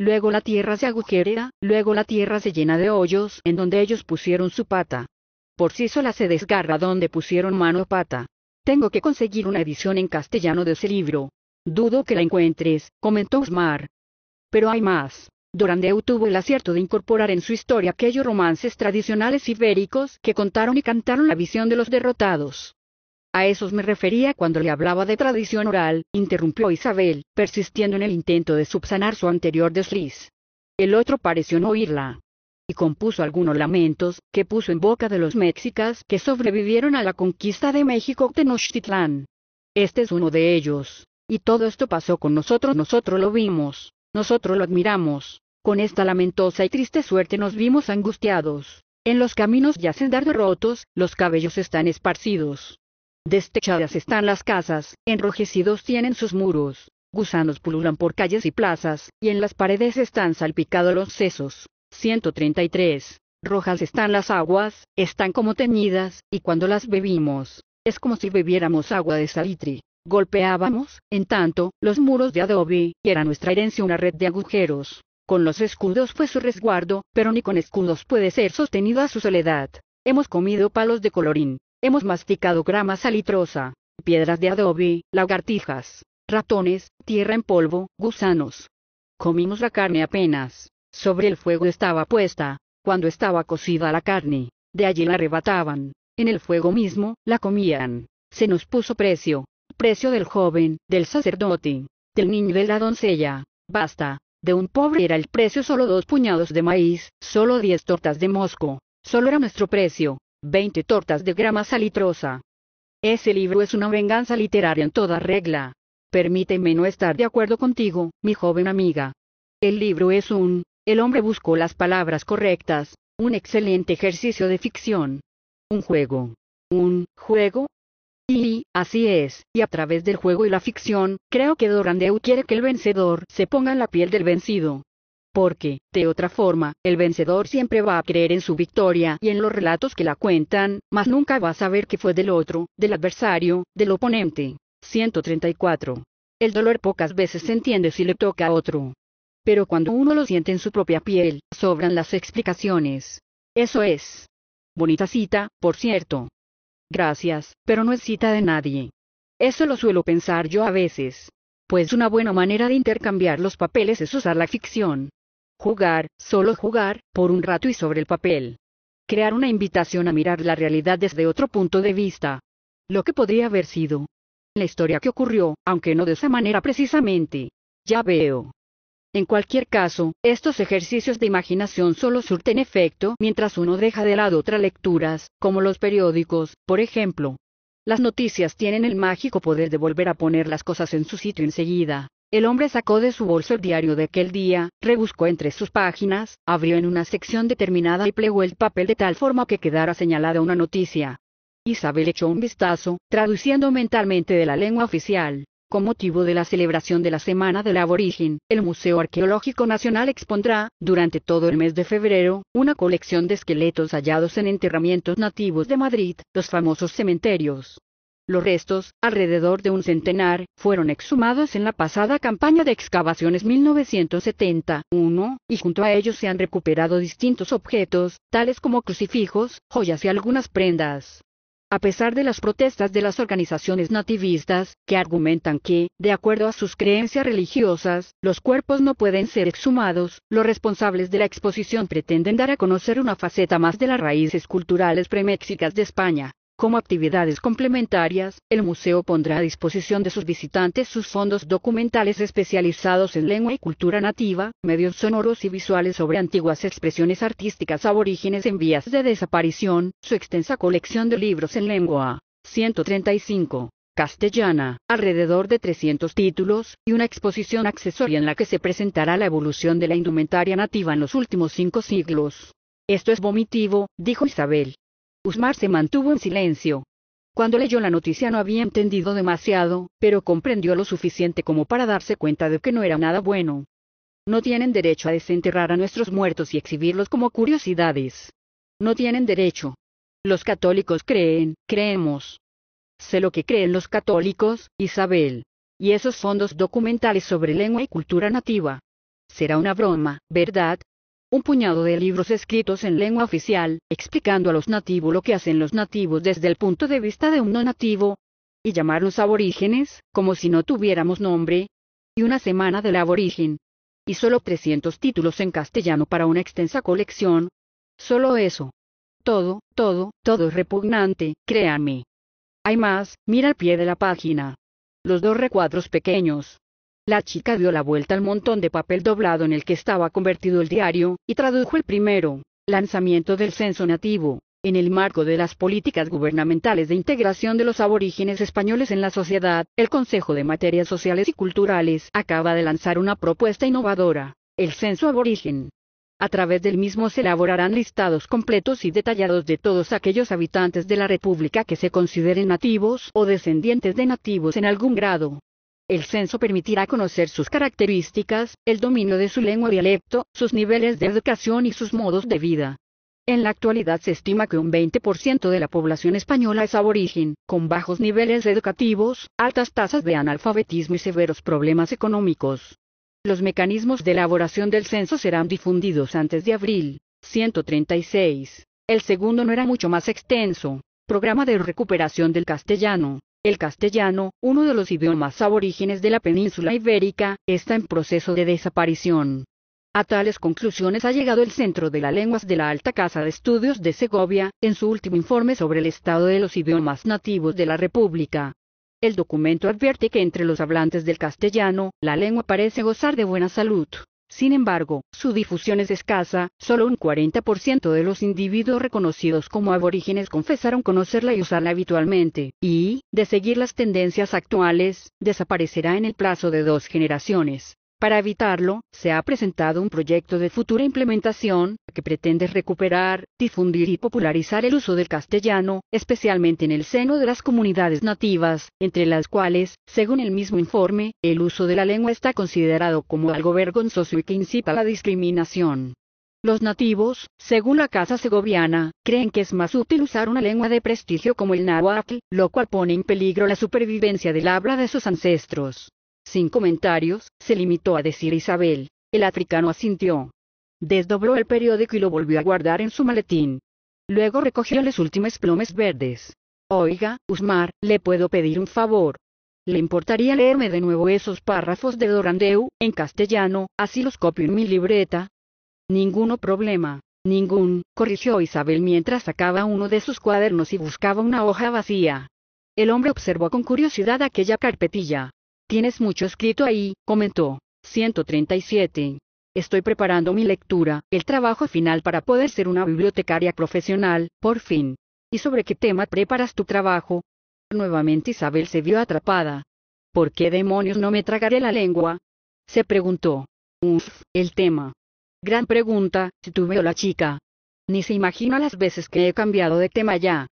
Luego la tierra se agujera, luego la tierra se llena de hoyos en donde ellos pusieron su pata. Por sí sola se desgarra donde pusieron mano o pata. Tengo que conseguir una edición en castellano de ese libro. Dudo que la encuentres, comentó Osmar. Pero hay más. Durandeu tuvo el acierto de incorporar en su historia aquellos romances tradicionales ibéricos que contaron y cantaron la visión de los derrotados. A esos me refería cuando le hablaba de tradición oral, interrumpió Isabel, persistiendo en el intento de subsanar su anterior desliz. El otro pareció no oírla. Y compuso algunos lamentos, que puso en boca de los mexicas que sobrevivieron a la conquista de México de Tenochtitlán. Este es uno de ellos. Y todo esto pasó con nosotros, nosotros lo vimos, nosotros lo admiramos. Con esta lamentosa y triste suerte nos vimos angustiados. En los caminos yacen dardos rotos, los cabellos están esparcidos. Destechadas están las casas, enrojecidos tienen sus muros, gusanos pululan por calles y plazas, y en las paredes están salpicados los sesos. 133. Rojas están las aguas, están como teñidas, y cuando las bebimos, es como si bebiéramos agua de salitre. Golpeábamos, en tanto, los muros de adobe, y era nuestra herencia una red de agujeros. Con los escudos fue su resguardo, pero ni con escudos puede ser sostenida su soledad. Hemos comido palos de colorín, Hemos masticado grama salitrosa, piedras de adobe, lagartijas, ratones, tierra en polvo, gusanos. Comimos la carne apenas. Sobre el fuego estaba puesta. Cuando estaba cocida la carne, de allí la arrebataban. En el fuego mismo, la comían. Se nos puso precio. Precio del joven, del sacerdote, del niño y de la doncella. Basta. De un pobre era el precio solo dos puñados de maíz, solo diez tortas de mosco. Solo era nuestro precio. 20 tortas de grama salitrosa. Ese libro es una venganza literaria en toda regla. Permíteme no estar de acuerdo contigo, mi joven amiga. El libro es un, el hombre buscó las palabras correctas, un excelente ejercicio de ficción. Un juego. Un juego. Y, así es, y a través del juego y la ficción, creo que Dorandeu quiere que el vencedor se ponga en la piel del vencido, porque, de otra forma, el vencedor siempre va a creer en su victoria y en los relatos que la cuentan, mas nunca va a saber que fue del otro, del adversario, del oponente. 134. El dolor pocas veces se entiende si le toca a otro. Pero cuando uno lo siente en su propia piel, sobran las explicaciones. Eso es. Bonita cita, por cierto. Gracias, pero no es cita de nadie. Eso lo suelo pensar yo a veces. Pues una buena manera de intercambiar los papeles es usar la ficción. Jugar, solo jugar, por un rato y sobre el papel. Crear una invitación a mirar la realidad desde otro punto de vista. Lo que podría haber sido. La historia que ocurrió, aunque no de esa manera precisamente. Ya veo. En cualquier caso, estos ejercicios de imaginación solo surten efecto mientras uno deja de lado otras lecturas, como los periódicos, por ejemplo. Las noticias tienen el mágico poder de volver a poner las cosas en su sitio enseguida. El hombre sacó de su bolso el diario de aquel día, rebuscó entre sus páginas, abrió en una sección determinada y plegó el papel de tal forma que quedara señalada una noticia. Isabel echó un vistazo, traduciendo mentalmente de la lengua oficial. Con motivo de la celebración de la Semana del Aborigen, el Museo Arqueológico Nacional expondrá, durante todo el mes de febrero, una colección de esqueletos hallados en enterramientos nativos de Madrid, los famosos cementerios. Los restos, alrededor de un centenar, fueron exhumados en la pasada campaña de excavaciones 1971, y junto a ellos se han recuperado distintos objetos, tales como crucifijos, joyas y algunas prendas. A pesar de las protestas de las organizaciones nativistas, que argumentan que, de acuerdo a sus creencias religiosas, los cuerpos no pueden ser exhumados, los responsables de la exposición pretenden dar a conocer una faceta más de las raíces culturales premexicas de España. Como actividades complementarias, el museo pondrá a disposición de sus visitantes sus fondos documentales especializados en lengua y cultura nativa, medios sonoros y visuales sobre antiguas expresiones artísticas aborígenes en vías de desaparición, su extensa colección de libros en lengua 135 castellana, alrededor de 300 títulos, y una exposición accesoria en la que se presentará la evolución de la indumentaria nativa en los últimos cinco siglos. Esto es vomitivo, dijo Isabel. Usmar se mantuvo en silencio. Cuando leyó la noticia no había entendido demasiado, pero comprendió lo suficiente como para darse cuenta de que no era nada bueno. No tienen derecho a desenterrar a nuestros muertos y exhibirlos como curiosidades. No tienen derecho. Los católicos creen, creemos. Sé lo que creen los católicos, Isabel. Y esos fondos documentales sobre lengua y cultura nativa. Será una broma, ¿verdad, un puñado de libros escritos en lengua oficial, explicando a los nativos lo que hacen los nativos desde el punto de vista de un no nativo, y llamarlos aborígenes, como si no tuviéramos nombre, y una semana del aborigen, y solo 300 títulos en castellano para una extensa colección. Solo eso. Todo, todo, todo es repugnante, créanme. Hay más, mira al pie de la página. Los dos recuadros pequeños, la chica dio la vuelta al montón de papel doblado en el que estaba convertido el diario, y tradujo el primero, lanzamiento del censo nativo, en el marco de las políticas gubernamentales de integración de los aborígenes españoles en la sociedad, el Consejo de Materias Sociales y Culturales acaba de lanzar una propuesta innovadora, el censo aborigen. A través del mismo se elaborarán listados completos y detallados de todos aquellos habitantes de la República que se consideren nativos o descendientes de nativos en algún grado, el censo permitirá conocer sus características, el dominio de su lengua dialecto, sus niveles de educación y sus modos de vida. En la actualidad se estima que un 20% de la población española es aborigen, con bajos niveles educativos, altas tasas de analfabetismo y severos problemas económicos. Los mecanismos de elaboración del censo serán difundidos antes de abril. 136. El segundo no era mucho más extenso. Programa de recuperación del castellano. El castellano, uno de los idiomas aborígenes de la península ibérica, está en proceso de desaparición. A tales conclusiones ha llegado el Centro de las Lenguas de la Alta Casa de Estudios de Segovia, en su último informe sobre el estado de los idiomas nativos de la República. El documento advierte que entre los hablantes del castellano, la lengua parece gozar de buena salud. Sin embargo, su difusión es escasa, solo un 40% de los individuos reconocidos como aborígenes confesaron conocerla y usarla habitualmente, y, de seguir las tendencias actuales, desaparecerá en el plazo de dos generaciones. Para evitarlo, se ha presentado un proyecto de futura implementación que pretende recuperar, difundir y popularizar el uso del castellano, especialmente en el seno de las comunidades nativas, entre las cuales, según el mismo informe, el uso de la lengua está considerado como algo vergonzoso y que incita a la discriminación. Los nativos, según la Casa Segoviana, creen que es más útil usar una lengua de prestigio como el náhuatl, lo cual pone en peligro la supervivencia del habla de sus ancestros. Sin comentarios, se limitó a decir Isabel. El africano asintió. Desdobló el periódico y lo volvió a guardar en su maletín. Luego recogió los últimos plomes verdes. Oiga, Usmar, ¿le puedo pedir un favor? ¿Le importaría leerme de nuevo esos párrafos de Dorandeu, en castellano, así los copio en mi libreta? Ninguno problema. Ningún, corrigió Isabel mientras sacaba uno de sus cuadernos y buscaba una hoja vacía. El hombre observó con curiosidad aquella carpetilla. Tienes mucho escrito ahí, comentó. 137. Estoy preparando mi lectura, el trabajo final para poder ser una bibliotecaria profesional, por fin. ¿Y sobre qué tema preparas tu trabajo? Nuevamente Isabel se vio atrapada. ¿Por qué demonios no me tragaré la lengua? Se preguntó. Uf, el tema. Gran pregunta, si veo la chica. Ni se imagina las veces que he cambiado de tema ya.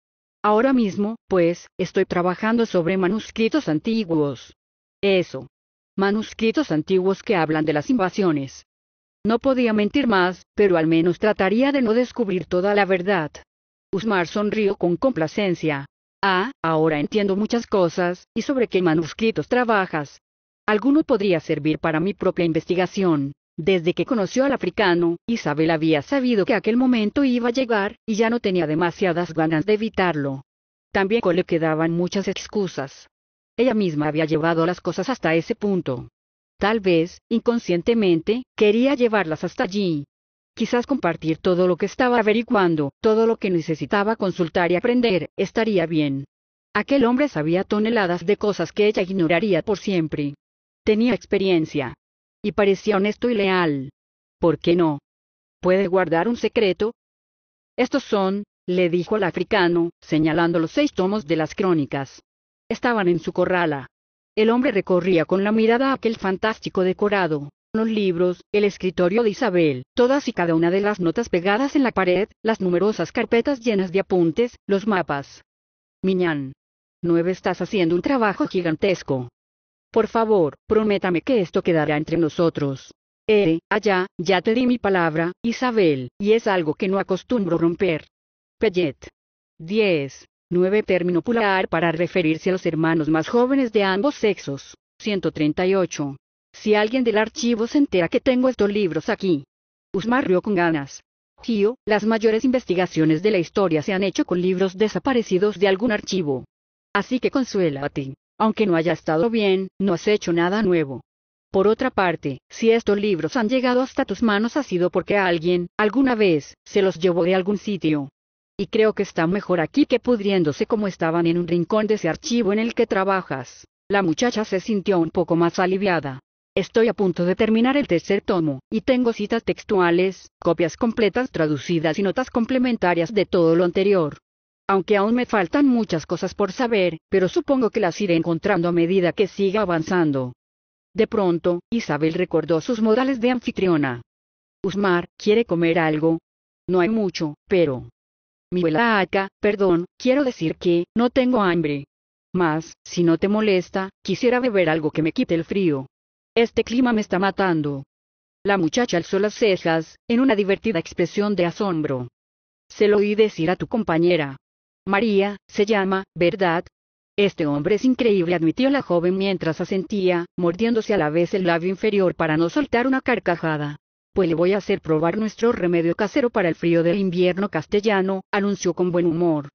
Ahora mismo, pues, estoy trabajando sobre manuscritos antiguos. Eso. Manuscritos antiguos que hablan de las invasiones. No podía mentir más, pero al menos trataría de no descubrir toda la verdad. Usmar sonrió con complacencia. Ah, ahora entiendo muchas cosas, y sobre qué manuscritos trabajas. Alguno podría servir para mi propia investigación. Desde que conoció al africano, Isabel había sabido que aquel momento iba a llegar, y ya no tenía demasiadas ganas de evitarlo. También le quedaban muchas excusas. Ella misma había llevado las cosas hasta ese punto. Tal vez, inconscientemente, quería llevarlas hasta allí. Quizás compartir todo lo que estaba averiguando, todo lo que necesitaba consultar y aprender, estaría bien. Aquel hombre sabía toneladas de cosas que ella ignoraría por siempre. Tenía experiencia. Y parecía honesto y leal. ¿Por qué no? ¿Puede guardar un secreto? Estos son, le dijo al africano, señalando los seis tomos de las crónicas estaban en su corrala. El hombre recorría con la mirada aquel fantástico decorado, los libros, el escritorio de Isabel, todas y cada una de las notas pegadas en la pared, las numerosas carpetas llenas de apuntes, los mapas. Miñán. Nueve estás haciendo un trabajo gigantesco. Por favor, prométame que esto quedará entre nosotros. Eh, allá, ya te di mi palabra, Isabel, y es algo que no acostumbro romper. Pellet. 10. 9. Término pular para referirse a los hermanos más jóvenes de ambos sexos. 138. Si alguien del archivo se entera que tengo estos libros aquí. Usmar pues rió con ganas. Tío, las mayores investigaciones de la historia se han hecho con libros desaparecidos de algún archivo. Así que consuélate. Aunque no haya estado bien, no has hecho nada nuevo. Por otra parte, si estos libros han llegado hasta tus manos ha sido porque alguien, alguna vez, se los llevó de algún sitio y creo que está mejor aquí que pudriéndose como estaban en un rincón de ese archivo en el que trabajas. La muchacha se sintió un poco más aliviada. Estoy a punto de terminar el tercer tomo, y tengo citas textuales, copias completas traducidas y notas complementarias de todo lo anterior. Aunque aún me faltan muchas cosas por saber, pero supongo que las iré encontrando a medida que siga avanzando. De pronto, Isabel recordó sus modales de anfitriona. Usmar, ¿quiere comer algo? No hay mucho, pero... Mi abuela perdón, quiero decir que, no tengo hambre. Mas, si no te molesta, quisiera beber algo que me quite el frío. Este clima me está matando. La muchacha alzó las cejas, en una divertida expresión de asombro. Se lo oí decir a tu compañera. María, se llama, ¿verdad? Este hombre es increíble, admitió la joven mientras asentía, mordiéndose a la vez el labio inferior para no soltar una carcajada pues le voy a hacer probar nuestro remedio casero para el frío del invierno castellano, anunció con buen humor.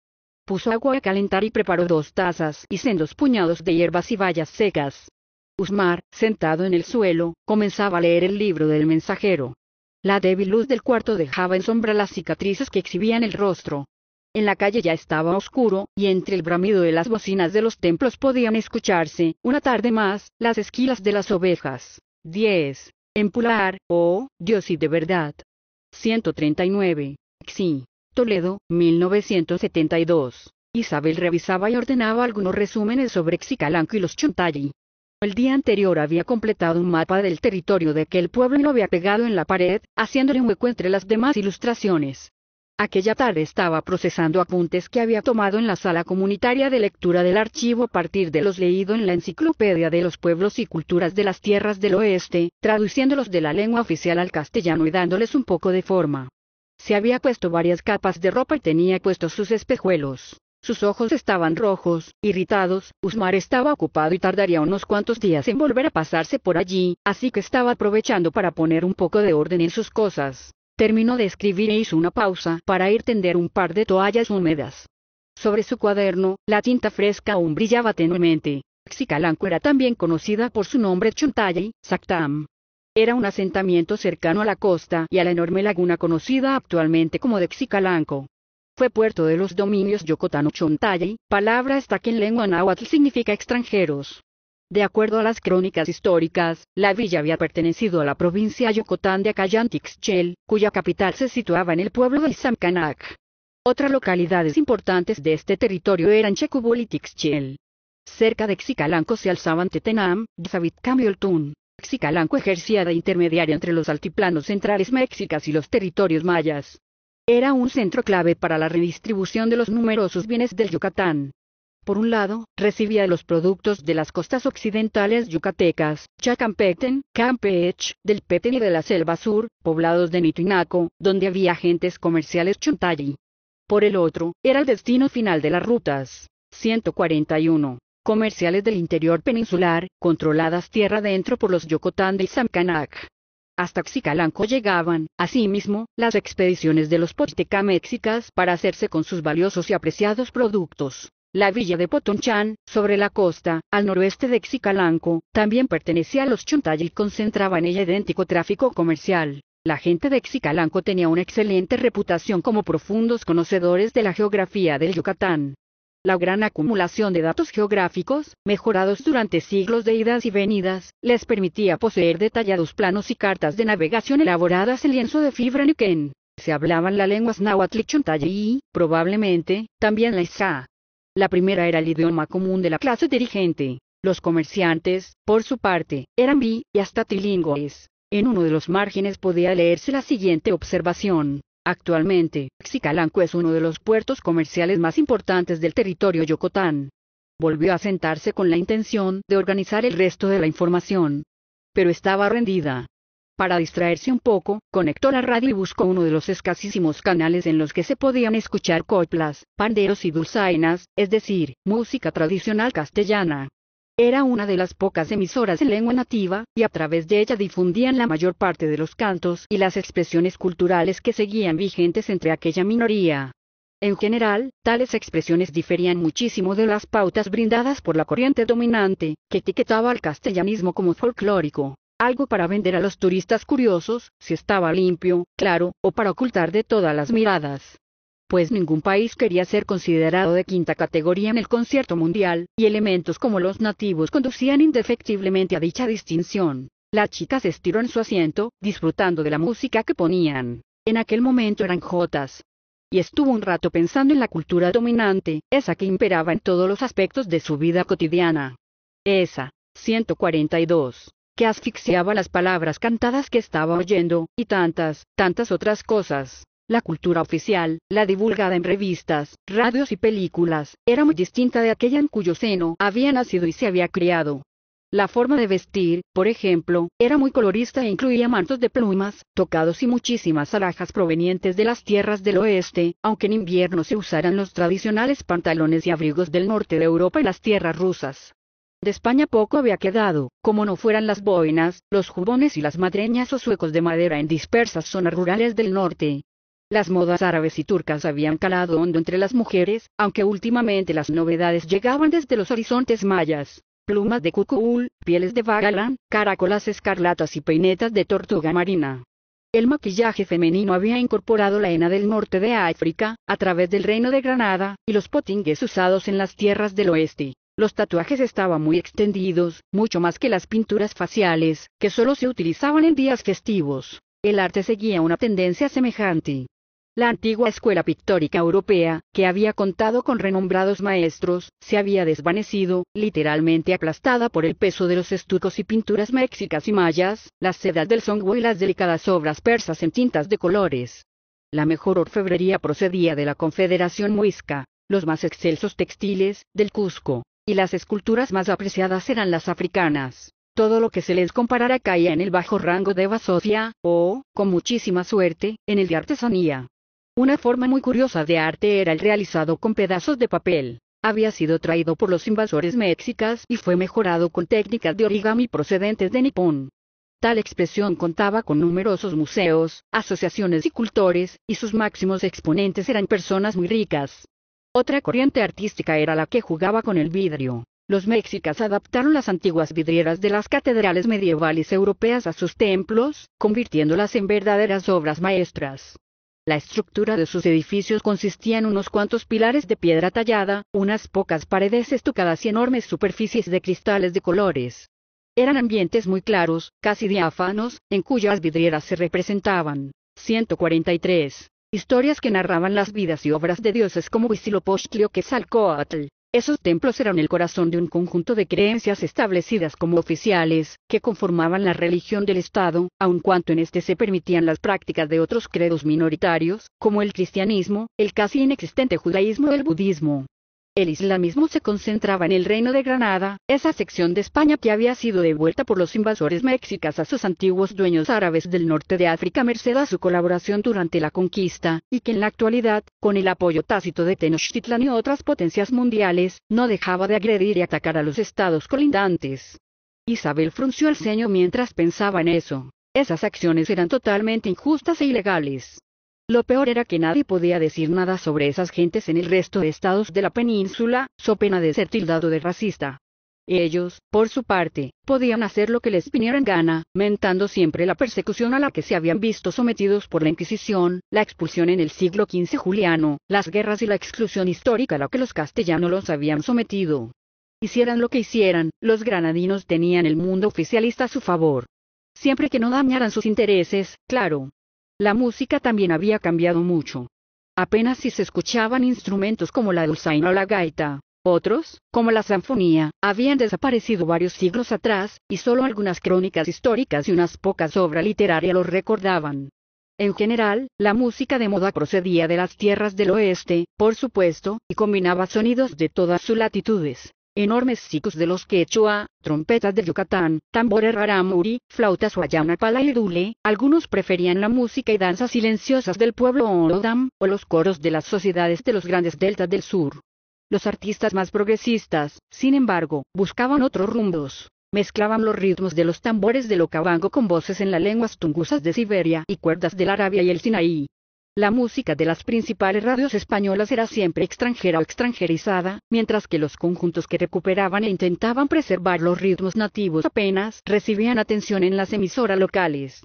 Puso agua a calentar y preparó dos tazas y sendos puñados de hierbas y vallas secas. Usmar, sentado en el suelo, comenzaba a leer el libro del mensajero. La débil luz del cuarto dejaba en sombra las cicatrices que exhibían el rostro. En la calle ya estaba oscuro, y entre el bramido de las bocinas de los templos podían escucharse, una tarde más, las esquilas de las ovejas. 10. Empular, oh, Dios y de verdad. 139. Xi. Toledo, 1972. Isabel revisaba y ordenaba algunos resúmenes sobre Xicalanco y los Chontalli. El día anterior había completado un mapa del territorio de aquel pueblo y lo había pegado en la pared, haciéndole un hueco entre las demás ilustraciones. Aquella tarde estaba procesando apuntes que había tomado en la sala comunitaria de lectura del archivo a partir de los leído en la Enciclopedia de los Pueblos y Culturas de las Tierras del Oeste, traduciéndolos de la lengua oficial al castellano y dándoles un poco de forma. Se había puesto varias capas de ropa y tenía puestos sus espejuelos. Sus ojos estaban rojos, irritados, Usmar estaba ocupado y tardaría unos cuantos días en volver a pasarse por allí, así que estaba aprovechando para poner un poco de orden en sus cosas. Terminó de escribir e hizo una pausa para ir tender un par de toallas húmedas. Sobre su cuaderno, la tinta fresca aún brillaba tenuemente. Xicalanco era también conocida por su nombre Chontay, Sactam. Era un asentamiento cercano a la costa y a la enorme laguna conocida actualmente como de Xicalanco. Fue puerto de los dominios Yocotano Chontay, palabra esta que en lengua náhuatl significa extranjeros. De acuerdo a las crónicas históricas, la villa había pertenecido a la provincia Yucatán de Tixchel, cuya capital se situaba en el pueblo de Zamcanac. Otras localidades importantes de este territorio eran Checubul y Tixchel. Cerca de Xicalanco se alzaban Tetenam, Yazavitcam y Oltún. Xicalanco ejercía de intermediaria entre los altiplanos centrales mexicas y los territorios mayas. Era un centro clave para la redistribución de los numerosos bienes del Yucatán. Por un lado, recibía los productos de las costas occidentales yucatecas, Chacampeten, Campeche, del Petén y de la Selva Sur, poblados de Nituinaco, donde había agentes comerciales Chontay. Por el otro, era el destino final de las rutas. 141. Comerciales del interior peninsular, controladas tierra adentro por los Yocotán de Samcanac. Hasta Xicalanco llegaban, asimismo, las expediciones de los mexicas para hacerse con sus valiosos y apreciados productos. La villa de Potonchan, sobre la costa, al noroeste de Xicalanco, también pertenecía a los Chontay y concentraba en ella idéntico tráfico comercial. La gente de Xicalanco tenía una excelente reputación como profundos conocedores de la geografía del Yucatán. La gran acumulación de datos geográficos, mejorados durante siglos de idas y venidas, les permitía poseer detallados planos y cartas de navegación elaboradas en lienzo de fibra niquén. Se hablaban las lenguas náhuatl y y, probablemente, también la isa. La primera era el idioma común de la clase dirigente. Los comerciantes, por su parte, eran bi y hasta trilingües. En uno de los márgenes podía leerse la siguiente observación. Actualmente, Xicalanco es uno de los puertos comerciales más importantes del territorio Yocotán. Volvió a sentarse con la intención de organizar el resto de la información. Pero estaba rendida. Para distraerse un poco, conectó la radio y buscó uno de los escasísimos canales en los que se podían escuchar coplas, panderos y dulzainas, es decir, música tradicional castellana. Era una de las pocas emisoras en lengua nativa, y a través de ella difundían la mayor parte de los cantos y las expresiones culturales que seguían vigentes entre aquella minoría. En general, tales expresiones diferían muchísimo de las pautas brindadas por la corriente dominante, que etiquetaba al castellanismo como folclórico algo para vender a los turistas curiosos, si estaba limpio, claro, o para ocultar de todas las miradas. Pues ningún país quería ser considerado de quinta categoría en el concierto mundial, y elementos como los nativos conducían indefectiblemente a dicha distinción. La chica se estiró en su asiento, disfrutando de la música que ponían. En aquel momento eran jotas. Y estuvo un rato pensando en la cultura dominante, esa que imperaba en todos los aspectos de su vida cotidiana. Esa. 142 que asfixiaba las palabras cantadas que estaba oyendo, y tantas, tantas otras cosas. La cultura oficial, la divulgada en revistas, radios y películas, era muy distinta de aquella en cuyo seno había nacido y se había criado. La forma de vestir, por ejemplo, era muy colorista e incluía mantos de plumas, tocados y muchísimas alhajas provenientes de las tierras del oeste, aunque en invierno se usaran los tradicionales pantalones y abrigos del norte de Europa y las tierras rusas. De España poco había quedado, como no fueran las boinas, los jubones y las madreñas o suecos de madera en dispersas zonas rurales del norte. Las modas árabes y turcas habían calado hondo entre las mujeres, aunque últimamente las novedades llegaban desde los horizontes mayas. Plumas de cucul, pieles de bagalán, caracolas escarlatas y peinetas de tortuga marina. El maquillaje femenino había incorporado la hena del norte de África, a través del reino de Granada, y los potingues usados en las tierras del oeste. Los tatuajes estaban muy extendidos, mucho más que las pinturas faciales, que solo se utilizaban en días festivos. El arte seguía una tendencia semejante. La antigua escuela pictórica europea, que había contado con renombrados maestros, se había desvanecido, literalmente aplastada por el peso de los estucos y pinturas mexicas y mayas, las sedas del songo y las delicadas obras persas en tintas de colores. La mejor orfebrería procedía de la Confederación Muisca, los más excelsos textiles, del Cusco, y las esculturas más apreciadas eran las africanas. Todo lo que se les comparara caía en el bajo rango de basofia, o, con muchísima suerte, en el de artesanía. Una forma muy curiosa de arte era el realizado con pedazos de papel. Había sido traído por los invasores mexicas y fue mejorado con técnicas de origami procedentes de Nippon. Tal expresión contaba con numerosos museos, asociaciones y cultores, y sus máximos exponentes eran personas muy ricas. Otra corriente artística era la que jugaba con el vidrio. Los mexicas adaptaron las antiguas vidrieras de las catedrales medievales europeas a sus templos, convirtiéndolas en verdaderas obras maestras. La estructura de sus edificios consistía en unos cuantos pilares de piedra tallada, unas pocas paredes estucadas y enormes superficies de cristales de colores. Eran ambientes muy claros, casi diáfanos, en cuyas vidrieras se representaban 143 historias que narraban las vidas y obras de dioses como Huitzilopochtli o Quetzalcoatl. Esos templos eran el corazón de un conjunto de creencias establecidas como oficiales, que conformaban la religión del Estado, aun cuanto en este se permitían las prácticas de otros credos minoritarios, como el cristianismo, el casi inexistente judaísmo o el budismo. El islamismo se concentraba en el Reino de Granada, esa sección de España que había sido devuelta por los invasores mexicas a sus antiguos dueños árabes del norte de África merced a su colaboración durante la conquista, y que en la actualidad, con el apoyo tácito de Tenochtitlan y otras potencias mundiales, no dejaba de agredir y atacar a los estados colindantes. Isabel frunció el ceño mientras pensaba en eso. Esas acciones eran totalmente injustas e ilegales. Lo peor era que nadie podía decir nada sobre esas gentes en el resto de estados de la península, so pena de ser tildado de racista. Ellos, por su parte, podían hacer lo que les viniera en gana, mentando siempre la persecución a la que se habían visto sometidos por la Inquisición, la expulsión en el siglo XV juliano, las guerras y la exclusión histórica a la que los castellanos los habían sometido. Hicieran lo que hicieran, los granadinos tenían el mundo oficialista a su favor. Siempre que no dañaran sus intereses, claro. La música también había cambiado mucho. Apenas si se escuchaban instrumentos como la dulzaina o la gaita. Otros, como la sanfonía, habían desaparecido varios siglos atrás, y solo algunas crónicas históricas y unas pocas obras literarias los recordaban. En general, la música de moda procedía de las tierras del oeste, por supuesto, y combinaba sonidos de todas sus latitudes enormes sikus de los quechua, trompetas de Yucatán, tambores raramuri, flautas o pala y dule, algunos preferían la música y danzas silenciosas del pueblo onodam, o los coros de las sociedades de los grandes deltas del sur. Los artistas más progresistas, sin embargo, buscaban otros rumbos. Mezclaban los ritmos de los tambores del Okavango con voces en las lenguas tungusas de Siberia y cuerdas del Arabia y el Sinaí. La música de las principales radios españolas era siempre extranjera o extranjerizada, mientras que los conjuntos que recuperaban e intentaban preservar los ritmos nativos apenas recibían atención en las emisoras locales.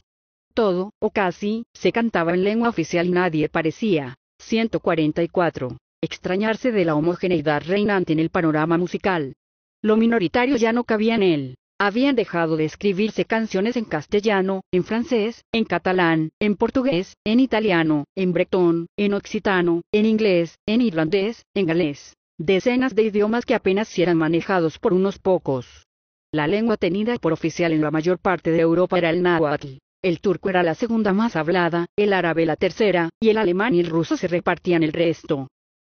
Todo, o casi, se cantaba en lengua oficial y nadie parecía. 144. Extrañarse de la homogeneidad reinante en el panorama musical. Lo minoritario ya no cabía en él. Habían dejado de escribirse canciones en castellano, en francés, en catalán, en portugués, en italiano, en bretón, en occitano, en inglés, en irlandés, en galés. Decenas de idiomas que apenas si eran manejados por unos pocos. La lengua tenida por oficial en la mayor parte de Europa era el náhuatl. El turco era la segunda más hablada, el árabe la tercera, y el alemán y el ruso se repartían el resto.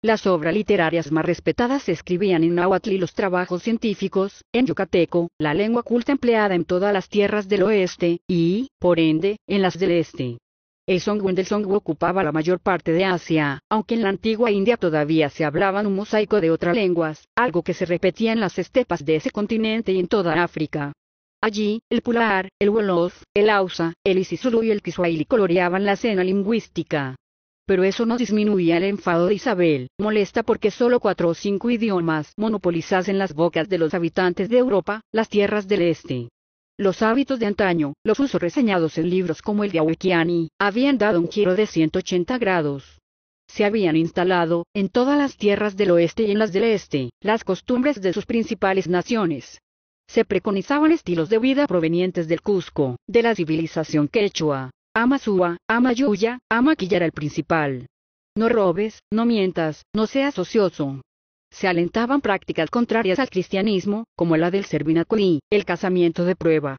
Las obras literarias más respetadas se escribían en Nahuatl y los trabajos científicos, en yucateco, la lengua culta empleada en todas las tierras del oeste, y, por ende, en las del este. El en del songu ocupaba la mayor parte de Asia, aunque en la antigua India todavía se hablaban un mosaico de otras lenguas, algo que se repetía en las estepas de ese continente y en toda África. Allí, el pular, el wolof, el ausa, el isisulu y el kiswahili coloreaban la escena lingüística pero eso no disminuía el enfado de Isabel, molesta porque solo cuatro o cinco idiomas monopolizasen las bocas de los habitantes de Europa, las tierras del Este. Los hábitos de antaño, los usos reseñados en libros como el de Awekiani, habían dado un giro de 180 grados. Se habían instalado, en todas las tierras del oeste y en las del este, las costumbres de sus principales naciones. Se preconizaban estilos de vida provenientes del Cusco, de la civilización quechua, Ama Sua, ama Yuya, ama Quillar al principal. No robes, no mientas, no seas ocioso. Se alentaban prácticas contrarias al cristianismo, como la del servinaculi, el casamiento de prueba,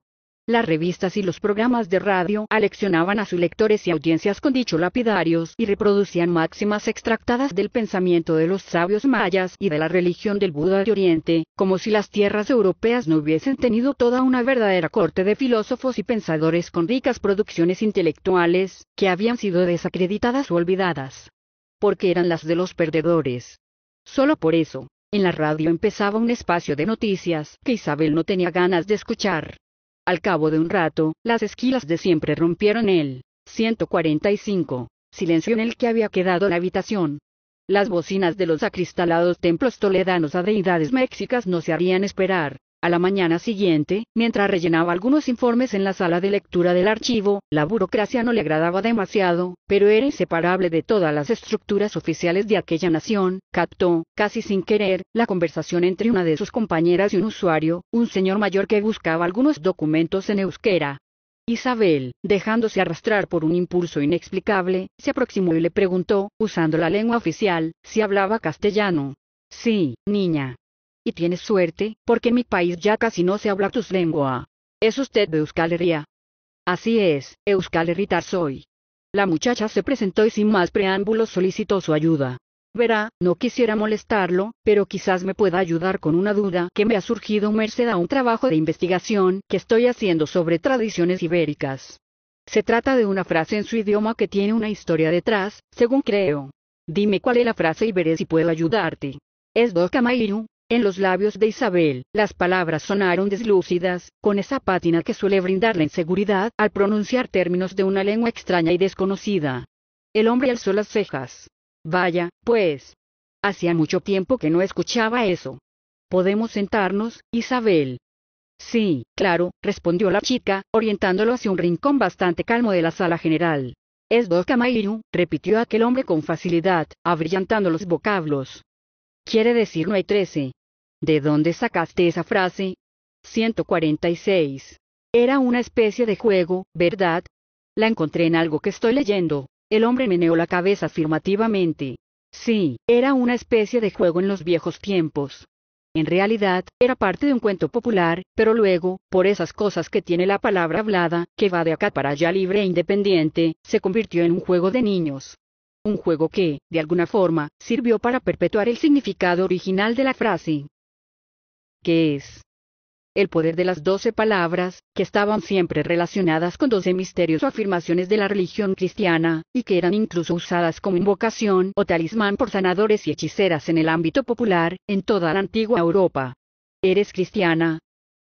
las revistas y los programas de radio aleccionaban a sus lectores y audiencias con dichos lapidarios y reproducían máximas extractadas del pensamiento de los sabios mayas y de la religión del Buda de Oriente, como si las tierras europeas no hubiesen tenido toda una verdadera corte de filósofos y pensadores con ricas producciones intelectuales, que habían sido desacreditadas o olvidadas. Porque eran las de los perdedores. Solo por eso, en la radio empezaba un espacio de noticias que Isabel no tenía ganas de escuchar. Al cabo de un rato, las esquilas de siempre rompieron el 145 silencio en el que había quedado la habitación. Las bocinas de los acristalados templos toledanos a deidades mexicas no se harían esperar. A la mañana siguiente, mientras rellenaba algunos informes en la sala de lectura del archivo, la burocracia no le agradaba demasiado, pero era inseparable de todas las estructuras oficiales de aquella nación, captó, casi sin querer, la conversación entre una de sus compañeras y un usuario, un señor mayor que buscaba algunos documentos en euskera. Isabel, dejándose arrastrar por un impulso inexplicable, se aproximó y le preguntó, usando la lengua oficial, si hablaba castellano. Sí, niña, tienes suerte, porque en mi país ya casi no se habla tus lengua. ¿Es usted de Euskal Así es, Euskal soy. La muchacha se presentó y sin más preámbulos solicitó su ayuda. Verá, no quisiera molestarlo, pero quizás me pueda ayudar con una duda que me ha surgido merced a un trabajo de investigación que estoy haciendo sobre tradiciones ibéricas. Se trata de una frase en su idioma que tiene una historia detrás, según creo. Dime cuál es la frase y veré si puedo ayudarte. Es en los labios de Isabel, las palabras sonaron deslúcidas, con esa pátina que suele brindar la inseguridad al pronunciar términos de una lengua extraña y desconocida. El hombre alzó las cejas. Vaya, pues. Hacía mucho tiempo que no escuchaba eso. ¿Podemos sentarnos, Isabel? Sí, claro, respondió la chica, orientándolo hacia un rincón bastante calmo de la sala general. Es camayiru», repitió aquel hombre con facilidad, abrillantando los vocablos. Quiere decir no hay trece. ¿De dónde sacaste esa frase? 146. Era una especie de juego, ¿verdad? La encontré en algo que estoy leyendo. El hombre meneó la cabeza afirmativamente. Sí, era una especie de juego en los viejos tiempos. En realidad, era parte de un cuento popular, pero luego, por esas cosas que tiene la palabra hablada, que va de acá para allá libre e independiente, se convirtió en un juego de niños. Un juego que, de alguna forma, sirvió para perpetuar el significado original de la frase. ¿Qué es el poder de las doce palabras, que estaban siempre relacionadas con doce misterios o afirmaciones de la religión cristiana, y que eran incluso usadas como invocación o talismán por sanadores y hechiceras en el ámbito popular, en toda la antigua Europa. ¿Eres cristiana?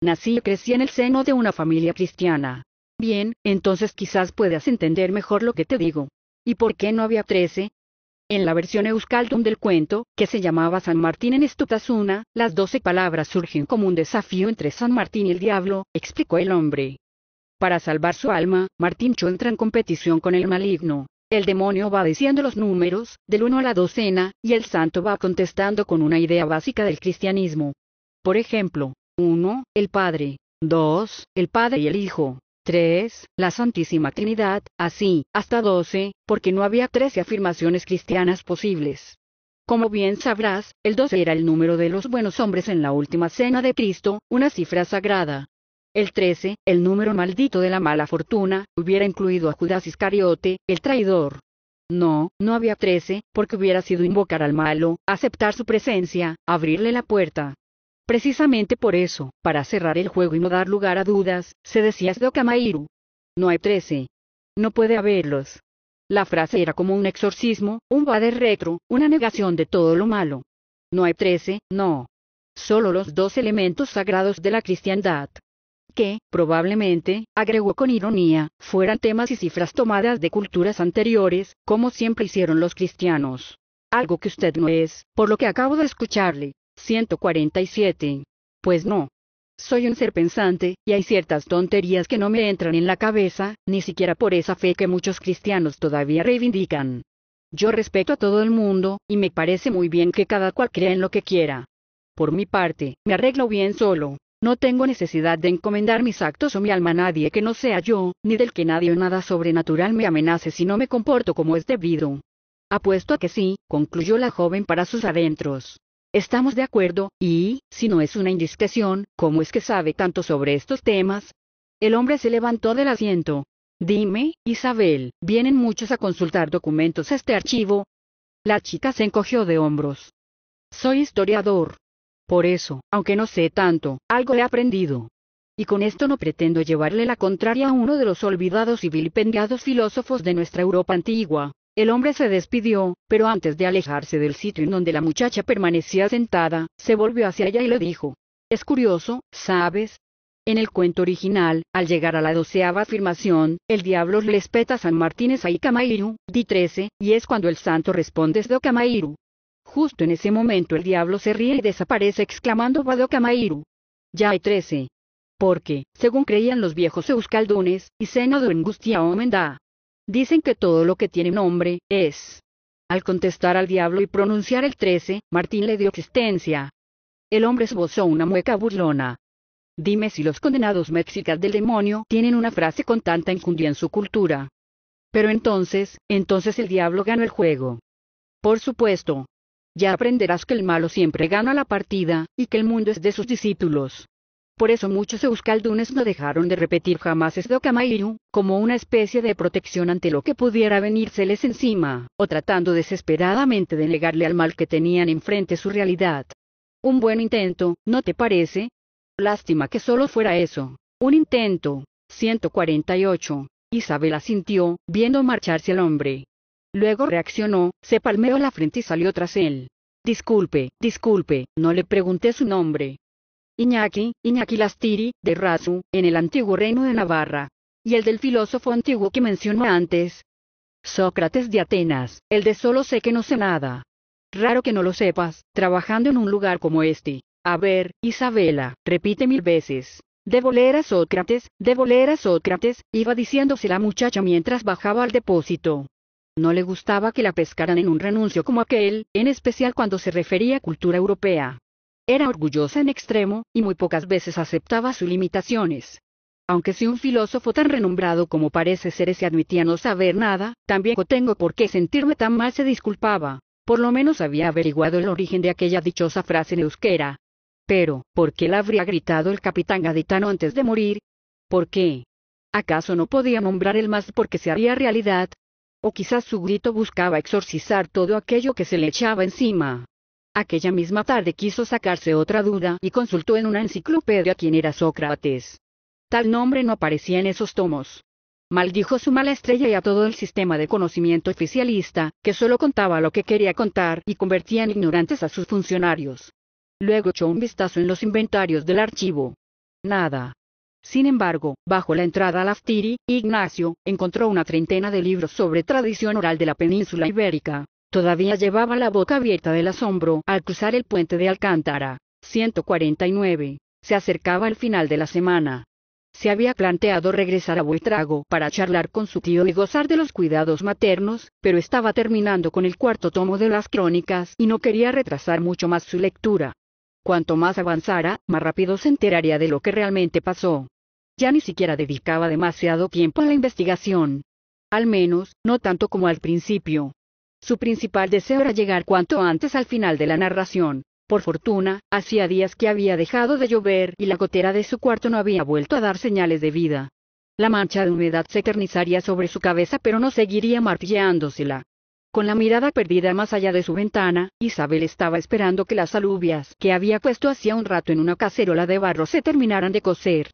Nací y crecí en el seno de una familia cristiana. Bien, entonces quizás puedas entender mejor lo que te digo. ¿Y por qué no había trece? En la versión euskaldun del cuento, que se llamaba San Martín en Estutasuna, las doce palabras surgen como un desafío entre San Martín y el diablo, explicó el hombre. Para salvar su alma, Martincho entra en competición con el maligno. El demonio va diciendo los números, del uno a la docena, y el santo va contestando con una idea básica del cristianismo. Por ejemplo, uno, el Padre, dos, el Padre y el Hijo, 3. La Santísima Trinidad, así, hasta 12, porque no había 13 afirmaciones cristianas posibles. Como bien sabrás, el 12 era el número de los buenos hombres en la última cena de Cristo, una cifra sagrada. El 13, el número maldito de la mala fortuna, hubiera incluido a Judas Iscariote, el traidor. No, no había 13, porque hubiera sido invocar al malo, aceptar su presencia, abrirle la puerta, Precisamente por eso, para cerrar el juego y no dar lugar a dudas, se decía Sdokamairu. No hay trece. No puede haberlos. La frase era como un exorcismo, un va de retro, una negación de todo lo malo. No hay trece, no. Solo los dos elementos sagrados de la cristiandad. Que, probablemente, agregó con ironía, fueran temas y cifras tomadas de culturas anteriores, como siempre hicieron los cristianos. Algo que usted no es, por lo que acabo de escucharle. 147. Pues no. Soy un ser pensante, y hay ciertas tonterías que no me entran en la cabeza, ni siquiera por esa fe que muchos cristianos todavía reivindican. Yo respeto a todo el mundo, y me parece muy bien que cada cual crea en lo que quiera. Por mi parte, me arreglo bien solo. No tengo necesidad de encomendar mis actos o mi alma a nadie que no sea yo, ni del que nadie o nada sobrenatural me amenace si no me comporto como es debido. Apuesto a que sí, concluyó la joven para sus adentros. Estamos de acuerdo, y, si no es una indiscreción, ¿cómo es que sabe tanto sobre estos temas? El hombre se levantó del asiento. Dime, Isabel, ¿vienen muchos a consultar documentos a este archivo? La chica se encogió de hombros. Soy historiador. Por eso, aunque no sé tanto, algo he aprendido. Y con esto no pretendo llevarle la contraria a uno de los olvidados y vilipendiados filósofos de nuestra Europa antigua, el hombre se despidió, pero antes de alejarse del sitio en donde la muchacha permanecía sentada, se volvió hacia ella y le dijo, Es curioso, ¿sabes? En el cuento original, al llegar a la doceava afirmación, el diablo le peta a San Martínez a Ikamairu, di trece, y es cuando el santo responde es de Okamairu. Justo en ese momento el diablo se ríe y desaparece exclamando Camairu. Ya hay trece. Porque, según creían los viejos euskaldunes, y seno de angustia omenda, Dicen que todo lo que tiene nombre es. Al contestar al diablo y pronunciar el 13, Martín le dio existencia. El hombre esbozó una mueca burlona. Dime si los condenados mexicas del demonio tienen una frase con tanta incundia en su cultura. Pero entonces, entonces el diablo ganó el juego. Por supuesto. Ya aprenderás que el malo siempre gana la partida, y que el mundo es de sus discípulos. Por eso muchos euskaldunes no dejaron de repetir jamás Camayu, como una especie de protección ante lo que pudiera venírseles encima, o tratando desesperadamente de negarle al mal que tenían enfrente su realidad. Un buen intento, ¿no te parece? Lástima que solo fuera eso. Un intento. 148. Isabel asintió, viendo marcharse al hombre. Luego reaccionó, se palmeó la frente y salió tras él. Disculpe, disculpe, no le pregunté su nombre. Iñaki, Iñaki Lastiri, de Razu, en el antiguo reino de Navarra. Y el del filósofo antiguo que mencionó antes. Sócrates de Atenas, el de solo sé que no sé nada. Raro que no lo sepas, trabajando en un lugar como este. A ver, Isabela, repite mil veces. De a Sócrates, de a Sócrates, iba diciéndose la muchacha mientras bajaba al depósito. No le gustaba que la pescaran en un renuncio como aquel, en especial cuando se refería a cultura europea. Era orgullosa en extremo, y muy pocas veces aceptaba sus limitaciones. Aunque si un filósofo tan renombrado como parece ser ese admitía no saber nada, también tengo por qué sentirme tan mal se disculpaba. Por lo menos había averiguado el origen de aquella dichosa frase en Pero, ¿por qué la habría gritado el capitán gaditano antes de morir? ¿Por qué? ¿Acaso no podía nombrar el más porque se haría realidad? O quizás su grito buscaba exorcizar todo aquello que se le echaba encima. Aquella misma tarde quiso sacarse otra duda y consultó en una enciclopedia quién era Sócrates. Tal nombre no aparecía en esos tomos. Maldijo su mala estrella y a todo el sistema de conocimiento oficialista, que solo contaba lo que quería contar y convertía en ignorantes a sus funcionarios. Luego echó un vistazo en los inventarios del archivo. Nada. Sin embargo, bajo la entrada al laftiri, Ignacio encontró una treintena de libros sobre tradición oral de la península ibérica, Todavía llevaba la boca abierta del asombro al cruzar el puente de Alcántara. 149. Se acercaba al final de la semana. Se había planteado regresar a Buitrago para charlar con su tío y gozar de los cuidados maternos, pero estaba terminando con el cuarto tomo de las crónicas y no quería retrasar mucho más su lectura. Cuanto más avanzara, más rápido se enteraría de lo que realmente pasó. Ya ni siquiera dedicaba demasiado tiempo a la investigación. Al menos, no tanto como al principio. Su principal deseo era llegar cuanto antes al final de la narración. Por fortuna, hacía días que había dejado de llover y la gotera de su cuarto no había vuelto a dar señales de vida. La mancha de humedad se eternizaría sobre su cabeza pero no seguiría martilleándosela. Con la mirada perdida más allá de su ventana, Isabel estaba esperando que las alubias que había puesto hacía un rato en una cacerola de barro se terminaran de coser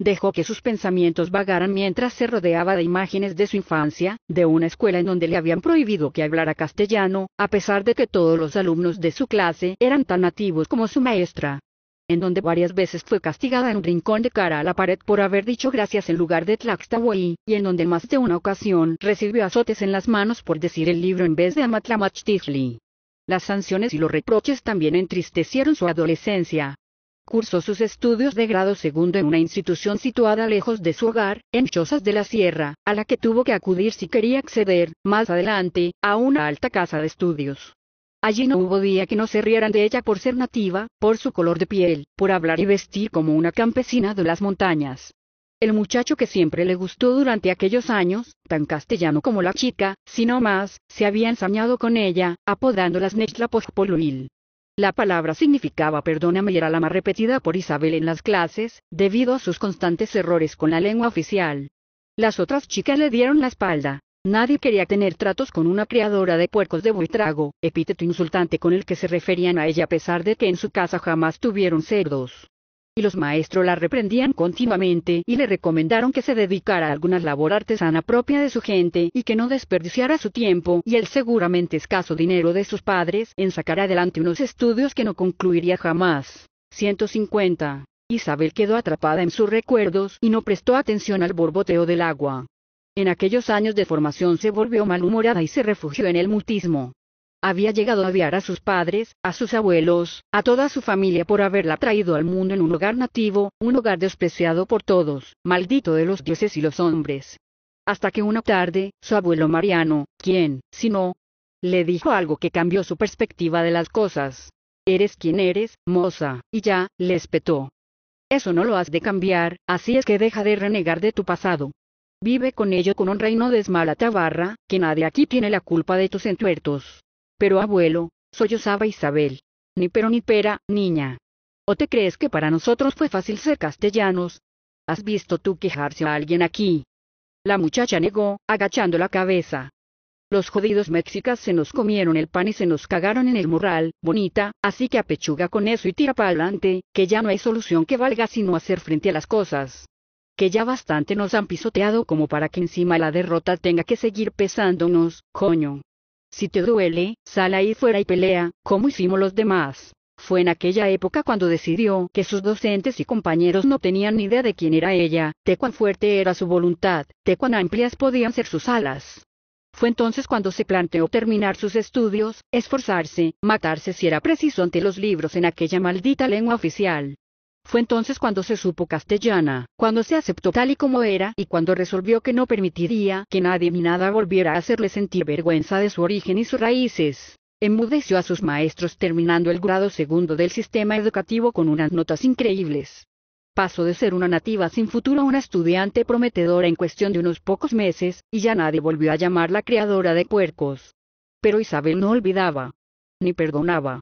dejó que sus pensamientos vagaran mientras se rodeaba de imágenes de su infancia, de una escuela en donde le habían prohibido que hablara castellano, a pesar de que todos los alumnos de su clase eran tan nativos como su maestra en donde varias veces fue castigada en un rincón de cara a la pared por haber dicho gracias en lugar de Tlaxtahuay, y en donde más de una ocasión recibió azotes en las manos por decir el libro en vez de amatlamachtizli. Las sanciones y los reproches también entristecieron su adolescencia, Cursó sus estudios de grado segundo en una institución situada lejos de su hogar, en Chozas de la Sierra, a la que tuvo que acudir si quería acceder, más adelante, a una alta casa de estudios. Allí no hubo día que no se rieran de ella por ser nativa, por su color de piel, por hablar y vestir como una campesina de las montañas. El muchacho que siempre le gustó durante aquellos años, tan castellano como la chica, si no más, se había ensañado con ella, apodándolas Nexla Pospoluil. La palabra significaba perdóname y era la más repetida por Isabel en las clases, debido a sus constantes errores con la lengua oficial. Las otras chicas le dieron la espalda. Nadie quería tener tratos con una criadora de puercos de buitrago, epíteto insultante con el que se referían a ella a pesar de que en su casa jamás tuvieron cerdos y los maestros la reprendían continuamente y le recomendaron que se dedicara a alguna labor artesana propia de su gente y que no desperdiciara su tiempo y el seguramente escaso dinero de sus padres en sacar adelante unos estudios que no concluiría jamás. 150. Isabel quedó atrapada en sus recuerdos y no prestó atención al borboteo del agua. En aquellos años de formación se volvió malhumorada y se refugió en el mutismo. Había llegado a odiar a sus padres, a sus abuelos, a toda su familia por haberla traído al mundo en un hogar nativo, un hogar despreciado por todos, maldito de los dioses y los hombres. Hasta que una tarde, su abuelo Mariano, quien, si no, le dijo algo que cambió su perspectiva de las cosas. Eres quien eres, moza, y ya, le espetó. Eso no lo has de cambiar, así es que deja de renegar de tu pasado. Vive con ello con un reino de esmala tabarra, que nadie aquí tiene la culpa de tus entuertos. Pero abuelo, sollozaba Isabel. Ni pero ni pera, niña. ¿O te crees que para nosotros fue fácil ser castellanos? ¿Has visto tú quejarse a alguien aquí? La muchacha negó, agachando la cabeza. Los jodidos mexicas se nos comieron el pan y se nos cagaron en el mural, bonita, así que apechuga con eso y tira para adelante, que ya no hay solución que valga sino hacer frente a las cosas. Que ya bastante nos han pisoteado como para que encima la derrota tenga que seguir pesándonos, coño. Si te duele, sal ahí fuera y pelea, como hicimos los demás. Fue en aquella época cuando decidió que sus docentes y compañeros no tenían ni idea de quién era ella, de cuán fuerte era su voluntad, de cuán amplias podían ser sus alas. Fue entonces cuando se planteó terminar sus estudios, esforzarse, matarse si era preciso ante los libros en aquella maldita lengua oficial, fue entonces cuando se supo castellana, cuando se aceptó tal y como era y cuando resolvió que no permitiría que nadie ni nada volviera a hacerle sentir vergüenza de su origen y sus raíces. Enmudeció a sus maestros terminando el grado segundo del sistema educativo con unas notas increíbles. Pasó de ser una nativa sin futuro a una estudiante prometedora en cuestión de unos pocos meses, y ya nadie volvió a llamarla creadora de puercos. Pero Isabel no olvidaba. Ni perdonaba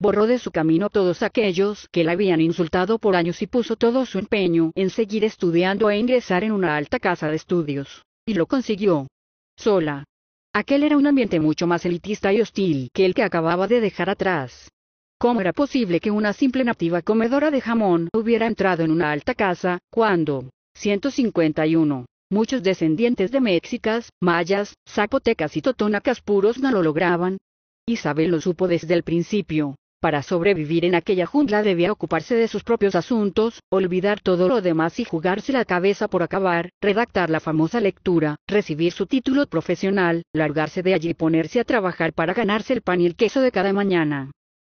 borró de su camino todos aquellos que la habían insultado por años y puso todo su empeño en seguir estudiando e ingresar en una alta casa de estudios. Y lo consiguió. Sola. Aquel era un ambiente mucho más elitista y hostil que el que acababa de dejar atrás. ¿Cómo era posible que una simple nativa comedora de jamón hubiera entrado en una alta casa, cuando, 151, muchos descendientes de mexicas, mayas, zapotecas y totonacas puros no lo lograban? Isabel lo supo desde el principio, para sobrevivir en aquella jungla debía ocuparse de sus propios asuntos, olvidar todo lo demás y jugarse la cabeza por acabar, redactar la famosa lectura, recibir su título profesional, largarse de allí y ponerse a trabajar para ganarse el pan y el queso de cada mañana.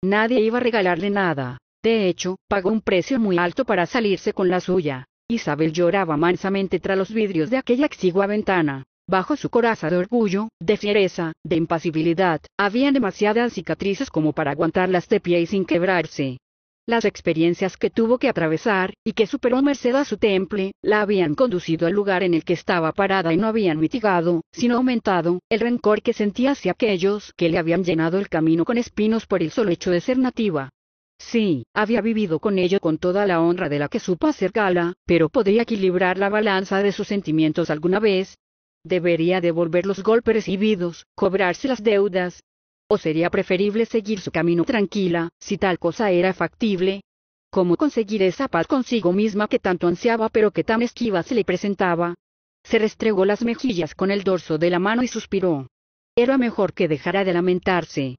Nadie iba a regalarle nada. De hecho, pagó un precio muy alto para salirse con la suya. Isabel lloraba mansamente tras los vidrios de aquella exigua ventana. Bajo su coraza de orgullo, de fiereza, de impasibilidad, había demasiadas cicatrices como para aguantarlas de pie y sin quebrarse. Las experiencias que tuvo que atravesar, y que superó merced a su temple, la habían conducido al lugar en el que estaba parada y no habían mitigado, sino aumentado, el rencor que sentía hacia aquellos que le habían llenado el camino con espinos por el solo hecho de ser nativa. Sí, había vivido con ello con toda la honra de la que supo hacer gala, pero ¿podría equilibrar la balanza de sus sentimientos alguna vez, debería devolver los golpes recibidos, cobrarse las deudas. ¿O sería preferible seguir su camino tranquila, si tal cosa era factible? ¿Cómo conseguir esa paz consigo misma que tanto ansiaba pero que tan esquiva se le presentaba? Se restregó las mejillas con el dorso de la mano y suspiró. Era mejor que dejara de lamentarse.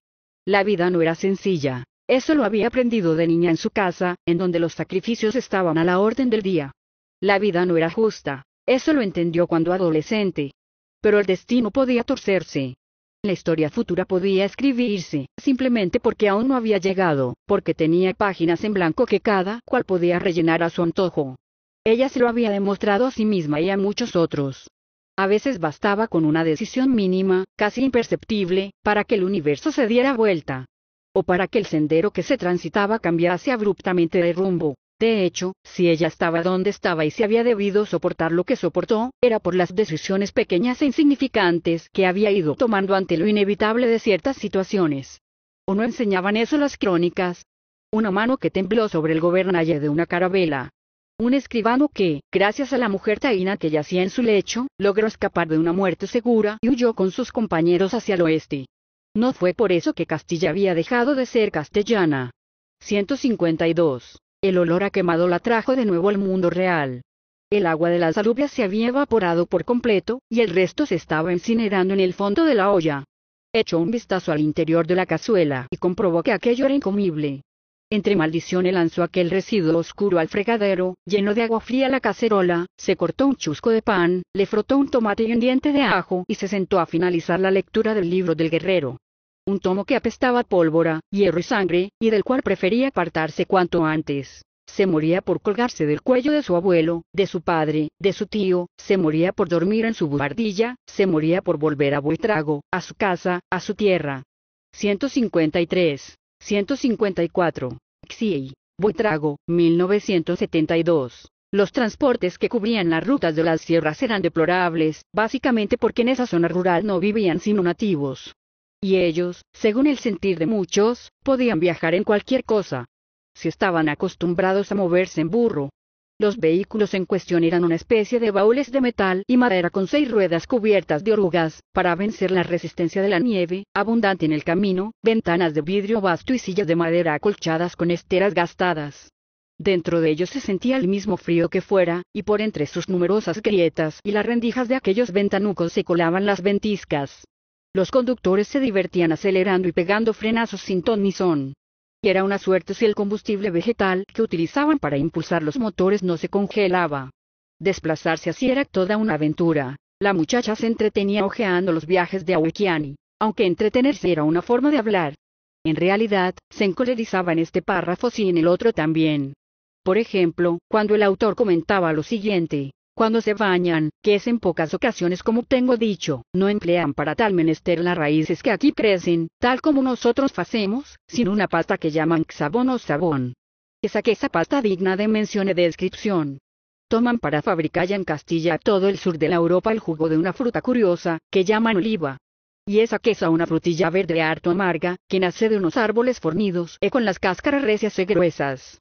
La vida no era sencilla. Eso lo había aprendido de niña en su casa, en donde los sacrificios estaban a la orden del día. La vida no era justa, eso lo entendió cuando adolescente. Pero el destino podía torcerse. La historia futura podía escribirse, simplemente porque aún no había llegado, porque tenía páginas en blanco que cada cual podía rellenar a su antojo. Ella se lo había demostrado a sí misma y a muchos otros. A veces bastaba con una decisión mínima, casi imperceptible, para que el universo se diera vuelta. O para que el sendero que se transitaba cambiase abruptamente de rumbo. De hecho, si ella estaba donde estaba y si había debido soportar lo que soportó, era por las decisiones pequeñas e insignificantes que había ido tomando ante lo inevitable de ciertas situaciones. ¿O no enseñaban eso las crónicas? Una mano que tembló sobre el gobernalle de una carabela. Un escribano que, gracias a la mujer taína que yacía en su lecho, logró escapar de una muerte segura y huyó con sus compañeros hacia el oeste. No fue por eso que Castilla había dejado de ser castellana. 152. El olor a quemado la trajo de nuevo al mundo real. El agua de las alubias se había evaporado por completo, y el resto se estaba incinerando en el fondo de la olla. Echó un vistazo al interior de la cazuela y comprobó que aquello era incomible. Entre maldiciones lanzó aquel residuo oscuro al fregadero, llenó de agua fría la cacerola, se cortó un chusco de pan, le frotó un tomate y un diente de ajo y se sentó a finalizar la lectura del libro del guerrero un tomo que apestaba pólvora, hierro y sangre, y del cual prefería apartarse cuanto antes. Se moría por colgarse del cuello de su abuelo, de su padre, de su tío, se moría por dormir en su buhardilla. se moría por volver a Buitrago, a su casa, a su tierra. 153. 154. Buitrago, 1972. Los transportes que cubrían las rutas de las sierras eran deplorables, básicamente porque en esa zona rural no vivían sino nativos y ellos, según el sentir de muchos, podían viajar en cualquier cosa. Si estaban acostumbrados a moverse en burro. Los vehículos en cuestión eran una especie de baúles de metal y madera con seis ruedas cubiertas de orugas, para vencer la resistencia de la nieve, abundante en el camino, ventanas de vidrio vasto y sillas de madera acolchadas con esteras gastadas. Dentro de ellos se sentía el mismo frío que fuera, y por entre sus numerosas grietas y las rendijas de aquellos ventanucos se colaban las ventiscas. Los conductores se divertían acelerando y pegando frenazos sin ton ni son. Era una suerte si el combustible vegetal que utilizaban para impulsar los motores no se congelaba. Desplazarse así era toda una aventura. La muchacha se entretenía ojeando los viajes de Awekiani, aunque entretenerse era una forma de hablar. En realidad, se encolerizaba en este párrafo y en el otro también. Por ejemplo, cuando el autor comentaba lo siguiente, cuando se bañan, que es en pocas ocasiones como tengo dicho, no emplean para tal menester las raíces que aquí crecen, tal como nosotros hacemos, sino una pasta que llaman xabón o sabón. Esa que esa pasta digna de mención y de descripción. Toman para fabricar en Castilla todo el sur de la Europa el jugo de una fruta curiosa, que llaman oliva, y esa que es una frutilla verde harto amarga, que nace de unos árboles fornidos y con las cáscaras recias y gruesas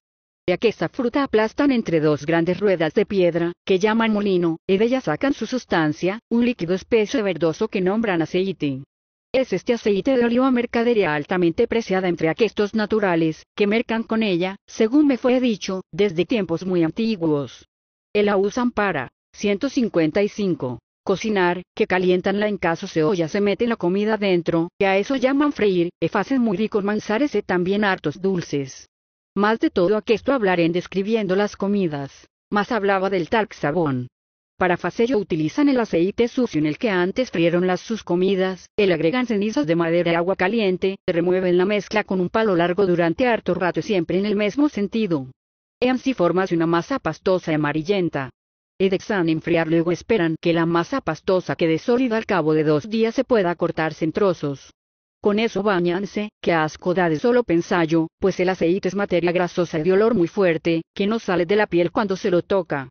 que esta fruta aplastan entre dos grandes ruedas de piedra, que llaman molino, y de ella sacan su sustancia, un líquido espeso y verdoso que nombran aceite. Es este aceite de oliva mercadería altamente preciada entre aquestos naturales, que mercan con ella, según me fue dicho, desde tiempos muy antiguos. El la usan para 155 cocinar, que calientanla en caso se olla se mete la comida dentro, que a eso llaman freír, y hacen muy ricos manzares y también hartos dulces. Más de todo aquesto hablaré en describiendo las comidas. Más hablaba del tal sabón. Para facello utilizan el aceite sucio en el que antes frieron las sus comidas, el agregan cenizas de madera y agua caliente, remueven la mezcla con un palo largo durante harto rato siempre en el mismo sentido. En si formas una masa pastosa y amarillenta. Edexan enfriar luego esperan que la masa pastosa quede sólida al cabo de dos días se pueda cortarse en trozos. Con eso bañanse, que asco da de solo pensallo, pues el aceite es materia grasosa y de olor muy fuerte, que no sale de la piel cuando se lo toca.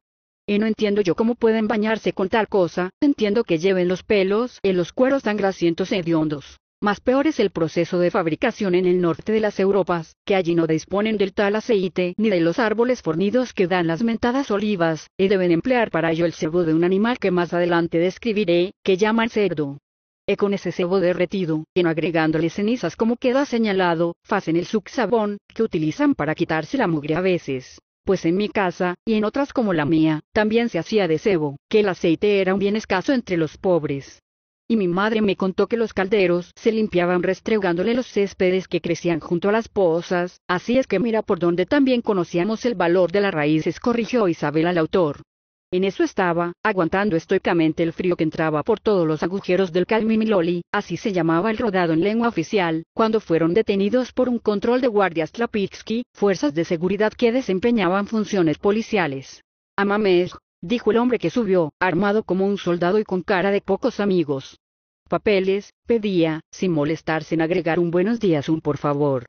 Y no entiendo yo cómo pueden bañarse con tal cosa, entiendo que lleven los pelos en los cueros tan grasientos y e hediondos. Más peor es el proceso de fabricación en el norte de las Europas, que allí no disponen del tal aceite ni de los árboles fornidos que dan las mentadas olivas, y deben emplear para ello el cebo de un animal que más adelante describiré, que llaman cerdo con ese sebo derretido, no agregándole cenizas como queda señalado, hacen el sabón, que utilizan para quitarse la mugre a veces. Pues en mi casa, y en otras como la mía, también se hacía de sebo, que el aceite era un bien escaso entre los pobres. Y mi madre me contó que los calderos se limpiaban restregándole los céspedes que crecían junto a las pozas, así es que mira por donde también conocíamos el valor de las raíces, corrigió Isabel al autor. En eso estaba, aguantando estoicamente el frío que entraba por todos los agujeros del Calmi-Miloli, así se llamaba el rodado en lengua oficial, cuando fueron detenidos por un control de guardias Tlapitsky, fuerzas de seguridad que desempeñaban funciones policiales. Amamej, dijo el hombre que subió, armado como un soldado y con cara de pocos amigos. Papeles, pedía, sin molestarse en agregar un buenos días, un por favor.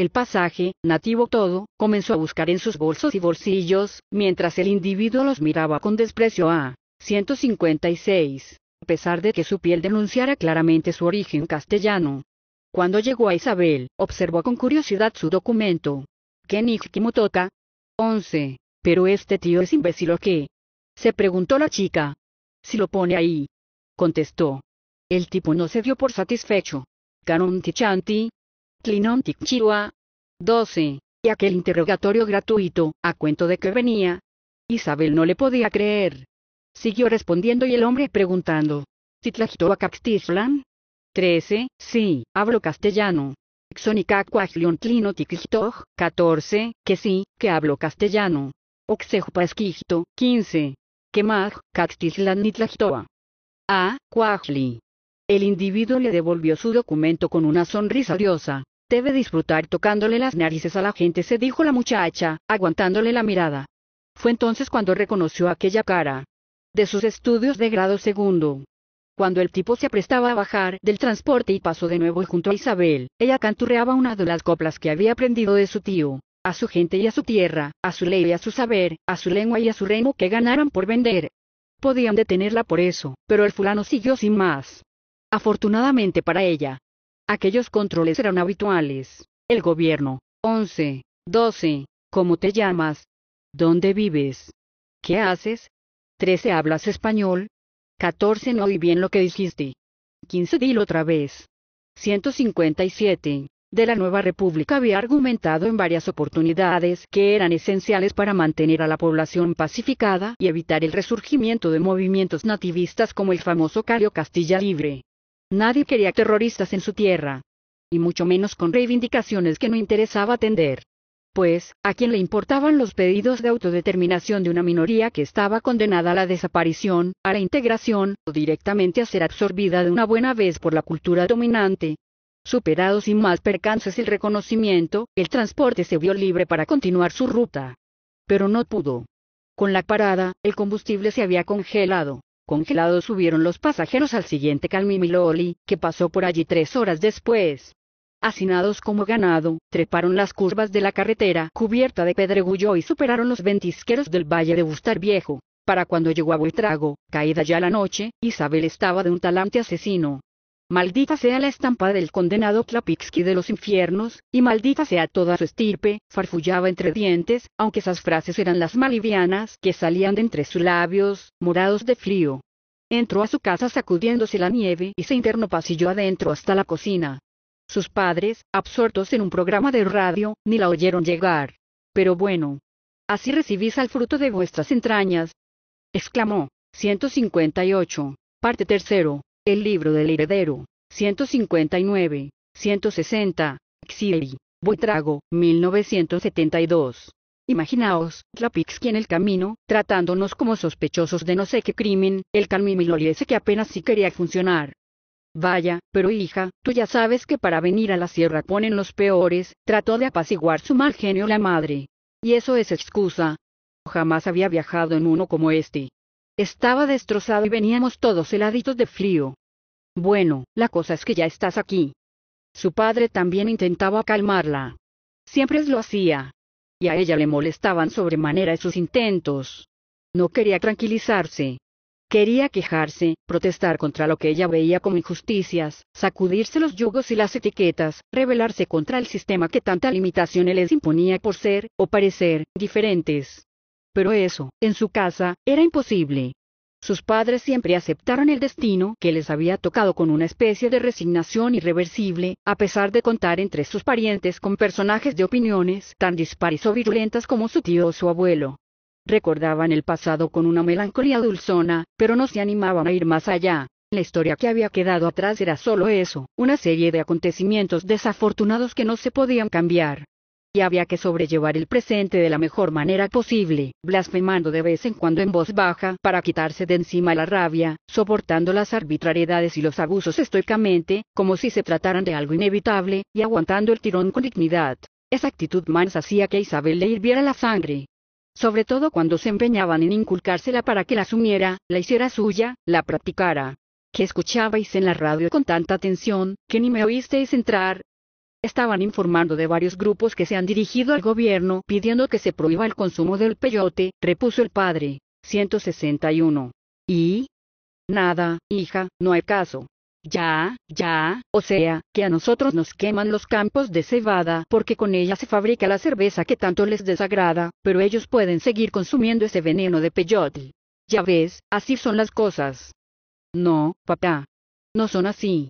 El pasaje, nativo todo, comenzó a buscar en sus bolsos y bolsillos, mientras el individuo los miraba con desprecio a 156, a pesar de que su piel denunciara claramente su origen castellano. Cuando llegó a Isabel, observó con curiosidad su documento. Kenich toca? 11. Pero este tío es imbécil o qué? Se preguntó la chica. Si lo pone ahí. Contestó. El tipo no se dio por satisfecho. Caronti Chanti, 12. Y aquel interrogatorio gratuito, a cuento de que venía. Isabel no le podía creer. Siguió respondiendo y el hombre preguntando. a 13. Sí, hablo castellano. Xónica 14. Que sí, que hablo castellano. Oxejupa 15. Que más, caxtixlan nitlajitoa. A. Cuajli. El individuo le devolvió su documento con una sonrisa odiosa. Debe disfrutar tocándole las narices a la gente, se dijo la muchacha, aguantándole la mirada. Fue entonces cuando reconoció aquella cara. De sus estudios de grado segundo. Cuando el tipo se aprestaba a bajar del transporte y pasó de nuevo junto a Isabel, ella canturreaba una de las coplas que había aprendido de su tío. A su gente y a su tierra, a su ley y a su saber, a su lengua y a su reino que ganaran por vender. Podían detenerla por eso, pero el fulano siguió sin más. Afortunadamente para ella, Aquellos controles eran habituales. El gobierno. 11. 12. ¿Cómo te llamas? ¿Dónde vives? ¿Qué haces? 13. ¿Hablas español? 14. No oí bien lo que dijiste. 15. Dilo otra vez. 157 de la Nueva República había argumentado en varias oportunidades que eran esenciales para mantener a la población pacificada y evitar el resurgimiento de movimientos nativistas como el famoso Cario Castilla Libre. Nadie quería terroristas en su tierra. Y mucho menos con reivindicaciones que no interesaba atender. Pues, ¿a quién le importaban los pedidos de autodeterminación de una minoría que estaba condenada a la desaparición, a la integración, o directamente a ser absorbida de una buena vez por la cultura dominante? Superado sin más percances el reconocimiento, el transporte se vio libre para continuar su ruta. Pero no pudo. Con la parada, el combustible se había congelado congelados subieron los pasajeros al siguiente Calmimiloli, que pasó por allí tres horas después. Hacinados como ganado, treparon las curvas de la carretera cubierta de pedregullo y superaron los ventisqueros del valle de Bustar Viejo. Para cuando llegó a Buitrago, caída ya la noche, Isabel estaba de un talante asesino. Maldita sea la estampa del condenado Klapitsky de los infiernos, y maldita sea toda su estirpe, farfullaba entre dientes, aunque esas frases eran las malivianas que salían de entre sus labios, morados de frío. Entró a su casa sacudiéndose la nieve y se internó pasillo adentro hasta la cocina. Sus padres, absortos en un programa de radio, ni la oyeron llegar. Pero bueno. Así recibís al fruto de vuestras entrañas. exclamó. 158. Parte tercero. El libro del heredero. 159. 160. Xiri. Buitrago. 1972. Imaginaos, Tlapixqui en el camino, tratándonos como sospechosos de no sé qué crimen, el ese que apenas sí quería funcionar. Vaya, pero hija, tú ya sabes que para venir a la sierra ponen los peores, trató de apaciguar su mal genio la madre. Y eso es excusa. Jamás había viajado en uno como este. Estaba destrozado y veníamos todos heladitos de frío. Bueno, la cosa es que ya estás aquí. Su padre también intentaba calmarla. Siempre lo hacía. Y a ella le molestaban sobremanera sus intentos. No quería tranquilizarse. Quería quejarse, protestar contra lo que ella veía como injusticias, sacudirse los yugos y las etiquetas, rebelarse contra el sistema que tanta limitación les imponía por ser, o parecer, diferentes. Pero eso, en su casa, era imposible. Sus padres siempre aceptaron el destino que les había tocado con una especie de resignación irreversible, a pesar de contar entre sus parientes con personajes de opiniones tan dispares o virulentas como su tío o su abuelo. Recordaban el pasado con una melancolía dulzona, pero no se animaban a ir más allá. La historia que había quedado atrás era solo eso, una serie de acontecimientos desafortunados que no se podían cambiar, y había que sobrellevar el presente de la mejor manera posible, blasfemando de vez en cuando en voz baja para quitarse de encima la rabia, soportando las arbitrariedades y los abusos estoicamente, como si se trataran de algo inevitable, y aguantando el tirón con dignidad. Esa actitud mansa hacía que a Isabel le hirviera la sangre. Sobre todo cuando se empeñaban en inculcársela para que la asumiera, la hiciera suya, la practicara que escuchabais en la radio con tanta atención, que ni me oísteis entrar, estaban informando de varios grupos que se han dirigido al gobierno pidiendo que se prohíba el consumo del peyote, repuso el padre. 161. ¿Y? Nada, hija, no hay caso. Ya, ya, o sea, que a nosotros nos queman los campos de cebada porque con ella se fabrica la cerveza que tanto les desagrada, pero ellos pueden seguir consumiendo ese veneno de peyote. Ya ves, así son las cosas. No, papá. No son así.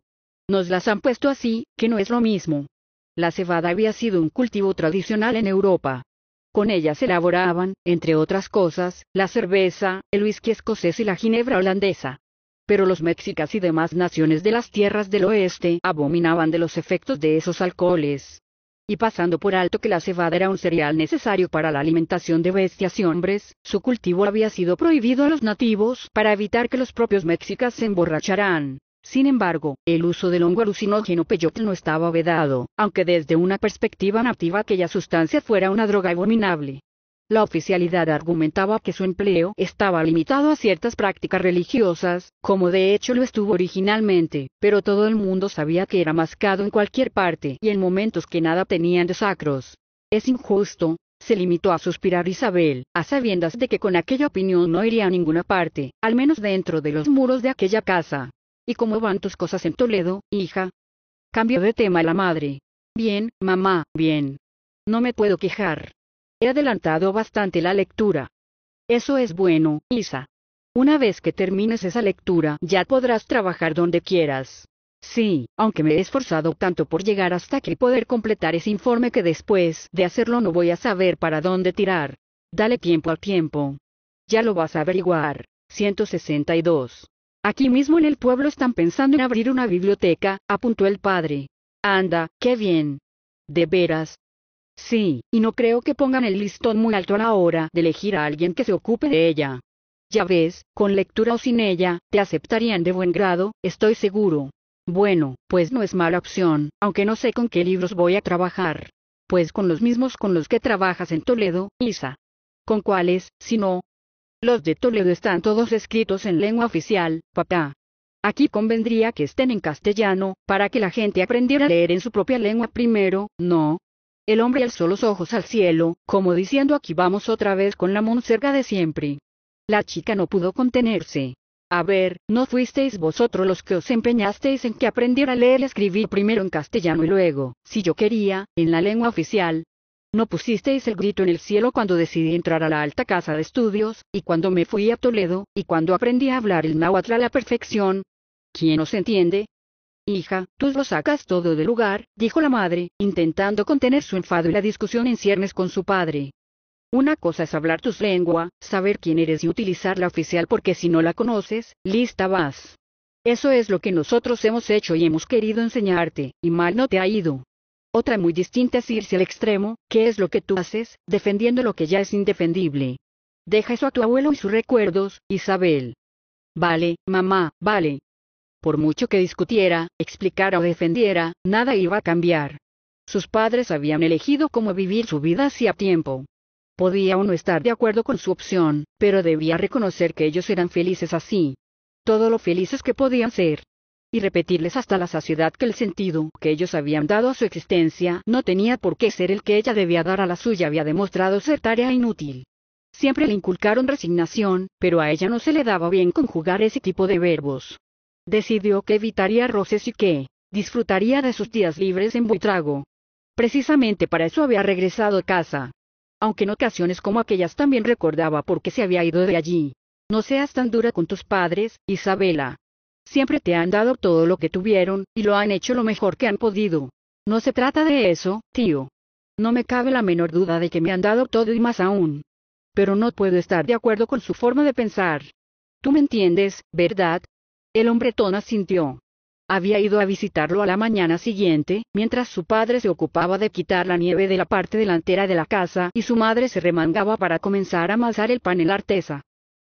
Nos las han puesto así, que no es lo mismo. La cebada había sido un cultivo tradicional en Europa. Con ella se elaboraban, entre otras cosas, la cerveza, el whisky escocés y la ginebra holandesa. Pero los mexicas y demás naciones de las tierras del oeste abominaban de los efectos de esos alcoholes. Y pasando por alto que la cebada era un cereal necesario para la alimentación de bestias y hombres, su cultivo había sido prohibido a los nativos para evitar que los propios mexicas se emborracharan. Sin embargo, el uso del hongo alucinógeno peyote no estaba vedado, aunque desde una perspectiva nativa aquella sustancia fuera una droga abominable. La oficialidad argumentaba que su empleo estaba limitado a ciertas prácticas religiosas, como de hecho lo estuvo originalmente, pero todo el mundo sabía que era mascado en cualquier parte y en momentos que nada tenían de sacros. Es injusto, se limitó a suspirar Isabel, a sabiendas de que con aquella opinión no iría a ninguna parte, al menos dentro de los muros de aquella casa. ¿Y cómo van tus cosas en Toledo, hija? Cambio de tema la madre. Bien, mamá, bien. No me puedo quejar. He adelantado bastante la lectura. Eso es bueno, Isa. Una vez que termines esa lectura, ya podrás trabajar donde quieras. Sí, aunque me he esforzado tanto por llegar hasta aquí y poder completar ese informe que después de hacerlo no voy a saber para dónde tirar. Dale tiempo al tiempo. Ya lo vas a averiguar. 162. Aquí mismo en el pueblo están pensando en abrir una biblioteca, apuntó el padre. Anda, qué bien. De veras. Sí, y no creo que pongan el listón muy alto a la hora de elegir a alguien que se ocupe de ella. Ya ves, con lectura o sin ella, te aceptarían de buen grado, estoy seguro. Bueno, pues no es mala opción, aunque no sé con qué libros voy a trabajar. Pues con los mismos con los que trabajas en Toledo, Isa. ¿Con cuáles, si no? Los de Toledo están todos escritos en lengua oficial, papá. Aquí convendría que estén en castellano, para que la gente aprendiera a leer en su propia lengua primero, ¿no? El hombre alzó los ojos al cielo, como diciendo aquí vamos otra vez con la monserga de siempre. La chica no pudo contenerse. A ver, ¿no fuisteis vosotros los que os empeñasteis en que aprendiera a leer y escribir primero en castellano y luego, si yo quería, en la lengua oficial, no pusisteis el grito en el cielo cuando decidí entrar a la alta casa de estudios, y cuando me fui a Toledo, y cuando aprendí a hablar el náhuatl a la perfección. ¿Quién os entiende? Hija, tú lo sacas todo de lugar, dijo la madre, intentando contener su enfado y la discusión en ciernes con su padre. Una cosa es hablar tus lengua, saber quién eres y utilizar la oficial porque si no la conoces, lista vas. Eso es lo que nosotros hemos hecho y hemos querido enseñarte, y mal no te ha ido. Otra muy distinta es irse al extremo, que es lo que tú haces, defendiendo lo que ya es indefendible. Deja eso a tu abuelo y sus recuerdos, Isabel. Vale, mamá, vale. Por mucho que discutiera, explicara o defendiera, nada iba a cambiar. Sus padres habían elegido cómo vivir su vida hacía tiempo. Podía uno estar de acuerdo con su opción, pero debía reconocer que ellos eran felices así. Todo lo felices que podían ser y repetirles hasta la saciedad que el sentido que ellos habían dado a su existencia no tenía por qué ser el que ella debía dar a la suya había demostrado ser tarea inútil. Siempre le inculcaron resignación, pero a ella no se le daba bien conjugar ese tipo de verbos. Decidió que evitaría roces y que disfrutaría de sus días libres en Buitrago. Precisamente para eso había regresado a casa. Aunque en ocasiones como aquellas también recordaba por qué se había ido de allí. No seas tan dura con tus padres, Isabela. Siempre te han dado todo lo que tuvieron, y lo han hecho lo mejor que han podido. No se trata de eso, tío. No me cabe la menor duda de que me han dado todo y más aún. Pero no puedo estar de acuerdo con su forma de pensar. Tú me entiendes, ¿verdad? El hombre hombretón asintió. Había ido a visitarlo a la mañana siguiente, mientras su padre se ocupaba de quitar la nieve de la parte delantera de la casa y su madre se remangaba para comenzar a amasar el pan en la artesa.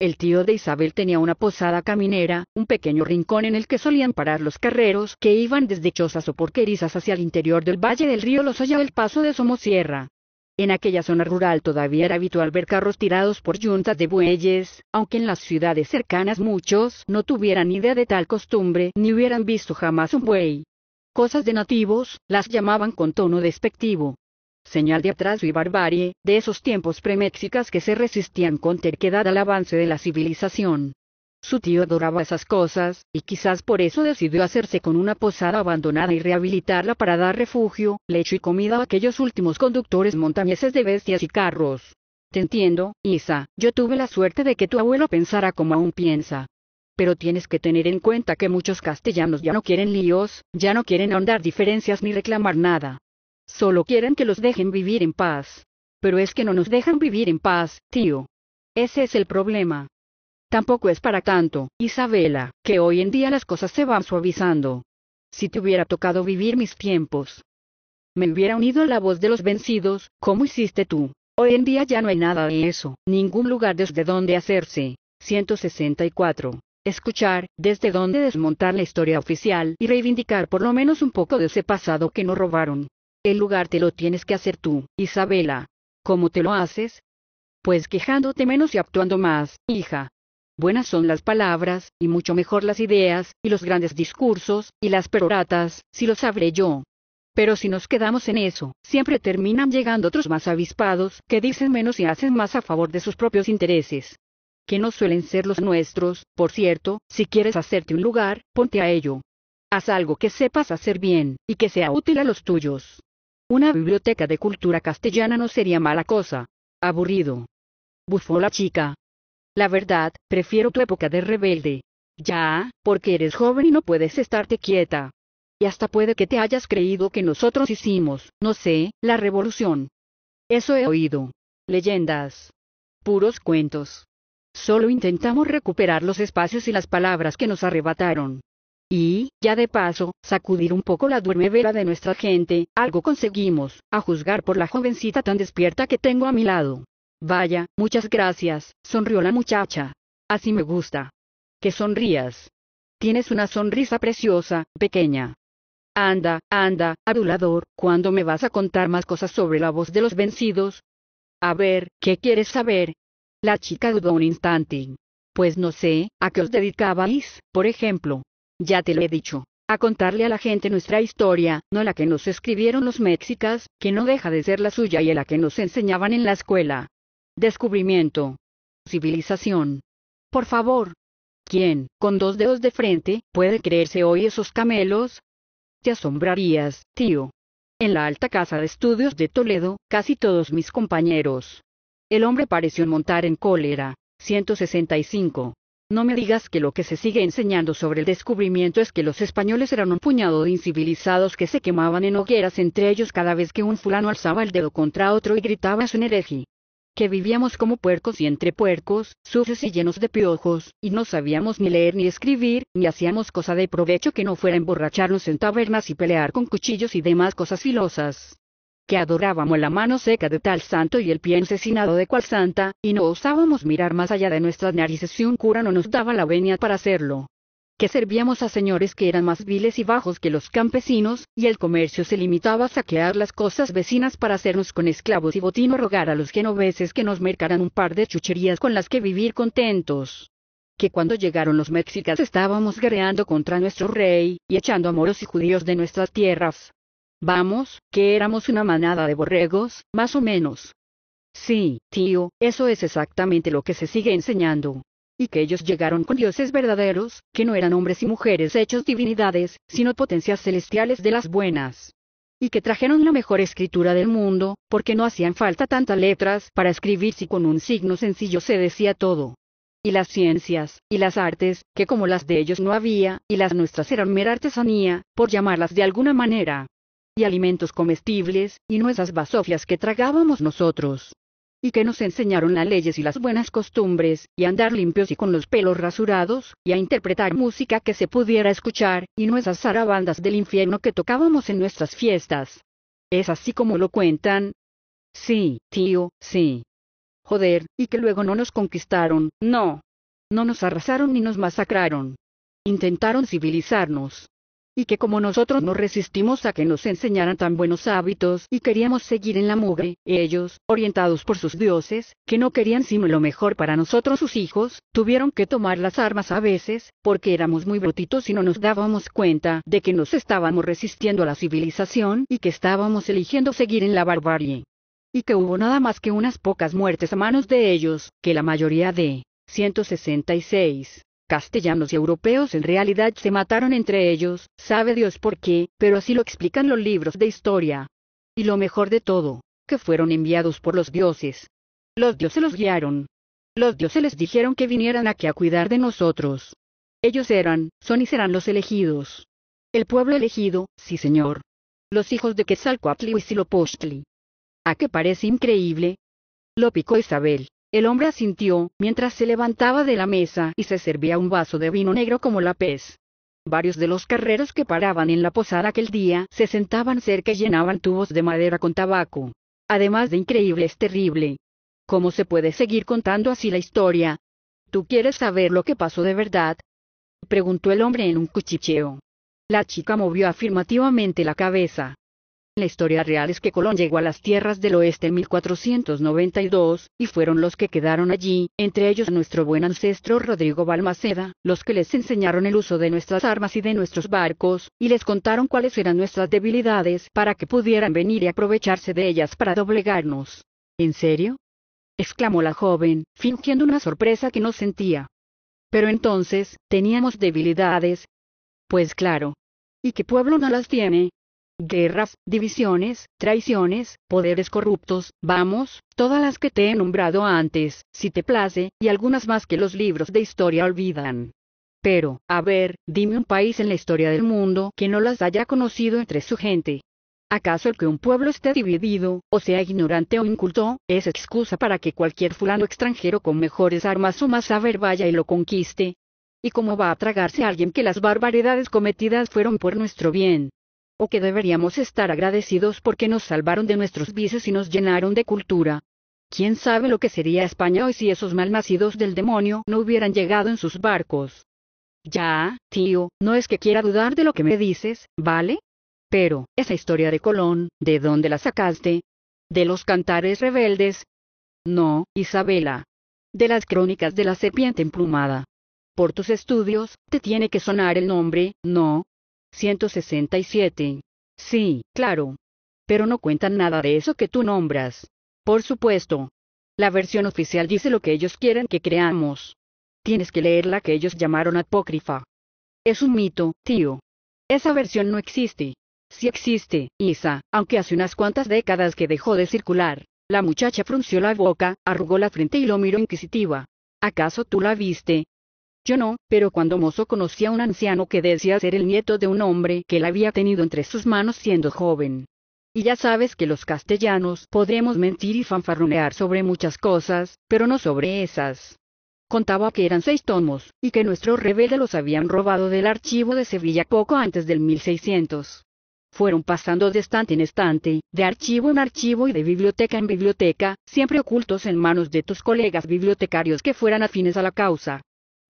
El tío de Isabel tenía una posada caminera, un pequeño rincón en el que solían parar los carreros que iban desde chozas o porquerizas hacia el interior del valle del río Los Losaya el paso de Somosierra. En aquella zona rural todavía era habitual ver carros tirados por yuntas de bueyes, aunque en las ciudades cercanas muchos no tuvieran idea de tal costumbre ni hubieran visto jamás un buey. Cosas de nativos, las llamaban con tono despectivo señal de atraso y barbarie, de esos tiempos preméxicas que se resistían con terquedad al avance de la civilización. Su tío adoraba esas cosas, y quizás por eso decidió hacerse con una posada abandonada y rehabilitarla para dar refugio, lecho y comida a aquellos últimos conductores montañeses de bestias y carros. Te entiendo, Isa, yo tuve la suerte de que tu abuelo pensara como aún piensa. Pero tienes que tener en cuenta que muchos castellanos ya no quieren líos, ya no quieren ahondar diferencias ni reclamar nada. Solo quieren que los dejen vivir en paz. Pero es que no nos dejan vivir en paz, tío. Ese es el problema. Tampoco es para tanto, Isabela, que hoy en día las cosas se van suavizando. Si te hubiera tocado vivir mis tiempos. Me hubiera unido a la voz de los vencidos, como hiciste tú. Hoy en día ya no hay nada de eso, ningún lugar desde donde hacerse. 164 escuchar, desde dónde desmontar la historia oficial y reivindicar por lo menos un poco de ese pasado que nos robaron. El lugar te lo tienes que hacer tú, Isabela. ¿Cómo te lo haces? Pues quejándote menos y actuando más, hija. Buenas son las palabras, y mucho mejor las ideas, y los grandes discursos, y las peroratas, si lo sabré yo. Pero si nos quedamos en eso, siempre terminan llegando otros más avispados, que dicen menos y hacen más a favor de sus propios intereses. Que no suelen ser los nuestros, por cierto, si quieres hacerte un lugar, ponte a ello. Haz algo que sepas hacer bien, y que sea útil a los tuyos. Una biblioteca de cultura castellana no sería mala cosa. Aburrido. Bufó la chica. La verdad, prefiero tu época de rebelde. Ya, porque eres joven y no puedes estarte quieta. Y hasta puede que te hayas creído que nosotros hicimos, no sé, la revolución. Eso he oído. Leyendas. Puros cuentos. Solo intentamos recuperar los espacios y las palabras que nos arrebataron y, ya de paso, sacudir un poco la duermevela de nuestra gente, algo conseguimos, a juzgar por la jovencita tan despierta que tengo a mi lado. Vaya, muchas gracias, sonrió la muchacha. Así me gusta. Que sonrías. Tienes una sonrisa preciosa, pequeña. Anda, anda, adulador, ¿cuándo me vas a contar más cosas sobre la voz de los vencidos? A ver, ¿qué quieres saber? La chica dudó un instante. Pues no sé, ¿a qué os dedicabais, por ejemplo? Ya te lo he dicho. A contarle a la gente nuestra historia, no la que nos escribieron los mexicas, que no deja de ser la suya y la que nos enseñaban en la escuela. Descubrimiento. Civilización. Por favor. ¿Quién, con dos dedos de frente, puede creerse hoy esos camelos? Te asombrarías, tío. En la alta casa de estudios de Toledo, casi todos mis compañeros. El hombre pareció montar en cólera. 165. No me digas que lo que se sigue enseñando sobre el descubrimiento es que los españoles eran un puñado de incivilizados que se quemaban en hogueras entre ellos cada vez que un fulano alzaba el dedo contra otro y gritaba su hereje. Que vivíamos como puercos y entre puercos, sucios y llenos de piojos, y no sabíamos ni leer ni escribir, ni hacíamos cosa de provecho que no fuera emborracharnos en tabernas y pelear con cuchillos y demás cosas filosas que adorábamos la mano seca de tal santo y el pie asesinado de cual santa, y no osábamos mirar más allá de nuestras narices si un cura no nos daba la venia para hacerlo. Que servíamos a señores que eran más viles y bajos que los campesinos, y el comercio se limitaba a saquear las cosas vecinas para hacernos con esclavos y botín o rogar a los genoveses que nos mercaran un par de chucherías con las que vivir contentos que cuando llegaron los mexicas estábamos guerreando contra nuestro rey, y echando a moros y judíos de nuestras tierras, Vamos, que éramos una manada de borregos, más o menos. Sí, tío, eso es exactamente lo que se sigue enseñando. Y que ellos llegaron con dioses verdaderos, que no eran hombres y mujeres hechos divinidades, sino potencias celestiales de las buenas. Y que trajeron la mejor escritura del mundo, porque no hacían falta tantas letras para escribir si con un signo sencillo se decía todo y las ciencias, y las artes, que como las de ellos no había, y las nuestras eran mera artesanía, por llamarlas de alguna manera alimentos comestibles, y no esas basofias que tragábamos nosotros. Y que nos enseñaron las leyes y las buenas costumbres, y a andar limpios y con los pelos rasurados, y a interpretar música que se pudiera escuchar, y no esas zarabandas del infierno que tocábamos en nuestras fiestas. ¿Es así como lo cuentan? Sí, tío, sí. Joder, y que luego no nos conquistaron, no. No nos arrasaron ni nos masacraron. Intentaron civilizarnos, y que como nosotros nos resistimos a que nos enseñaran tan buenos hábitos y queríamos seguir en la mugre, ellos, orientados por sus dioses, que no querían sino lo mejor para nosotros sus hijos, tuvieron que tomar las armas a veces, porque éramos muy brutitos y no nos dábamos cuenta de que nos estábamos resistiendo a la civilización y que estábamos eligiendo seguir en la barbarie. Y que hubo nada más que unas pocas muertes a manos de ellos, que la mayoría de 166 castellanos y europeos en realidad se mataron entre ellos, sabe Dios por qué, pero así lo explican los libros de historia. Y lo mejor de todo, que fueron enviados por los dioses. Los dioses los guiaron. Los dioses les dijeron que vinieran aquí a cuidar de nosotros. Ellos eran, son y serán los elegidos. El pueblo elegido, sí señor. Los hijos de Quetzalcoatl y Huitzilopochtli. ¿A qué parece increíble? Lo picó Isabel. El hombre asintió, mientras se levantaba de la mesa y se servía un vaso de vino negro como la pez. Varios de los carreros que paraban en la posada aquel día se sentaban cerca y llenaban tubos de madera con tabaco. Además de increíble es terrible. ¿Cómo se puede seguir contando así la historia? ¿Tú quieres saber lo que pasó de verdad? preguntó el hombre en un cuchicheo. La chica movió afirmativamente la cabeza. La historia real es que Colón llegó a las tierras del oeste en 1492, y fueron los que quedaron allí, entre ellos nuestro buen ancestro Rodrigo Balmaceda, los que les enseñaron el uso de nuestras armas y de nuestros barcos, y les contaron cuáles eran nuestras debilidades para que pudieran venir y aprovecharse de ellas para doblegarnos. ¿En serio? exclamó la joven, fingiendo una sorpresa que no sentía. Pero entonces, teníamos debilidades. Pues claro. ¿Y qué pueblo no las tiene? guerras, divisiones, traiciones, poderes corruptos, vamos, todas las que te he nombrado antes, si te place, y algunas más que los libros de historia olvidan. Pero, a ver, dime un país en la historia del mundo que no las haya conocido entre su gente. ¿Acaso el que un pueblo esté dividido, o sea ignorante o inculto, es excusa para que cualquier fulano extranjero con mejores armas o más saber vaya y lo conquiste? ¿Y cómo va a tragarse alguien que las barbaridades cometidas fueron por nuestro bien? o que deberíamos estar agradecidos porque nos salvaron de nuestros vices y nos llenaron de cultura. ¿Quién sabe lo que sería España hoy si esos malnacidos del demonio no hubieran llegado en sus barcos? Ya, tío, no es que quiera dudar de lo que me dices, ¿vale? Pero, esa historia de Colón, ¿de dónde la sacaste? ¿De los cantares rebeldes? No, Isabela. De las crónicas de la serpiente emplumada. Por tus estudios, te tiene que sonar el nombre, ¿no? 167. Sí, claro. Pero no cuentan nada de eso que tú nombras. Por supuesto. La versión oficial dice lo que ellos quieren que creamos. Tienes que leer la que ellos llamaron apócrifa. Es un mito, tío. Esa versión no existe. Sí existe, Isa, aunque hace unas cuantas décadas que dejó de circular. La muchacha frunció la boca, arrugó la frente y lo miró inquisitiva. ¿Acaso tú la viste? Yo no, pero cuando mozo conocí a un anciano que decía ser el nieto de un hombre que él había tenido entre sus manos siendo joven. Y ya sabes que los castellanos podremos mentir y fanfarronear sobre muchas cosas, pero no sobre esas. Contaba que eran seis tomos, y que nuestros rebeldes los habían robado del archivo de Sevilla poco antes del 1600. Fueron pasando de estante en estante, de archivo en archivo y de biblioteca en biblioteca, siempre ocultos en manos de tus colegas bibliotecarios que fueran afines a la causa.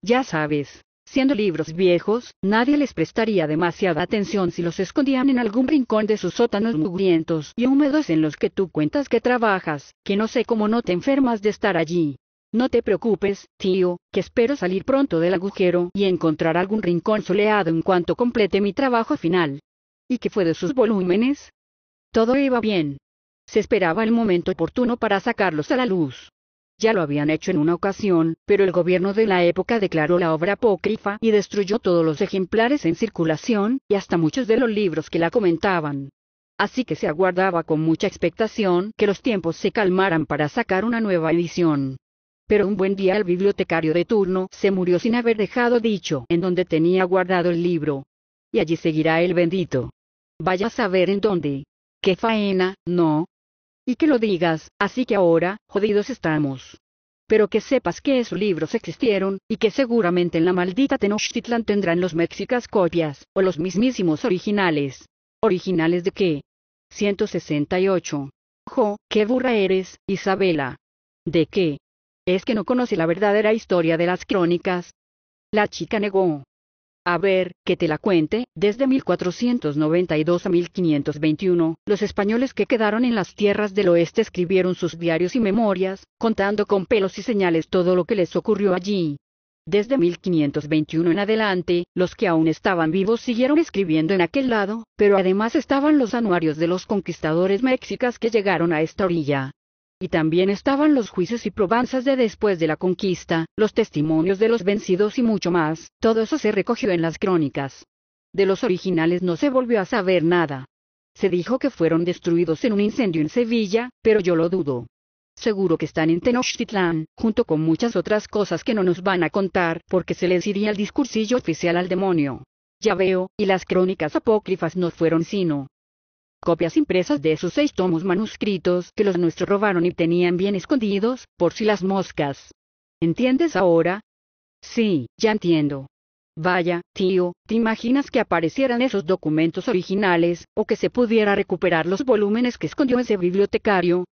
Ya sabes, siendo libros viejos, nadie les prestaría demasiada atención si los escondían en algún rincón de sus sótanos mugrientos y húmedos en los que tú cuentas que trabajas, que no sé cómo no te enfermas de estar allí. No te preocupes, tío, que espero salir pronto del agujero y encontrar algún rincón soleado en cuanto complete mi trabajo final. ¿Y qué fue de sus volúmenes? Todo iba bien. Se esperaba el momento oportuno para sacarlos a la luz ya lo habían hecho en una ocasión, pero el gobierno de la época declaró la obra apócrifa y destruyó todos los ejemplares en circulación, y hasta muchos de los libros que la comentaban. Así que se aguardaba con mucha expectación que los tiempos se calmaran para sacar una nueva edición. Pero un buen día el bibliotecario de turno se murió sin haber dejado dicho en donde tenía guardado el libro. Y allí seguirá el bendito. Vaya a saber en dónde. ¡Qué faena, no! Y que lo digas, así que ahora, jodidos estamos. Pero que sepas que esos libros existieron, y que seguramente en la maldita Tenochtitlan tendrán los mexicas copias, o los mismísimos originales. ¿Originales de qué? 168. Jo, qué burra eres, Isabela. ¿De qué? ¿Es que no conoce la verdadera historia de las crónicas? La chica negó. A ver, que te la cuente, desde 1492 a 1521, los españoles que quedaron en las tierras del oeste escribieron sus diarios y memorias, contando con pelos y señales todo lo que les ocurrió allí. Desde 1521 en adelante, los que aún estaban vivos siguieron escribiendo en aquel lado, pero además estaban los anuarios de los conquistadores mexicas que llegaron a esta orilla y también estaban los juicios y probanzas de después de la conquista, los testimonios de los vencidos y mucho más, todo eso se recogió en las crónicas. De los originales no se volvió a saber nada. Se dijo que fueron destruidos en un incendio en Sevilla, pero yo lo dudo. Seguro que están en Tenochtitlán, junto con muchas otras cosas que no nos van a contar, porque se les iría el discursillo oficial al demonio. Ya veo, y las crónicas apócrifas no fueron sino copias impresas de esos seis tomos manuscritos que los nuestros robaron y tenían bien escondidos, por si las moscas. ¿Entiendes ahora? Sí, ya entiendo. Vaya, tío, ¿te imaginas que aparecieran esos documentos originales, o que se pudiera recuperar los volúmenes que escondió ese bibliotecario?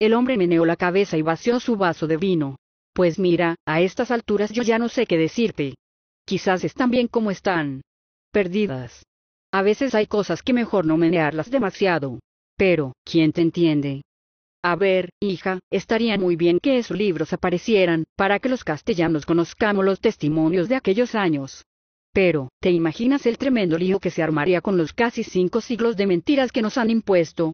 El hombre meneó la cabeza y vació su vaso de vino. Pues mira, a estas alturas yo ya no sé qué decirte. Quizás están bien como están. Perdidas. A veces hay cosas que mejor no menearlas demasiado. Pero, ¿quién te entiende? A ver, hija, estaría muy bien que esos libros aparecieran, para que los castellanos conozcamos los testimonios de aquellos años. Pero, ¿te imaginas el tremendo lío que se armaría con los casi cinco siglos de mentiras que nos han impuesto?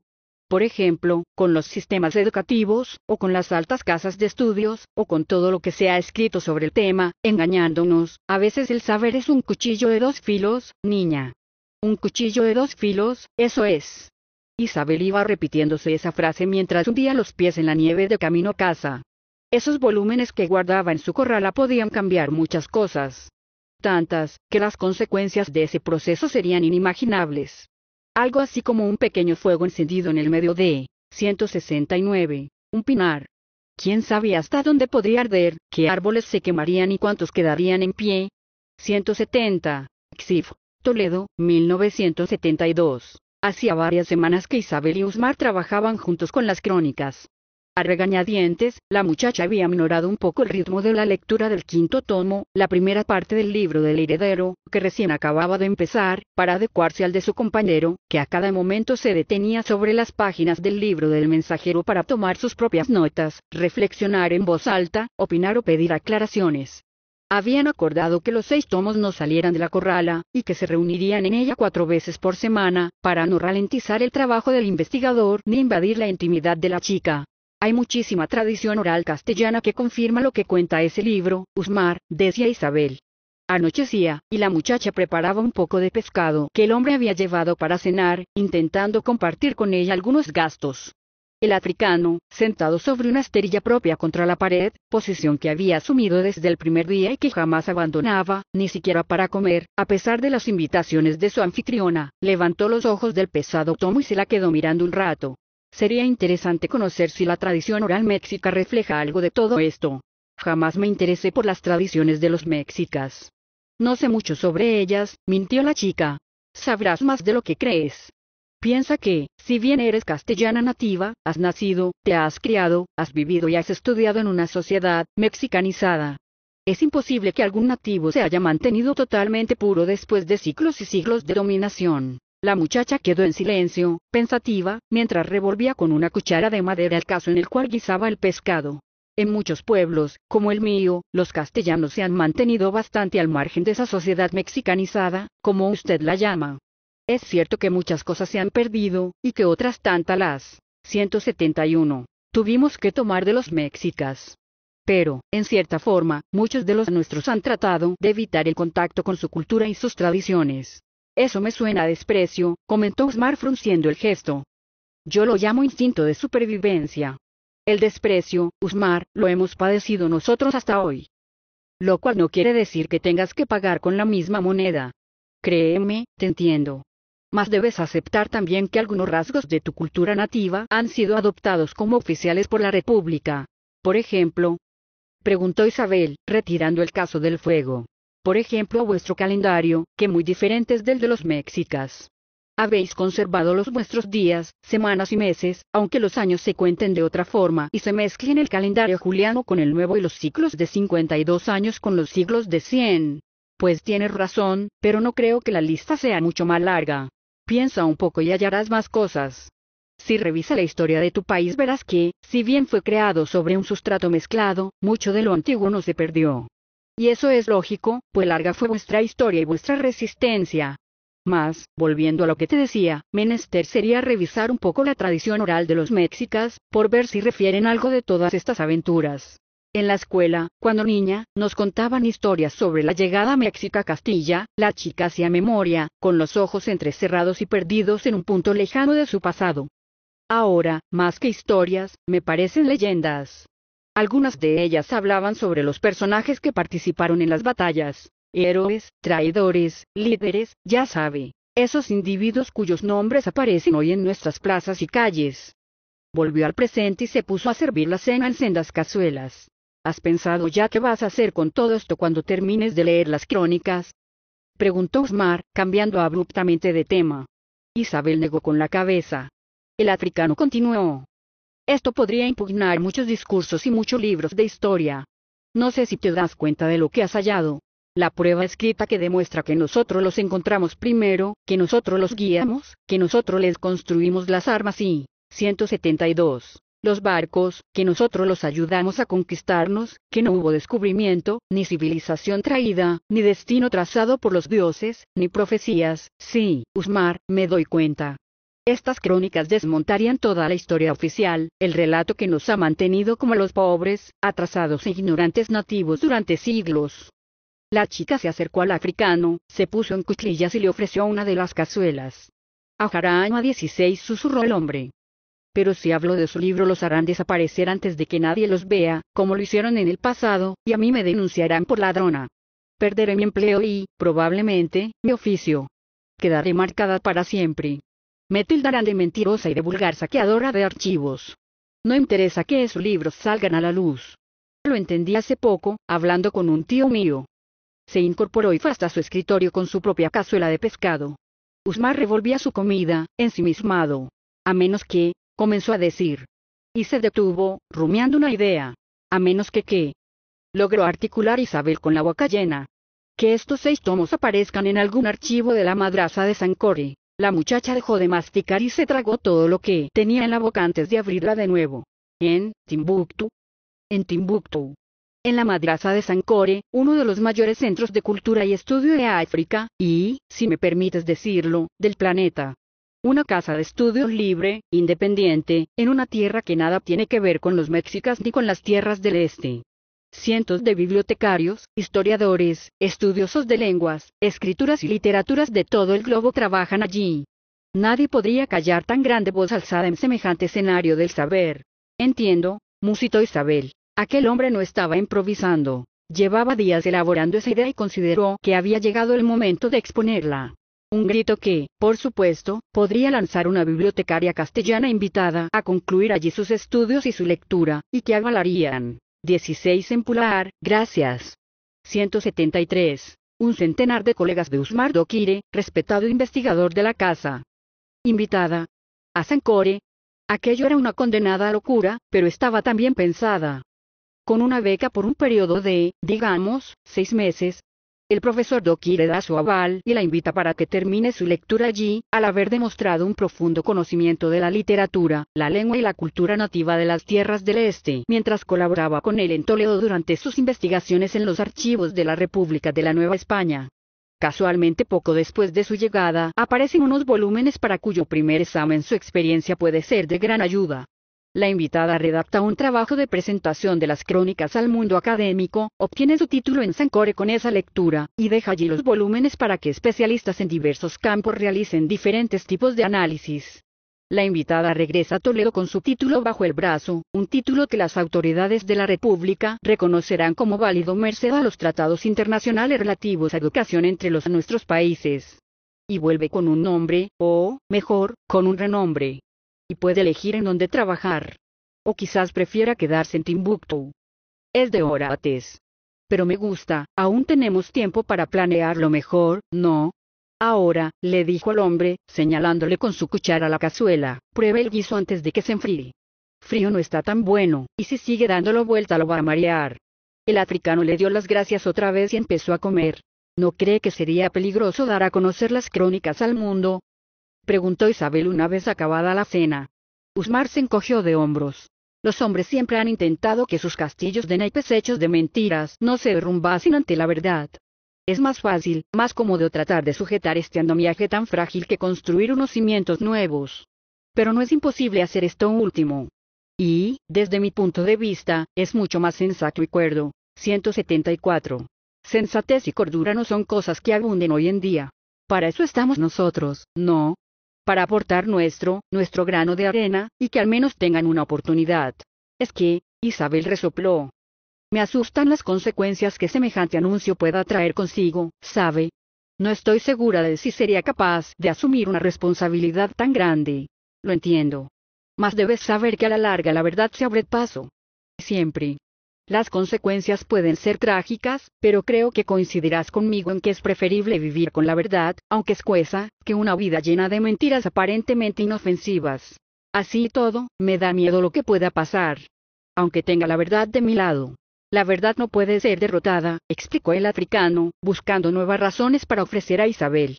Por ejemplo, con los sistemas educativos, o con las altas casas de estudios, o con todo lo que se ha escrito sobre el tema, engañándonos, a veces el saber es un cuchillo de dos filos, niña. Un cuchillo de dos filos, eso es. Isabel iba repitiéndose esa frase mientras hundía los pies en la nieve de camino a casa. Esos volúmenes que guardaba en su corrala podían cambiar muchas cosas. Tantas, que las consecuencias de ese proceso serían inimaginables. Algo así como un pequeño fuego encendido en el medio de 169, un pinar. ¿Quién sabía hasta dónde podría arder, qué árboles se quemarían y cuántos quedarían en pie? 170, Xif. Toledo, 1972. Hacía varias semanas que Isabel y Usmar trabajaban juntos con las crónicas. A regañadientes, la muchacha había minorado un poco el ritmo de la lectura del quinto tomo, la primera parte del libro del heredero, que recién acababa de empezar, para adecuarse al de su compañero, que a cada momento se detenía sobre las páginas del libro del mensajero para tomar sus propias notas, reflexionar en voz alta, opinar o pedir aclaraciones. Habían acordado que los seis tomos no salieran de la corrala, y que se reunirían en ella cuatro veces por semana, para no ralentizar el trabajo del investigador ni invadir la intimidad de la chica. Hay muchísima tradición oral castellana que confirma lo que cuenta ese libro, Usmar, decía Isabel. Anochecía, y la muchacha preparaba un poco de pescado que el hombre había llevado para cenar, intentando compartir con ella algunos gastos el africano, sentado sobre una esterilla propia contra la pared, posición que había asumido desde el primer día y que jamás abandonaba, ni siquiera para comer, a pesar de las invitaciones de su anfitriona, levantó los ojos del pesado tomo y se la quedó mirando un rato. Sería interesante conocer si la tradición oral mexica refleja algo de todo esto. Jamás me interesé por las tradiciones de los mexicas. No sé mucho sobre ellas, mintió la chica. Sabrás más de lo que crees. Piensa que, si bien eres castellana nativa, has nacido, te has criado, has vivido y has estudiado en una sociedad mexicanizada. Es imposible que algún nativo se haya mantenido totalmente puro después de siglos y siglos de dominación. La muchacha quedó en silencio, pensativa, mientras revolvía con una cuchara de madera el caso en el cual guisaba el pescado. En muchos pueblos, como el mío, los castellanos se han mantenido bastante al margen de esa sociedad mexicanizada, como usted la llama. Es cierto que muchas cosas se han perdido, y que otras tantas las. 171. Tuvimos que tomar de los mexicas. Pero, en cierta forma, muchos de los nuestros han tratado de evitar el contacto con su cultura y sus tradiciones. Eso me suena a desprecio, comentó Usmar frunciendo el gesto. Yo lo llamo instinto de supervivencia. El desprecio, Usmar, lo hemos padecido nosotros hasta hoy. Lo cual no quiere decir que tengas que pagar con la misma moneda. Créeme, te entiendo mas debes aceptar también que algunos rasgos de tu cultura nativa han sido adoptados como oficiales por la República. Por ejemplo, preguntó Isabel, retirando el caso del fuego. Por ejemplo, a vuestro calendario, que muy diferente es del de los mexicas. Habéis conservado los vuestros días, semanas y meses, aunque los años se cuenten de otra forma y se mezclen el calendario juliano con el nuevo y los ciclos de 52 años con los siglos de 100. Pues tienes razón, pero no creo que la lista sea mucho más larga piensa un poco y hallarás más cosas. Si revisa la historia de tu país verás que, si bien fue creado sobre un sustrato mezclado, mucho de lo antiguo no se perdió. Y eso es lógico, pues larga fue vuestra historia y vuestra resistencia. Mas, volviendo a lo que te decía, menester sería revisar un poco la tradición oral de los mexicas, por ver si refieren algo de todas estas aventuras. En la escuela, cuando niña, nos contaban historias sobre la llegada mexica a Castilla, la chica hacía memoria, con los ojos entrecerrados y perdidos en un punto lejano de su pasado. Ahora, más que historias, me parecen leyendas. Algunas de ellas hablaban sobre los personajes que participaron en las batallas. Héroes, traidores, líderes, ya sabe, esos individuos cuyos nombres aparecen hoy en nuestras plazas y calles. Volvió al presente y se puso a servir la cena en sendas cazuelas. ¿Has pensado ya qué vas a hacer con todo esto cuando termines de leer las crónicas? Preguntó Osmar, cambiando abruptamente de tema. Isabel negó con la cabeza. El africano continuó. Esto podría impugnar muchos discursos y muchos libros de historia. No sé si te das cuenta de lo que has hallado. La prueba escrita que demuestra que nosotros los encontramos primero, que nosotros los guiamos, que nosotros les construimos las armas y... 172 los barcos, que nosotros los ayudamos a conquistarnos, que no hubo descubrimiento, ni civilización traída, ni destino trazado por los dioses, ni profecías, sí, Usmar, me doy cuenta. Estas crónicas desmontarían toda la historia oficial, el relato que nos ha mantenido como los pobres, atrasados e ignorantes nativos durante siglos. La chica se acercó al africano, se puso en cuclillas y le ofreció una de las cazuelas. A a 16 susurró el hombre pero si hablo de su libro los harán desaparecer antes de que nadie los vea, como lo hicieron en el pasado, y a mí me denunciarán por ladrona. Perderé mi empleo y, probablemente, mi oficio. Quedaré marcada para siempre. Me tildarán de mentirosa y de vulgar saqueadora de archivos. No interesa que esos libros salgan a la luz. Lo entendí hace poco, hablando con un tío mío. Se incorporó y fue hasta su escritorio con su propia cazuela de pescado. Usmar revolvía su comida, ensimismado. A menos que, comenzó a decir. Y se detuvo, rumiando una idea. A menos que que. Logró articular Isabel con la boca llena. Que estos seis tomos aparezcan en algún archivo de la madraza de Sancore. La muchacha dejó de masticar y se tragó todo lo que tenía en la boca antes de abrirla de nuevo. En Timbuktu. En Timbuktu. En la madraza de Sancore, uno de los mayores centros de cultura y estudio de África, y, si me permites decirlo, del planeta una casa de estudios libre, independiente, en una tierra que nada tiene que ver con los mexicas ni con las tierras del este. Cientos de bibliotecarios, historiadores, estudiosos de lenguas, escrituras y literaturas de todo el globo trabajan allí. Nadie podría callar tan grande voz alzada en semejante escenario del saber. Entiendo, musitó Isabel. Aquel hombre no estaba improvisando. Llevaba días elaborando esa idea y consideró que había llegado el momento de exponerla. Un grito que, por supuesto, podría lanzar una bibliotecaria castellana invitada a concluir allí sus estudios y su lectura, y que avalarían. 16 en Pular, gracias. 173. Un centenar de colegas de Usmar Doquire, respetado investigador de la casa. Invitada. A Sancore. Aquello era una condenada locura, pero estaba también pensada. Con una beca por un periodo de, digamos, seis meses, el profesor Doki le da su aval y la invita para que termine su lectura allí, al haber demostrado un profundo conocimiento de la literatura, la lengua y la cultura nativa de las tierras del este, mientras colaboraba con él en Toledo durante sus investigaciones en los archivos de la República de la Nueva España. Casualmente poco después de su llegada, aparecen unos volúmenes para cuyo primer examen su experiencia puede ser de gran ayuda. La invitada redacta un trabajo de presentación de las crónicas al mundo académico, obtiene su título en Sancore con esa lectura, y deja allí los volúmenes para que especialistas en diversos campos realicen diferentes tipos de análisis. La invitada regresa a Toledo con su título bajo el brazo, un título que las autoridades de la República reconocerán como válido merced a los tratados internacionales relativos a educación entre los nuestros países. Y vuelve con un nombre, o, mejor, con un renombre y puede elegir en dónde trabajar. O quizás prefiera quedarse en Timbuktu. Es de orates. Pero me gusta, aún tenemos tiempo para planearlo mejor, ¿no? Ahora, le dijo al hombre, señalándole con su cuchara la cazuela, pruebe el guiso antes de que se enfríe. Frío no está tan bueno, y si sigue dándolo vuelta lo va a marear. El africano le dio las gracias otra vez y empezó a comer. ¿No cree que sería peligroso dar a conocer las crónicas al mundo? preguntó Isabel una vez acabada la cena. Usmar se encogió de hombros. Los hombres siempre han intentado que sus castillos de naipes hechos de mentiras no se derrumbasen ante la verdad. Es más fácil, más cómodo tratar de sujetar este andamiaje tan frágil que construir unos cimientos nuevos. Pero no es imposible hacer esto último. Y, desde mi punto de vista, es mucho más sensato y cuerdo. 174. Sensatez y cordura no son cosas que abunden hoy en día. Para eso estamos nosotros, ¿no? para aportar nuestro, nuestro grano de arena, y que al menos tengan una oportunidad. Es que, Isabel resopló. Me asustan las consecuencias que semejante anuncio pueda traer consigo, ¿sabe? No estoy segura de si sería capaz de asumir una responsabilidad tan grande. Lo entiendo. Mas debes saber que a la larga la verdad se abre paso. Siempre. Las consecuencias pueden ser trágicas, pero creo que coincidirás conmigo en que es preferible vivir con la verdad, aunque escuesa, que una vida llena de mentiras aparentemente inofensivas. Así y todo, me da miedo lo que pueda pasar. Aunque tenga la verdad de mi lado. La verdad no puede ser derrotada, explicó el africano, buscando nuevas razones para ofrecer a Isabel.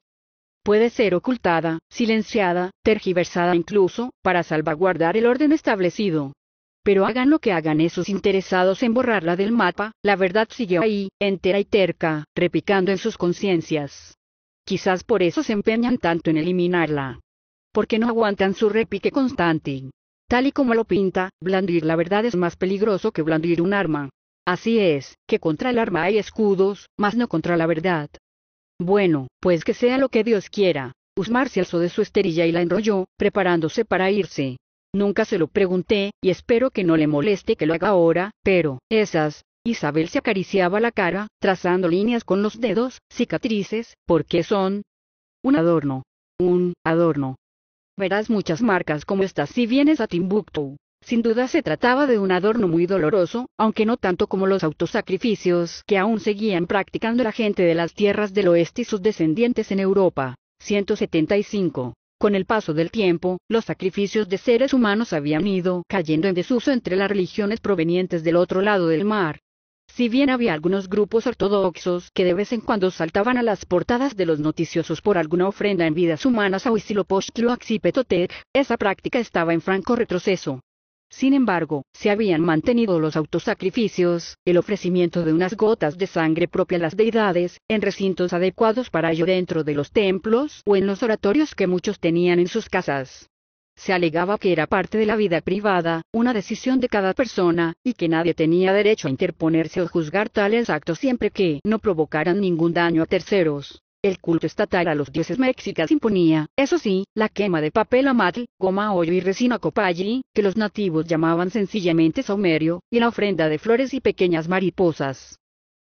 Puede ser ocultada, silenciada, tergiversada incluso, para salvaguardar el orden establecido. Pero hagan lo que hagan esos interesados en borrarla del mapa, la verdad siguió ahí, entera y terca, repicando en sus conciencias. Quizás por eso se empeñan tanto en eliminarla. Porque no aguantan su repique constante. Tal y como lo pinta, blandir la verdad es más peligroso que blandir un arma. Así es, que contra el arma hay escudos, mas no contra la verdad. Bueno, pues que sea lo que Dios quiera. Usmar se alzó de su esterilla y la enrolló, preparándose para irse. Nunca se lo pregunté, y espero que no le moleste que lo haga ahora, pero, esas, Isabel se acariciaba la cara, trazando líneas con los dedos, cicatrices, porque son un adorno. Un adorno. Verás muchas marcas como estas si vienes a Timbuktu. Sin duda se trataba de un adorno muy doloroso, aunque no tanto como los autosacrificios que aún seguían practicando la gente de las tierras del oeste y sus descendientes en Europa. 175. Con el paso del tiempo, los sacrificios de seres humanos habían ido cayendo en desuso entre las religiones provenientes del otro lado del mar. Si bien había algunos grupos ortodoxos que de vez en cuando saltaban a las portadas de los noticiosos por alguna ofrenda en vidas humanas a Huitzilopochtli o esa práctica estaba en franco retroceso. Sin embargo, se habían mantenido los autosacrificios, el ofrecimiento de unas gotas de sangre propia a las deidades, en recintos adecuados para ello dentro de los templos o en los oratorios que muchos tenían en sus casas. Se alegaba que era parte de la vida privada, una decisión de cada persona, y que nadie tenía derecho a interponerse o juzgar tales actos siempre que no provocaran ningún daño a terceros. El culto estatal a los dioses mexicas imponía, eso sí, la quema de papel amatl, goma hoyo y resina copalli, que los nativos llamaban sencillamente somerio, y la ofrenda de flores y pequeñas mariposas.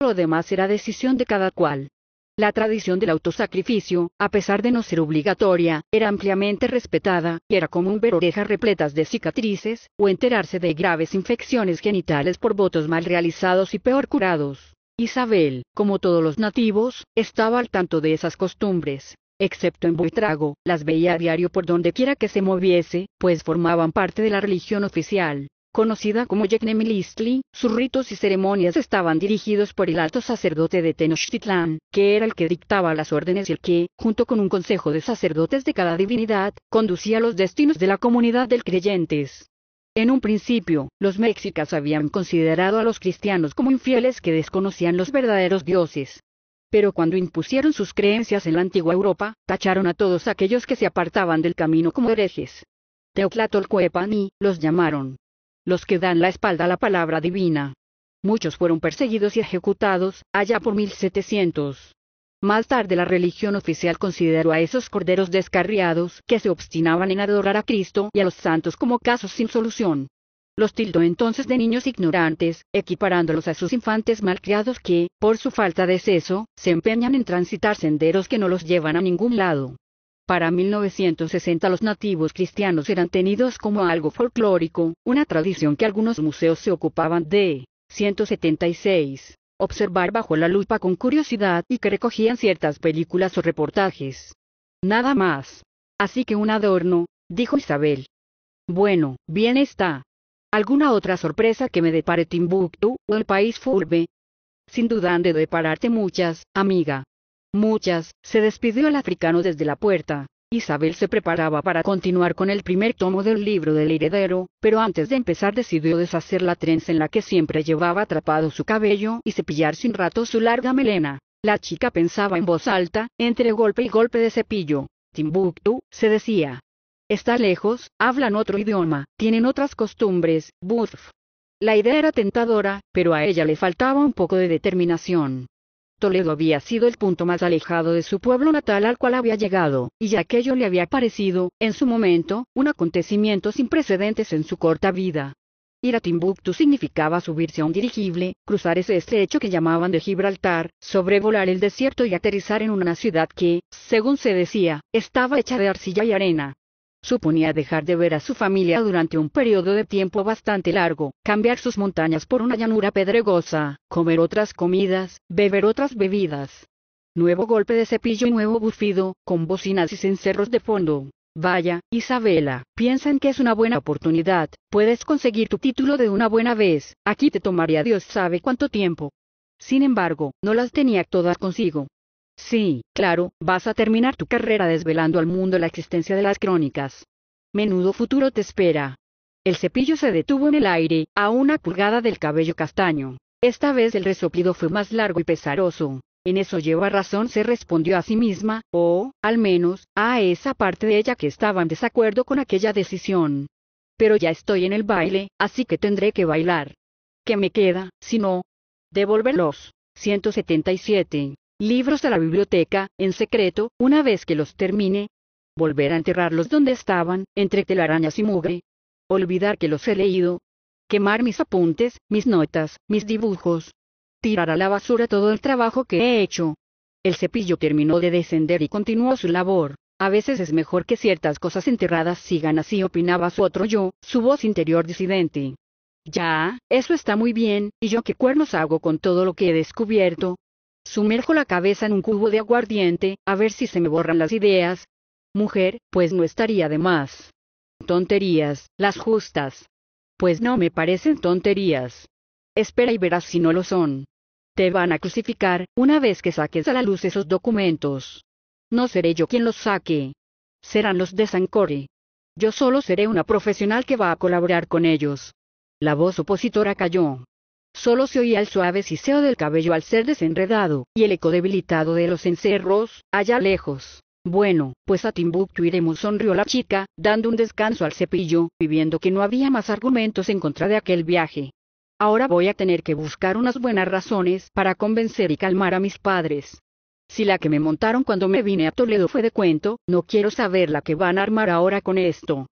Lo demás era decisión de cada cual. La tradición del autosacrificio, a pesar de no ser obligatoria, era ampliamente respetada, y era común ver orejas repletas de cicatrices, o enterarse de graves infecciones genitales por votos mal realizados y peor curados. Isabel, como todos los nativos, estaba al tanto de esas costumbres, excepto en Buitrago, las veía a diario por donde quiera que se moviese, pues formaban parte de la religión oficial. Conocida como Yeknemilistli, sus ritos y ceremonias estaban dirigidos por el alto sacerdote de Tenochtitlán, que era el que dictaba las órdenes y el que, junto con un consejo de sacerdotes de cada divinidad, conducía los destinos de la comunidad del creyentes. En un principio, los mexicas habían considerado a los cristianos como infieles que desconocían los verdaderos dioses. Pero cuando impusieron sus creencias en la antigua Europa, tacharon a todos aquellos que se apartaban del camino como herejes. Teoclatolcuepani, los llamaron. Los que dan la espalda a la palabra divina. Muchos fueron perseguidos y ejecutados, allá por 1700. Más tarde la religión oficial consideró a esos corderos descarriados que se obstinaban en adorar a Cristo y a los santos como casos sin solución. Los tildó entonces de niños ignorantes, equiparándolos a sus infantes malcriados que, por su falta de seso, se empeñan en transitar senderos que no los llevan a ningún lado. Para 1960 los nativos cristianos eran tenidos como algo folclórico, una tradición que algunos museos se ocupaban de. 176 observar bajo la lupa con curiosidad y que recogían ciertas películas o reportajes. Nada más. Así que un adorno, dijo Isabel. Bueno, bien está. ¿Alguna otra sorpresa que me depare Timbuktu o el país Fulbe? Sin duda han de depararte muchas, amiga. Muchas, se despidió el africano desde la puerta. Isabel se preparaba para continuar con el primer tomo del libro del heredero, pero antes de empezar decidió deshacer la trenza en la que siempre llevaba atrapado su cabello y cepillar sin rato su larga melena. La chica pensaba en voz alta, entre golpe y golpe de cepillo. Timbuktu, se decía. Está lejos, hablan otro idioma, tienen otras costumbres, buf». La idea era tentadora, pero a ella le faltaba un poco de determinación. Toledo había sido el punto más alejado de su pueblo natal al cual había llegado, y aquello le había parecido, en su momento, un acontecimiento sin precedentes en su corta vida. Ir a Timbuktu significaba subirse a un dirigible, cruzar ese estrecho que llamaban de Gibraltar, sobrevolar el desierto y aterrizar en una ciudad que, según se decía, estaba hecha de arcilla y arena, suponía dejar de ver a su familia durante un periodo de tiempo bastante largo, cambiar sus montañas por una llanura pedregosa, comer otras comidas, beber otras bebidas. Nuevo golpe de cepillo y nuevo bufido, con bocinas y cencerros de fondo. Vaya, Isabela, piensan que es una buena oportunidad, puedes conseguir tu título de una buena vez, aquí te tomaría Dios sabe cuánto tiempo. Sin embargo, no las tenía todas consigo, Sí, claro, vas a terminar tu carrera desvelando al mundo la existencia de las crónicas. Menudo futuro te espera. El cepillo se detuvo en el aire, a una pulgada del cabello castaño. Esta vez el resoplido fue más largo y pesaroso. En eso lleva razón, se respondió a sí misma, o, al menos, a esa parte de ella que estaba en desacuerdo con aquella decisión. Pero ya estoy en el baile, así que tendré que bailar. ¿Qué me queda, si no? Devolverlos. 177 libros a la biblioteca, en secreto, una vez que los termine, volver a enterrarlos donde estaban, entre telarañas y mugre, olvidar que los he leído, quemar mis apuntes, mis notas, mis dibujos, tirar a la basura todo el trabajo que he hecho. El cepillo terminó de descender y continuó su labor. A veces es mejor que ciertas cosas enterradas sigan así, opinaba su otro yo, su voz interior disidente. Ya, eso está muy bien, y yo qué cuernos hago con todo lo que he descubierto, Sumerjo la cabeza en un cubo de aguardiente, a ver si se me borran las ideas. Mujer, pues no estaría de más. Tonterías, las justas. Pues no me parecen tonterías. Espera y verás si no lo son. Te van a crucificar, una vez que saques a la luz esos documentos. No seré yo quien los saque. Serán los de Sancore. Yo solo seré una profesional que va a colaborar con ellos. La voz opositora cayó solo se oía el suave siseo del cabello al ser desenredado, y el eco debilitado de los encerros, allá lejos. Bueno, pues a Timbuktu iremos, sonrió la chica, dando un descanso al cepillo, y viendo que no había más argumentos en contra de aquel viaje. Ahora voy a tener que buscar unas buenas razones para convencer y calmar a mis padres. Si la que me montaron cuando me vine a Toledo fue de cuento, no quiero saber la que van a armar ahora con esto.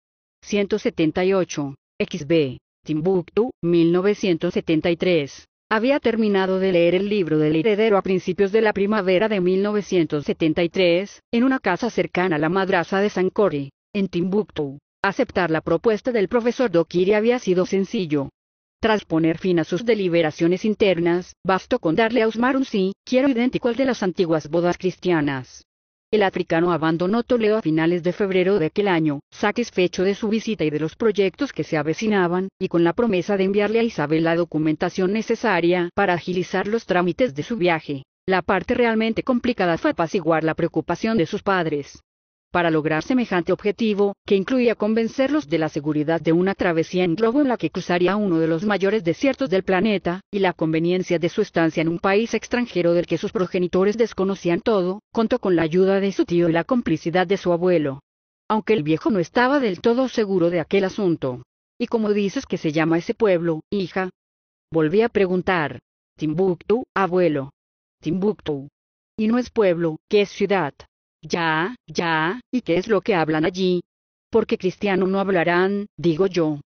178. XB. Timbuktu, 1973. Había terminado de leer el libro del heredero a principios de la primavera de 1973, en una casa cercana a la madraza de Sankori, en Timbuktu. Aceptar la propuesta del profesor Dokiri había sido sencillo. Tras poner fin a sus deliberaciones internas, bastó con darle a Usmar un sí, quiero idéntico al de las antiguas bodas cristianas. El africano abandonó Toledo a finales de febrero de aquel año, satisfecho de su visita y de los proyectos que se avecinaban, y con la promesa de enviarle a Isabel la documentación necesaria para agilizar los trámites de su viaje. La parte realmente complicada fue apaciguar la preocupación de sus padres. Para lograr semejante objetivo, que incluía convencerlos de la seguridad de una travesía en globo en la que cruzaría uno de los mayores desiertos del planeta, y la conveniencia de su estancia en un país extranjero del que sus progenitores desconocían todo, contó con la ayuda de su tío y la complicidad de su abuelo. Aunque el viejo no estaba del todo seguro de aquel asunto. ¿Y cómo dices que se llama ese pueblo, hija? Volví a preguntar. Timbuktu, abuelo. Timbuktu. Y no es pueblo, que es ciudad. Ya, ya, ¿y qué es lo que hablan allí? Porque cristiano no hablarán, digo yo.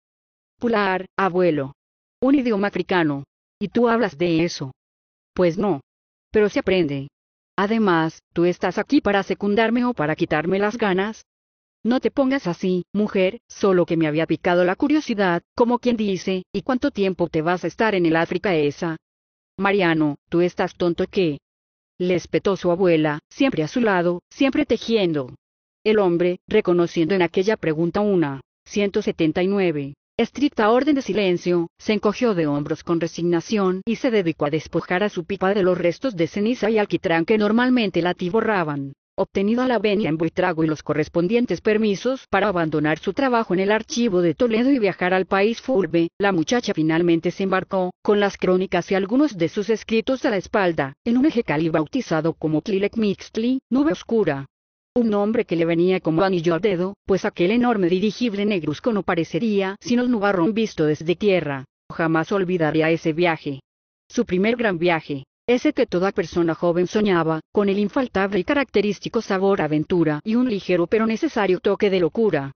Pular, abuelo. Un idioma africano. Y tú hablas de eso. Pues no. Pero se aprende. Además, tú estás aquí para secundarme o para quitarme las ganas. No te pongas así, mujer, solo que me había picado la curiosidad, como quien dice, ¿y cuánto tiempo te vas a estar en el África esa? Mariano, tú estás tonto que, le espetó su abuela, siempre a su lado, siempre tejiendo. El hombre, reconociendo en aquella pregunta una, 179, estricta orden de silencio, se encogió de hombros con resignación y se dedicó a despojar a su pipa de los restos de ceniza y alquitrán que normalmente la tiborraban obtenida la venia en Buitrago y los correspondientes permisos para abandonar su trabajo en el archivo de Toledo y viajar al país furbe, la muchacha finalmente se embarcó, con las crónicas y algunos de sus escritos a la espalda, en un eje cali bautizado como Tlilec Mixtli, Nube Oscura. Un nombre que le venía como anillo al dedo, pues aquel enorme dirigible negruzco no parecería sino el nubarrón visto desde tierra. Jamás olvidaría ese viaje. Su primer gran viaje, ese que toda persona joven soñaba, con el infaltable y característico sabor aventura y un ligero pero necesario toque de locura.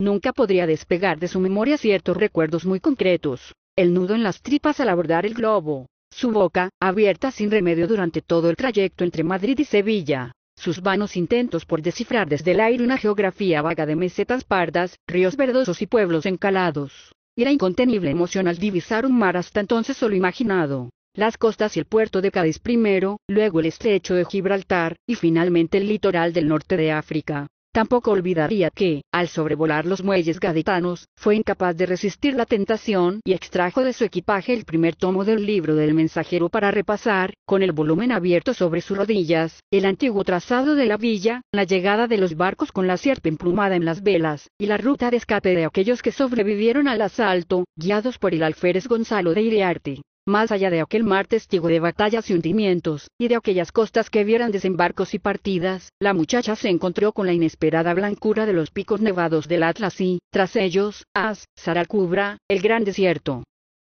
Nunca podría despegar de su memoria ciertos recuerdos muy concretos, el nudo en las tripas al abordar el globo, su boca, abierta sin remedio durante todo el trayecto entre Madrid y Sevilla, sus vanos intentos por descifrar desde el aire una geografía vaga de mesetas pardas, ríos verdosos y pueblos encalados. Era incontenible emoción al divisar un mar hasta entonces solo imaginado las costas y el puerto de Cádiz primero, luego el estrecho de Gibraltar, y finalmente el litoral del norte de África. Tampoco olvidaría que, al sobrevolar los muelles gaditanos, fue incapaz de resistir la tentación y extrajo de su equipaje el primer tomo del libro del mensajero para repasar, con el volumen abierto sobre sus rodillas, el antiguo trazado de la villa, la llegada de los barcos con la sierpe emplumada en las velas, y la ruta de escape de aquellos que sobrevivieron al asalto, guiados por el alférez Gonzalo de Iriarte más allá de aquel mar testigo de batallas y hundimientos, y de aquellas costas que vieran desembarcos y partidas, la muchacha se encontró con la inesperada blancura de los picos nevados del Atlas y, tras ellos, As, Saracubra, el gran desierto.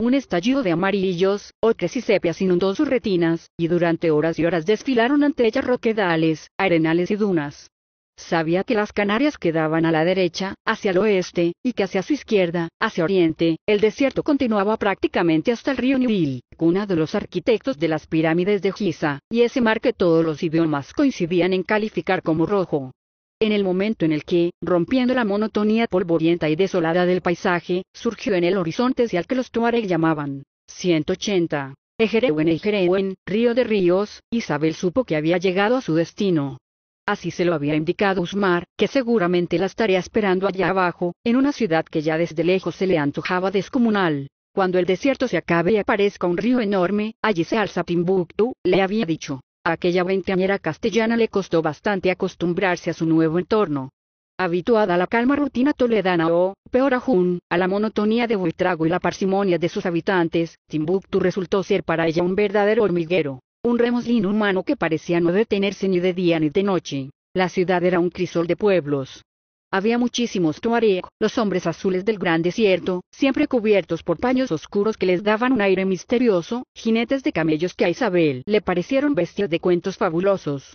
Un estallido de amarillos, ocres y sepias inundó sus retinas, y durante horas y horas desfilaron ante ellas roquedales, arenales y dunas. Sabía que las Canarias quedaban a la derecha, hacia el oeste, y que hacia su izquierda, hacia oriente, el desierto continuaba prácticamente hasta el río Nil, cuna de los arquitectos de las pirámides de Giza, y ese mar que todos los idiomas coincidían en calificar como rojo. En el momento en el que, rompiendo la monotonía polvorienta y desolada del paisaje, surgió en el horizonte hacia el que los tuareg llamaban 180. Ejerewen Ejerewen, río de ríos, Isabel supo que había llegado a su destino. Así se lo había indicado Usmar, que seguramente la estaría esperando allá abajo, en una ciudad que ya desde lejos se le antojaba descomunal. Cuando el desierto se acabe y aparezca un río enorme, allí se alza Timbuktu, le había dicho. aquella veinteañera castellana le costó bastante acostumbrarse a su nuevo entorno. Habituada a la calma rutina toledana o, peor aún, a la monotonía de Buitrago y la parsimonia de sus habitantes, Timbuktu resultó ser para ella un verdadero hormiguero un remolino humano que parecía no detenerse ni de día ni de noche. La ciudad era un crisol de pueblos. Había muchísimos tuareg, los hombres azules del gran desierto, siempre cubiertos por paños oscuros que les daban un aire misterioso, jinetes de camellos que a Isabel le parecieron bestias de cuentos fabulosos.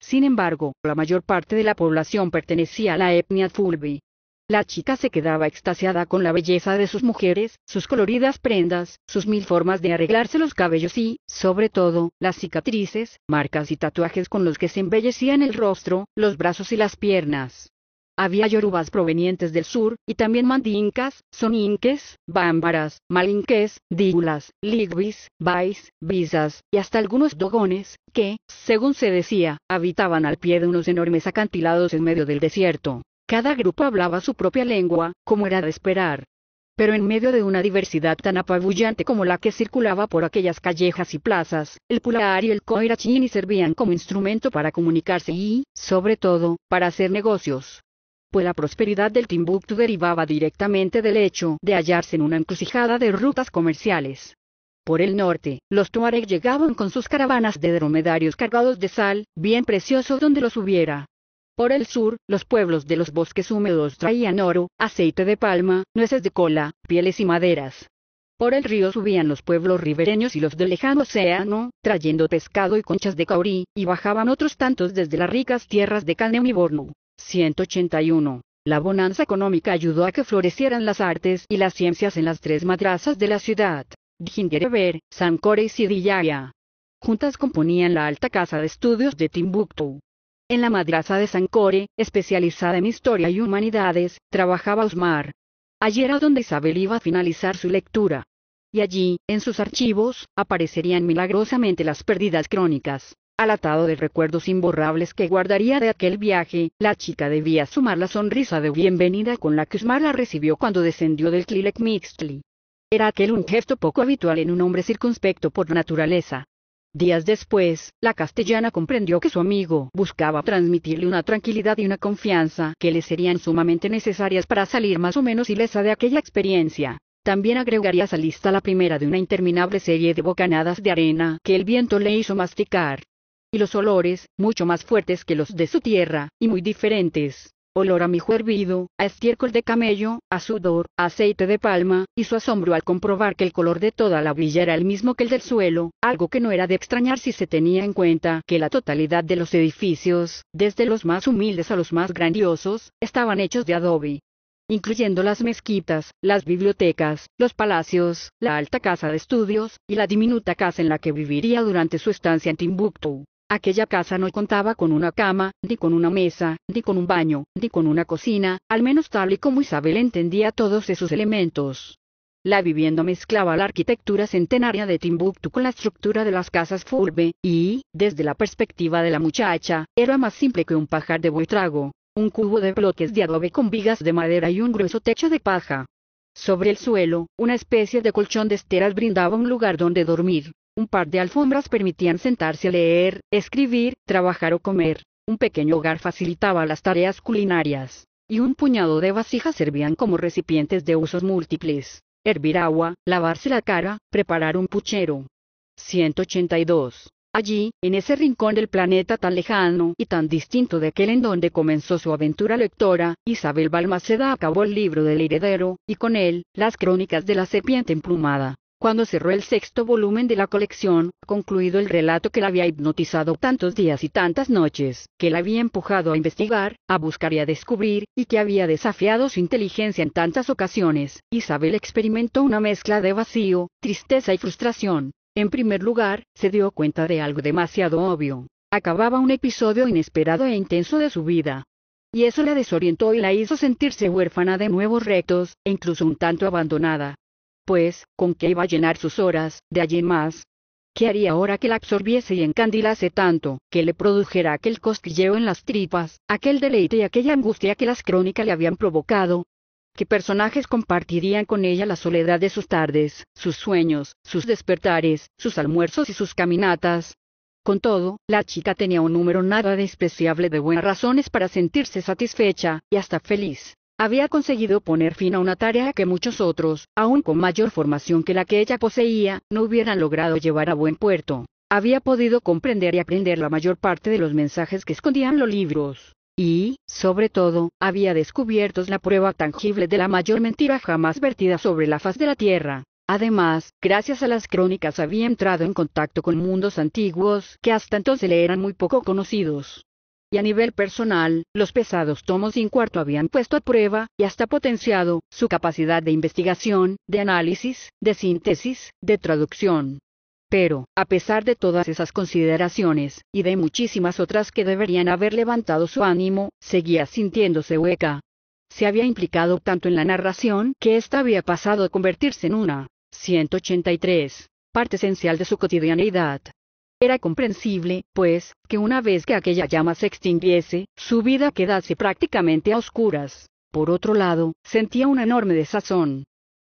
Sin embargo, la mayor parte de la población pertenecía a la etnia Fulbi, la chica se quedaba extasiada con la belleza de sus mujeres, sus coloridas prendas, sus mil formas de arreglarse los cabellos y, sobre todo, las cicatrices, marcas y tatuajes con los que se embellecían el rostro, los brazos y las piernas. Había yorubas provenientes del sur, y también mandincas, soninques, bámbaras, malinques, dígulas, ligbis, bais, bisas, y hasta algunos dogones, que, según se decía, habitaban al pie de unos enormes acantilados en medio del desierto. Cada grupo hablaba su propia lengua, como era de esperar. Pero en medio de una diversidad tan apabullante como la que circulaba por aquellas callejas y plazas, el pular y el Koirachini servían como instrumento para comunicarse y, sobre todo, para hacer negocios. Pues la prosperidad del Timbuktu derivaba directamente del hecho de hallarse en una encrucijada de rutas comerciales. Por el norte, los tuareg llegaban con sus caravanas de dromedarios cargados de sal, bien precioso donde los hubiera, por el sur, los pueblos de los bosques húmedos traían oro, aceite de palma, nueces de cola, pieles y maderas. Por el río subían los pueblos ribereños y los del lejano océano, trayendo pescado y conchas de caurí, y bajaban otros tantos desde las ricas tierras de Canem y Bornu. 181. La bonanza económica ayudó a que florecieran las artes y las ciencias en las tres madrazas de la ciudad. Djingereber, Sancore y Sidiyaya. Juntas componían la alta casa de estudios de Timbuktu. En la madraza de Sancore, especializada en historia y humanidades, trabajaba Osmar. Allí era donde Isabel iba a finalizar su lectura. Y allí, en sus archivos, aparecerían milagrosamente las perdidas crónicas. Al atado de recuerdos imborrables que guardaría de aquel viaje, la chica debía sumar la sonrisa de bienvenida con la que Osmar la recibió cuando descendió del Clilec Mixtli. Era aquel un gesto poco habitual en un hombre circunspecto por naturaleza, Días después, la castellana comprendió que su amigo buscaba transmitirle una tranquilidad y una confianza que le serían sumamente necesarias para salir más o menos ilesa de aquella experiencia. También agregaría a esa lista la primera de una interminable serie de bocanadas de arena que el viento le hizo masticar. Y los olores, mucho más fuertes que los de su tierra, y muy diferentes, olor a mijo hervido, a estiércol de camello, a sudor, a aceite de palma, y su asombro al comprobar que el color de toda la villa era el mismo que el del suelo, algo que no era de extrañar si se tenía en cuenta que la totalidad de los edificios, desde los más humildes a los más grandiosos, estaban hechos de adobe incluyendo las mezquitas, las bibliotecas, los palacios, la alta casa de estudios, y la diminuta casa en la que viviría durante su estancia en Timbuktu. Aquella casa no contaba con una cama, ni con una mesa, ni con un baño, ni con una cocina, al menos tal y como Isabel entendía todos esos elementos. La vivienda mezclaba la arquitectura centenaria de Timbuktu con la estructura de las casas Fulbe, y, desde la perspectiva de la muchacha, era más simple que un pajar de buitrago, un cubo de bloques de adobe con vigas de madera y un grueso techo de paja. Sobre el suelo, una especie de colchón de esteras brindaba un lugar donde dormir. Un par de alfombras permitían sentarse a leer, escribir, trabajar o comer. Un pequeño hogar facilitaba las tareas culinarias. Y un puñado de vasijas servían como recipientes de usos múltiples. Hervir agua, lavarse la cara, preparar un puchero. 182. Allí, en ese rincón del planeta tan lejano y tan distinto de aquel en donde comenzó su aventura lectora, Isabel Balmaceda acabó el libro del heredero, y con él, las crónicas de la serpiente emplumada. Cuando cerró el sexto volumen de la colección, concluido el relato que la había hipnotizado tantos días y tantas noches, que la había empujado a investigar, a buscar y a descubrir, y que había desafiado su inteligencia en tantas ocasiones, Isabel experimentó una mezcla de vacío, tristeza y frustración. En primer lugar, se dio cuenta de algo demasiado obvio. Acababa un episodio inesperado e intenso de su vida, y eso la desorientó y la hizo sentirse huérfana de nuevos retos, e incluso un tanto abandonada pues, ¿con qué iba a llenar sus horas, de allí más? ¿Qué haría ahora que la absorbiese y encandilase tanto, que le produjera aquel cosquilleo en las tripas, aquel deleite y aquella angustia que las crónicas le habían provocado? ¿Qué personajes compartirían con ella la soledad de sus tardes, sus sueños, sus despertares, sus almuerzos y sus caminatas? Con todo, la chica tenía un número nada despreciable de buenas razones para sentirse satisfecha, y hasta feliz. Había conseguido poner fin a una tarea que muchos otros, aún con mayor formación que la que ella poseía, no hubieran logrado llevar a buen puerto. Había podido comprender y aprender la mayor parte de los mensajes que escondían los libros. Y, sobre todo, había descubierto la prueba tangible de la mayor mentira jamás vertida sobre la faz de la Tierra. Además, gracias a las crónicas había entrado en contacto con mundos antiguos que hasta entonces le eran muy poco conocidos y a nivel personal, los pesados tomos sin cuarto habían puesto a prueba, y hasta potenciado, su capacidad de investigación, de análisis, de síntesis, de traducción. Pero, a pesar de todas esas consideraciones, y de muchísimas otras que deberían haber levantado su ánimo, seguía sintiéndose hueca. Se había implicado tanto en la narración que ésta había pasado a convertirse en una 183 parte esencial de su cotidianeidad. Era comprensible, pues, que una vez que aquella llama se extinguiese, su vida quedase prácticamente a oscuras. Por otro lado, sentía una enorme desazón.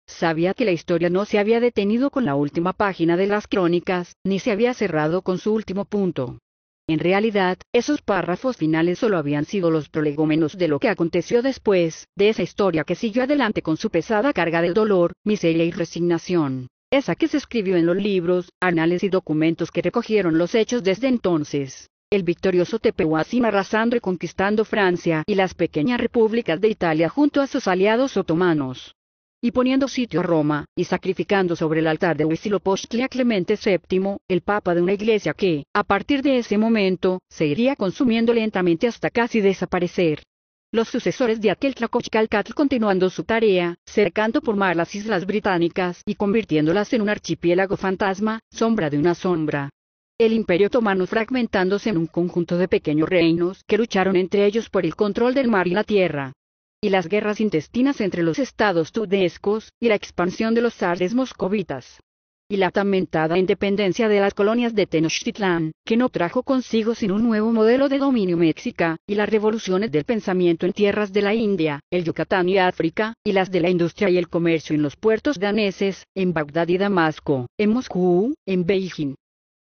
Sabía que la historia no se había detenido con la última página de las crónicas, ni se había cerrado con su último punto. En realidad, esos párrafos finales solo habían sido los prolegómenos de lo que aconteció después, de esa historia que siguió adelante con su pesada carga de dolor, miseria y resignación esa que se escribió en los libros, anales y documentos que recogieron los hechos desde entonces. El victorioso Tepehuacín arrasando y conquistando Francia y las pequeñas repúblicas de Italia junto a sus aliados otomanos y poniendo sitio a Roma, y sacrificando sobre el altar de Huitzilopochtli a Clemente VII, el papa de una iglesia que, a partir de ese momento, se iría consumiendo lentamente hasta casi desaparecer. Los sucesores de aquel Tlacochcalcatl continuando su tarea, cercando por mar las islas británicas y convirtiéndolas en un archipiélago fantasma, sombra de una sombra. El imperio otomano fragmentándose en un conjunto de pequeños reinos que lucharon entre ellos por el control del mar y la tierra y las guerras intestinas entre los estados tudescos, y la expansión de los sardes moscovitas y la mentada independencia de las colonias de Tenochtitlán, que no trajo consigo sin un nuevo modelo de dominio mexica, y las revoluciones del pensamiento en tierras de la India, el Yucatán y África, y las de la industria y el comercio en los puertos daneses, en Bagdad y Damasco, en Moscú, en Beijing.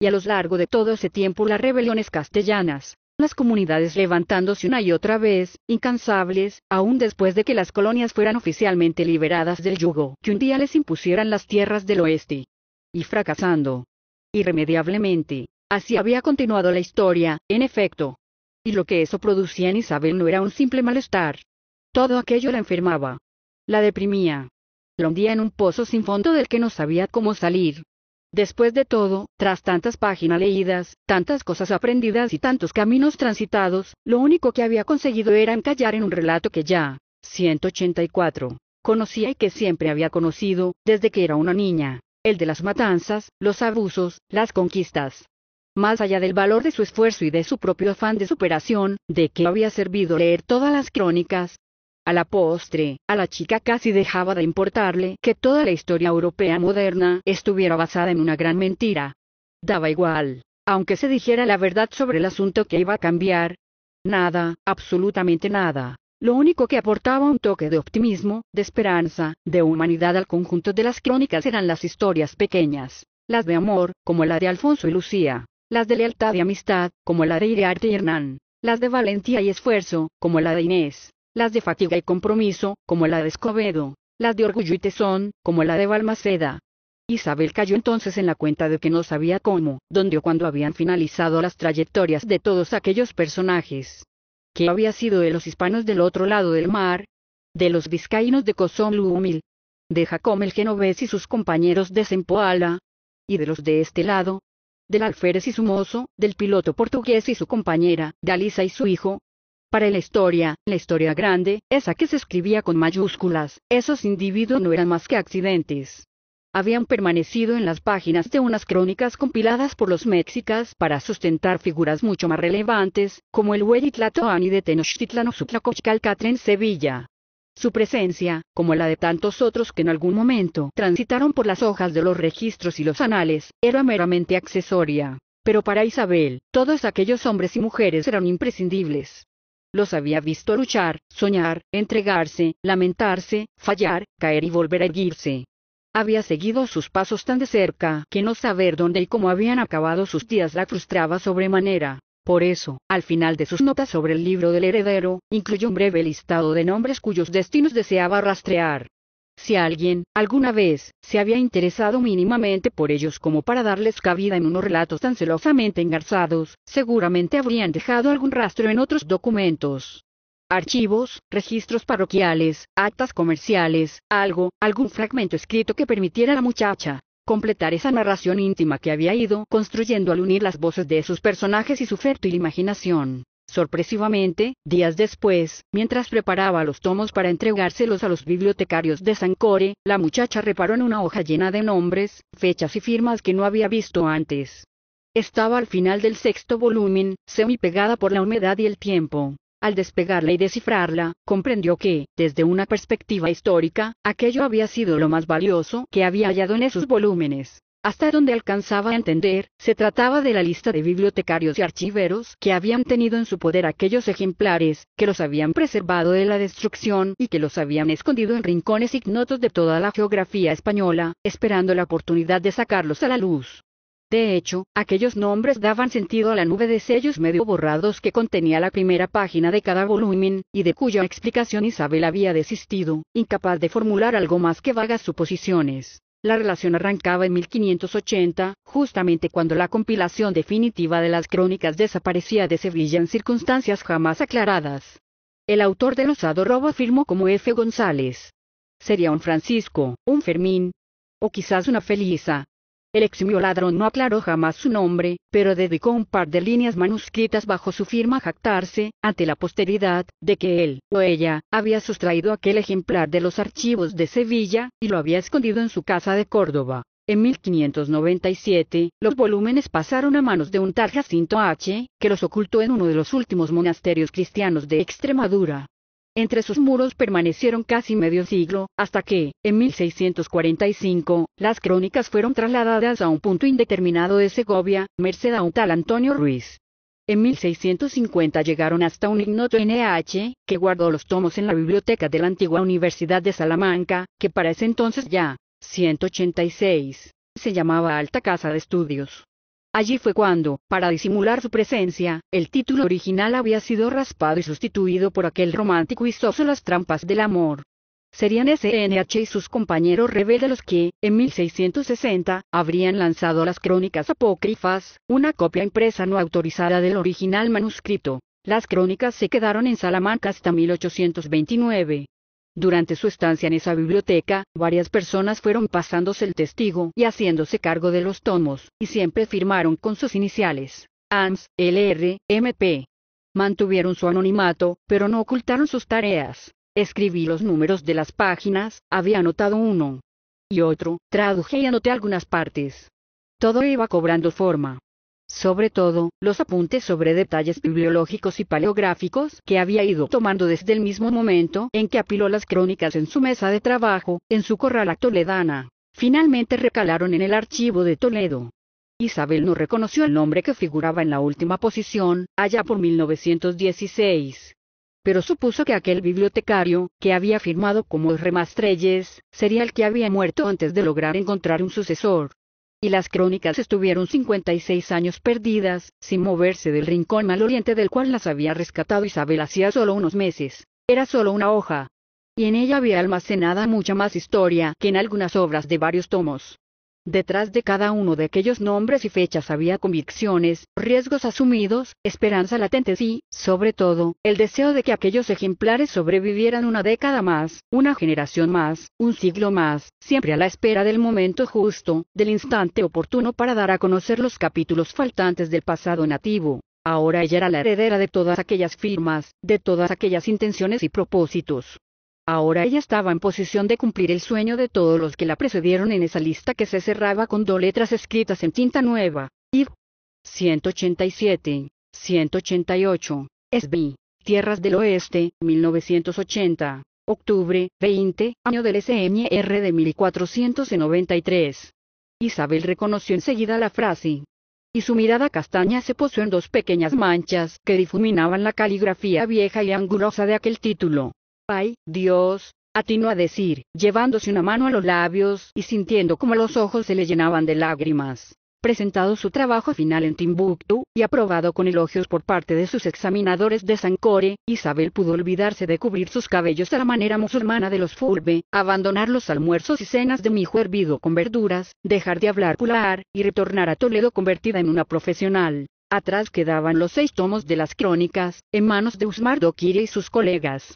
Y a lo largo de todo ese tiempo las rebeliones castellanas, las comunidades levantándose una y otra vez, incansables, aún después de que las colonias fueran oficialmente liberadas del yugo que un día les impusieran las tierras del oeste y fracasando. Irremediablemente, así había continuado la historia, en efecto. Y lo que eso producía en Isabel no era un simple malestar. Todo aquello la enfermaba. La deprimía. La hundía en un pozo sin fondo del que no sabía cómo salir. Después de todo, tras tantas páginas leídas, tantas cosas aprendidas y tantos caminos transitados, lo único que había conseguido era encallar en un relato que ya, 184, conocía y que siempre había conocido, desde que era una niña el de las matanzas, los abusos, las conquistas. Más allá del valor de su esfuerzo y de su propio afán de superación, de que había servido leer todas las crónicas, a la postre, a la chica casi dejaba de importarle que toda la historia europea moderna estuviera basada en una gran mentira. Daba igual, aunque se dijera la verdad sobre el asunto que iba a cambiar. Nada, absolutamente nada lo único que aportaba un toque de optimismo, de esperanza, de humanidad al conjunto de las crónicas eran las historias pequeñas, las de amor, como la de Alfonso y Lucía, las de lealtad y amistad, como la de Iriarte y Hernán, las de valentía y esfuerzo, como la de Inés, las de fatiga y compromiso, como la de Escobedo, las de orgullo y tesón, como la de Balmaceda. Isabel cayó entonces en la cuenta de que no sabía cómo, dónde o cuándo habían finalizado las trayectorias de todos aquellos personajes que había sido de los hispanos del otro lado del mar, de los vizcaínos de Cozón Lúmil, de Jacob el Genovés y sus compañeros de Sempoala, y de los de este lado, del alférez y su mozo, del piloto portugués y su compañera, de y su hijo. Para la historia, la historia grande, esa que se escribía con mayúsculas, esos individuos no eran más que accidentes habían permanecido en las páginas de unas crónicas compiladas por los mexicas para sustentar figuras mucho más relevantes, como el Huelitlatoani de Tenochtitlan o en Sevilla. Su presencia, como la de tantos otros que en algún momento transitaron por las hojas de los registros y los anales, era meramente accesoria. Pero para Isabel, todos aquellos hombres y mujeres eran imprescindibles. Los había visto luchar, soñar, entregarse, lamentarse, fallar, caer y volver a erguirse. Había seguido sus pasos tan de cerca que no saber dónde y cómo habían acabado sus días la frustraba sobremanera. Por eso, al final de sus notas sobre el libro del heredero, incluyó un breve listado de nombres cuyos destinos deseaba rastrear. Si alguien, alguna vez, se había interesado mínimamente por ellos como para darles cabida en unos relatos tan celosamente engarzados, seguramente habrían dejado algún rastro en otros documentos archivos, registros parroquiales, actas comerciales, algo, algún fragmento escrito que permitiera a la muchacha completar esa narración íntima que había ido construyendo al unir las voces de sus personajes y su fértil imaginación. Sorpresivamente, días después, mientras preparaba los tomos para entregárselos a los bibliotecarios de Sancore, la muchacha reparó en una hoja llena de nombres, fechas y firmas que no había visto antes. Estaba al final del sexto volumen, semi pegada por la humedad y el tiempo. Al despegarla y descifrarla, comprendió que, desde una perspectiva histórica, aquello había sido lo más valioso que había hallado en esos volúmenes. Hasta donde alcanzaba a entender, se trataba de la lista de bibliotecarios y archiveros que habían tenido en su poder aquellos ejemplares, que los habían preservado de la destrucción y que los habían escondido en rincones ignotos de toda la geografía española, esperando la oportunidad de sacarlos a la luz. De hecho, aquellos nombres daban sentido a la nube de sellos medio borrados que contenía la primera página de cada volumen, y de cuya explicación Isabel había desistido, incapaz de formular algo más que vagas suposiciones. La relación arrancaba en 1580, justamente cuando la compilación definitiva de las crónicas desaparecía de Sevilla en circunstancias jamás aclaradas. El autor del osado robo afirmó como F. González. Sería un Francisco, un Fermín, o quizás una Felisa, el eximio ladrón no aclaró jamás su nombre, pero dedicó un par de líneas manuscritas bajo su firma a jactarse, ante la posteridad, de que él, o ella, había sustraído aquel ejemplar de los archivos de Sevilla, y lo había escondido en su casa de Córdoba. En 1597, los volúmenes pasaron a manos de un tal Jacinto H., que los ocultó en uno de los últimos monasterios cristianos de Extremadura. Entre sus muros permanecieron casi medio siglo, hasta que, en 1645, las crónicas fueron trasladadas a un punto indeterminado de Segovia, merced a un tal Antonio Ruiz. En 1650 llegaron hasta un ignoto NH, que guardó los tomos en la biblioteca de la antigua Universidad de Salamanca, que para ese entonces ya, 186, se llamaba Alta Casa de Estudios. Allí fue cuando, para disimular su presencia, el título original había sido raspado y sustituido por aquel romántico y soso Las trampas del amor. Serían SNH y sus compañeros rebeldes los que, en 1660, habrían lanzado las crónicas apócrifas, una copia impresa no autorizada del original manuscrito. Las crónicas se quedaron en Salamanca hasta 1829. Durante su estancia en esa biblioteca, varias personas fueron pasándose el testigo y haciéndose cargo de los tomos, y siempre firmaron con sus iniciales. Ans, LR, MP. Mantuvieron su anonimato, pero no ocultaron sus tareas. Escribí los números de las páginas, había anotado uno. Y otro, traduje y anoté algunas partes. Todo iba cobrando forma. Sobre todo, los apuntes sobre detalles bibliológicos y paleográficos que había ido tomando desde el mismo momento en que apiló las crónicas en su mesa de trabajo, en su corral toledana, finalmente recalaron en el archivo de Toledo. Isabel no reconoció el nombre que figuraba en la última posición, allá por 1916 pero supuso que aquel bibliotecario, que había firmado como Remastrelles, sería el que había muerto antes de lograr encontrar un sucesor y las crónicas estuvieron cincuenta y seis años perdidas, sin moverse del rincón oriente del cual las había rescatado Isabel hacía solo unos meses. Era solo una hoja. Y en ella había almacenada mucha más historia que en algunas obras de varios tomos. Detrás de cada uno de aquellos nombres y fechas había convicciones, riesgos asumidos, esperanza latente y, sobre todo, el deseo de que aquellos ejemplares sobrevivieran una década más, una generación más, un siglo más, siempre a la espera del momento justo, del instante oportuno para dar a conocer los capítulos faltantes del pasado nativo. Ahora ella era la heredera de todas aquellas firmas, de todas aquellas intenciones y propósitos. Ahora ella estaba en posición de cumplir el sueño de todos los que la precedieron en esa lista que se cerraba con dos letras escritas en tinta nueva. IV. 187. 188. SB. Tierras del Oeste, 1980. Octubre, 20, año del SMR de 1493. Isabel reconoció enseguida la frase. Y su mirada castaña se posó en dos pequeñas manchas que difuminaban la caligrafía vieja y angulosa de aquel título. Ay, Dios, atinó a decir, llevándose una mano a los labios y sintiendo como los ojos se le llenaban de lágrimas. Presentado su trabajo final en Timbuktu, y aprobado con elogios por parte de sus examinadores de Sancore, Isabel pudo olvidarse de cubrir sus cabellos a la manera musulmana de los Fulbe, abandonar los almuerzos y cenas de mijo hervido con verduras, dejar de hablar pular, y retornar a Toledo convertida en una profesional. Atrás quedaban los seis tomos de las crónicas, en manos de Usmar Dokiri y sus colegas.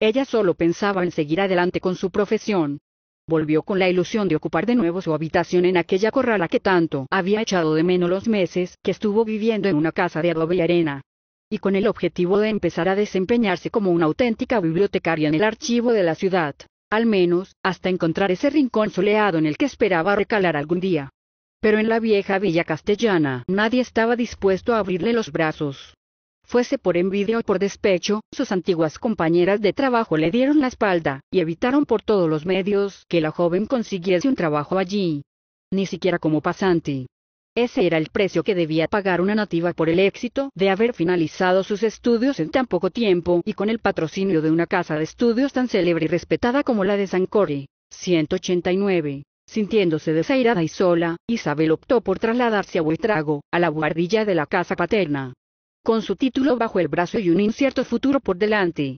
Ella solo pensaba en seguir adelante con su profesión. Volvió con la ilusión de ocupar de nuevo su habitación en aquella corrala que tanto había echado de menos los meses que estuvo viviendo en una casa de adobe y arena. Y con el objetivo de empezar a desempeñarse como una auténtica bibliotecaria en el archivo de la ciudad, al menos, hasta encontrar ese rincón soleado en el que esperaba recalar algún día. Pero en la vieja villa castellana nadie estaba dispuesto a abrirle los brazos fuese por envidia o por despecho, sus antiguas compañeras de trabajo le dieron la espalda, y evitaron por todos los medios que la joven consiguiese un trabajo allí. Ni siquiera como pasante. Ese era el precio que debía pagar una nativa por el éxito de haber finalizado sus estudios en tan poco tiempo y con el patrocinio de una casa de estudios tan célebre y respetada como la de Sancore. 189. Sintiéndose desairada y sola, Isabel optó por trasladarse a Huitrago, a la buhardilla de la casa paterna con su título bajo el brazo y un incierto futuro por delante.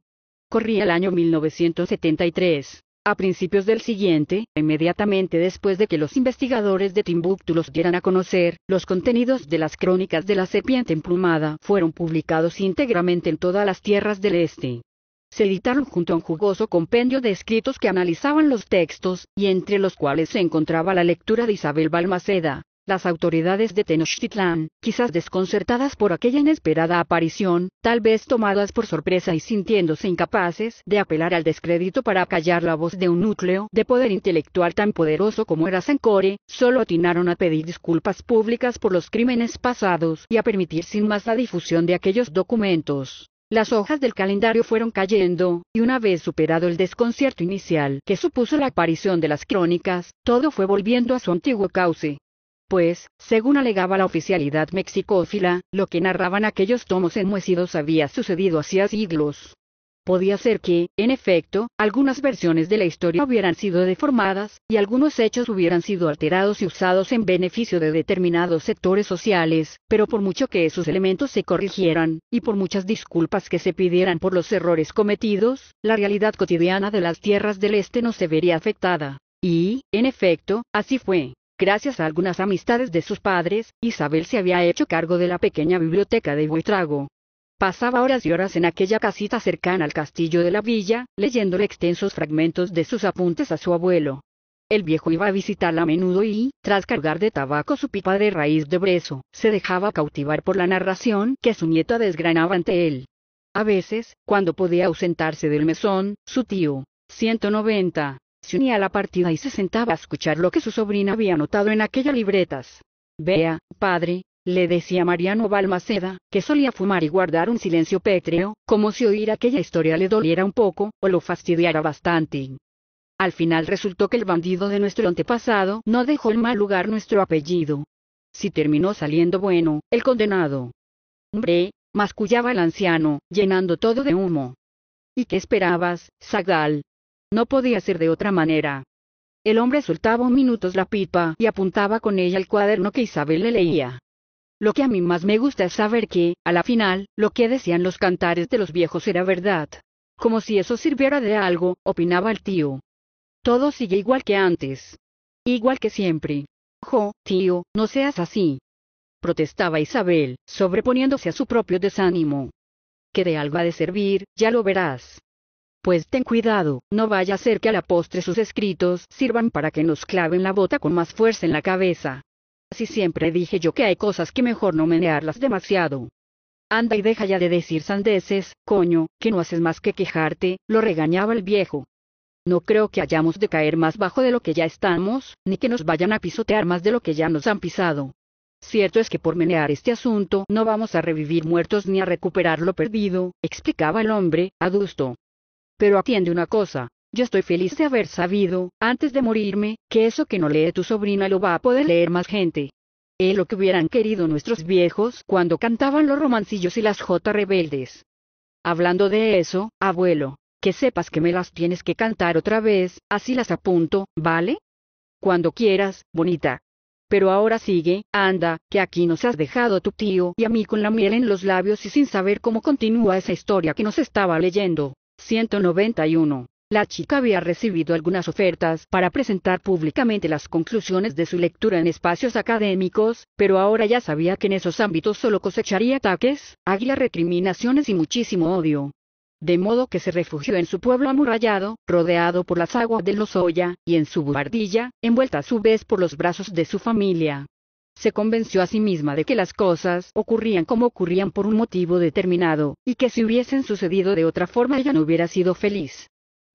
Corría el año 1973. A principios del siguiente, inmediatamente después de que los investigadores de Timbuktu los dieran a conocer, los contenidos de las crónicas de la serpiente emplumada fueron publicados íntegramente en todas las tierras del este. Se editaron junto a un jugoso compendio de escritos que analizaban los textos, y entre los cuales se encontraba la lectura de Isabel Balmaceda, las autoridades de Tenochtitlán, quizás desconcertadas por aquella inesperada aparición, tal vez tomadas por sorpresa y sintiéndose incapaces de apelar al descrédito para callar la voz de un núcleo de poder intelectual tan poderoso como era Sancore, solo atinaron a pedir disculpas públicas por los crímenes pasados y a permitir sin más la difusión de aquellos documentos. Las hojas del calendario fueron cayendo, y una vez superado el desconcierto inicial que supuso la aparición de las crónicas, todo fue volviendo a su antiguo cauce pues, según alegaba la oficialidad mexicófila, lo que narraban aquellos tomos enmohecidos había sucedido hacía siglos. Podía ser que, en efecto, algunas versiones de la historia hubieran sido deformadas, y algunos hechos hubieran sido alterados y usados en beneficio de determinados sectores sociales, pero por mucho que esos elementos se corrigieran, y por muchas disculpas que se pidieran por los errores cometidos, la realidad cotidiana de las tierras del Este no se vería afectada. Y, en efecto, así fue. Gracias a algunas amistades de sus padres, Isabel se había hecho cargo de la pequeña biblioteca de Buitrago. Pasaba horas y horas en aquella casita cercana al castillo de la villa, leyéndole extensos fragmentos de sus apuntes a su abuelo. El viejo iba a visitarla a menudo y, tras cargar de tabaco su pipa de raíz de brezo, se dejaba cautivar por la narración que su nieta desgranaba ante él. A veces, cuando podía ausentarse del mesón, su tío, 190, se unía a la partida y se sentaba a escuchar lo que su sobrina había anotado en aquellas libretas. Vea, padre, le decía Mariano Balmaceda, que solía fumar y guardar un silencio pétreo, como si oír aquella historia le doliera un poco, o lo fastidiara bastante. Al final resultó que el bandido de nuestro antepasado no dejó en mal lugar nuestro apellido. Si terminó saliendo bueno, el condenado. Hombre, mascullaba el anciano, llenando todo de humo. ¿Y qué esperabas, Zagal? No podía ser de otra manera. El hombre soltaba minutos la pipa y apuntaba con ella el cuaderno que Isabel le leía. Lo que a mí más me gusta es saber que, a la final, lo que decían los cantares de los viejos era verdad. Como si eso sirviera de algo, opinaba el tío. Todo sigue igual que antes. Igual que siempre. Jo, tío, no seas así. Protestaba Isabel, sobreponiéndose a su propio desánimo. Que de algo ha de servir, ya lo verás pues ten cuidado, no vaya a ser que a la postre sus escritos sirvan para que nos claven la bota con más fuerza en la cabeza. Así siempre dije yo que hay cosas que mejor no menearlas demasiado. Anda y deja ya de decir sandeces, coño, que no haces más que quejarte, lo regañaba el viejo. No creo que hayamos de caer más bajo de lo que ya estamos, ni que nos vayan a pisotear más de lo que ya nos han pisado. Cierto es que por menear este asunto no vamos a revivir muertos ni a recuperar lo perdido, explicaba el hombre, adusto. Pero atiende una cosa, yo estoy feliz de haber sabido, antes de morirme, que eso que no lee tu sobrina lo va a poder leer más gente. Es lo que hubieran querido nuestros viejos cuando cantaban los romancillos y las J rebeldes. Hablando de eso, abuelo, que sepas que me las tienes que cantar otra vez, así las apunto, ¿vale? Cuando quieras, bonita. Pero ahora sigue, anda, que aquí nos has dejado a tu tío y a mí con la miel en los labios y sin saber cómo continúa esa historia que nos estaba leyendo. 191. La chica había recibido algunas ofertas para presentar públicamente las conclusiones de su lectura en espacios académicos, pero ahora ya sabía que en esos ámbitos solo cosecharía ataques, águila recriminaciones y muchísimo odio. De modo que se refugió en su pueblo amurallado, rodeado por las aguas del Lozoya, y en su buhardilla, envuelta a su vez por los brazos de su familia se convenció a sí misma de que las cosas ocurrían como ocurrían por un motivo determinado, y que si hubiesen sucedido de otra forma ella no hubiera sido feliz.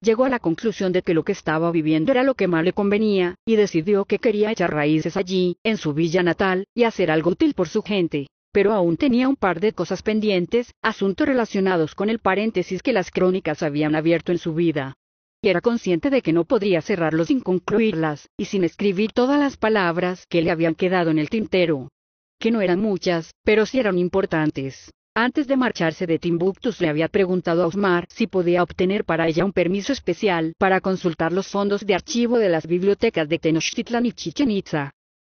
Llegó a la conclusión de que lo que estaba viviendo era lo que más le convenía, y decidió que quería echar raíces allí, en su villa natal, y hacer algo útil por su gente. Pero aún tenía un par de cosas pendientes, asuntos relacionados con el paréntesis que las crónicas habían abierto en su vida era consciente de que no podría cerrarlo sin concluirlas, y sin escribir todas las palabras que le habían quedado en el tintero. Que no eran muchas, pero sí eran importantes. Antes de marcharse de Timbuktu le había preguntado a Osmar si podía obtener para ella un permiso especial para consultar los fondos de archivo de las bibliotecas de Tenochtitlan y Chichen Itza.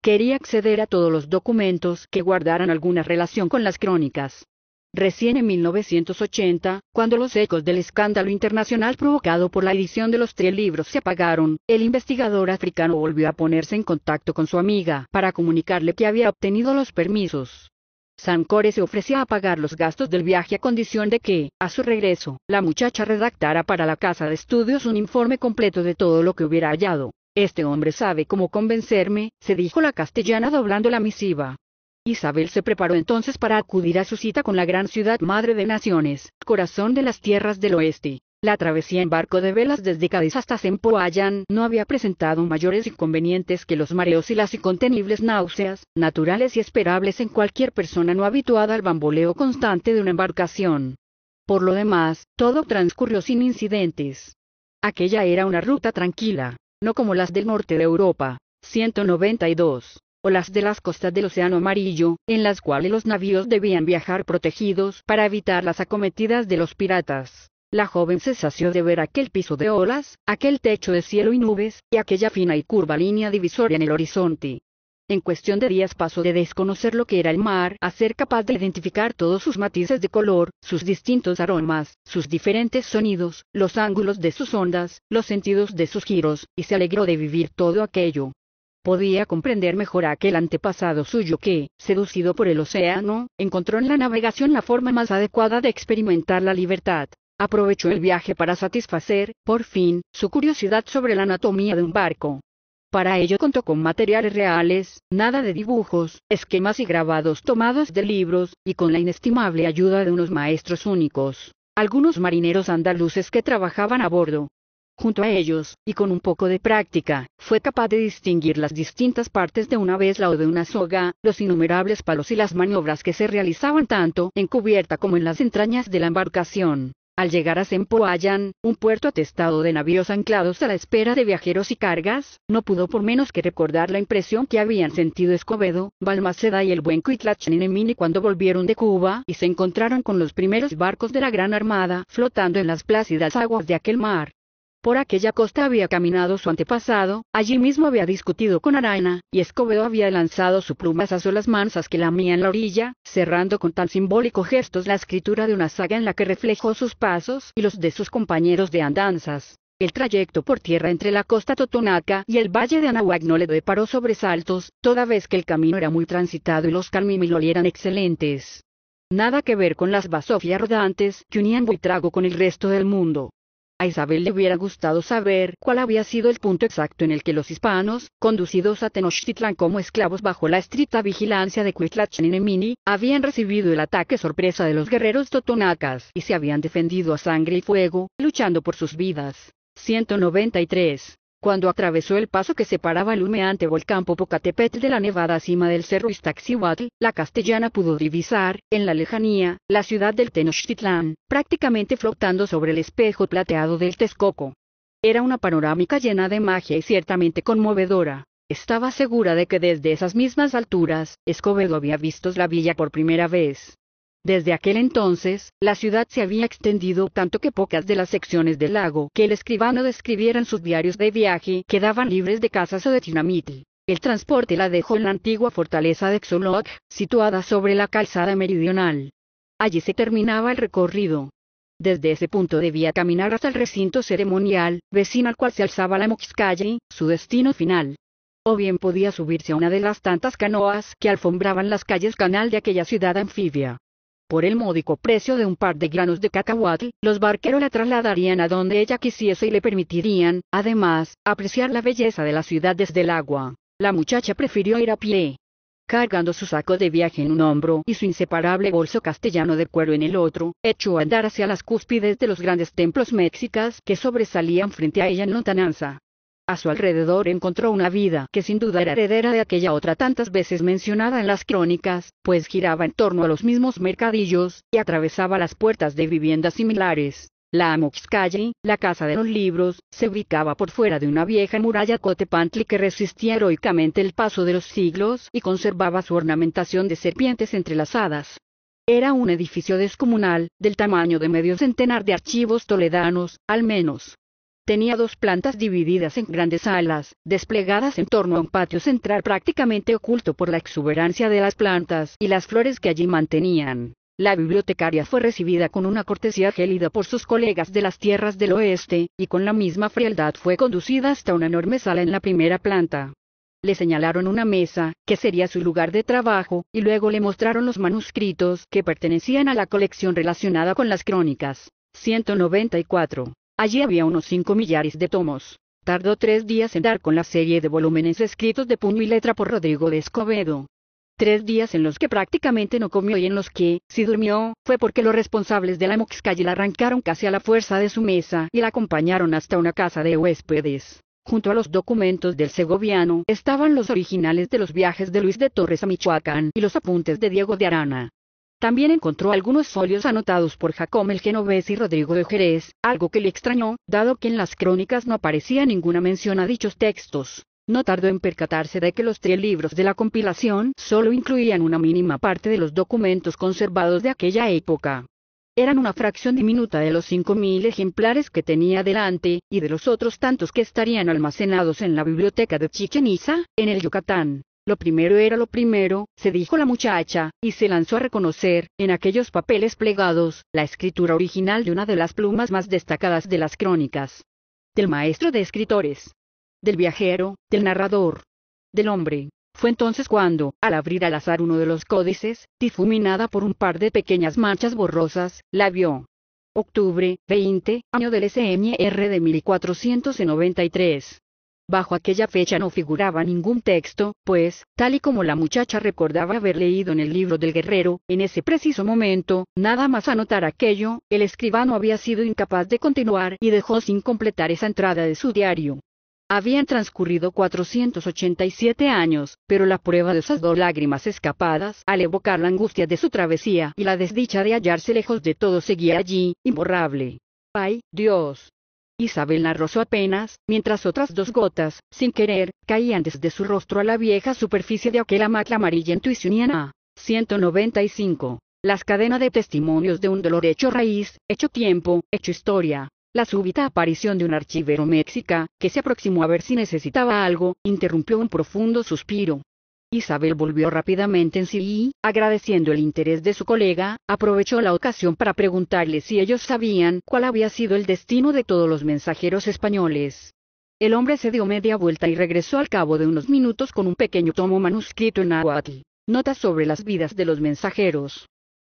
Quería acceder a todos los documentos que guardaran alguna relación con las crónicas. Recién en 1980, cuando los ecos del escándalo internacional provocado por la edición de los tres libros se apagaron, el investigador africano volvió a ponerse en contacto con su amiga para comunicarle que había obtenido los permisos. Sancore se ofrecía a pagar los gastos del viaje a condición de que, a su regreso, la muchacha redactara para la casa de estudios un informe completo de todo lo que hubiera hallado. Este hombre sabe cómo convencerme, se dijo la castellana doblando la misiva. Isabel se preparó entonces para acudir a su cita con la gran ciudad madre de naciones, corazón de las tierras del oeste. La travesía en barco de velas desde Cádiz hasta Sempoayán no había presentado mayores inconvenientes que los mareos y las incontenibles náuseas, naturales y esperables en cualquier persona no habituada al bamboleo constante de una embarcación. Por lo demás, todo transcurrió sin incidentes. Aquella era una ruta tranquila, no como las del norte de Europa. 192 o las de las costas del Océano Amarillo, en las cuales los navíos debían viajar protegidos para evitar las acometidas de los piratas. La joven se sació de ver aquel piso de olas, aquel techo de cielo y nubes, y aquella fina y curva línea divisoria en el horizonte. En cuestión de días pasó de desconocer lo que era el mar a ser capaz de identificar todos sus matices de color, sus distintos aromas, sus diferentes sonidos, los ángulos de sus ondas, los sentidos de sus giros, y se alegró de vivir todo aquello. Podía comprender mejor a aquel antepasado suyo que, seducido por el océano, encontró en la navegación la forma más adecuada de experimentar la libertad. Aprovechó el viaje para satisfacer, por fin, su curiosidad sobre la anatomía de un barco. Para ello contó con materiales reales, nada de dibujos, esquemas y grabados tomados de libros, y con la inestimable ayuda de unos maestros únicos, algunos marineros andaluces que trabajaban a bordo, junto a ellos, y con un poco de práctica, fue capaz de distinguir las distintas partes de una vesla o de una soga, los innumerables palos y las maniobras que se realizaban tanto en cubierta como en las entrañas de la embarcación. Al llegar a Sempoayan, un puerto atestado de navíos anclados a la espera de viajeros y cargas, no pudo por menos que recordar la impresión que habían sentido Escobedo, Balmaceda y el buen Emini cuando volvieron de Cuba y se encontraron con los primeros barcos de la Gran Armada flotando en las plácidas aguas de aquel mar. Por aquella costa había caminado su antepasado, allí mismo había discutido con Araina, y Escobedo había lanzado su pluma a olas mansas que lamían la orilla, cerrando con tan simbólico gestos la escritura de una saga en la que reflejó sus pasos y los de sus compañeros de andanzas. El trayecto por tierra entre la costa totonaca y el valle de Anahuac no le deparó sobresaltos, toda vez que el camino era muy transitado y los calmimilol eran excelentes. Nada que ver con las basofias rodantes que unían Buitrago con el resto del mundo. A Isabel le hubiera gustado saber cuál había sido el punto exacto en el que los hispanos, conducidos a Tenochtitlan como esclavos bajo la estricta vigilancia de Nemini, habían recibido el ataque sorpresa de los guerreros totonacas y se habían defendido a sangre y fuego, luchando por sus vidas. 193 cuando atravesó el paso que separaba el humeante volcán Popocatépetl de la nevada cima del cerro Iztaccíhuatl, la castellana pudo divisar, en la lejanía, la ciudad del Tenochtitlán, prácticamente flotando sobre el espejo plateado del Texcoco. Era una panorámica llena de magia y ciertamente conmovedora. Estaba segura de que desde esas mismas alturas, Escobedo había visto la villa por primera vez. Desde aquel entonces, la ciudad se había extendido tanto que pocas de las secciones del lago que el escribano describiera en sus diarios de viaje quedaban libres de casas o de dinamita. El transporte la dejó en la antigua fortaleza de Xoloc, situada sobre la calzada meridional. Allí se terminaba el recorrido. Desde ese punto debía caminar hasta el recinto ceremonial, vecino al cual se alzaba la Moxcalle, su destino final. O bien podía subirse a una de las tantas canoas que alfombraban las calles canal de aquella ciudad anfibia. Por el módico precio de un par de granos de cacahuatl, los barqueros la trasladarían a donde ella quisiese y le permitirían, además, apreciar la belleza de la ciudad desde el agua. La muchacha prefirió ir a pie. Cargando su saco de viaje en un hombro y su inseparable bolso castellano de cuero en el otro, echó a andar hacia las cúspides de los grandes templos mexicas que sobresalían frente a ella en lontananza. A su alrededor encontró una vida que sin duda era heredera de aquella otra tantas veces mencionada en las crónicas, pues giraba en torno a los mismos mercadillos, y atravesaba las puertas de viviendas similares. La Amoxcalle, la casa de los libros, se ubicaba por fuera de una vieja muralla cotepantli que resistía heroicamente el paso de los siglos y conservaba su ornamentación de serpientes entrelazadas. Era un edificio descomunal, del tamaño de medio centenar de archivos toledanos, al menos. Tenía dos plantas divididas en grandes alas, desplegadas en torno a un patio central prácticamente oculto por la exuberancia de las plantas y las flores que allí mantenían. La bibliotecaria fue recibida con una cortesía gélida por sus colegas de las tierras del oeste, y con la misma frialdad fue conducida hasta una enorme sala en la primera planta. Le señalaron una mesa, que sería su lugar de trabajo, y luego le mostraron los manuscritos que pertenecían a la colección relacionada con las crónicas. 194. Allí había unos cinco millares de tomos. Tardó tres días en dar con la serie de volúmenes escritos de puño y letra por Rodrigo de Escobedo. Tres días en los que prácticamente no comió y en los que, si durmió, fue porque los responsables de la Moxcalle la arrancaron casi a la fuerza de su mesa y la acompañaron hasta una casa de huéspedes. Junto a los documentos del segoviano estaban los originales de los viajes de Luis de Torres a Michoacán y los apuntes de Diego de Arana. También encontró algunos folios anotados por Jacob el Genovés y Rodrigo de Jerez, algo que le extrañó, dado que en las crónicas no aparecía ninguna mención a dichos textos. No tardó en percatarse de que los tres libros de la compilación solo incluían una mínima parte de los documentos conservados de aquella época. Eran una fracción diminuta de los 5.000 ejemplares que tenía delante, y de los otros tantos que estarían almacenados en la biblioteca de Chichen en el Yucatán. Lo primero era lo primero, se dijo la muchacha, y se lanzó a reconocer, en aquellos papeles plegados, la escritura original de una de las plumas más destacadas de las crónicas. Del maestro de escritores. Del viajero, del narrador. Del hombre. Fue entonces cuando, al abrir al azar uno de los códices, difuminada por un par de pequeñas manchas borrosas, la vio. Octubre, 20, año del SMR de 1493. Bajo aquella fecha no figuraba ningún texto, pues, tal y como la muchacha recordaba haber leído en el libro del guerrero, en ese preciso momento, nada más anotar aquello, el escribano había sido incapaz de continuar y dejó sin completar esa entrada de su diario. Habían transcurrido 487 años, pero la prueba de esas dos lágrimas escapadas, al evocar la angustia de su travesía y la desdicha de hallarse lejos de todo, seguía allí, imborrable. ¡Ay, Dios! Isabel la apenas, mientras otras dos gotas, sin querer, caían desde su rostro a la vieja superficie de aquella amatla amarillenta y se 195. Las cadenas de testimonios de un dolor hecho raíz, hecho tiempo, hecho historia. La súbita aparición de un archivero mexica, que se aproximó a ver si necesitaba algo, interrumpió un profundo suspiro. Isabel volvió rápidamente en sí y, agradeciendo el interés de su colega, aprovechó la ocasión para preguntarle si ellos sabían cuál había sido el destino de todos los mensajeros españoles. El hombre se dio media vuelta y regresó al cabo de unos minutos con un pequeño tomo manuscrito en náhuatl, notas sobre las vidas de los mensajeros.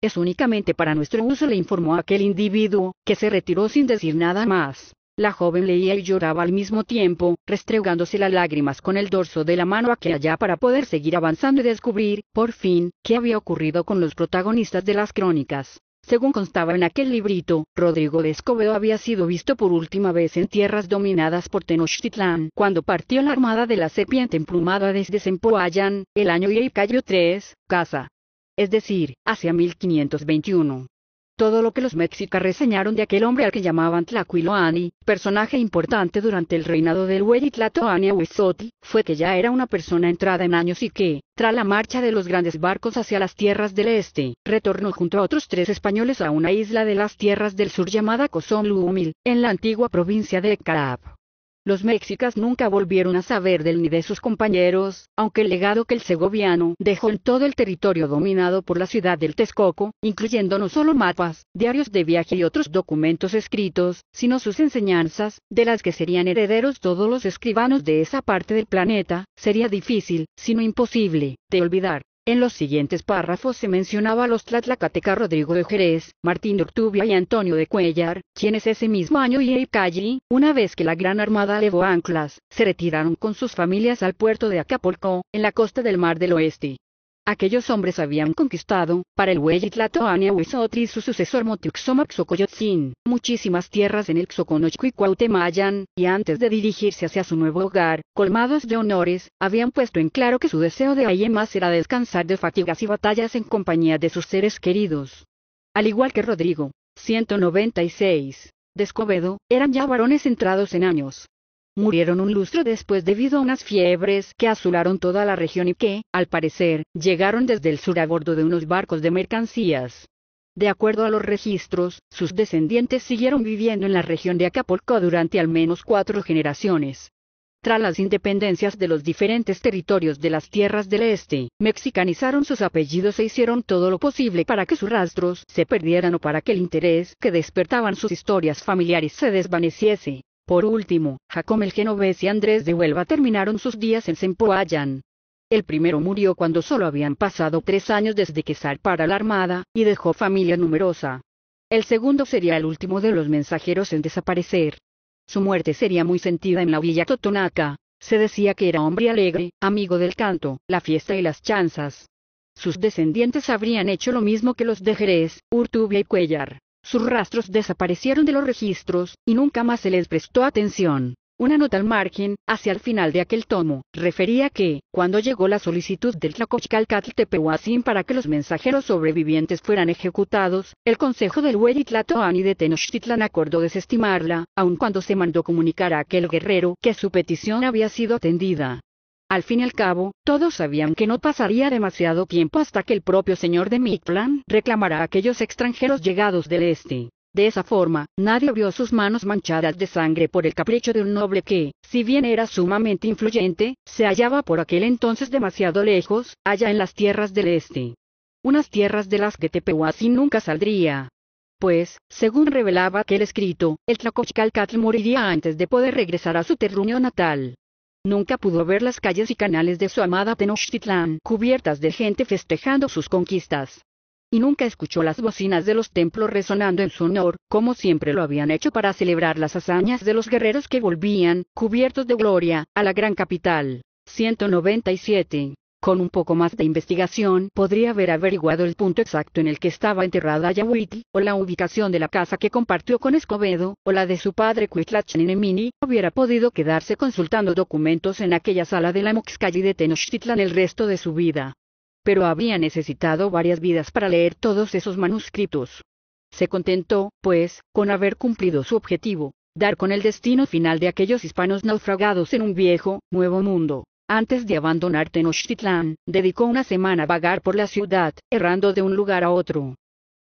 Es únicamente para nuestro uso le informó aquel individuo, que se retiró sin decir nada más. La joven leía y lloraba al mismo tiempo, restregándose las lágrimas con el dorso de la mano aquí allá para poder seguir avanzando y descubrir, por fin, qué había ocurrido con los protagonistas de las crónicas. Según constaba en aquel librito, Rodrigo de Escobedo había sido visto por última vez en tierras dominadas por Tenochtitlán cuando partió la armada de la serpiente emplumada desde Sempoayán, el año y el 3, casa. Es decir, hacia 1521 todo lo que los mexicas reseñaron de aquel hombre al que llamaban Tlacuiloani, personaje importante durante el reinado del Huey Tlatoani Huizotl, fue que ya era una persona entrada en años y que, tras la marcha de los grandes barcos hacia las tierras del este, retornó junto a otros tres españoles a una isla de las tierras del sur llamada Lumil, en la antigua provincia de Carab los mexicas nunca volvieron a saber del ni de sus compañeros, aunque el legado que el segoviano dejó en todo el territorio dominado por la ciudad del Texcoco, incluyendo no solo mapas, diarios de viaje y otros documentos escritos, sino sus enseñanzas, de las que serían herederos todos los escribanos de esa parte del planeta, sería difícil, sino imposible, de olvidar. En los siguientes párrafos se mencionaba a los Tlatlacateca Rodrigo de Jerez, Martín de Octubia y Antonio de Cuellar, quienes ese mismo año y Calli, una vez que la Gran Armada levó anclas, se retiraron con sus familias al puerto de Acapulco, en la costa del Mar del Oeste. Aquellos hombres habían conquistado, para el Hueyitlatoania Tlatoania y su sucesor Motuxoma Xocoyotzin, muchísimas tierras en el Xoconochco y Cuautemayan, y antes de dirigirse hacia su nuevo hogar, colmados de honores, habían puesto en claro que su deseo de más era descansar de fatigas y batallas en compañía de sus seres queridos. Al igual que Rodrigo, 196, de Escobedo, eran ya varones entrados en años, murieron un lustro después debido a unas fiebres que azularon toda la región y que, al parecer, llegaron desde el sur a bordo de unos barcos de mercancías. De acuerdo a los registros, sus descendientes siguieron viviendo en la región de Acapulco durante al menos cuatro generaciones. Tras las independencias de los diferentes territorios de las tierras del este, mexicanizaron sus apellidos e hicieron todo lo posible para que sus rastros se perdieran o para que el interés que despertaban sus historias familiares se desvaneciese. Por último, Jacob el Genovés y Andrés de Huelva terminaron sus días en Sempoayán. El primero murió cuando solo habían pasado tres años desde que zarpara la armada, y dejó familia numerosa. El segundo sería el último de los mensajeros en desaparecer. Su muerte sería muy sentida en la villa Totonaca. Se decía que era hombre alegre, amigo del canto, la fiesta y las chanzas. Sus descendientes habrían hecho lo mismo que los de Jerez, Urtubia y Cuellar. Sus rastros desaparecieron de los registros, y nunca más se les prestó atención. Una nota al margen, hacia el final de aquel tomo, refería que, cuando llegó la solicitud del Tlacochcalcatl Tepehuacín para que los mensajeros sobrevivientes fueran ejecutados, el Consejo del Tlatoani de Tenochtitlan acordó desestimarla, aun cuando se mandó comunicar a aquel guerrero que su petición había sido atendida. Al fin y al cabo, todos sabían que no pasaría demasiado tiempo hasta que el propio señor de Mictlán reclamara a aquellos extranjeros llegados del este. De esa forma, nadie abrió sus manos manchadas de sangre por el capricho de un noble que, si bien era sumamente influyente, se hallaba por aquel entonces demasiado lejos, allá en las tierras del este. Unas tierras de las que Tepehuasi nunca saldría. Pues, según revelaba aquel escrito, el Tlacochcalcatl moriría antes de poder regresar a su terruño natal. Nunca pudo ver las calles y canales de su amada Tenochtitlán cubiertas de gente festejando sus conquistas. Y nunca escuchó las bocinas de los templos resonando en su honor, como siempre lo habían hecho para celebrar las hazañas de los guerreros que volvían, cubiertos de gloria, a la gran capital. 197. Con un poco más de investigación podría haber averiguado el punto exacto en el que estaba enterrada Yahuitl, o la ubicación de la casa que compartió con Escobedo, o la de su padre Nemini. hubiera podido quedarse consultando documentos en aquella sala de la Moxcalle de Tenochtitlan el resto de su vida. Pero habría necesitado varias vidas para leer todos esos manuscritos. Se contentó, pues, con haber cumplido su objetivo, dar con el destino final de aquellos hispanos naufragados en un viejo, nuevo mundo. Antes de abandonar Tenochtitlán, dedicó una semana a vagar por la ciudad, errando de un lugar a otro.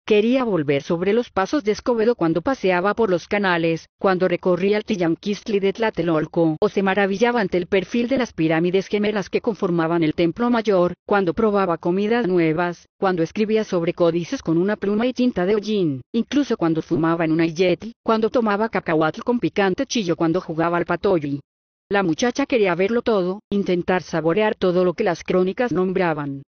Quería volver sobre los pasos de Escobedo cuando paseaba por los canales, cuando recorría el Tillanquistli de Tlatelolco o se maravillaba ante el perfil de las pirámides gemelas que conformaban el Templo Mayor, cuando probaba comidas nuevas, cuando escribía sobre códices con una pluma y tinta de hollín, incluso cuando fumaba en una ayeti cuando tomaba cacahuatl con picante chillo cuando jugaba al patolli. La muchacha quería verlo todo, intentar saborear todo lo que las crónicas nombraban.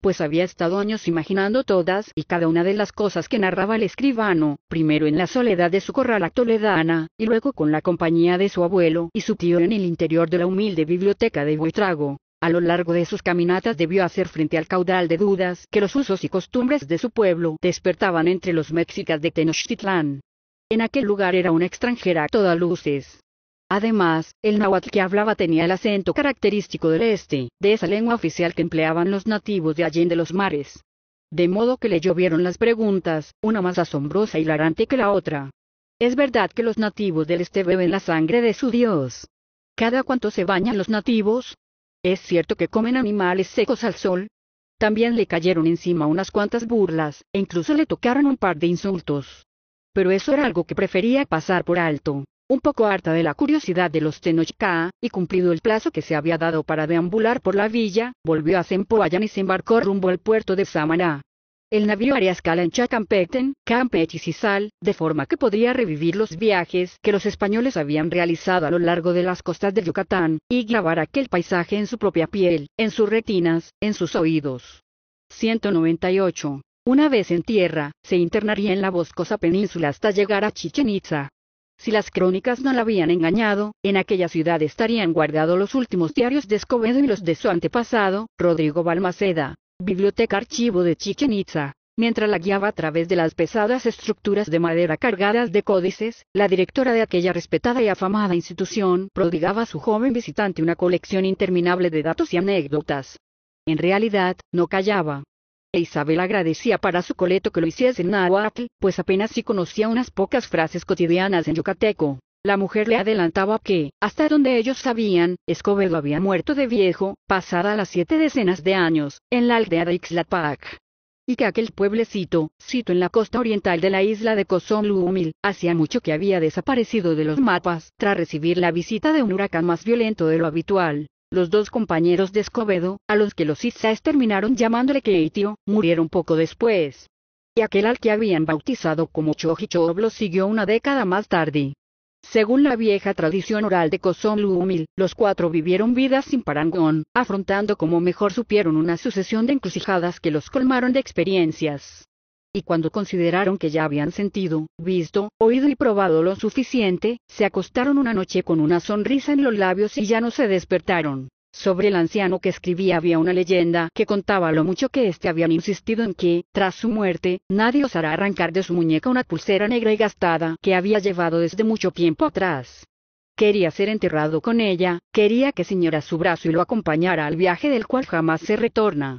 Pues había estado años imaginando todas y cada una de las cosas que narraba el escribano, primero en la soledad de su corral toledana, y luego con la compañía de su abuelo y su tío en el interior de la humilde biblioteca de Huitrago. A lo largo de sus caminatas debió hacer frente al caudal de dudas que los usos y costumbres de su pueblo despertaban entre los mexicas de Tenochtitlán. En aquel lugar era una extranjera a todas luces, Además, el náhuatl que hablaba tenía el acento característico del este, de esa lengua oficial que empleaban los nativos de Allende los Mares. De modo que le llovieron las preguntas, una más asombrosa y larante que la otra. ¿Es verdad que los nativos del este beben la sangre de su dios? ¿Cada cuánto se bañan los nativos? ¿Es cierto que comen animales secos al sol? También le cayeron encima unas cuantas burlas, e incluso le tocaron un par de insultos. Pero eso era algo que prefería pasar por alto un poco harta de la curiosidad de los Tenochca, y cumplido el plazo que se había dado para deambular por la villa, volvió a Zempoayan y se embarcó rumbo al puerto de Samaná. El navío haría escala en Chacampeten, Campeche de forma que podría revivir los viajes que los españoles habían realizado a lo largo de las costas de Yucatán, y grabar aquel paisaje en su propia piel, en sus retinas, en sus oídos. 198. Una vez en tierra, se internaría en la boscosa península hasta llegar a Chichen Itza. Si las crónicas no la habían engañado, en aquella ciudad estarían guardados los últimos diarios de Escobedo y los de su antepasado, Rodrigo Balmaceda. Biblioteca Archivo de Chichen Itza. Mientras la guiaba a través de las pesadas estructuras de madera cargadas de códices, la directora de aquella respetada y afamada institución prodigaba a su joven visitante una colección interminable de datos y anécdotas. En realidad, no callaba, e Isabel agradecía para su coleto que lo hiciese en Nahuatl, pues apenas si conocía unas pocas frases cotidianas en yucateco. La mujer le adelantaba que, hasta donde ellos sabían, Escobedo había muerto de viejo, pasada las siete decenas de años, en la aldea de Ixlapac. Y que aquel pueblecito, sito en la costa oriental de la isla de Cozumel, hacía mucho que había desaparecido de los mapas, tras recibir la visita de un huracán más violento de lo habitual. Los dos compañeros de Escobedo, a los que los Isaes terminaron llamándole Keitio, murieron poco después. Y aquel al que habían bautizado como Chojichoblo siguió una década más tarde. Según la vieja tradición oral de Kozón Humil, los cuatro vivieron vidas sin parangón, afrontando como mejor supieron una sucesión de encrucijadas que los colmaron de experiencias y cuando consideraron que ya habían sentido, visto, oído y probado lo suficiente, se acostaron una noche con una sonrisa en los labios y ya no se despertaron. Sobre el anciano que escribía había una leyenda que contaba lo mucho que éste habían insistido en que, tras su muerte, nadie osará arrancar de su muñeca una pulsera negra y gastada que había llevado desde mucho tiempo atrás. Quería ser enterrado con ella, quería que señora su brazo y lo acompañara al viaje del cual jamás se retorna.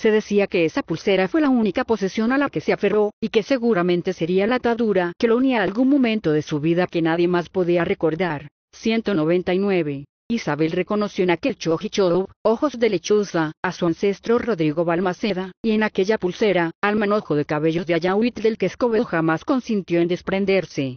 Se decía que esa pulsera fue la única posesión a la que se aferró, y que seguramente sería la atadura que lo unía a algún momento de su vida que nadie más podía recordar. 199. Isabel reconoció en aquel chojichodo, ojos de lechuza, a su ancestro Rodrigo Balmaceda, y en aquella pulsera, al manojo de cabellos de Ayahuit del que Escobedo jamás consintió en desprenderse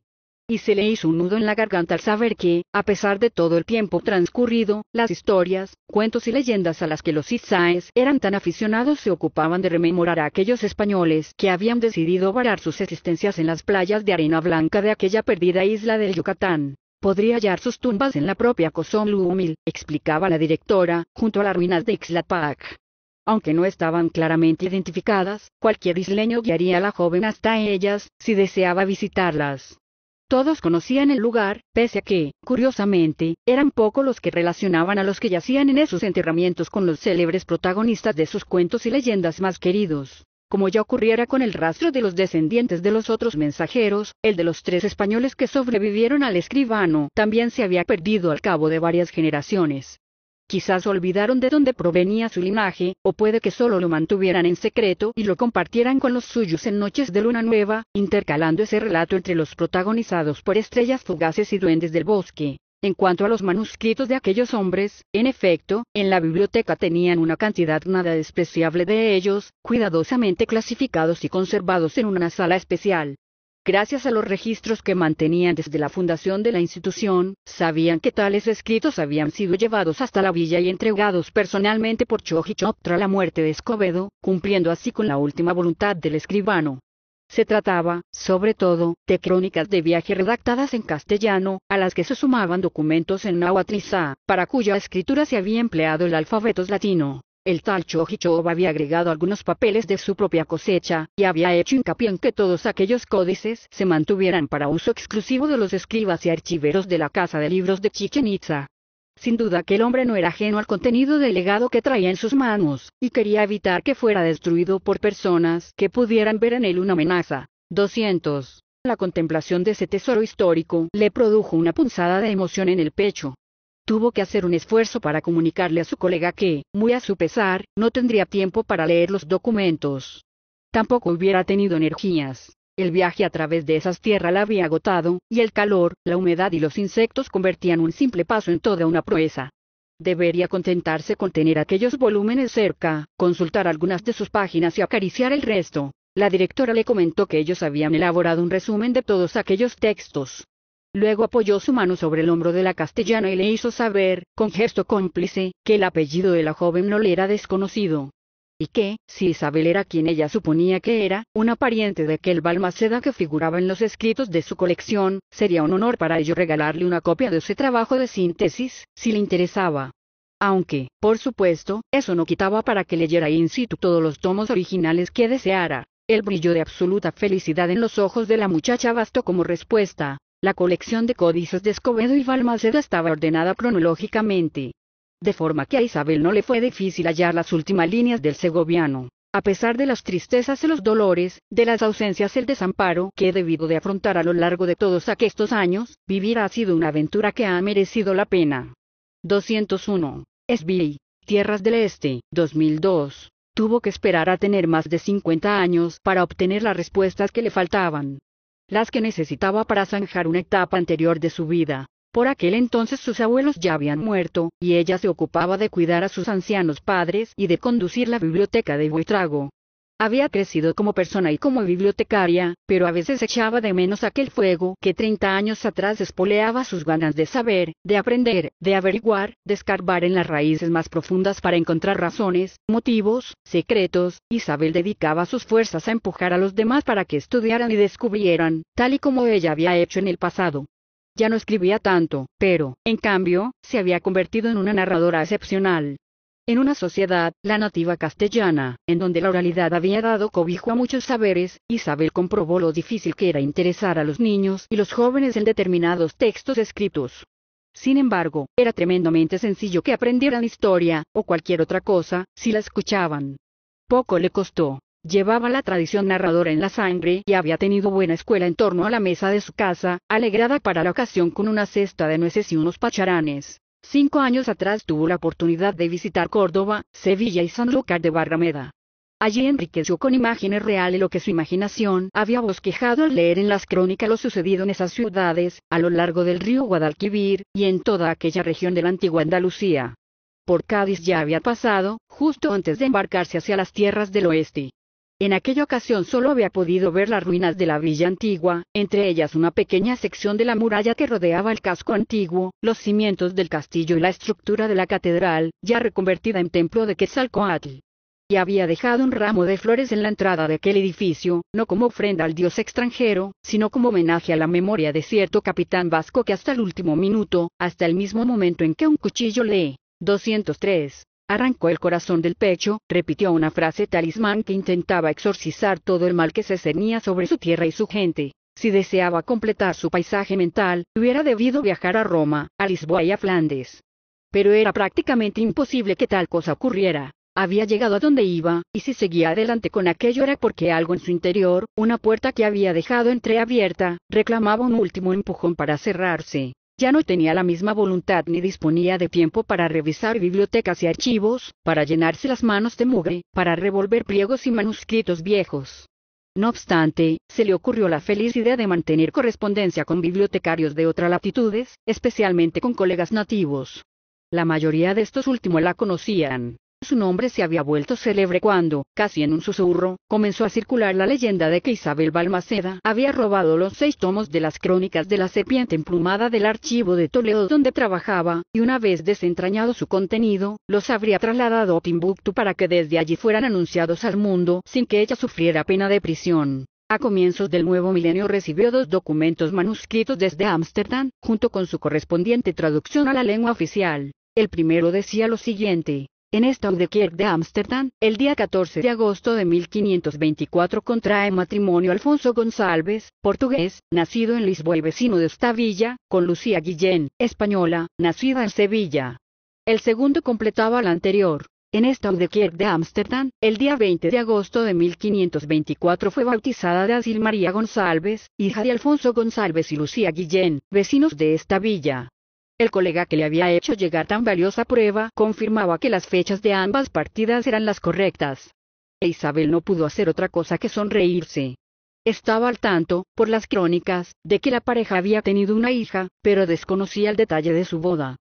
y se le hizo un nudo en la garganta al saber que, a pesar de todo el tiempo transcurrido, las historias, cuentos y leyendas a las que los Itzaes eran tan aficionados se ocupaban de rememorar a aquellos españoles que habían decidido varar sus existencias en las playas de arena blanca de aquella perdida isla del Yucatán. Podría hallar sus tumbas en la propia Cozumel, explicaba la directora, junto a las ruinas de Ixlapac. Aunque no estaban claramente identificadas, cualquier isleño guiaría a la joven hasta ellas, si deseaba visitarlas. Todos conocían el lugar, pese a que, curiosamente, eran pocos los que relacionaban a los que yacían en esos enterramientos con los célebres protagonistas de sus cuentos y leyendas más queridos. Como ya ocurriera con el rastro de los descendientes de los otros mensajeros, el de los tres españoles que sobrevivieron al escribano también se había perdido al cabo de varias generaciones quizás olvidaron de dónde provenía su linaje, o puede que solo lo mantuvieran en secreto y lo compartieran con los suyos en noches de luna nueva, intercalando ese relato entre los protagonizados por estrellas fugaces y duendes del bosque. En cuanto a los manuscritos de aquellos hombres, en efecto, en la biblioteca tenían una cantidad nada despreciable de ellos, cuidadosamente clasificados y conservados en una sala especial. Gracias a los registros que mantenían desde la fundación de la institución, sabían que tales escritos habían sido llevados hasta la villa y entregados personalmente por Chojichop tras la muerte de Escobedo, cumpliendo así con la última voluntad del escribano. Se trataba, sobre todo, de crónicas de viaje redactadas en castellano, a las que se sumaban documentos en náhuatl para cuya escritura se había empleado el alfabeto latino. El tal Chojichob había agregado algunos papeles de su propia cosecha, y había hecho hincapié en que todos aquellos códices se mantuvieran para uso exclusivo de los escribas y archiveros de la Casa de Libros de Chichen Itza. Sin duda que el hombre no era ajeno al contenido del legado que traía en sus manos, y quería evitar que fuera destruido por personas que pudieran ver en él una amenaza. 200. La contemplación de ese tesoro histórico le produjo una punzada de emoción en el pecho. Tuvo que hacer un esfuerzo para comunicarle a su colega que, muy a su pesar, no tendría tiempo para leer los documentos. Tampoco hubiera tenido energías. El viaje a través de esas tierras la había agotado, y el calor, la humedad y los insectos convertían un simple paso en toda una proeza. Debería contentarse con tener aquellos volúmenes cerca, consultar algunas de sus páginas y acariciar el resto. La directora le comentó que ellos habían elaborado un resumen de todos aquellos textos. Luego apoyó su mano sobre el hombro de la castellana y le hizo saber, con gesto cómplice, que el apellido de la joven no le era desconocido. Y que, si Isabel era quien ella suponía que era, una pariente de aquel Balmaceda que figuraba en los escritos de su colección, sería un honor para ello regalarle una copia de ese trabajo de síntesis, si le interesaba aunque, por supuesto, eso no quitaba para que leyera in situ todos los tomos originales que deseara. El brillo de absoluta felicidad en los ojos de la muchacha bastó como respuesta. La colección de códices de Escobedo y Balmaceda estaba ordenada cronológicamente. De forma que a Isabel no le fue difícil hallar las últimas líneas del segoviano. A pesar de las tristezas y los dolores, de las ausencias y el desamparo que he debido de afrontar a lo largo de todos aquellos años, vivir ha sido una aventura que ha merecido la pena. 201. SBI. Tierras del Este, 2002. Tuvo que esperar a tener más de 50 años para obtener las respuestas que le faltaban las que necesitaba para zanjar una etapa anterior de su vida. Por aquel entonces sus abuelos ya habían muerto, y ella se ocupaba de cuidar a sus ancianos padres y de conducir la biblioteca de Buitrago. Había crecido como persona y como bibliotecaria, pero a veces echaba de menos aquel fuego que 30 años atrás espoleaba sus ganas de saber, de aprender, de averiguar, de escarbar en las raíces más profundas para encontrar razones, motivos, secretos. Isabel dedicaba sus fuerzas a empujar a los demás para que estudiaran y descubrieran, tal y como ella había hecho en el pasado. Ya no escribía tanto, pero, en cambio, se había convertido en una narradora excepcional, en una sociedad, la nativa castellana, en donde la oralidad había dado cobijo a muchos saberes, Isabel comprobó lo difícil que era interesar a los niños y los jóvenes en determinados textos escritos. Sin embargo, era tremendamente sencillo que aprendieran historia, o cualquier otra cosa, si la escuchaban. Poco le costó. Llevaba la tradición narradora en la sangre y había tenido buena escuela en torno a la mesa de su casa, alegrada para la ocasión con una cesta de nueces y unos pacharanes. Cinco años atrás tuvo la oportunidad de visitar Córdoba, Sevilla y Sanlúcar de Barrameda. Allí enriqueció con imágenes reales lo que su imaginación había bosquejado al leer en las crónicas lo sucedido en esas ciudades, a lo largo del río Guadalquivir, y en toda aquella región de la antigua Andalucía. Por Cádiz ya había pasado, justo antes de embarcarse hacia las tierras del oeste. En aquella ocasión solo había podido ver las ruinas de la villa antigua, entre ellas una pequeña sección de la muralla que rodeaba el casco antiguo, los cimientos del castillo y la estructura de la catedral, ya reconvertida en templo de Quetzalcoatl. Y había dejado un ramo de flores en la entrada de aquel edificio, no como ofrenda al dios extranjero, sino como homenaje a la memoria de cierto capitán vasco que hasta el último minuto, hasta el mismo momento en que un cuchillo lee 203 arrancó el corazón del pecho, repitió una frase talismán que intentaba exorcizar todo el mal que se cernía sobre su tierra y su gente. Si deseaba completar su paisaje mental, hubiera debido viajar a Roma, a Lisboa y a Flandes. Pero era prácticamente imposible que tal cosa ocurriera. Había llegado a donde iba, y si seguía adelante con aquello era porque algo en su interior, una puerta que había dejado entreabierta, reclamaba un último empujón para cerrarse ya no tenía la misma voluntad ni disponía de tiempo para revisar bibliotecas y archivos, para llenarse las manos de mugre, para revolver pliegos y manuscritos viejos. No obstante, se le ocurrió la feliz idea de mantener correspondencia con bibliotecarios de otras latitudes, especialmente con colegas nativos. La mayoría de estos últimos la conocían, su nombre se había vuelto célebre cuando, casi en un susurro, comenzó a circular la leyenda de que Isabel Balmaceda había robado los seis tomos de las crónicas de la serpiente emplumada del archivo de Toledo donde trabajaba, y una vez desentrañado su contenido, los habría trasladado a Timbuktu para que desde allí fueran anunciados al mundo sin que ella sufriera pena de prisión. A comienzos del nuevo milenio recibió dos documentos manuscritos desde Ámsterdam, junto con su correspondiente traducción a la lengua oficial. El primero decía lo siguiente, en esta de Kierk de Ámsterdam, el día 14 de agosto de 1524 contrae matrimonio Alfonso González, portugués, nacido en Lisboa y vecino de esta villa, con Lucía Guillén, española, nacida en Sevilla. El segundo completaba al anterior. En esta de de Ámsterdam, el día 20 de agosto de 1524 fue bautizada de María González, hija de Alfonso González y Lucía Guillén, vecinos de esta villa. El colega que le había hecho llegar tan valiosa prueba confirmaba que las fechas de ambas partidas eran las correctas. E Isabel no pudo hacer otra cosa que sonreírse. Estaba al tanto, por las crónicas, de que la pareja había tenido una hija, pero desconocía el detalle de su boda.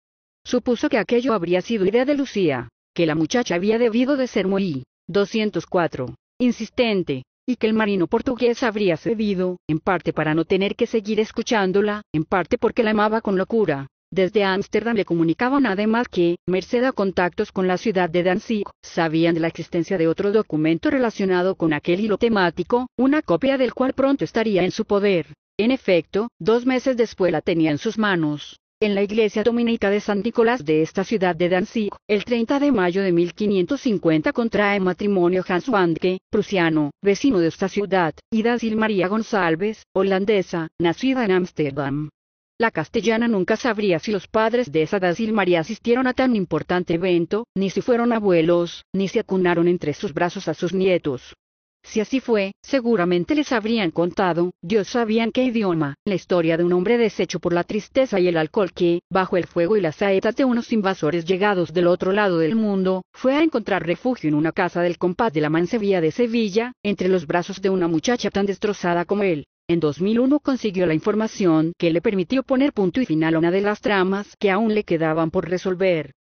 Supuso que aquello habría sido idea de Lucía, que la muchacha había debido de ser muy 204, insistente, y que el marino portugués habría cedido, en parte para no tener que seguir escuchándola, en parte porque la amaba con locura. Desde Ámsterdam le comunicaban además que, merced a contactos con la ciudad de Danzig, sabían de la existencia de otro documento relacionado con aquel hilo temático, una copia del cual pronto estaría en su poder. En efecto, dos meses después la tenía en sus manos. En la iglesia dominica de San Nicolás de esta ciudad de Danzig, el 30 de mayo de 1550 contrae matrimonio Hans Wandke, prusiano, vecino de esta ciudad, y Dazil María González, holandesa, nacida en Ámsterdam. La castellana nunca sabría si los padres de esa Dácil María asistieron a tan importante evento, ni si fueron abuelos, ni si acunaron entre sus brazos a sus nietos. Si así fue, seguramente les habrían contado, Dios sabía en qué idioma, la historia de un hombre deshecho por la tristeza y el alcohol que, bajo el fuego y las saetas de unos invasores llegados del otro lado del mundo, fue a encontrar refugio en una casa del compás de la mansevilla de Sevilla, entre los brazos de una muchacha tan destrozada como él. En 2001 consiguió la información que le permitió poner punto y final a una de las tramas que aún le quedaban por resolver.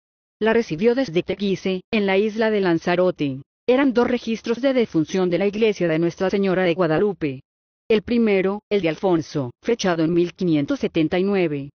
La recibió desde Teguise, en la isla de Lanzarote. Eran dos registros de defunción de la iglesia de Nuestra Señora de Guadalupe. El primero, el de Alfonso, fechado en 1579.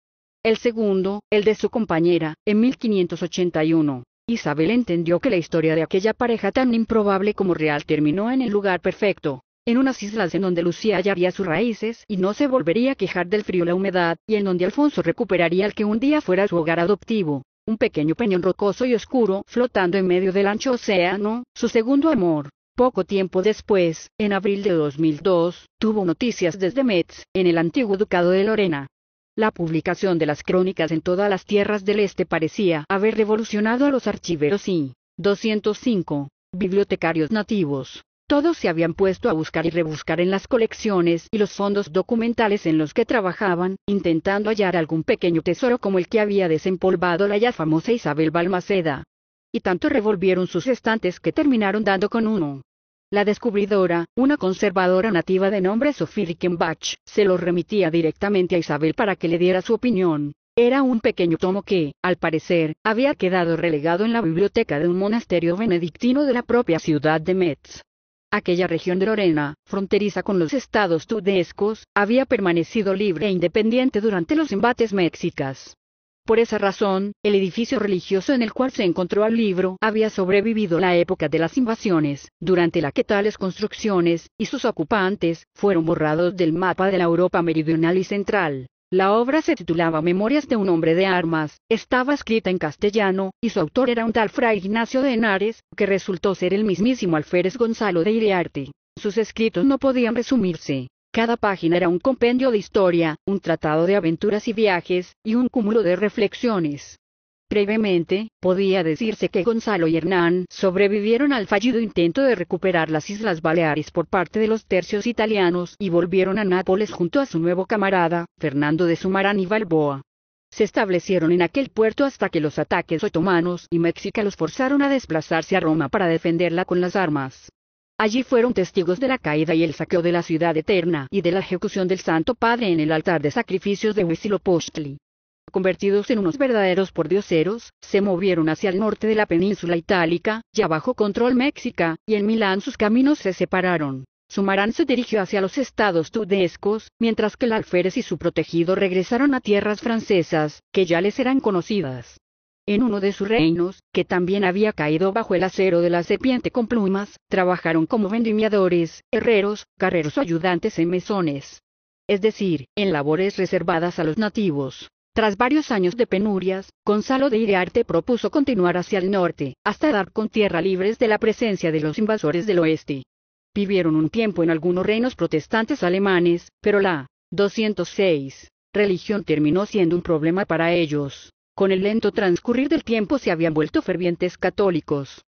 El segundo, el de su compañera, en 1581. Isabel entendió que la historia de aquella pareja tan improbable como real terminó en el lugar perfecto, en unas islas en donde Lucía hallaría sus raíces y no se volvería a quejar del frío la humedad, y en donde Alfonso recuperaría el que un día fuera su hogar adoptivo, un pequeño peñón rocoso y oscuro flotando en medio del ancho océano, su segundo amor. Poco tiempo después, en abril de 2002, tuvo noticias desde Metz, en el antiguo ducado de Lorena. La publicación de las crónicas en todas las tierras del este parecía haber revolucionado a los archiveros y 205 bibliotecarios nativos. Todos se habían puesto a buscar y rebuscar en las colecciones y los fondos documentales en los que trabajaban, intentando hallar algún pequeño tesoro como el que había desempolvado la ya famosa Isabel Balmaceda. Y tanto revolvieron sus estantes que terminaron dando con uno. La descubridora, una conservadora nativa de nombre Sophie Rickenbach, se lo remitía directamente a Isabel para que le diera su opinión. Era un pequeño tomo que, al parecer, había quedado relegado en la biblioteca de un monasterio benedictino de la propia ciudad de Metz aquella región de Lorena, fronteriza con los estados tudescos, había permanecido libre e independiente durante los embates mexicas. Por esa razón, el edificio religioso en el cual se encontró el libro había sobrevivido la época de las invasiones, durante la que tales construcciones, y sus ocupantes, fueron borrados del mapa de la Europa meridional y central. La obra se titulaba Memorias de un hombre de armas, estaba escrita en castellano, y su autor era un tal Fray Ignacio de Henares, que resultó ser el mismísimo alférez Gonzalo de Iriarte. Sus escritos no podían resumirse. Cada página era un compendio de historia, un tratado de aventuras y viajes, y un cúmulo de reflexiones. Previamente, podía decirse que Gonzalo y Hernán sobrevivieron al fallido intento de recuperar las Islas Baleares por parte de los tercios italianos y volvieron a Nápoles junto a su nuevo camarada, Fernando de Sumarán y Balboa. Se establecieron en aquel puerto hasta que los ataques otomanos y México los forzaron a desplazarse a Roma para defenderla con las armas. Allí fueron testigos de la caída y el saqueo de la ciudad eterna y de la ejecución del Santo Padre en el altar de sacrificios de Huitzilopochtli convertidos en unos verdaderos pordioseros, se movieron hacia el norte de la península itálica, ya bajo control méxica, y en Milán sus caminos se separaron. Sumarán se dirigió hacia los estados tudescos, mientras que el alférez y su protegido regresaron a tierras francesas, que ya les eran conocidas. En uno de sus reinos, que también había caído bajo el acero de la serpiente con plumas, trabajaron como vendimiadores, herreros, carreros o ayudantes en mesones. Es decir, en labores reservadas a los nativos. Tras varios años de penurias, Gonzalo de Iriarte propuso continuar hacia el norte, hasta dar con tierra libres de la presencia de los invasores del oeste. Vivieron un tiempo en algunos reinos protestantes alemanes, pero la 206 religión terminó siendo un problema para ellos. Con el lento transcurrir del tiempo se habían vuelto fervientes católicos,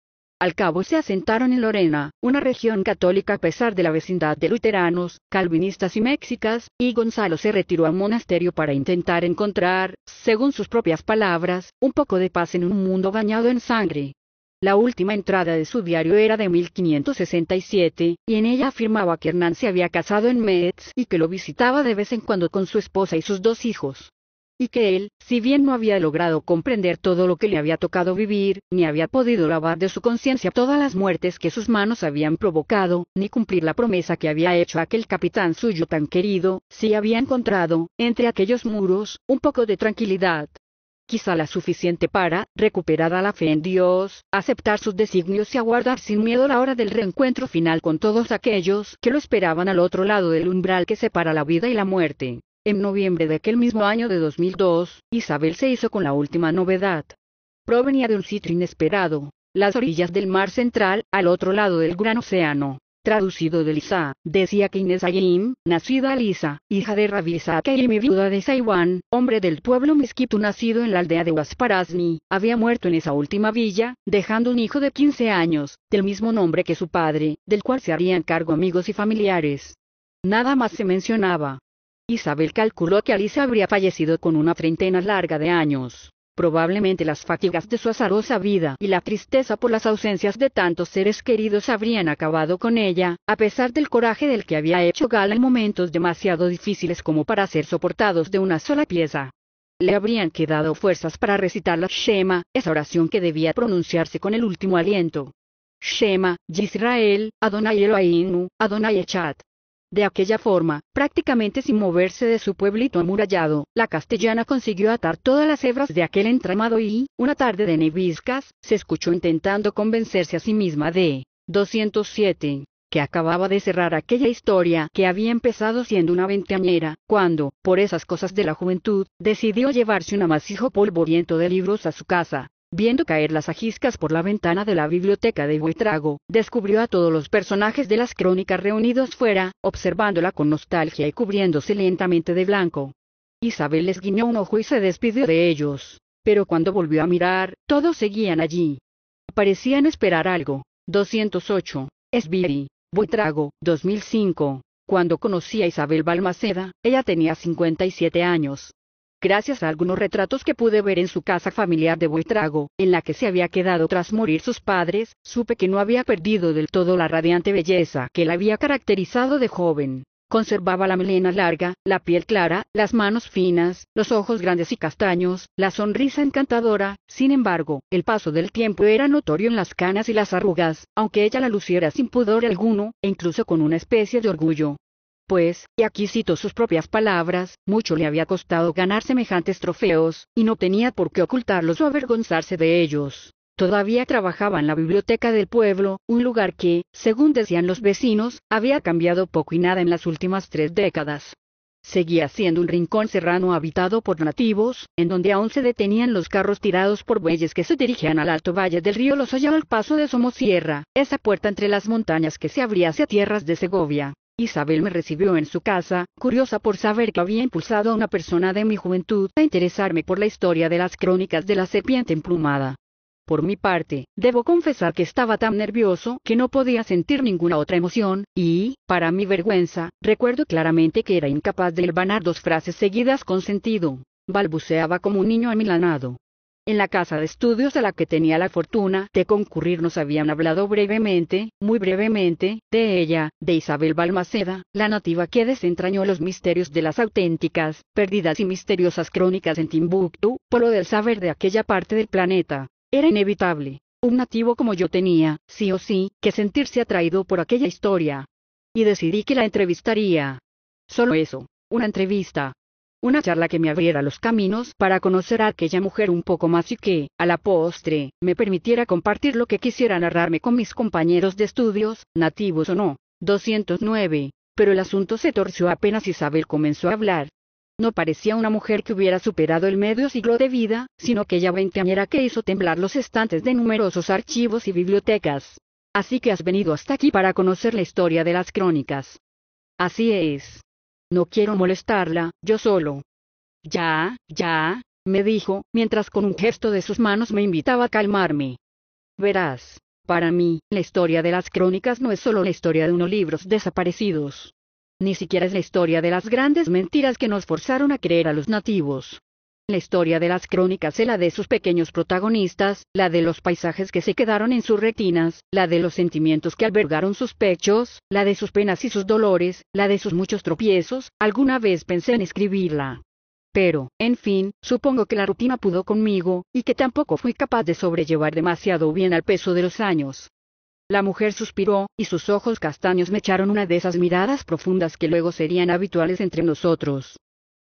al cabo se asentaron en Lorena, una región católica a pesar de la vecindad de luteranos, calvinistas y mexicas, y Gonzalo se retiró a monasterio para intentar encontrar, según sus propias palabras, un poco de paz en un mundo bañado en sangre. La última entrada de su diario era de 1567, y en ella afirmaba que Hernán se había casado en Metz y que lo visitaba de vez en cuando con su esposa y sus dos hijos y que él, si bien no había logrado comprender todo lo que le había tocado vivir, ni había podido lavar de su conciencia todas las muertes que sus manos habían provocado, ni cumplir la promesa que había hecho aquel capitán suyo tan querido, sí había encontrado, entre aquellos muros, un poco de tranquilidad quizá la suficiente para, recuperada la fe en Dios, aceptar sus designios y aguardar sin miedo la hora del reencuentro final con todos aquellos que lo esperaban al otro lado del umbral que separa la vida y la muerte. En noviembre de aquel mismo año de 2002, Isabel se hizo con la última novedad. Provenía de un sitio inesperado, las orillas del mar central, al otro lado del gran océano. Traducido de Lisa, decía que Inés Ayim, nacida Lisa, hija de Ravi e y viuda de Saiwan, hombre del pueblo misquitu nacido en la aldea de Wasparazni, había muerto en esa última villa, dejando un hijo de 15 años, del mismo nombre que su padre, del cual se harían cargo amigos y familiares. Nada más se mencionaba, Isabel calculó que Alice habría fallecido con una treintena larga de años. Probablemente las fatigas de su azarosa vida y la tristeza por las ausencias de tantos seres queridos habrían acabado con ella, a pesar del coraje del que había hecho gala en momentos demasiado difíciles como para ser soportados de una sola pieza. Le habrían quedado fuerzas para recitar la Shema, esa oración que debía pronunciarse con el último aliento. Shema, Yisrael, Adonai Eloheinu, Adonai Echat, de aquella forma, prácticamente sin moverse de su pueblito amurallado, la castellana consiguió atar todas las hebras de aquel entramado y, una tarde de neviscas, se escuchó intentando convencerse a sí misma de 207 que acababa de cerrar aquella historia que había empezado siendo una ventañera, cuando, por esas cosas de la juventud, decidió llevarse un amasijo polvoriento de libros a su casa. Viendo caer las ajiscas por la ventana de la biblioteca de Buitrago, descubrió a todos los personajes de las crónicas reunidos fuera, observándola con nostalgia y cubriéndose lentamente de blanco. Isabel les guiñó un ojo y se despidió de ellos. Pero cuando volvió a mirar, todos seguían allí. Parecían esperar algo. 208. Esbiri. Buitrago, 2005. Cuando conocí a Isabel Balmaceda, ella tenía 57 años gracias a algunos retratos que pude ver en su casa familiar de Buitrago, en la que se había quedado tras morir sus padres, supe que no había perdido del todo la radiante belleza que la había caracterizado de joven. Conservaba la melena larga, la piel clara, las manos finas, los ojos grandes y castaños, la sonrisa encantadora, sin embargo, el paso del tiempo era notorio en las canas y las arrugas, aunque ella la luciera sin pudor alguno, e incluso con una especie de orgullo pues, y aquí cito sus propias palabras, mucho le había costado ganar semejantes trofeos, y no tenía por qué ocultarlos o avergonzarse de ellos. Todavía trabajaba en la biblioteca del pueblo, un lugar que, según decían los vecinos, había cambiado poco y nada en las últimas tres décadas. Seguía siendo un rincón serrano habitado por nativos, en donde aún se detenían los carros tirados por bueyes que se dirigían al alto valle del río Lozoya al paso de Somosierra, esa puerta entre las montañas que se abría hacia tierras de Segovia. Isabel me recibió en su casa, curiosa por saber que había impulsado a una persona de mi juventud a interesarme por la historia de las crónicas de la serpiente emplumada. Por mi parte, debo confesar que estaba tan nervioso que no podía sentir ninguna otra emoción, y, para mi vergüenza, recuerdo claramente que era incapaz de herbanar dos frases seguidas con sentido. Balbuceaba como un niño amilanado. En la casa de estudios a la que tenía la fortuna de concurrir nos habían hablado brevemente, muy brevemente, de ella, de Isabel Balmaceda, la nativa que desentrañó los misterios de las auténticas, perdidas y misteriosas crónicas en Timbuktu, por lo del saber de aquella parte del planeta. Era inevitable, un nativo como yo tenía, sí o sí, que sentirse atraído por aquella historia. Y decidí que la entrevistaría. Solo eso, una entrevista, una charla que me abriera los caminos para conocer a aquella mujer un poco más y que, a la postre, me permitiera compartir lo que quisiera narrarme con mis compañeros de estudios, nativos o no. 209. Pero el asunto se torció apenas Isabel comenzó a hablar. No parecía una mujer que hubiera superado el medio siglo de vida, sino aquella veinteañera que hizo temblar los estantes de numerosos archivos y bibliotecas. Así que has venido hasta aquí para conocer la historia de las crónicas. Así es. No quiero molestarla, yo solo. Ya, ya, me dijo, mientras con un gesto de sus manos me invitaba a calmarme. Verás, para mí, la historia de las crónicas no es solo la historia de unos libros desaparecidos. Ni siquiera es la historia de las grandes mentiras que nos forzaron a creer a los nativos. La historia de las crónicas es la de sus pequeños protagonistas, la de los paisajes que se quedaron en sus retinas, la de los sentimientos que albergaron sus pechos, la de sus penas y sus dolores, la de sus muchos tropiezos, alguna vez pensé en escribirla. Pero, en fin, supongo que la rutina pudo conmigo, y que tampoco fui capaz de sobrellevar demasiado bien al peso de los años. La mujer suspiró, y sus ojos castaños me echaron una de esas miradas profundas que luego serían habituales entre nosotros.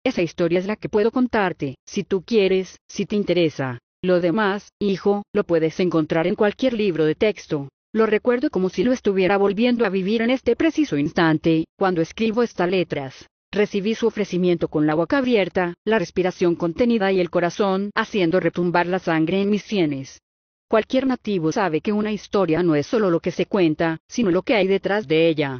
Esa historia es la que puedo contarte, si tú quieres, si te interesa. Lo demás, hijo, lo puedes encontrar en cualquier libro de texto. Lo recuerdo como si lo estuviera volviendo a vivir en este preciso instante, cuando escribo estas letras. Recibí su ofrecimiento con la boca abierta, la respiración contenida y el corazón haciendo retumbar la sangre en mis sienes. Cualquier nativo sabe que una historia no es solo lo que se cuenta, sino lo que hay detrás de ella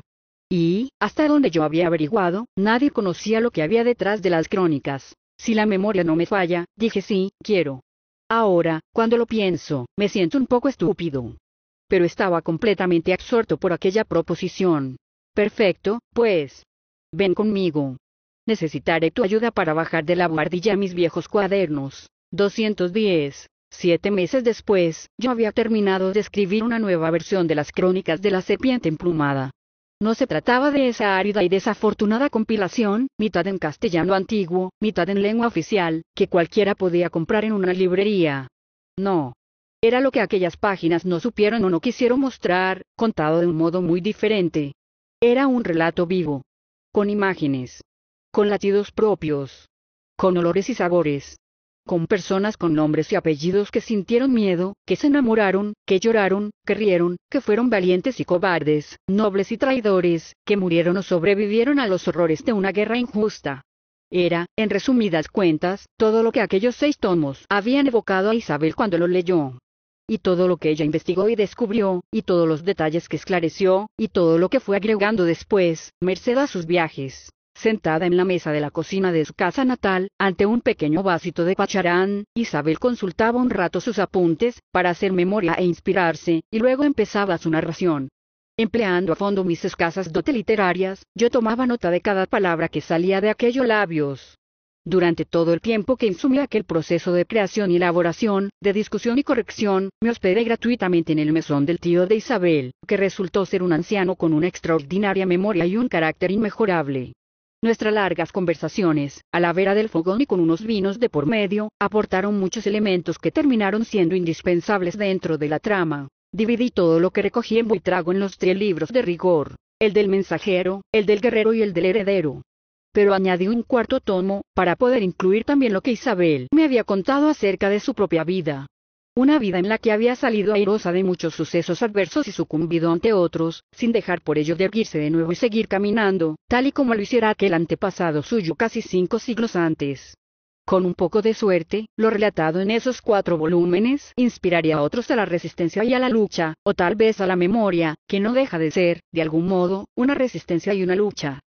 y, hasta donde yo había averiguado, nadie conocía lo que había detrás de las crónicas. Si la memoria no me falla, dije sí, quiero. Ahora, cuando lo pienso, me siento un poco estúpido. Pero estaba completamente absorto por aquella proposición. Perfecto, pues. Ven conmigo. Necesitaré tu ayuda para bajar de la guardilla mis viejos cuadernos. 210. Siete meses después, yo había terminado de escribir una nueva versión de las crónicas de la serpiente emplumada. No se trataba de esa árida y desafortunada compilación, mitad en castellano antiguo, mitad en lengua oficial, que cualquiera podía comprar en una librería. No. Era lo que aquellas páginas no supieron o no quisieron mostrar, contado de un modo muy diferente. Era un relato vivo. Con imágenes. Con latidos propios. Con olores y sabores con personas con nombres y apellidos que sintieron miedo, que se enamoraron, que lloraron, que rieron, que fueron valientes y cobardes, nobles y traidores, que murieron o sobrevivieron a los horrores de una guerra injusta. Era, en resumidas cuentas, todo lo que aquellos seis tomos habían evocado a Isabel cuando lo leyó. Y todo lo que ella investigó y descubrió, y todos los detalles que esclareció, y todo lo que fue agregando después, merced a sus viajes. Sentada en la mesa de la cocina de su casa natal, ante un pequeño vasito de pacharán, Isabel consultaba un rato sus apuntes, para hacer memoria e inspirarse, y luego empezaba su narración. Empleando a fondo mis escasas dotes literarias, yo tomaba nota de cada palabra que salía de aquellos labios. Durante todo el tiempo que insumí aquel proceso de creación y elaboración, de discusión y corrección, me hospedé gratuitamente en el mesón del tío de Isabel, que resultó ser un anciano con una extraordinaria memoria y un carácter inmejorable. Nuestras largas conversaciones, a la vera del fogón y con unos vinos de por medio, aportaron muchos elementos que terminaron siendo indispensables dentro de la trama. Dividí todo lo que recogí en Buitrago en los tres libros de rigor, el del mensajero, el del guerrero y el del heredero. Pero añadí un cuarto tomo, para poder incluir también lo que Isabel me había contado acerca de su propia vida, una vida en la que había salido airosa de muchos sucesos adversos y sucumbido ante otros, sin dejar por ello de erguirse de nuevo y seguir caminando, tal y como lo hiciera aquel antepasado suyo casi cinco siglos antes. Con un poco de suerte, lo relatado en esos cuatro volúmenes inspiraría a otros a la resistencia y a la lucha, o tal vez a la memoria, que no deja de ser, de algún modo, una resistencia y una lucha.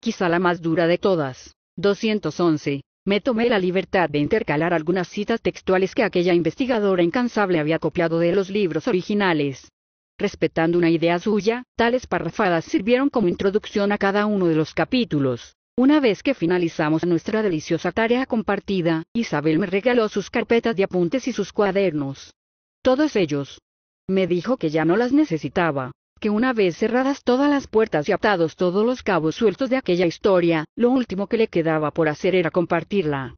Quizá la más dura de todas. 211. Me tomé la libertad de intercalar algunas citas textuales que aquella investigadora incansable había copiado de los libros originales. Respetando una idea suya, tales parrafadas sirvieron como introducción a cada uno de los capítulos. Una vez que finalizamos nuestra deliciosa tarea compartida, Isabel me regaló sus carpetas de apuntes y sus cuadernos. Todos ellos. Me dijo que ya no las necesitaba que una vez cerradas todas las puertas y atados todos los cabos sueltos de aquella historia, lo último que le quedaba por hacer era compartirla.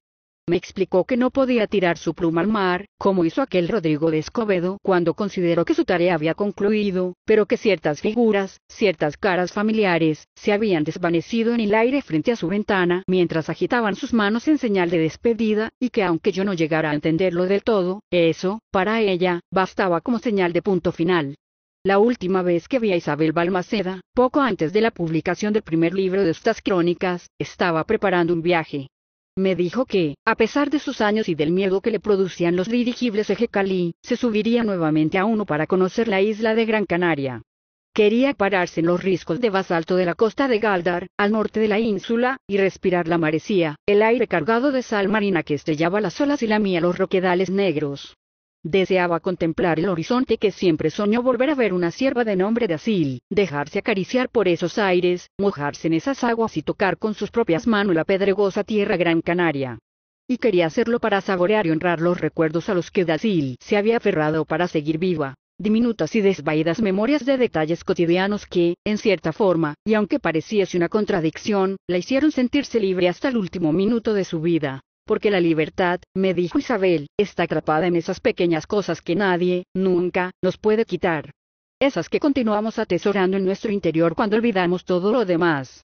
Me explicó que no podía tirar su pluma al mar, como hizo aquel Rodrigo de Escobedo cuando consideró que su tarea había concluido, pero que ciertas figuras, ciertas caras familiares, se habían desvanecido en el aire frente a su ventana mientras agitaban sus manos en señal de despedida, y que aunque yo no llegara a entenderlo del todo, eso, para ella, bastaba como señal de punto final. La última vez que vi a Isabel Balmaceda, poco antes de la publicación del primer libro de estas crónicas, estaba preparando un viaje. Me dijo que, a pesar de sus años y del miedo que le producían los dirigibles Ejecalí, se subiría nuevamente a uno para conocer la isla de Gran Canaria. Quería pararse en los riscos de basalto de la costa de Galdar, al norte de la ínsula, y respirar la marecía, el aire cargado de sal marina que estrellaba las olas y lamía los roquedales negros. Deseaba contemplar el horizonte que siempre soñó volver a ver una sierva de nombre de dejarse acariciar por esos aires, mojarse en esas aguas y tocar con sus propias manos la pedregosa tierra gran canaria. Y quería hacerlo para saborear y honrar los recuerdos a los que Dasil se había aferrado para seguir viva diminutas y desvaídas memorias de detalles cotidianos que, en cierta forma, y aunque pareciese una contradicción, la hicieron sentirse libre hasta el último minuto de su vida porque la libertad, me dijo Isabel, está atrapada en esas pequeñas cosas que nadie, nunca, nos puede quitar. Esas que continuamos atesorando en nuestro interior cuando olvidamos todo lo demás.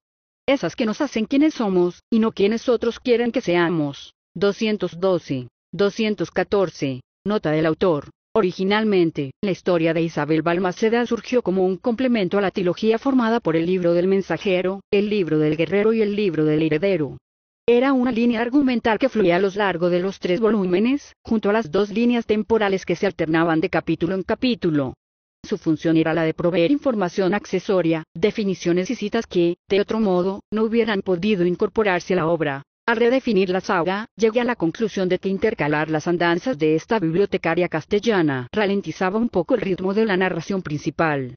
Esas que nos hacen quienes somos, y no quienes otros quieren que seamos. 212. 214. Nota del autor. Originalmente, la historia de Isabel Balmaceda surgió como un complemento a la trilogía formada por el libro del mensajero, el libro del guerrero y el libro del heredero. Era una línea argumental que fluía a lo largo de los tres volúmenes, junto a las dos líneas temporales que se alternaban de capítulo en capítulo. Su función era la de proveer información accesoria, definiciones y citas que, de otro modo, no hubieran podido incorporarse a la obra. Al redefinir la saga, llegué a la conclusión de que intercalar las andanzas de esta bibliotecaria castellana ralentizaba un poco el ritmo de la narración principal.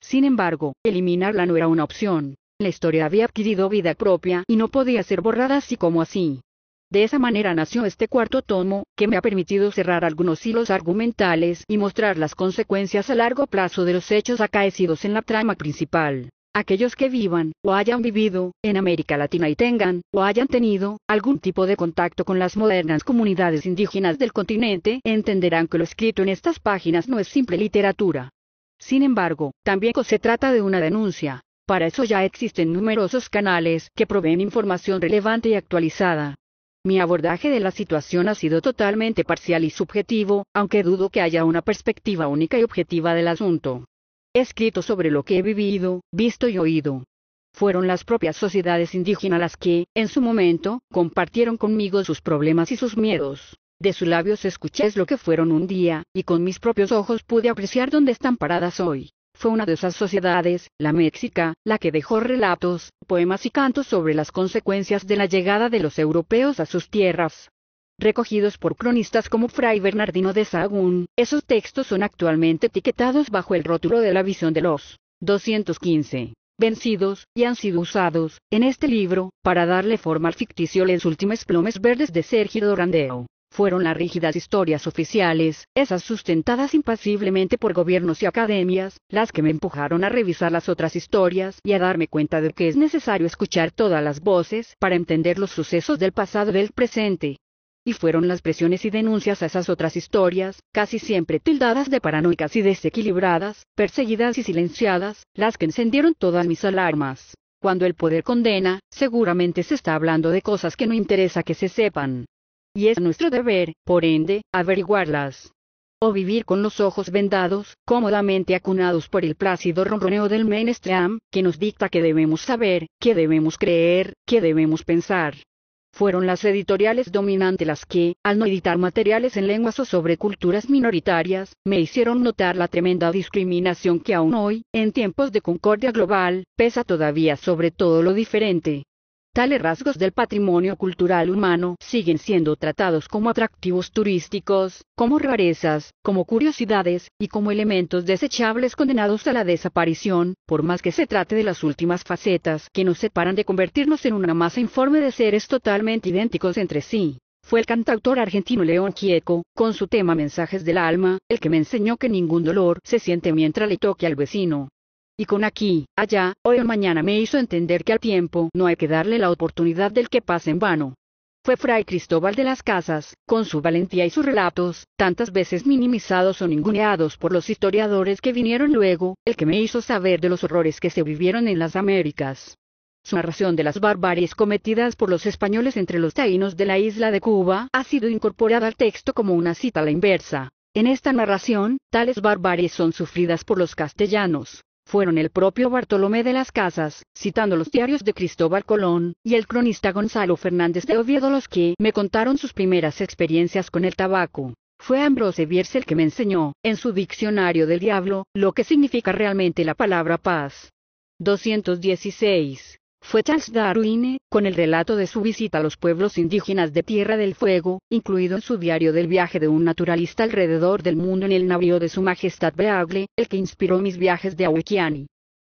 Sin embargo, eliminarla no era una opción. La historia había adquirido vida propia y no podía ser borrada así como así. De esa manera nació este cuarto tomo, que me ha permitido cerrar algunos hilos argumentales y mostrar las consecuencias a largo plazo de los hechos acaecidos en la trama principal. Aquellos que vivan, o hayan vivido, en América Latina y tengan, o hayan tenido, algún tipo de contacto con las modernas comunidades indígenas del continente, entenderán que lo escrito en estas páginas no es simple literatura. Sin embargo, también se trata de una denuncia, para eso ya existen numerosos canales que proveen información relevante y actualizada. Mi abordaje de la situación ha sido totalmente parcial y subjetivo, aunque dudo que haya una perspectiva única y objetiva del asunto. He escrito sobre lo que he vivido, visto y oído. Fueron las propias sociedades indígenas las que, en su momento, compartieron conmigo sus problemas y sus miedos. De sus labios escuché lo que fueron un día, y con mis propios ojos pude apreciar dónde están paradas hoy. Fue una de esas sociedades, la Méxica, la que dejó relatos, poemas y cantos sobre las consecuencias de la llegada de los europeos a sus tierras. Recogidos por cronistas como Fray Bernardino de Sahagún, esos textos son actualmente etiquetados bajo el rótulo de la visión de los 215 vencidos, y han sido usados, en este libro, para darle forma al ficticio Les últimos Plomes Verdes de Sergio Dorandeo fueron las rígidas historias oficiales, esas sustentadas impasiblemente por gobiernos y academias, las que me empujaron a revisar las otras historias y a darme cuenta de que es necesario escuchar todas las voces para entender los sucesos del pasado y del presente. Y fueron las presiones y denuncias a esas otras historias, casi siempre tildadas de paranoicas y desequilibradas, perseguidas y silenciadas, las que encendieron todas mis alarmas. Cuando el poder condena, seguramente se está hablando de cosas que no interesa que se sepan y es nuestro deber, por ende, averiguarlas. O vivir con los ojos vendados, cómodamente acunados por el plácido ronroneo del mainstream, que nos dicta qué debemos saber, qué debemos creer, qué debemos pensar fueron las editoriales dominantes las que, al no editar materiales en lenguas o sobre culturas minoritarias, me hicieron notar la tremenda discriminación que aún hoy, en tiempos de concordia global, pesa todavía sobre todo lo diferente. Tales rasgos del patrimonio cultural humano siguen siendo tratados como atractivos turísticos, como rarezas, como curiosidades, y como elementos desechables condenados a la desaparición, por más que se trate de las últimas facetas que nos separan de convertirnos en una masa informe de seres totalmente idénticos entre sí. Fue el cantautor argentino León quieco con su tema Mensajes del Alma, el que me enseñó que ningún dolor se siente mientras le toque al vecino y con aquí, allá, hoy o mañana me hizo entender que al tiempo no hay que darle la oportunidad del que pase en vano. Fue Fray Cristóbal de las Casas, con su valentía y sus relatos, tantas veces minimizados o ninguneados por los historiadores que vinieron luego, el que me hizo saber de los horrores que se vivieron en las Américas. Su narración de las barbaries cometidas por los españoles entre los taínos de la isla de Cuba ha sido incorporada al texto como una cita a la inversa. En esta narración, tales barbaries son sufridas por los castellanos fueron el propio Bartolomé de las Casas, citando los diarios de Cristóbal Colón, y el cronista Gonzalo Fernández de Oviedo los que me contaron sus primeras experiencias con el tabaco. Fue Ambrose Bierce el que me enseñó, en su diccionario del diablo, lo que significa realmente la palabra paz. 216 fue Charles Darwin, con el relato de su visita a los pueblos indígenas de Tierra del Fuego, incluido en su diario del viaje de un naturalista alrededor del mundo en el navío de su majestad Beagle, el que inspiró mis viajes de Awikiani.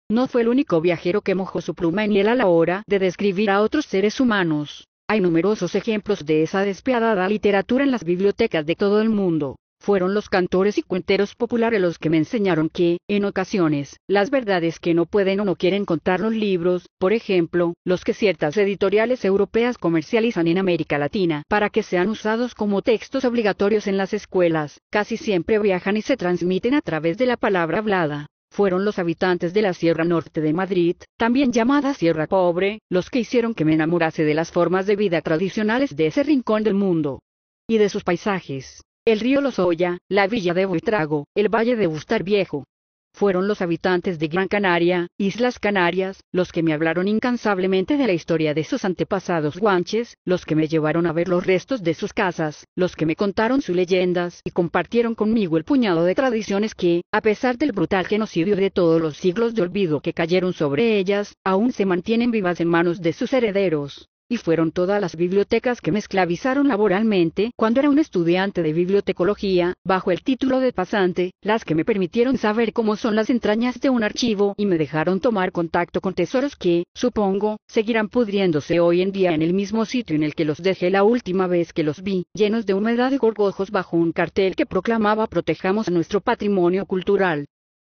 No fue el único viajero que mojó su pluma en él a la hora de describir a otros seres humanos. Hay numerosos ejemplos de esa despiadada literatura en las bibliotecas de todo el mundo fueron los cantores y cuenteros populares los que me enseñaron que, en ocasiones, las verdades que no pueden o no quieren contar los libros, por ejemplo, los que ciertas editoriales europeas comercializan en América Latina, para que sean usados como textos obligatorios en las escuelas, casi siempre viajan y se transmiten a través de la palabra hablada fueron los habitantes de la Sierra Norte de Madrid, también llamada Sierra Pobre, los que hicieron que me enamorase de las formas de vida tradicionales de ese rincón del mundo y de sus paisajes el río Lozoya, la villa de Boitrago, el valle de Bustar Viejo. Fueron los habitantes de Gran Canaria, Islas Canarias, los que me hablaron incansablemente de la historia de sus antepasados guanches, los que me llevaron a ver los restos de sus casas, los que me contaron sus leyendas y compartieron conmigo el puñado de tradiciones que, a pesar del brutal genocidio de todos los siglos de olvido que cayeron sobre ellas, aún se mantienen vivas en manos de sus herederos y fueron todas las bibliotecas que me esclavizaron laboralmente cuando era un estudiante de bibliotecología, bajo el título de pasante, las que me permitieron saber cómo son las entrañas de un archivo y me dejaron tomar contacto con tesoros que, supongo, seguirán pudriéndose hoy en día en el mismo sitio en el que los dejé la última vez que los vi, llenos de humedad y gorgojos bajo un cartel que proclamaba protejamos nuestro patrimonio cultural.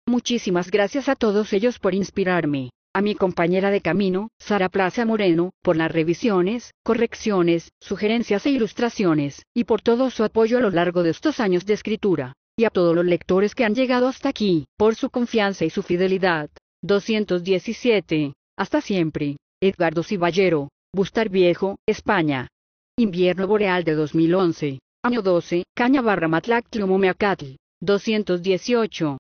Muchísimas gracias a todos ellos por inspirarme a mi compañera de camino, Sara Plaza Moreno, por las revisiones, correcciones, sugerencias e ilustraciones, y por todo su apoyo a lo largo de estos años de escritura, y a todos los lectores que han llegado hasta aquí, por su confianza y su fidelidad. 217. Hasta siempre. Edgardo Ciballero, Bustar Viejo, España. Invierno Boreal de 2011. Año 12, Caña barra 218.